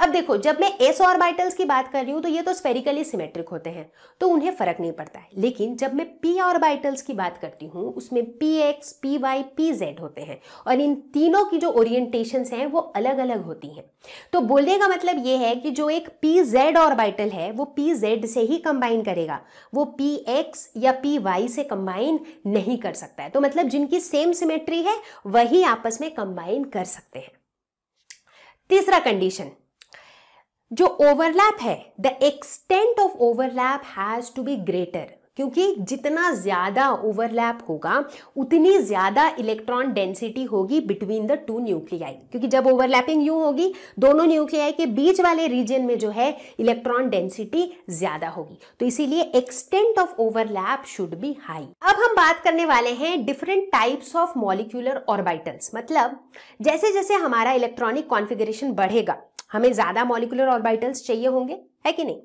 अब देखो जब मैं एस ऑर्बिटल्स की बात कर रही हूँ तो ये तो स्पेरिकली सिमेट्रिक होते हैं तो उन्हें फर्क नहीं पड़ता है लेकिन जब मैं पी ऑर्बिटल्स की बात करती हूँ उसमें P x P Y P Z होते हैं और इन तीनों की जो ओरिएंटेशन हैं वो अलग अलग होती हैं तो बोलने का मतलब ये है कि जो एक पी जेड ऑर्बिटल है वो पी जेड से ही कंबाइन करेगा वो पी एक्स या पी वाई से कंबाइन नहीं कर सकता है तो मतलब जिनकी सेम सिमेट्री है वही आपस में कंबाइन कर सकते हैं तीसरा कंडीशन जो ओवरलैप है the extent of overlap has to be greater क्योंकि जितना ज़्यादा ओवरलैप होगा उतनी ज़्यादा इलेक्ट्रॉन डेंसिटी होगी बिटवीन द टू न्यूक्लियाई क्योंकि जब ओवरलैपिंग यू होगी दोनों न्यूक्लियाई के बीच वाले रीजन में जो है इलेक्ट्रॉन डेंसिटी ज़्यादा होगी तो इसीलिए extent of overlap should be high अब हम बात करने वाले हैं different types of molecular orbitals मतलब जैसे जैसे हमारा इलेक्ट्रॉनिक कॉन्फिगरेशन बढ़ेगा हमें ज़्यादा मॉलिकुलर ऑर्बिटल्स चाहिए होंगे है कि नहीं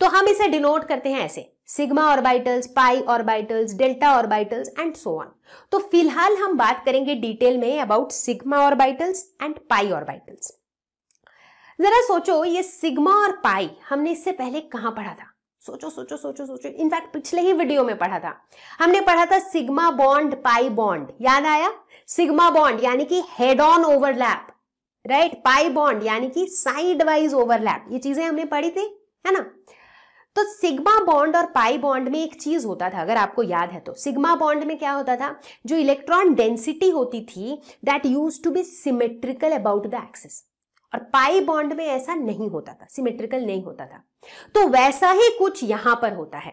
तो हम इसे डिनोट करते हैं ऐसे sigma orbitals pi orbitals delta orbitals and so on तो फिलहाल हम बात करेंगे डिटेल में about sigma orbitals and pi orbitals जरा सोचो ये सिग्मा और पाई हमने इससे पहले कहां पढ़ा था सोचो सोचो सोचो सोचो इनफैक्ट पिछले ही वीडियो में पढ़ा था हमने पढ़ा था सिग्मा बॉन्ड पाई बॉन्ड याद आया सिग्मा बॉन्ड यानी कि head on overlap right pi bond यानी कि साइड वाइज ओवरलैप ये चीजें हमने पढ़ी थी है ना तो सिग्मा बॉन्ड और पाई बॉन्ड में एक चीज होता था अगर आपको याद है तो सिग्मा बॉन्ड में क्या होता था जो इलेक्ट्रॉन डेंसिटी होती थी that used to be symmetrical about the axis और पाई बॉन्ड में ऐसा नहीं होता था सिमेट्रिकल नहीं होता था तो वैसा ही कुछ यहां पर होता है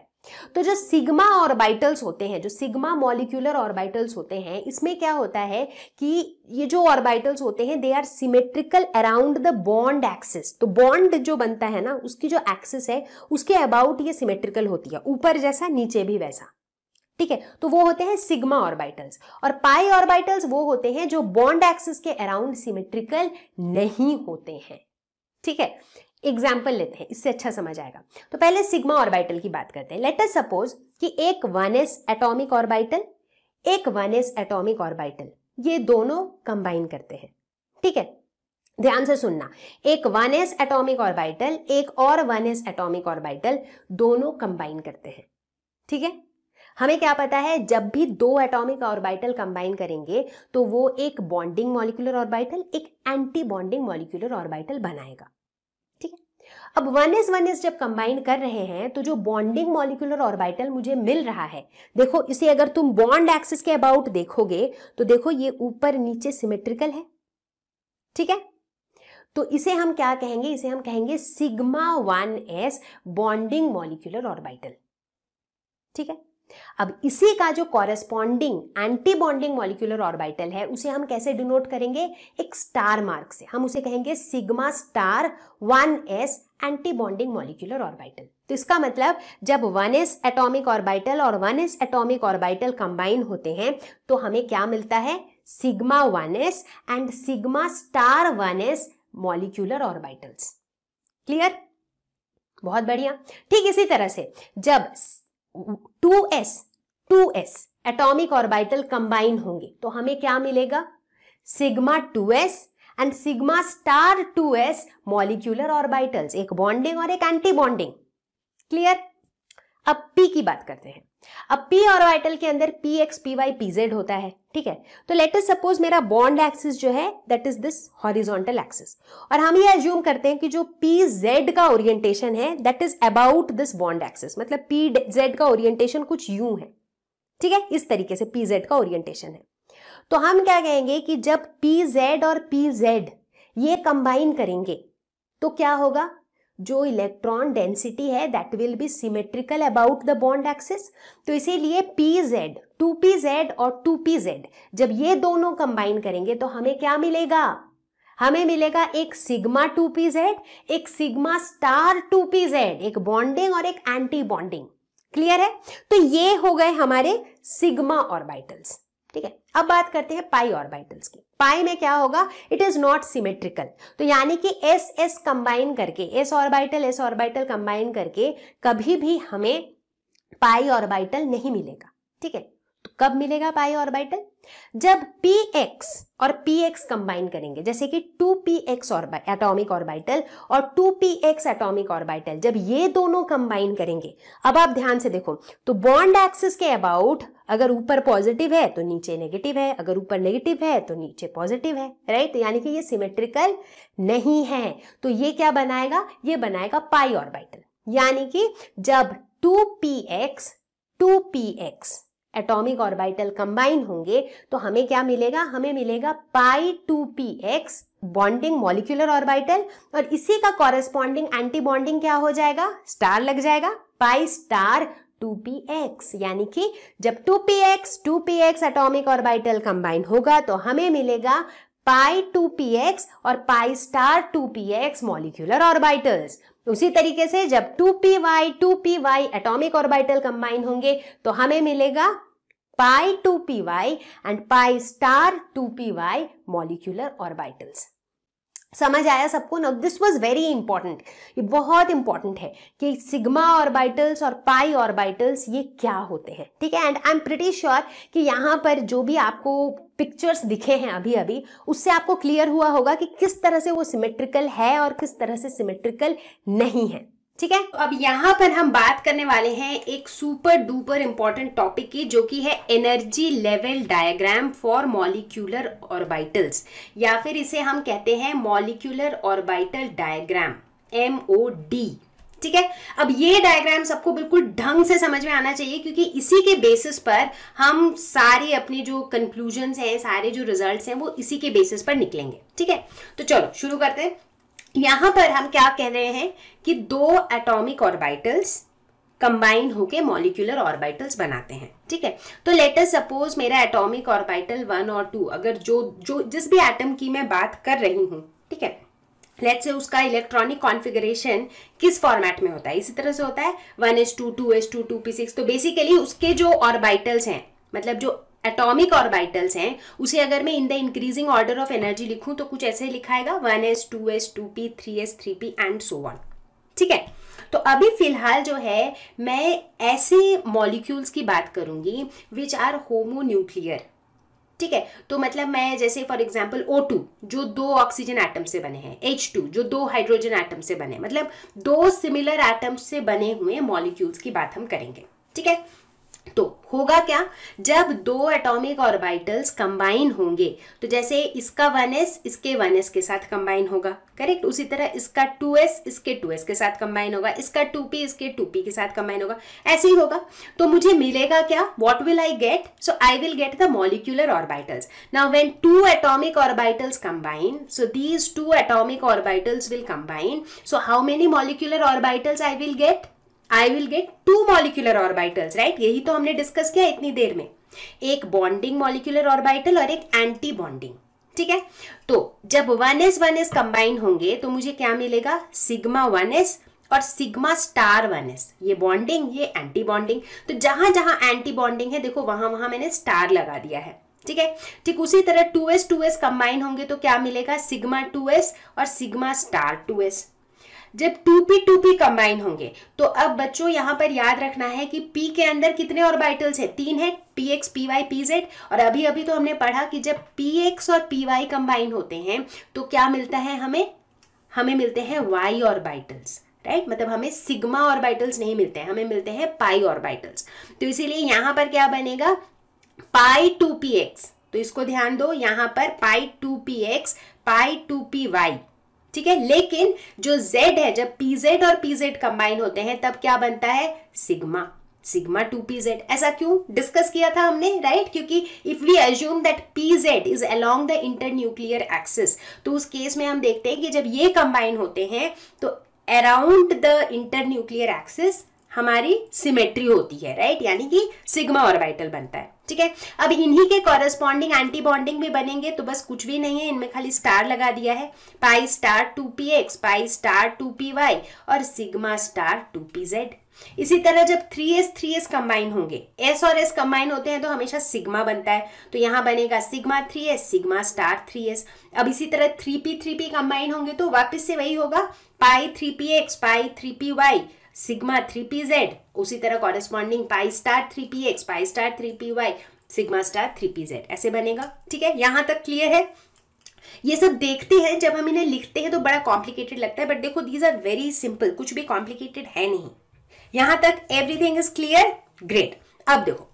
तो जो सिग्मा ऑर्बिटल्स होते हैं जो सिग्मा मॉलिक्यूलर ऑर्बिटल्स होते हैं इसमें क्या होता है कि ये जो ऑर्बिटल्स होते हैं they are symmetrical around the bond axis तो बॉन्ड जो बनता है ना उसकी जो एक्सिस है उसके अबाउट ये सिमेट्रिकल होती है ऊपर जैसा नीचे भी वैसा ठीक है तो वो होते हैं सिग्मा ऑर्बिटल्स और पाई ऑर्बिटल्स वो होते हैं जो बॉन्ड एक्सिस के अराउंड सिमेट्रिकल नहीं होते हैं ठीक है एग्जाम्पल लेते हैं इससे अच्छा समझ आएगा तो पहले सिग्मा ऑर्बिटल की बात करते हैं लेटर सपोज कि एक वन एस एटोमिक ऑर्बिटल एक वन एस एटोमिक ऑर्बिटल ये दोनों कंबाइन करते हैं ठीक है ध्यान से सुनना एक वन एस एटोमिक ऑर्बिटल एक और वन एस एटोमिक ऑर्बिटल दोनों कंबाइन करते हैं ठीक है हमें क्या पता है जब भी दो एटॉमिक ऑर्बिटल कंबाइन करेंगे तो वो एक बॉन्डिंग मॉलिक्यूलर ऑर्बिटल एक एंटी बॉन्डिंग मॉलिक्यूलर ऑर्बिटल बनाएगा अब वन इज वन इज जब कंबाइन कर रहे हैं तो जो बॉन्डिंग मॉलिकुलर ऑर्बिटल मुझे मिल रहा है देखो इसे अगर तुम बॉन्ड एक्सिस के अबाउट देखोगे तो देखो ये ऊपर नीचे सिमेट्रिकल है ठीक है तो इसे हम क्या कहेंगे इसे हम कहेंगे sigma one S bonding molecular orbital ठीक है अब इसी का जो corresponding antibonding molecular orbital है उसे हम कैसे डिनोट करेंगे एक स्टार मार्क से हम उसे कहेंगे sigma star one S antibonding molecular orbital तो इसका मतलब जब वन एस एटोमिक ऑर्बिटल और one S atomic orbital combine होते हैं तो हमें क्या मिलता है sigma one S and sigma star one S molecular orbitals clear बहुत बढ़िया ठीक इसी तरह से जब two S two S atomic orbital combine होंगे तो हमें क्या मिलेगा sigma two S and sigma star two S molecular orbitals एक बॉन्डिंग और एक एंटी बॉन्डिंग क्लियर अब पी की बात करते हैं अब पी और वाइटल के अंदर P x P Y P Z होता है ठीक है तो लेट अस सपोज मेरा बॉन्ड एक्सिस जो है that is this horizontal axis और हम ये एज्यूम करते हैं कि जो पी जेड का ओरिएंटेशन है that is about this bond axis मतलब पी जेड का ओरिएंटेशन कुछ यू है ठीक है इस तरीके से पी जेड का ओरिएंटेशन है तो हम क्या कहेंगे कि जब पी जेड और पी जेड ये कंबाइन करेंगे तो क्या होगा जो इलेक्ट्रॉन डेंसिटी है that will be symmetrical about the bond axis तो इसीलिए P Z two P Z और टू पी जेड जब ये दोनों कंबाइन करेंगे तो हमें क्या मिलेगा हमें मिलेगा एक सिग्मा टू पी जेड एक sigma star two P Z एक बॉन्डिंग और एक एंटी बॉन्डिंग क्लियर है तो ये हो गए हमारे सिग्मा ऑर्बिटल्स ठीक है अब बात करते हैं पाई ऑर्बिटल्स की पाई में क्या होगा इट इज नॉट सिमेट्रिकल तो यानी कि एस एस कंबाइन करके S orbital S orbital combine करके कभी भी हमें पाई ऑर्बिटल नहीं मिलेगा ठीक है कब मिलेगा पाई ऑर्बिटल जब पी एक्स और पी एक्स कंबाइन करेंगे जैसे कि two P X atomic orbital और two P X atomic orbital जब ये दोनों कंबाइन करेंगे अब आप ध्यान से देखो तो बॉन्ड एक्सिस के अबाउट अगर ऊपर पॉजिटिव है तो नीचे नेगेटिव है अगर ऊपर नेगेटिव है तो नीचे पॉजिटिव है राइट यानी कि ये सिमेट्रिकल नहीं है तो ये क्या बनाएगा ये बनाएगा पाई ऑर्बिटल यानी कि जब two P x two P X atomic orbital combine होंगे तो हमें क्या मिलेगा हमें मिलेगा pi two P X bonding molecular orbital और इसी का कॉरेस्पॉन्डिंग एंटी बॉन्डिंग क्या हो जाएगा स्टार लग जाएगा pi star two P X यानी कि जब two P x two P X atomic orbital combine होगा तो हमें मिलेगा पाई टू पी एक्स और pi star two P X molecular orbitals तो उसी तरीके से जब 2py 2py atomic orbital combine होंगे तो हमें मिलेगा pi 2py and pi star 2py molecular orbitals समझ आया सबको ना दिस वाज वेरी इंपॉर्टेंट ये बहुत इंपॉर्टेंट है कि सिग्मा ऑर्बिटल्स और पाई ऑर्बिटल्स ये क्या होते हैं ठीक है and I am pretty sure कि यहां पर जो भी आपको पिक्चर्स दिखे हैं अभी अभी उससे आपको क्लियर हुआ होगा कि किस तरह से वो सिमेट्रिकल है और किस तरह से सिमेट्रिकल नहीं है ठीक है तो अब यहाँ पर हम बात करने वाले हैं एक सुपर डुपर इंपॉर्टेंट टॉपिक की जो कि है energy level diagram for molecular orbitals या फिर इसे हम कहते हैं molecular orbital diagram M O D ठीक है अब ये डायग्राम सबको बिल्कुल ढंग से समझ में आना चाहिए क्योंकि इसी के बेसिस पर हम सारे अपने जो कंक्लूजन हैं सारे जो रिजल्ट्स हैं वो इसी के बेसिस पर निकलेंगे ठीक है तो चलो शुरू करते हैं यहां पर हम क्या कह रहे हैं कि दो एटॉमिक ऑर्बिटल्स कंबाइन होके मॉलिक्यूलर ऑर्बिटल्स बनाते हैं ठीक है तो लेटर सपोज मेरा एटोमिक ऑर्बिटल वन और टू अगर जो जो जिस भी एटम की मैं बात कर रही हूँ ठीक है लेट से उसका इलेक्ट्रॉनिक कॉन्फिगरेशन किस फॉर्मेट में होता है इसी तरह से होता है one S two two S two two P six तो बेसिकली उसके जो ऑर्बिटल्स हैं मतलब जो एटॉमिक ऑर्बिटल्स हैं उसे अगर मैं in the increasing order of energy लिखूं तो कुछ ऐसे लिखाएगा one S two S two P three S three P and so on ठीक है तो अभी फिलहाल जो है मैं ऐसे मॉलिक्यूल्स की बात करूंगी विच आर होमोन्यूक्लियर ठीक है तो मतलब मैं जैसे फॉर एग्जाम्पल ओ टू जो दो ऑक्सीजन एटम से बने हैं एच टू जो दो हाइड्रोजन एटम से बने मतलब दो सिमिलर एटम्स से बने हुए मॉलिक्यूल्स की बात हम करेंगे ठीक है तो होगा क्या जब दो एटॉमिक ऑर्बिटल्स कंबाइन होंगे तो जैसे इसका 1s इसके 1s के साथ कंबाइन होगा करेक्ट उसी तरह इसका 2s इसके 2s के साथ कंबाइन होगा इसका 2p इसके 2p के साथ कंबाइन होगा ऐसे ही होगा तो मुझे मिलेगा क्या what will I get so I will get the molecular orbitals now when two atomic orbitals combine so these two atomic orbitals will combine so how many molecular orbitals I will get I will get two molecular orbitals right यही तो हमने discuss किया इतनी देर में एक bonding molecular orbital और एक anti bonding ठीक है तो जब one S one S combine होंगे तो मुझे क्या मिलेगा सिग्मा वन एस और सिग्मा स्टार वन एस ये बॉन्डिंग ये एंटी बॉन्डिंग तो जहां जहां एंटी बॉन्डिंग है देखो वहां वहां मैंने स्टार लगा दिया है ठीक है ठीक उसी तरह two S two s combine होंगे तो क्या मिलेगा सिग्मा टू एस और सिग्मा स्टार टू एस जब two p two p combine होंगे तो अब बच्चों यहां पर याद रखना है कि पी के अंदर कितने ऑर्बिटल्स है तीन है p x P Y P Z और अभी अभी तो हमने पढ़ा कि जब पी एक्स और पी वाई कंबाइन होते हैं तो क्या मिलता है हमें हमें मिलते हैं वाई ऑर्बिटल्स राइट right? मतलब हमें सिग्मा ऑर्बिटल्स नहीं मिलते हैं हमें मिलते हैं पाई ऑर्बिटल्स तो इसीलिए यहां पर क्या बनेगा पाई टू पी एक्स तो इसको ध्यान दो यहां पर pi two P x pi two p y ठीक है लेकिन जो z है जब pz और pz कंबाइन होते हैं तब क्या बनता है sigma sigma two P z ऐसा क्यों डिस्कस किया था हमने राइट right? क्योंकि if we assume that p z is along the internuclear axis तो उस केस में हम देखते हैं कि जब ये कंबाइन होते हैं तो around the internuclear axis हमारी सिमेट्री होती है राइट यानी कि सिग्मा ऑर्बिटल बनता है ठीक है अब इन्हीं के कॉरेस्पॉन्डिंग एंटीबॉन्डिंग भी बनेंगे तो बस कुछ भी नहीं है इनमें खाली स्टार लगा दिया है pi star two P x pi star two p y और sigma star two P z इसी तरह जब three S three s combine होंगे एस और एस कंबाइन होते हैं तो हमेशा सिग्मा बनता है तो यहाँ बनेगा sigma three s sigma star three s अब इसी तरह three p three p combine होंगे तो वापस से वही होगा pi three p x pi three p y sigma three p z उसी तरह corresponding pi star three p x pi star three p y sigma star three p z ऐसे बनेगा ठीक है यहां तक क्लियर है ये सब देखते हैं जब हम इन्हें लिखते हैं तो बड़ा कॉम्प्लिकेटेड लगता है बट देखो दीज आर वेरी सिंपल कुछ भी कॉम्प्लिकेटेड है नहीं यहां तक एवरीथिंग इज क्लियर ग्रेट अब देखो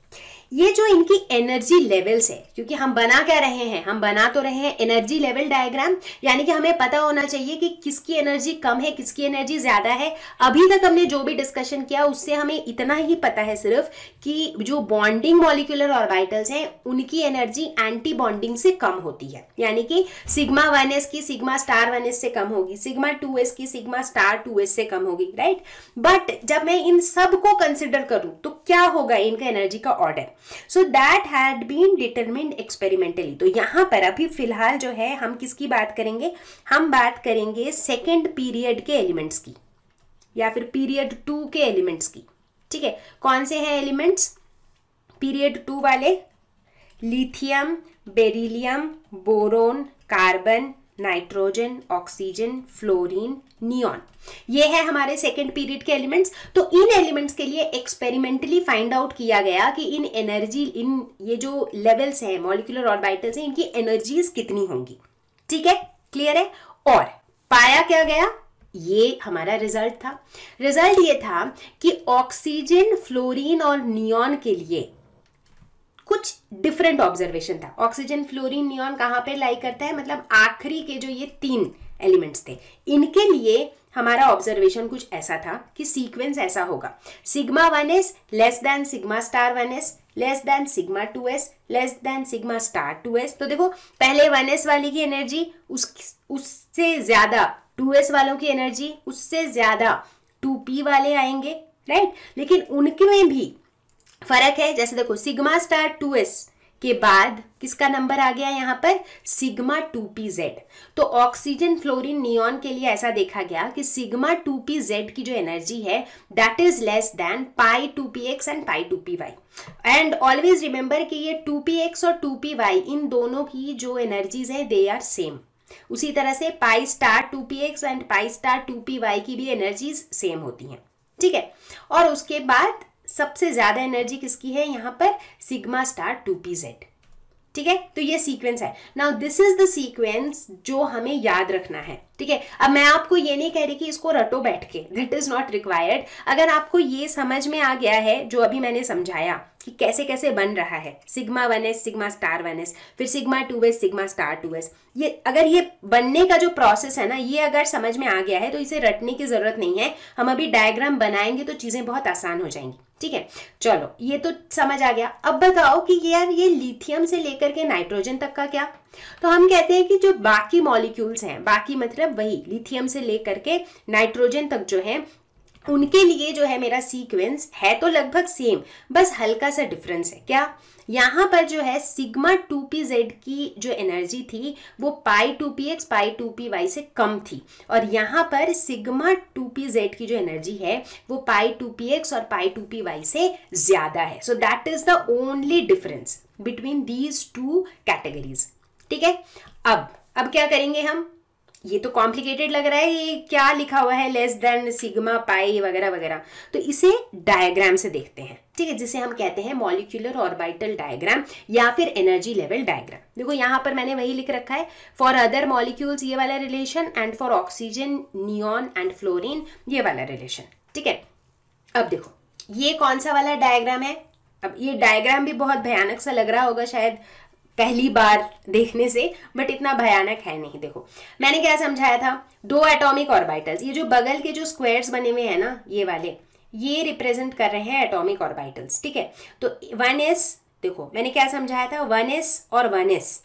ये जो इनकी एनर्जी लेवल्स है क्योंकि हम बना क्या रहे हैं हम बना तो रहे हैं एनर्जी लेवल डायग्राम यानी कि हमें पता होना चाहिए कि किसकी एनर्जी कम है किसकी एनर्जी ज्यादा है अभी तक हमने जो भी डिस्कशन किया उससे हमें इतना ही पता है सिर्फ कि जो बॉन्डिंग मॉलिकुलर ऑर्बिटल्स हैं उनकी एनर्जी एंटी बॉन्डिंग से कम होती है यानी कि सिग्मा वन एस की सिग्मा स्टार वन एस से कम होगी सिग्मा टू एस की सिग्मा स्टार टू एस से कम होगी राइट बट जब मैं इन सब को कंसिडर करूं तो क्या होगा इनका एनर्जी का order so that had been determined experimentally तो यहाँ पर अभी फिलहाल जो है हम किसकी बात करेंगे हम बात करेंगे सेकेंड पीरियड के एलिमेंट्स की या फिर पीरियड टू के एलिमेंट्स की ठीक है कौन से हैं एलिमेंट्स पीरियड टू वाले lithium beryllium boron carbon nitrogen oxygen fluorine neon ये है हमारे सेकेंड पीरियड के एलिमेंट्स तो इन एलिमेंट्स के लिए एक्सपेरिमेंटली फाइंड आउट किया गया कि इन एनर्जी इन ये जो लेवल्स हैं मॉलिकुलर ऑर्बिटल्स हैं इनकी एनर्जीज कितनी होंगी ठीक है क्लियर है और पाया क्या गया ये हमारा रिजल्ट था रिजल्ट ये था कि ऑक्सीजन फ्लोरीन और नियॉन के लिए कुछ डिफरेंट ऑब्जर्वेशन था ऑक्सीजन फ्लोरीन नियॉन कहाँ पे लाई करता है मतलब आखिरी के जो ये तीन एलिमेंट्स थे इनके लिए हमारा ऑब्जर्वेशन कुछ ऐसा था कि सीक्वेंस ऐसा होगा sigma one s less than sigma star one s less than sigma two s less than sigma star two s तो देखो पहले वन एस वाली की एनर्जी उस उससे ज़्यादा टू एस वालों की एनर्जी उससे ज़्यादा टू पी वाले आएंगे राइट लेकिन उनके में भी फर्क है जैसे देखो सिग्मा स्टार टू एस के बाद किसका नंबर आ गया यहाँ पर सिग्मा टू पी जेड तो ऑक्सीजन फ्लोरिन नियॉन के लिए ऐसा देखा गया कि सिग्मा टू पी जेड की जो एनर्जी है that is less than pi two P x and pi two p y and always remember कि ये टू पी एक्स और टू पी वाई इन दोनों की जो एनर्जीज है दे आर सेम उसी तरह से pi star two P x and pi star two p y की भी एनर्जीज सेम होती हैं ठीक है और उसके बाद सबसे ज़्यादा एनर्जी किसकी है यहां पर sigma star two P z ठीक है तो ये सीक्वेंस है now this is the sequence जो हमें याद रखना है ठीक है अब मैं आपको ये नहीं कह रही कि इसको रटो बैठ के दैट इज नॉट रिक्वायर्ड अगर आपको ये समझ में आ गया है जो अभी मैंने समझाया कि कैसे कैसे बन रहा है sigma one s sigma star one s फिर sigma two s sigma star two s ये अगर ये बनने का जो प्रोसेस है ना ये अगर समझ में आ गया है तो इसे रटने की जरूरत नहीं है हम अभी डायग्राम बनाएंगे तो चीज़ें बहुत आसान हो जाएंगी ठीक है चलो ये तो समझ आ गया अब बताओ कि यार ये लिथियम से लेकर के नाइट्रोजन तक का क्या तो हम कहते हैं कि जो बाकी मॉलिक्यूल्स हैं बाकी मतलब वही लिथियम से लेकर के नाइट्रोजन तक जो है उनके लिए जो है मेरा सीक्वेंस है तो लगभग सेम बस हल्का सा डिफरेंस है क्या यहाँ पर जो है सिग्मा टू पी जेड की जो एनर्जी थी वो pi two P x pi two p Y से कम थी और यहाँ पर सिग्मा टू पी जेड की जो एनर्जी है वो पाई टू पी एक्स और पाई टू पी वाई से ज़्यादा है so that is the only difference between these two categories ठीक है अब अब क्या करेंगे हम ये तो कॉम्प्लिकेटेड लग रहा है ये क्या लिखा हुआ है लेस देन सिग्मा पाई वगैरह वगैरह तो इसे डायग्राम से देखते हैं ठीक है जिसे हम कहते हैं मॉलिक्यूलर ऑर्बिटल डायग्राम या फिर एनर्जी लेवल डायग्राम देखो यहां पर मैंने वही लिख रखा है फॉर अदर मॉलिक्यूल्स ये वाला relation and for oxygen neon and fluorine ये वाला रिलेशन ठीक है अब देखो ये कौन सा वाला डायग्राम है अब ये डायग्राम भी बहुत भयानक सा लग रहा होगा शायद पहली बार देखने से बट इतना भयानक है नहीं देखो मैंने क्या समझाया था दो एटॉमिक ऑर्बिटल्स ये जो बगल के जो स्क्वायर्स बने हुए हैं ना ये वाले ये रिप्रेजेंट कर रहे हैं एटॉमिक ऑर्बिटल्स ठीक है तो वन एस देखो मैंने क्या समझाया था वन एस और वन एस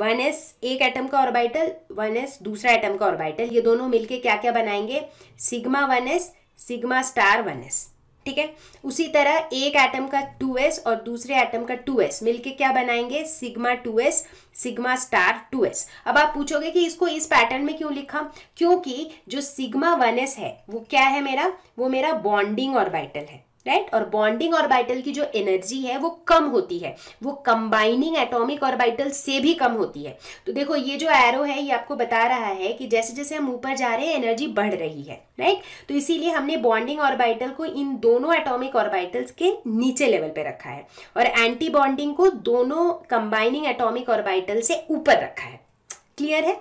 वन एस एक एटम का ऑर्बिटल वन एस दूसरा एटम का ऑर्बिटल ये दोनों मिलके क्या क्या बनाएंगे sigma one s sigma star one s ठीक है उसी तरह एक एटम का 2s और दूसरे एटम का 2s मिलके क्या बनाएंगे sigma 2s sigma star 2s अब आप पूछोगे कि इसको इस पैटर्न में क्यों लिखा क्योंकि जो सिग्मा 1s है वो क्या है मेरा वो मेरा बॉन्डिंग ऑर्बिटल है राइट और बॉन्डिंग ऑर्बिटल की जो एनर्जी है वो कम होती है वो कंबाइनिंग एटॉमिक ऑर्बिटल से भी कम होती है तो देखो ये जो एरो है ये आपको बता रहा है कि जैसे जैसे हम ऊपर जा रहे हैं एनर्जी बढ़ रही है राइट तो इसीलिए हमने बॉन्डिंग ऑर्बिटल को इन दोनों एटॉमिक ऑर्बिटल्स के नीचे लेवल पे रखा है और एंटी बॉन्डिंग को दोनों कंबाइनिंग एटॉमिक ऑर्बिटल से ऊपर रखा है क्लियर है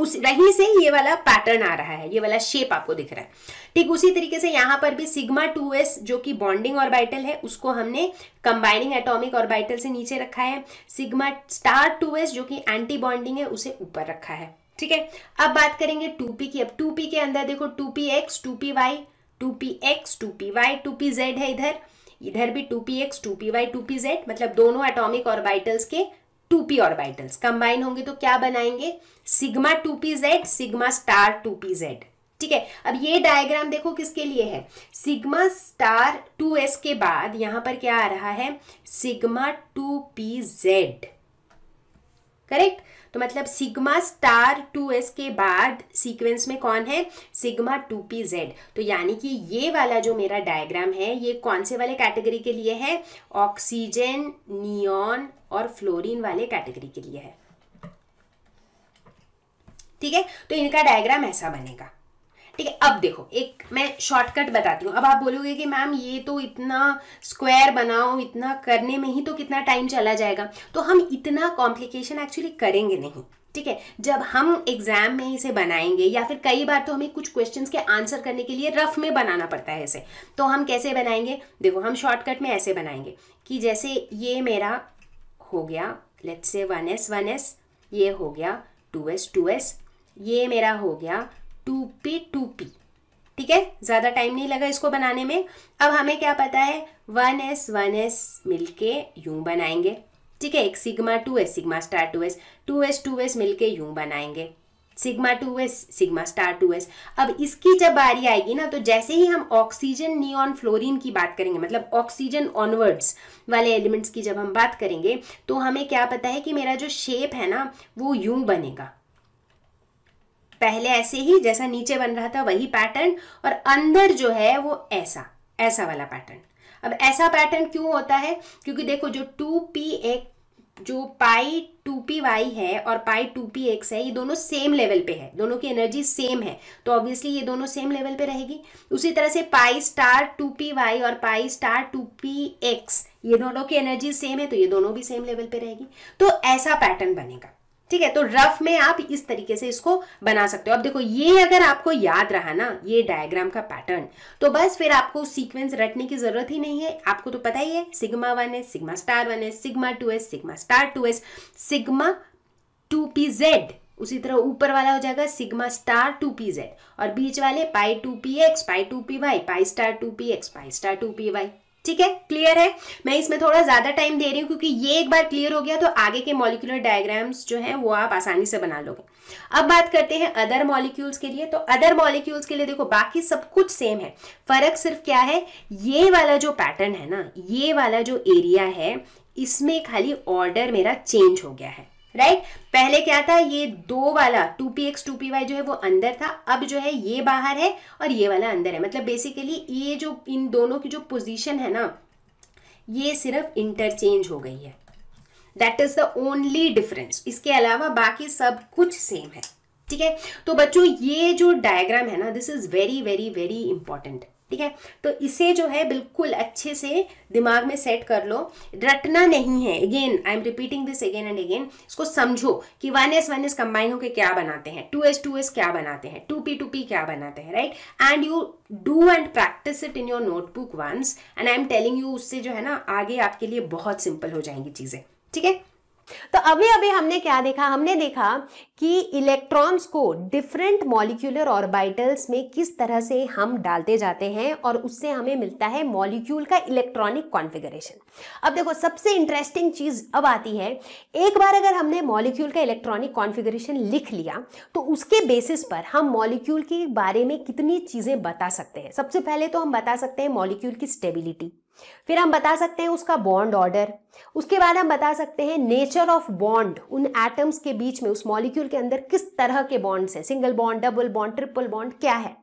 उस वहीं से ये वाला पैटर्न आ रहा है ये वाला शेप आपको दिख रहा है ठीक उसी तरीके से यहाँ पर भी सिग्मा टू जो कि बॉन्डिंग ऑर्बिटल है उसको हमने कंबाइनिंग एटॉमिक ऑर्बिटल से नीचे रखा है सिग्मा स्टार 2s जो कि एंटी बॉन्डिंग है उसे ऊपर रखा है ठीक है अब बात करेंगे 2p की अब टू पी के अंदर देखो two P x two p y two P x two p y two P z है इधर इधर भी two P x two p y two P z मतलब दोनों एटॉमिक ऑर्बिटल्स के टू पी ऑर्बिटल्स कंबाइन होंगे तो क्या बनाएंगे sigma two P z sigma star two P z ठीक है अब ये डायग्राम देखो किसके लिए है सिग्मा स्टार टू एस के बाद यहां पर क्या आ रहा है sigma two P z correct तो मतलब सिग्मा स्टार टू एस के बाद सीक्वेंस में कौन है सिग्मा टू पी जेड तो यानी कि ये वाला जो मेरा डायग्राम है ये कौन से वाले कैटेगरी के लिए है ऑक्सीजन नियॉन और फ्लोरीन वाले कैटेगरी के लिए है ठीक है तो इनका डायग्राम ऐसा बनेगा ठीक है अब देखो एक मैं शॉर्टकट बताती हूँ अब आप बोलोगे कि मैम ये तो इतना स्क्वायर बनाओ इतना करने में ही तो कितना टाइम चला जाएगा तो हम इतना कॉम्प्लिकेशन एक्चुअली करेंगे नहीं ठीक है जब हम एग्जाम में इसे बनाएंगे या फिर कई बार तो हमें कुछ क्वेश्चंस के आंसर करने के लिए रफ में बनाना पड़ता है इसे तो हम कैसे बनाएंगे देखो हम शॉर्टकट में ऐसे बनाएंगे कि जैसे ये मेरा हो गया let's say one S one S ये हो गया टू एस टू एस ये मेरा हो गया टू पी टू पी ठीक है ज़्यादा टाइम नहीं लगा इसको बनाने में अब हमें क्या पता है वन एस वन एस मिल के बनाएंगे ठीक है एक sigma two s sigma star two S two S two s मिल के बनाएंगे sigma two s sigma star two s अब इसकी जब बारी आएगी ना तो जैसे ही हम ऑक्सीजन नियॉन फ्लोरीन की बात करेंगे मतलब ऑक्सीजन ऑनवर्ड्स वाले एलिमेंट्स की जब हम बात करेंगे तो हमें क्या पता है कि मेरा जो शेप है ना वो यूं बनेगा पहले ऐसे ही जैसा नीचे बन रहा था वही पैटर्न और अंदर जो है वो ऐसा ऐसा वाला पैटर्न अब ऐसा पैटर्न क्यों होता है क्योंकि देखो जो टू पी एक जो पाई टू पी वाई है और पाई टू पी एक्स है ये दोनों सेम लेवल पे है दोनों की एनर्जी सेम है तो ऑब्वियसली ये दोनों सेम लेवल पे रहेगी उसी तरह से pi star two p y और pi star two P x ये दोनों की एनर्जी सेम है तो ये दोनों भी सेम लेवल पे रहेगी तो ऐसा पैटर्न बनेगा ठीक है तो रफ में आप इस तरीके से इसको बना सकते हो अब देखो ये अगर आपको याद रहा ना ये डायग्राम का पैटर्न तो बस फिर आपको सीक्वेंस रटने की जरूरत ही नहीं है आपको तो पता ही है सिग्मा वन है सिग्मा स्टार वन है sigma two s sigma star two s sigma two P z उसी तरह ऊपर वाला हो जाएगा sigma star two P Z और बीच वाले pi two P x pi two p y pi star two P x pi star two p y ठीक है क्लियर है मैं इसमें थोड़ा ज़्यादा टाइम दे रही हूँ क्योंकि ये एक बार क्लियर हो गया तो आगे के मॉलिकुलर डायग्राम्स जो हैं वो आप आसानी से बना लोगे अब बात करते हैं अदर मॉलिक्यूल्स के लिए तो अदर मॉलिक्यूल्स के लिए देखो बाकी सब कुछ सेम है फर्क सिर्फ क्या है ये वाला जो पैटर्न है ना ये वाला जो एरिया है इसमें खाली ऑर्डर मेरा चेंज हो गया है राइट right? पहले क्या था ये दो वाला two P x two p y जो है वो अंदर था अब जो है ये बाहर है और ये वाला अंदर है मतलब बेसिकली ये जो इन दोनों की जो पोजीशन है ना ये सिर्फ इंटरचेंज हो गई है that is the only difference इसके अलावा बाकी सब कुछ सेम है ठीक है तो बच्चों ये जो डायग्राम है ना this is very very very important ठीक है तो इसे जो है बिल्कुल अच्छे से दिमाग में सेट कर लो रटना नहीं है again I am repeating this again and again इसको समझो कि one S one S combine होकर क्या बनाते हैं टू एस टू एस क्या बनाते हैं टू पी टू पी क्या बनाते हैं right and you do and practice it in your notebook once and I am telling you उससे जो है ना आगे आपके लिए बहुत सिंपल हो जाएंगी चीज़ें ठीक है तो अभी अभी हमने क्या देखा हमने देखा कि इलेक्ट्रॉन्स को डिफरेंट मॉलिक्यूलर ऑर्बिटल्स में किस तरह से हम डालते जाते हैं और उससे हमें मिलता है मॉलिक्यूल का इलेक्ट्रॉनिक कॉन्फ़िगरेशन अब देखो सबसे इंटरेस्टिंग चीज़ अब आती है एक बार अगर हमने मॉलिक्यूल का इलेक्ट्रॉनिक कॉन्फ़िगरेशन लिख लिया तो उसके बेसिस पर हम मॉलिक्यूल के बारे में कितनी चीज़ें बता सकते हैं सबसे पहले तो हम बता सकते हैं मॉलिक्यूल की स्टेबिलिटी फिर हम बता सकते हैं उसका बॉन्ड ऑर्डर उसके बाद हम बता सकते हैं नेचर ऑफ बॉन्ड उन एटम्स के बीच में उस मॉलिक्यूल के अंदर किस तरह के बॉन्ड्स हैं single bond double bond triple bond क्या है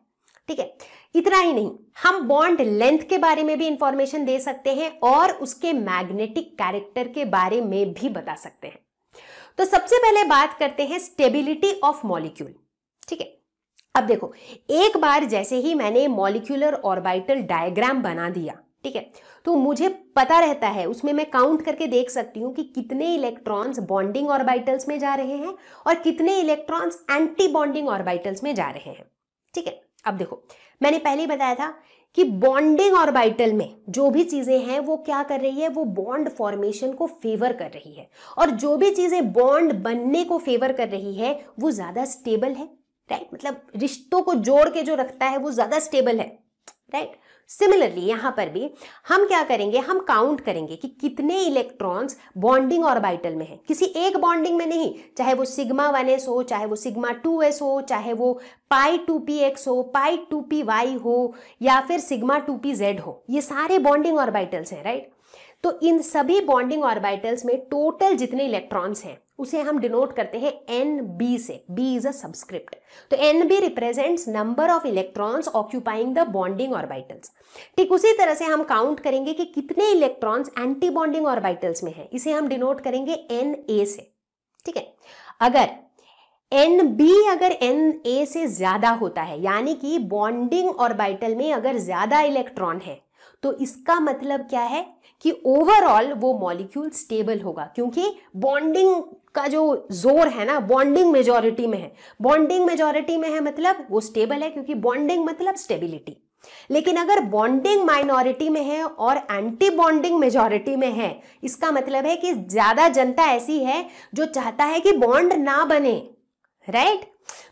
ठीक है इतना ही नहीं हम बॉन्ड लेंथ के बारे में भी इंफॉर्मेशन दे सकते हैं और उसके मैग्नेटिक कैरेक्टर के बारे में भी बता सकते हैं तो सबसे पहले बात करते हैं स्टेबिलिटी ऑफ मॉलिक्यूल ठीक है अब देखो एक बार जैसे ही मैंने मॉलिक्यूलर ऑर्बिटल डायग्राम बना दिया ठीक है तो मुझे पता रहता है उसमें मैं काउंट करके देख सकती हूँ कि कितने इलेक्ट्रॉन्स बॉन्डिंग ऑर्बिटल्स में जा रहे हैं और कितने इलेक्ट्रॉन्स एंटी बॉन्डिंग ऑर्बिटल्स में जा रहे हैं ठीक है अब देखो मैंने पहले ही बताया था कि बॉन्डिंग ऑर्बिटल में जो भी चीज़ें हैं वो क्या कर रही है वो बॉन्ड फॉर्मेशन को फेवर कर रही है और जो भी चीज़ें बॉन्ड बनने को फेवर कर रही है वो ज़्यादा स्टेबल है राइट मतलब रिश्तों को जोड़ के जो रखता है वो ज़्यादा स्टेबल है राइट सिमिलरली यहां पर भी हम क्या करेंगे हम काउंट करेंगे कि कितने इलेक्ट्रॉन्स बॉन्डिंग ऑर्बिटल में है किसी एक बॉन्डिंग में नहीं चाहे वो सिग्मा वन एस हो चाहे वो सिग्मा टू एस हो चाहे वो पाई टू पी एक्स हो पाई टू पी वाई हो या फिर सिग्मा टू पी जेड हो ये सारे बॉन्डिंग ऑर्बिटल्स हैं राइट तो इन सभी बॉन्डिंग ऑर्बिटल्स में टोटल जितने इलेक्ट्रॉन्स हैं उसे हम डिनोट करते हैं एन बी से बी इज अ सब्सक्रिप्ट तो N B represents number of electrons occupying the bonding orbitals ठीक उसी तरह से हम काउंट करेंगे कि कितने इलेक्ट्रॉन्स एंटी बॉन्डिंग ऑर्बिटल्स में हैं इसे हम डिनोट करेंगे एन ए से ठीक है अगर एन बी अगर एन ए से ज्यादा होता है यानी कि बॉन्डिंग ऑर्बिटल में अगर ज्यादा इलेक्ट्रॉन है तो इसका मतलब क्या है कि ओवरऑल वो मॉलिक्यूल स्टेबल होगा क्योंकि बॉन्डिंग का जो जोर है ना बॉन्डिंग मेजोरिटी में है बॉन्डिंग मेजोरिटी में है मतलब वो स्टेबल है क्योंकि बॉन्डिंग मतलब स्टेबिलिटी लेकिन अगर बॉन्डिंग माइनॉरिटी में है और एंटी बॉन्डिंग मेजॉरिटी में है इसका मतलब है कि ज्यादा जनता ऐसी है जो चाहता है कि बॉन्ड ना बने राइट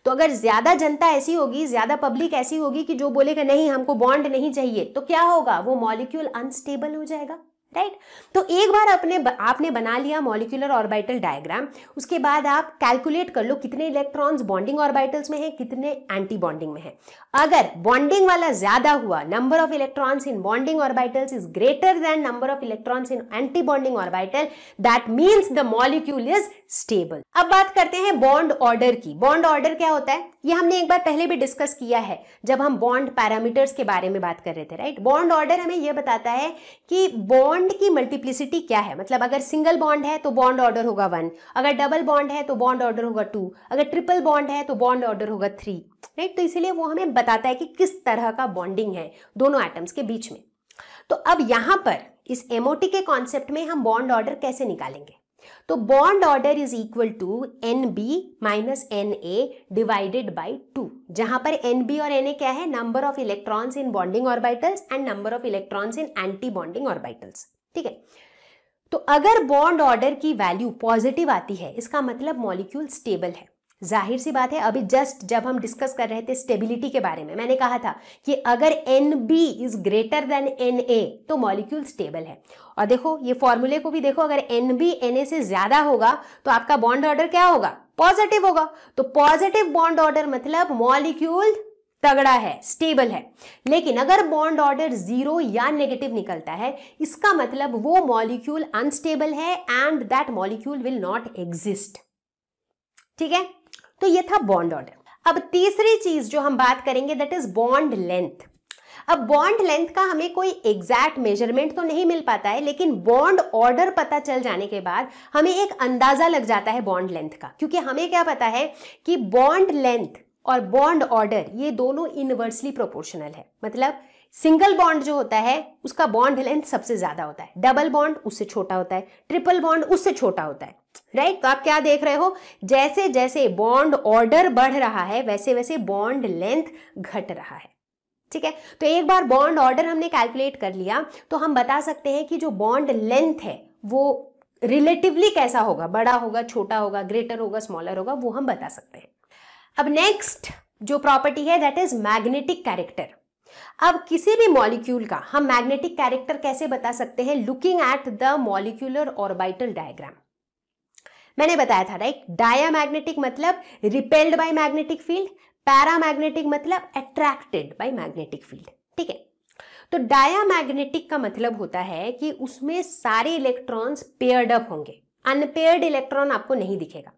तो अगर ज्यादा जनता ऐसी होगी ज्यादा पब्लिक ऐसी होगी कि जो बोलेगा नहीं हमको बॉन्ड नहीं चाहिए तो क्या होगा वो मॉलिक्यूल अनस्टेबल हो जाएगा राइट right? तो एक बार अपने आपने बना लिया मॉलिक्यूलर ऑर्बिटल डायग्राम उसके बाद आप कैलकुलेट कर लो कितने इलेक्ट्रॉन्स बॉन्डिंग ऑर्बिटल्स में हैं कितने एंटी बॉन्डिंग में हैं अगर बॉन्डिंग वाला ज्यादा हुआ number of electrons in bonding orbitals is greater than number of electrons in antibonding orbital that means the molecule is stable अब बात करते हैं बॉन्ड ऑर्डर की बॉन्ड ऑर्डर क्या होता है ये हमने एक बार पहले भी डिस्कस किया है जब हम बॉन्ड पैरामीटर्स के बारे में बात कर रहे थे राइट बॉन्ड ऑर्डर हमें यह बताता है कि बॉन्ड की मल्टीप्लिसिटी क्या है मतलब अगर सिंगल बॉन्ड है तो बॉन्ड ऑर्डर होगा वन अगर डबल बॉन्ड है तो बॉन्ड ऑर्डर होगा टू अगर ट्रिपल बॉन्ड है तो बॉन्ड ऑर्डर होगा थ्री राइट तो इसीलिए वो हमें बताता है कि किस तरह का बॉन्डिंग है दोनों एटम्स के बीच में तो अब यहाँ पर इस एमओटी के कॉन्सेप्ट में हम बॉन्ड ऑर्डर कैसे निकालेंगे तो bond order is equal to N B minus N A divided by two जहां पर एन बी और एन ए क्या है number of electrons in bonding orbitals and number of electrons in antibonding orbitals ठीक है तो अगर bond order की वैल्यू पॉजिटिव आती है इसका मतलब मॉलिक्यूल स्टेबल है जाहिर सी बात है अभी जस्ट जब हम डिस्कस कर रहे थे स्टेबिलिटी के बारे में मैंने कहा था कि अगर N B is greater than N A तो मॉलिक्यूल स्टेबल है और देखो ये फॉर्मूले को भी देखो अगर एन बी एन ए से ज्यादा होगा तो आपका बॉन्ड ऑर्डर क्या होगा पॉजिटिव होगा तो पॉजिटिव बॉन्ड ऑर्डर मतलब मॉलिक्यूल तगड़ा है स्टेबल है लेकिन अगर बॉन्ड ऑर्डर जीरो या नेगेटिव निकलता है इसका मतलब वो मॉलिक्यूल अनस्टेबल है and that molecule will not exist ठीक है तो ये था बॉन्ड ऑर्डर अब तीसरी चीज जो हम बात करेंगे दैट इज बॉन्ड लेंथ अब बॉन्ड लेंथ का हमें कोई एग्जैक्ट मेजरमेंट तो नहीं मिल पाता है लेकिन बॉन्ड ऑर्डर पता चल जाने के बाद हमें एक अंदाजा लग जाता है बॉन्ड लेंथ का क्योंकि हमें क्या पता है कि बॉन्ड लेंथ और बॉन्ड ऑर्डर ये दोनों इनवर्सली प्रोपोर्शनल है मतलब सिंगल बॉन्ड जो होता है उसका बॉन्ड लेंथ सबसे ज्यादा होता है डबल बॉन्ड उससे छोटा होता है ट्रिपल बॉन्ड उससे छोटा होता है राइट right? तो आप क्या देख रहे हो जैसे जैसे बॉन्ड ऑर्डर बढ़ रहा है वैसे वैसे बॉन्ड लेंथ घट रहा है ठीक है तो एक बार बॉन्ड ऑर्डर हमने कैलकुलेट कर लिया तो हम बता सकते हैं कि जो बॉन्ड लेंथ है वो रिलेटिवली कैसा होगा बड़ा होगा छोटा होगा ग्रेटर होगा स्मॉलर होगा वो हम बता सकते हैं अब नेक्स्ट जो प्रॉपर्टी है दैट इज मैग्नेटिक कैरेक्टर अब किसी भी मॉलिक्यूल का हम मैग्नेटिक कैरेक्टर कैसे बता सकते हैं looking at the molecular orbital diagram मैंने बताया था राइट डायामैग्नेटिक मतलब repelled by magnetic field paramagnetic मतलब अट्रैक्टेड बाय मैग्नेटिक फील्ड ठीक है तो डायामैग्नेटिक का मतलब होता है कि उसमें सारे इलेक्ट्रॉन्स पेयर्ड अप होंगे अनपेयर्ड इलेक्ट्रॉन आपको नहीं दिखेगा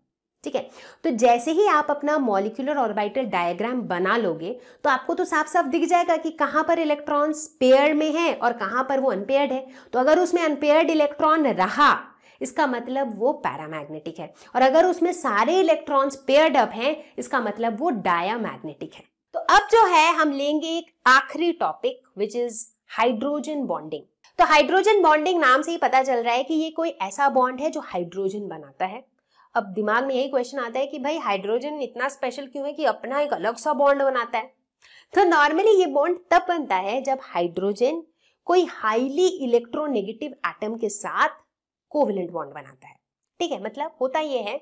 ठीक है तो जैसे ही आप अपना मॉलिक्यूलर ऑर्बिटल डायग्राम बना लोगे तो आपको तो साफ साफ दिख जाएगा कि कहां पर इलेक्ट्रॉन्स पेयर में है और कहां पर वो अनपेयर्ड है तो अगर उसमें अनपेयर्ड इलेक्ट्रॉन रहा इसका मतलब वो पैरामैग्नेटिक है और अगर उसमें सारे इलेक्ट्रॉन्स पेयर्ड अप हैं इसका मतलब वो डायामैग्नेटिक है तो अब जो है हम लेंगे एक आखिरी topic which is hydrogen bonding तो हाइड्रोजन बॉन्डिंग नाम से ही पता चल रहा है कि ये कोई ऐसा बॉन्ड है जो हाइड्रोजन बनाता है अब दिमाग में यही क्वेश्चन आता है कि भाई हाइड्रोजन इतना स्पेशल क्यों है कि अपना एक अलग सा बॉन्ड बनाता है तो नॉर्मली ये बॉन्ड तब बनता है जब हाइड्रोजन कोई हाईली इलेक्ट्रोनेगेटिव एटम के साथ कोविलेंट बॉन्ड बनाता है ठीक है मतलब होता यह है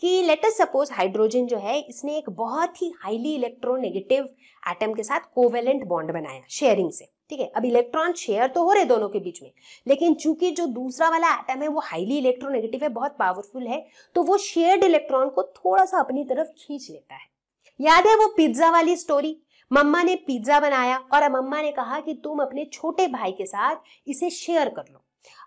कि लेटेस्ट सपोज हाइड्रोजन जो है इसने एक बहुत ही हाईली इलेक्ट्रोनेगेटिव एटम के साथ कोवेलेंट बॉन्ड बनाया शेयरिंग से ठीक है अब इलेक्ट्रॉन शेयर तो हो रहे दोनों के बीच में लेकिन चूंकि जो दूसरा वाला एटम है वो हाईली इलेक्ट्रोनेगेटिव है बहुत पावरफुल है तो वो शेयर्ड इलेक्ट्रॉन को थोड़ा सा अपनी तरफ खींच लेता है याद है वो पिज्जा वाली स्टोरी मम्मा ने पिज्जा बनाया और मम्मा ने कहा कि तुम अपने छोटे भाई के साथ इसे शेयर कर लो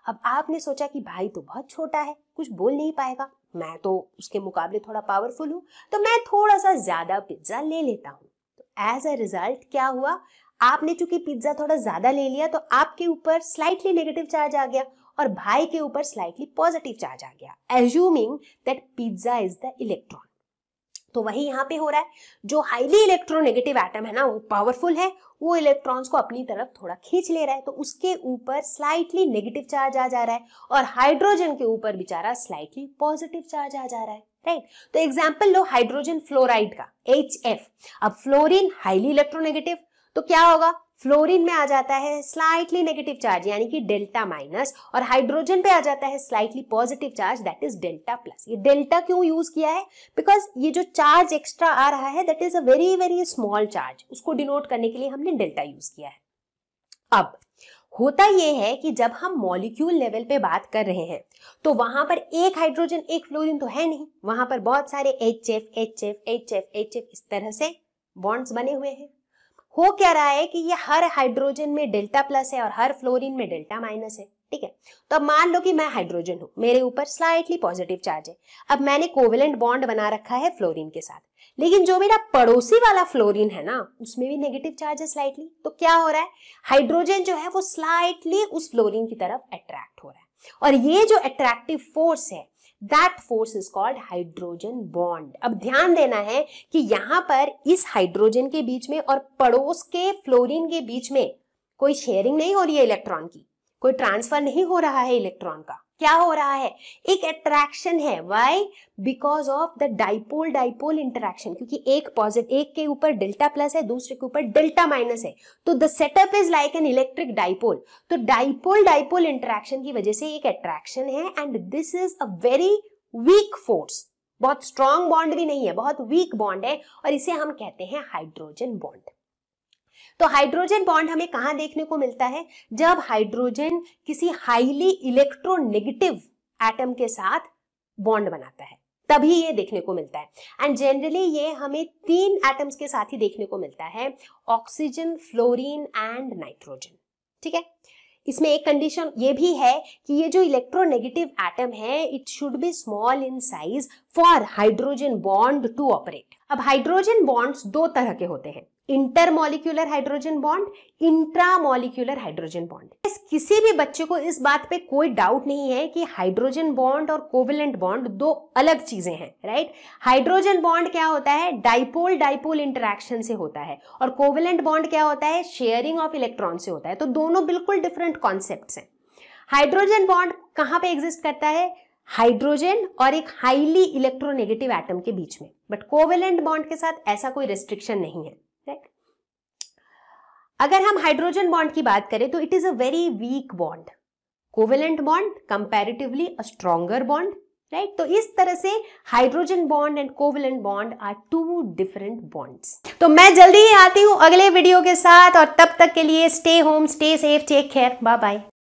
अब आपने सोचा कि भाई तो बहुत छोटा है कुछ बोल नहीं पाएगा मैं तो उसके मुकाबले थोड़ा पावरफुल हूँ तो मैं थोड़ा सा ज्यादा पिज्जा ले लेता हूँ तो एज अ रिजल्ट क्या हुआ आपने चूंकि पिज्जा थोड़ा ज्यादा ले लिया तो आपके ऊपर स्लाइटली नेगेटिव चार्ज आ गया और भाई के ऊपर स्लाइटली पॉजिटिव चार्ज आ गया assuming that pizza is the electron तो वही यहाँ पे हो रहा है जो हाईली इलेक्ट्रोनेगेटिव एटम है ना वो पावरफुल है वो इलेक्ट्रॉन्स को अपनी तरफ थोड़ा खींच ले रहा है तो उसके ऊपर स्लाइटली नेगेटिव चार्ज आ जा रहा है और हाइड्रोजन के ऊपर बेचारा स्लाइटली पॉजिटिव चार्ज आ जा रहा है राइट तो एग्जाम्पल लो हाइड्रोजन फ्लोराइड का एच अब फ्लोरिन हाईली इलेक्ट्रोनेगेटिव तो क्या होगा फ्लोरीन में आ जाता है स्लाइटली नेगेटिव चार्ज यानी कि डेल्टा माइनस और हाइड्रोजन पे आ जाता है slightly positive charge that is delta plus ये डेल्टा क्यों यूज किया है बिकॉज ये जो चार्ज एक्स्ट्रा आ रहा है that is a very very small charge उसको डिनोट करने के लिए हमने डेल्टा यूज किया है अब होता यह है कि जब हम मॉलिक्यूल लेवल पे बात कर रहे हैं तो वहां पर एक हाइड्रोजन एक फ्लोरीन तो है नहीं वहां पर बहुत सारे H F H F H F H F इस तरह से बॉन्ड्स बने हुए हैं हो क्या रहा है कि ये हर हाइड्रोजन में डेल्टा प्लस है और हर फ्लोरीन में डेल्टा माइनस है ठीक है तो अब मान लो कि मैं हाइड्रोजन हूं मेरे ऊपर स्लाइटली पॉजिटिव चार्ज है अब मैंने कोवेलेंट बॉन्ड बना रखा है फ्लोरीन के साथ लेकिन जो मेरा पड़ोसी वाला फ्लोरीन है ना उसमें भी नेगेटिव चार्ज है स्लाइटली तो क्या हो रहा है हाइड्रोजन जो है वो स्लाइटली उस फ्लोरिन की तरफ अट्रैक्ट हो रहा है और ये जो अट्रैक्टिव फोर्स है that force is called hydrogen bond अब ध्यान देना है कि यहां पर इस हाइड्रोजन के बीच में और पड़ोस के फ्लोरीन के बीच में कोई शेयरिंग नहीं हो रही है इलेक्ट्रॉन की कोई ट्रांसफर नहीं हो रहा है इलेक्ट्रॉन का क्या हो रहा है एक अट्रैक्शन है why because of the dipole dipole interaction क्योंकि एक पॉजिटिव एक के ऊपर डेल्टा प्लस है दूसरे के ऊपर डेल्टा माइनस है तो the setup is like an electric dipole तो डाइपोल डाइपोल इंटरेक्शन की वजह से एक अट्रैक्शन है and this is a very weak force बहुत स्ट्रांग बॉन्ड भी नहीं है बहुत वीक बॉन्ड है और इसे हम कहते हैं हाइड्रोजन बॉन्ड तो हाइड्रोजन बॉन्ड हमें कहां देखने को मिलता है जब हाइड्रोजन किसी हाईली इलेक्ट्रोनेगेटिव एटम के साथ बॉन्ड बनाता है तभी ये देखने को मिलता है एंड जनरली ये हमें तीन एटम्स के साथ ही देखने को मिलता है ऑक्सीजन फ्लोरीन एंड नाइट्रोजन ठीक है इसमें एक कंडीशन ये भी है कि ये जो इलेक्ट्रोनेगेटिव एटम है it should be small in size for hydrogen bond to operate अब हाइड्रोजन बॉन्ड्स दो तरह के होते हैं intermolecular hydrogen bond intramolecular hydrogen bond किसी भी बच्चे को इस बात पे कोई डाउट नहीं है कि हाइड्रोजन बॉन्ड और कोविलेंट बॉन्ड दो अलग चीजें हैं राइट हाइड्रोजन बॉन्ड क्या होता है डाइपोल डाइपोल इंटरेक्शन से होता है और कोविलेंट बॉन्ड क्या होता है शेयरिंग ऑफ इलेक्ट्रॉन से होता है तो दोनों बिल्कुल डिफरेंट कॉन्सेप्ट हैं हाइड्रोजन बॉन्ड कहाँ पे एग्जिस्ट करता है हाइड्रोजन और एक हाईली इलेक्ट्रोनेगेटिव एटम के बीच में बट कोवेलेंट बॉन्ड के साथ ऐसा कोई रिस्ट्रिक्शन नहीं है अगर हम हाइड्रोजन बॉन्ड की बात करें तो it is a very weak bond covalent bond comparatively a stronger bond right तो इस तरह से hydrogen bond and covalent bond are two different bonds तो मैं जल्दी ही आती हूं अगले वीडियो के साथ और तब तक के लिए stay home stay safe take care bye bye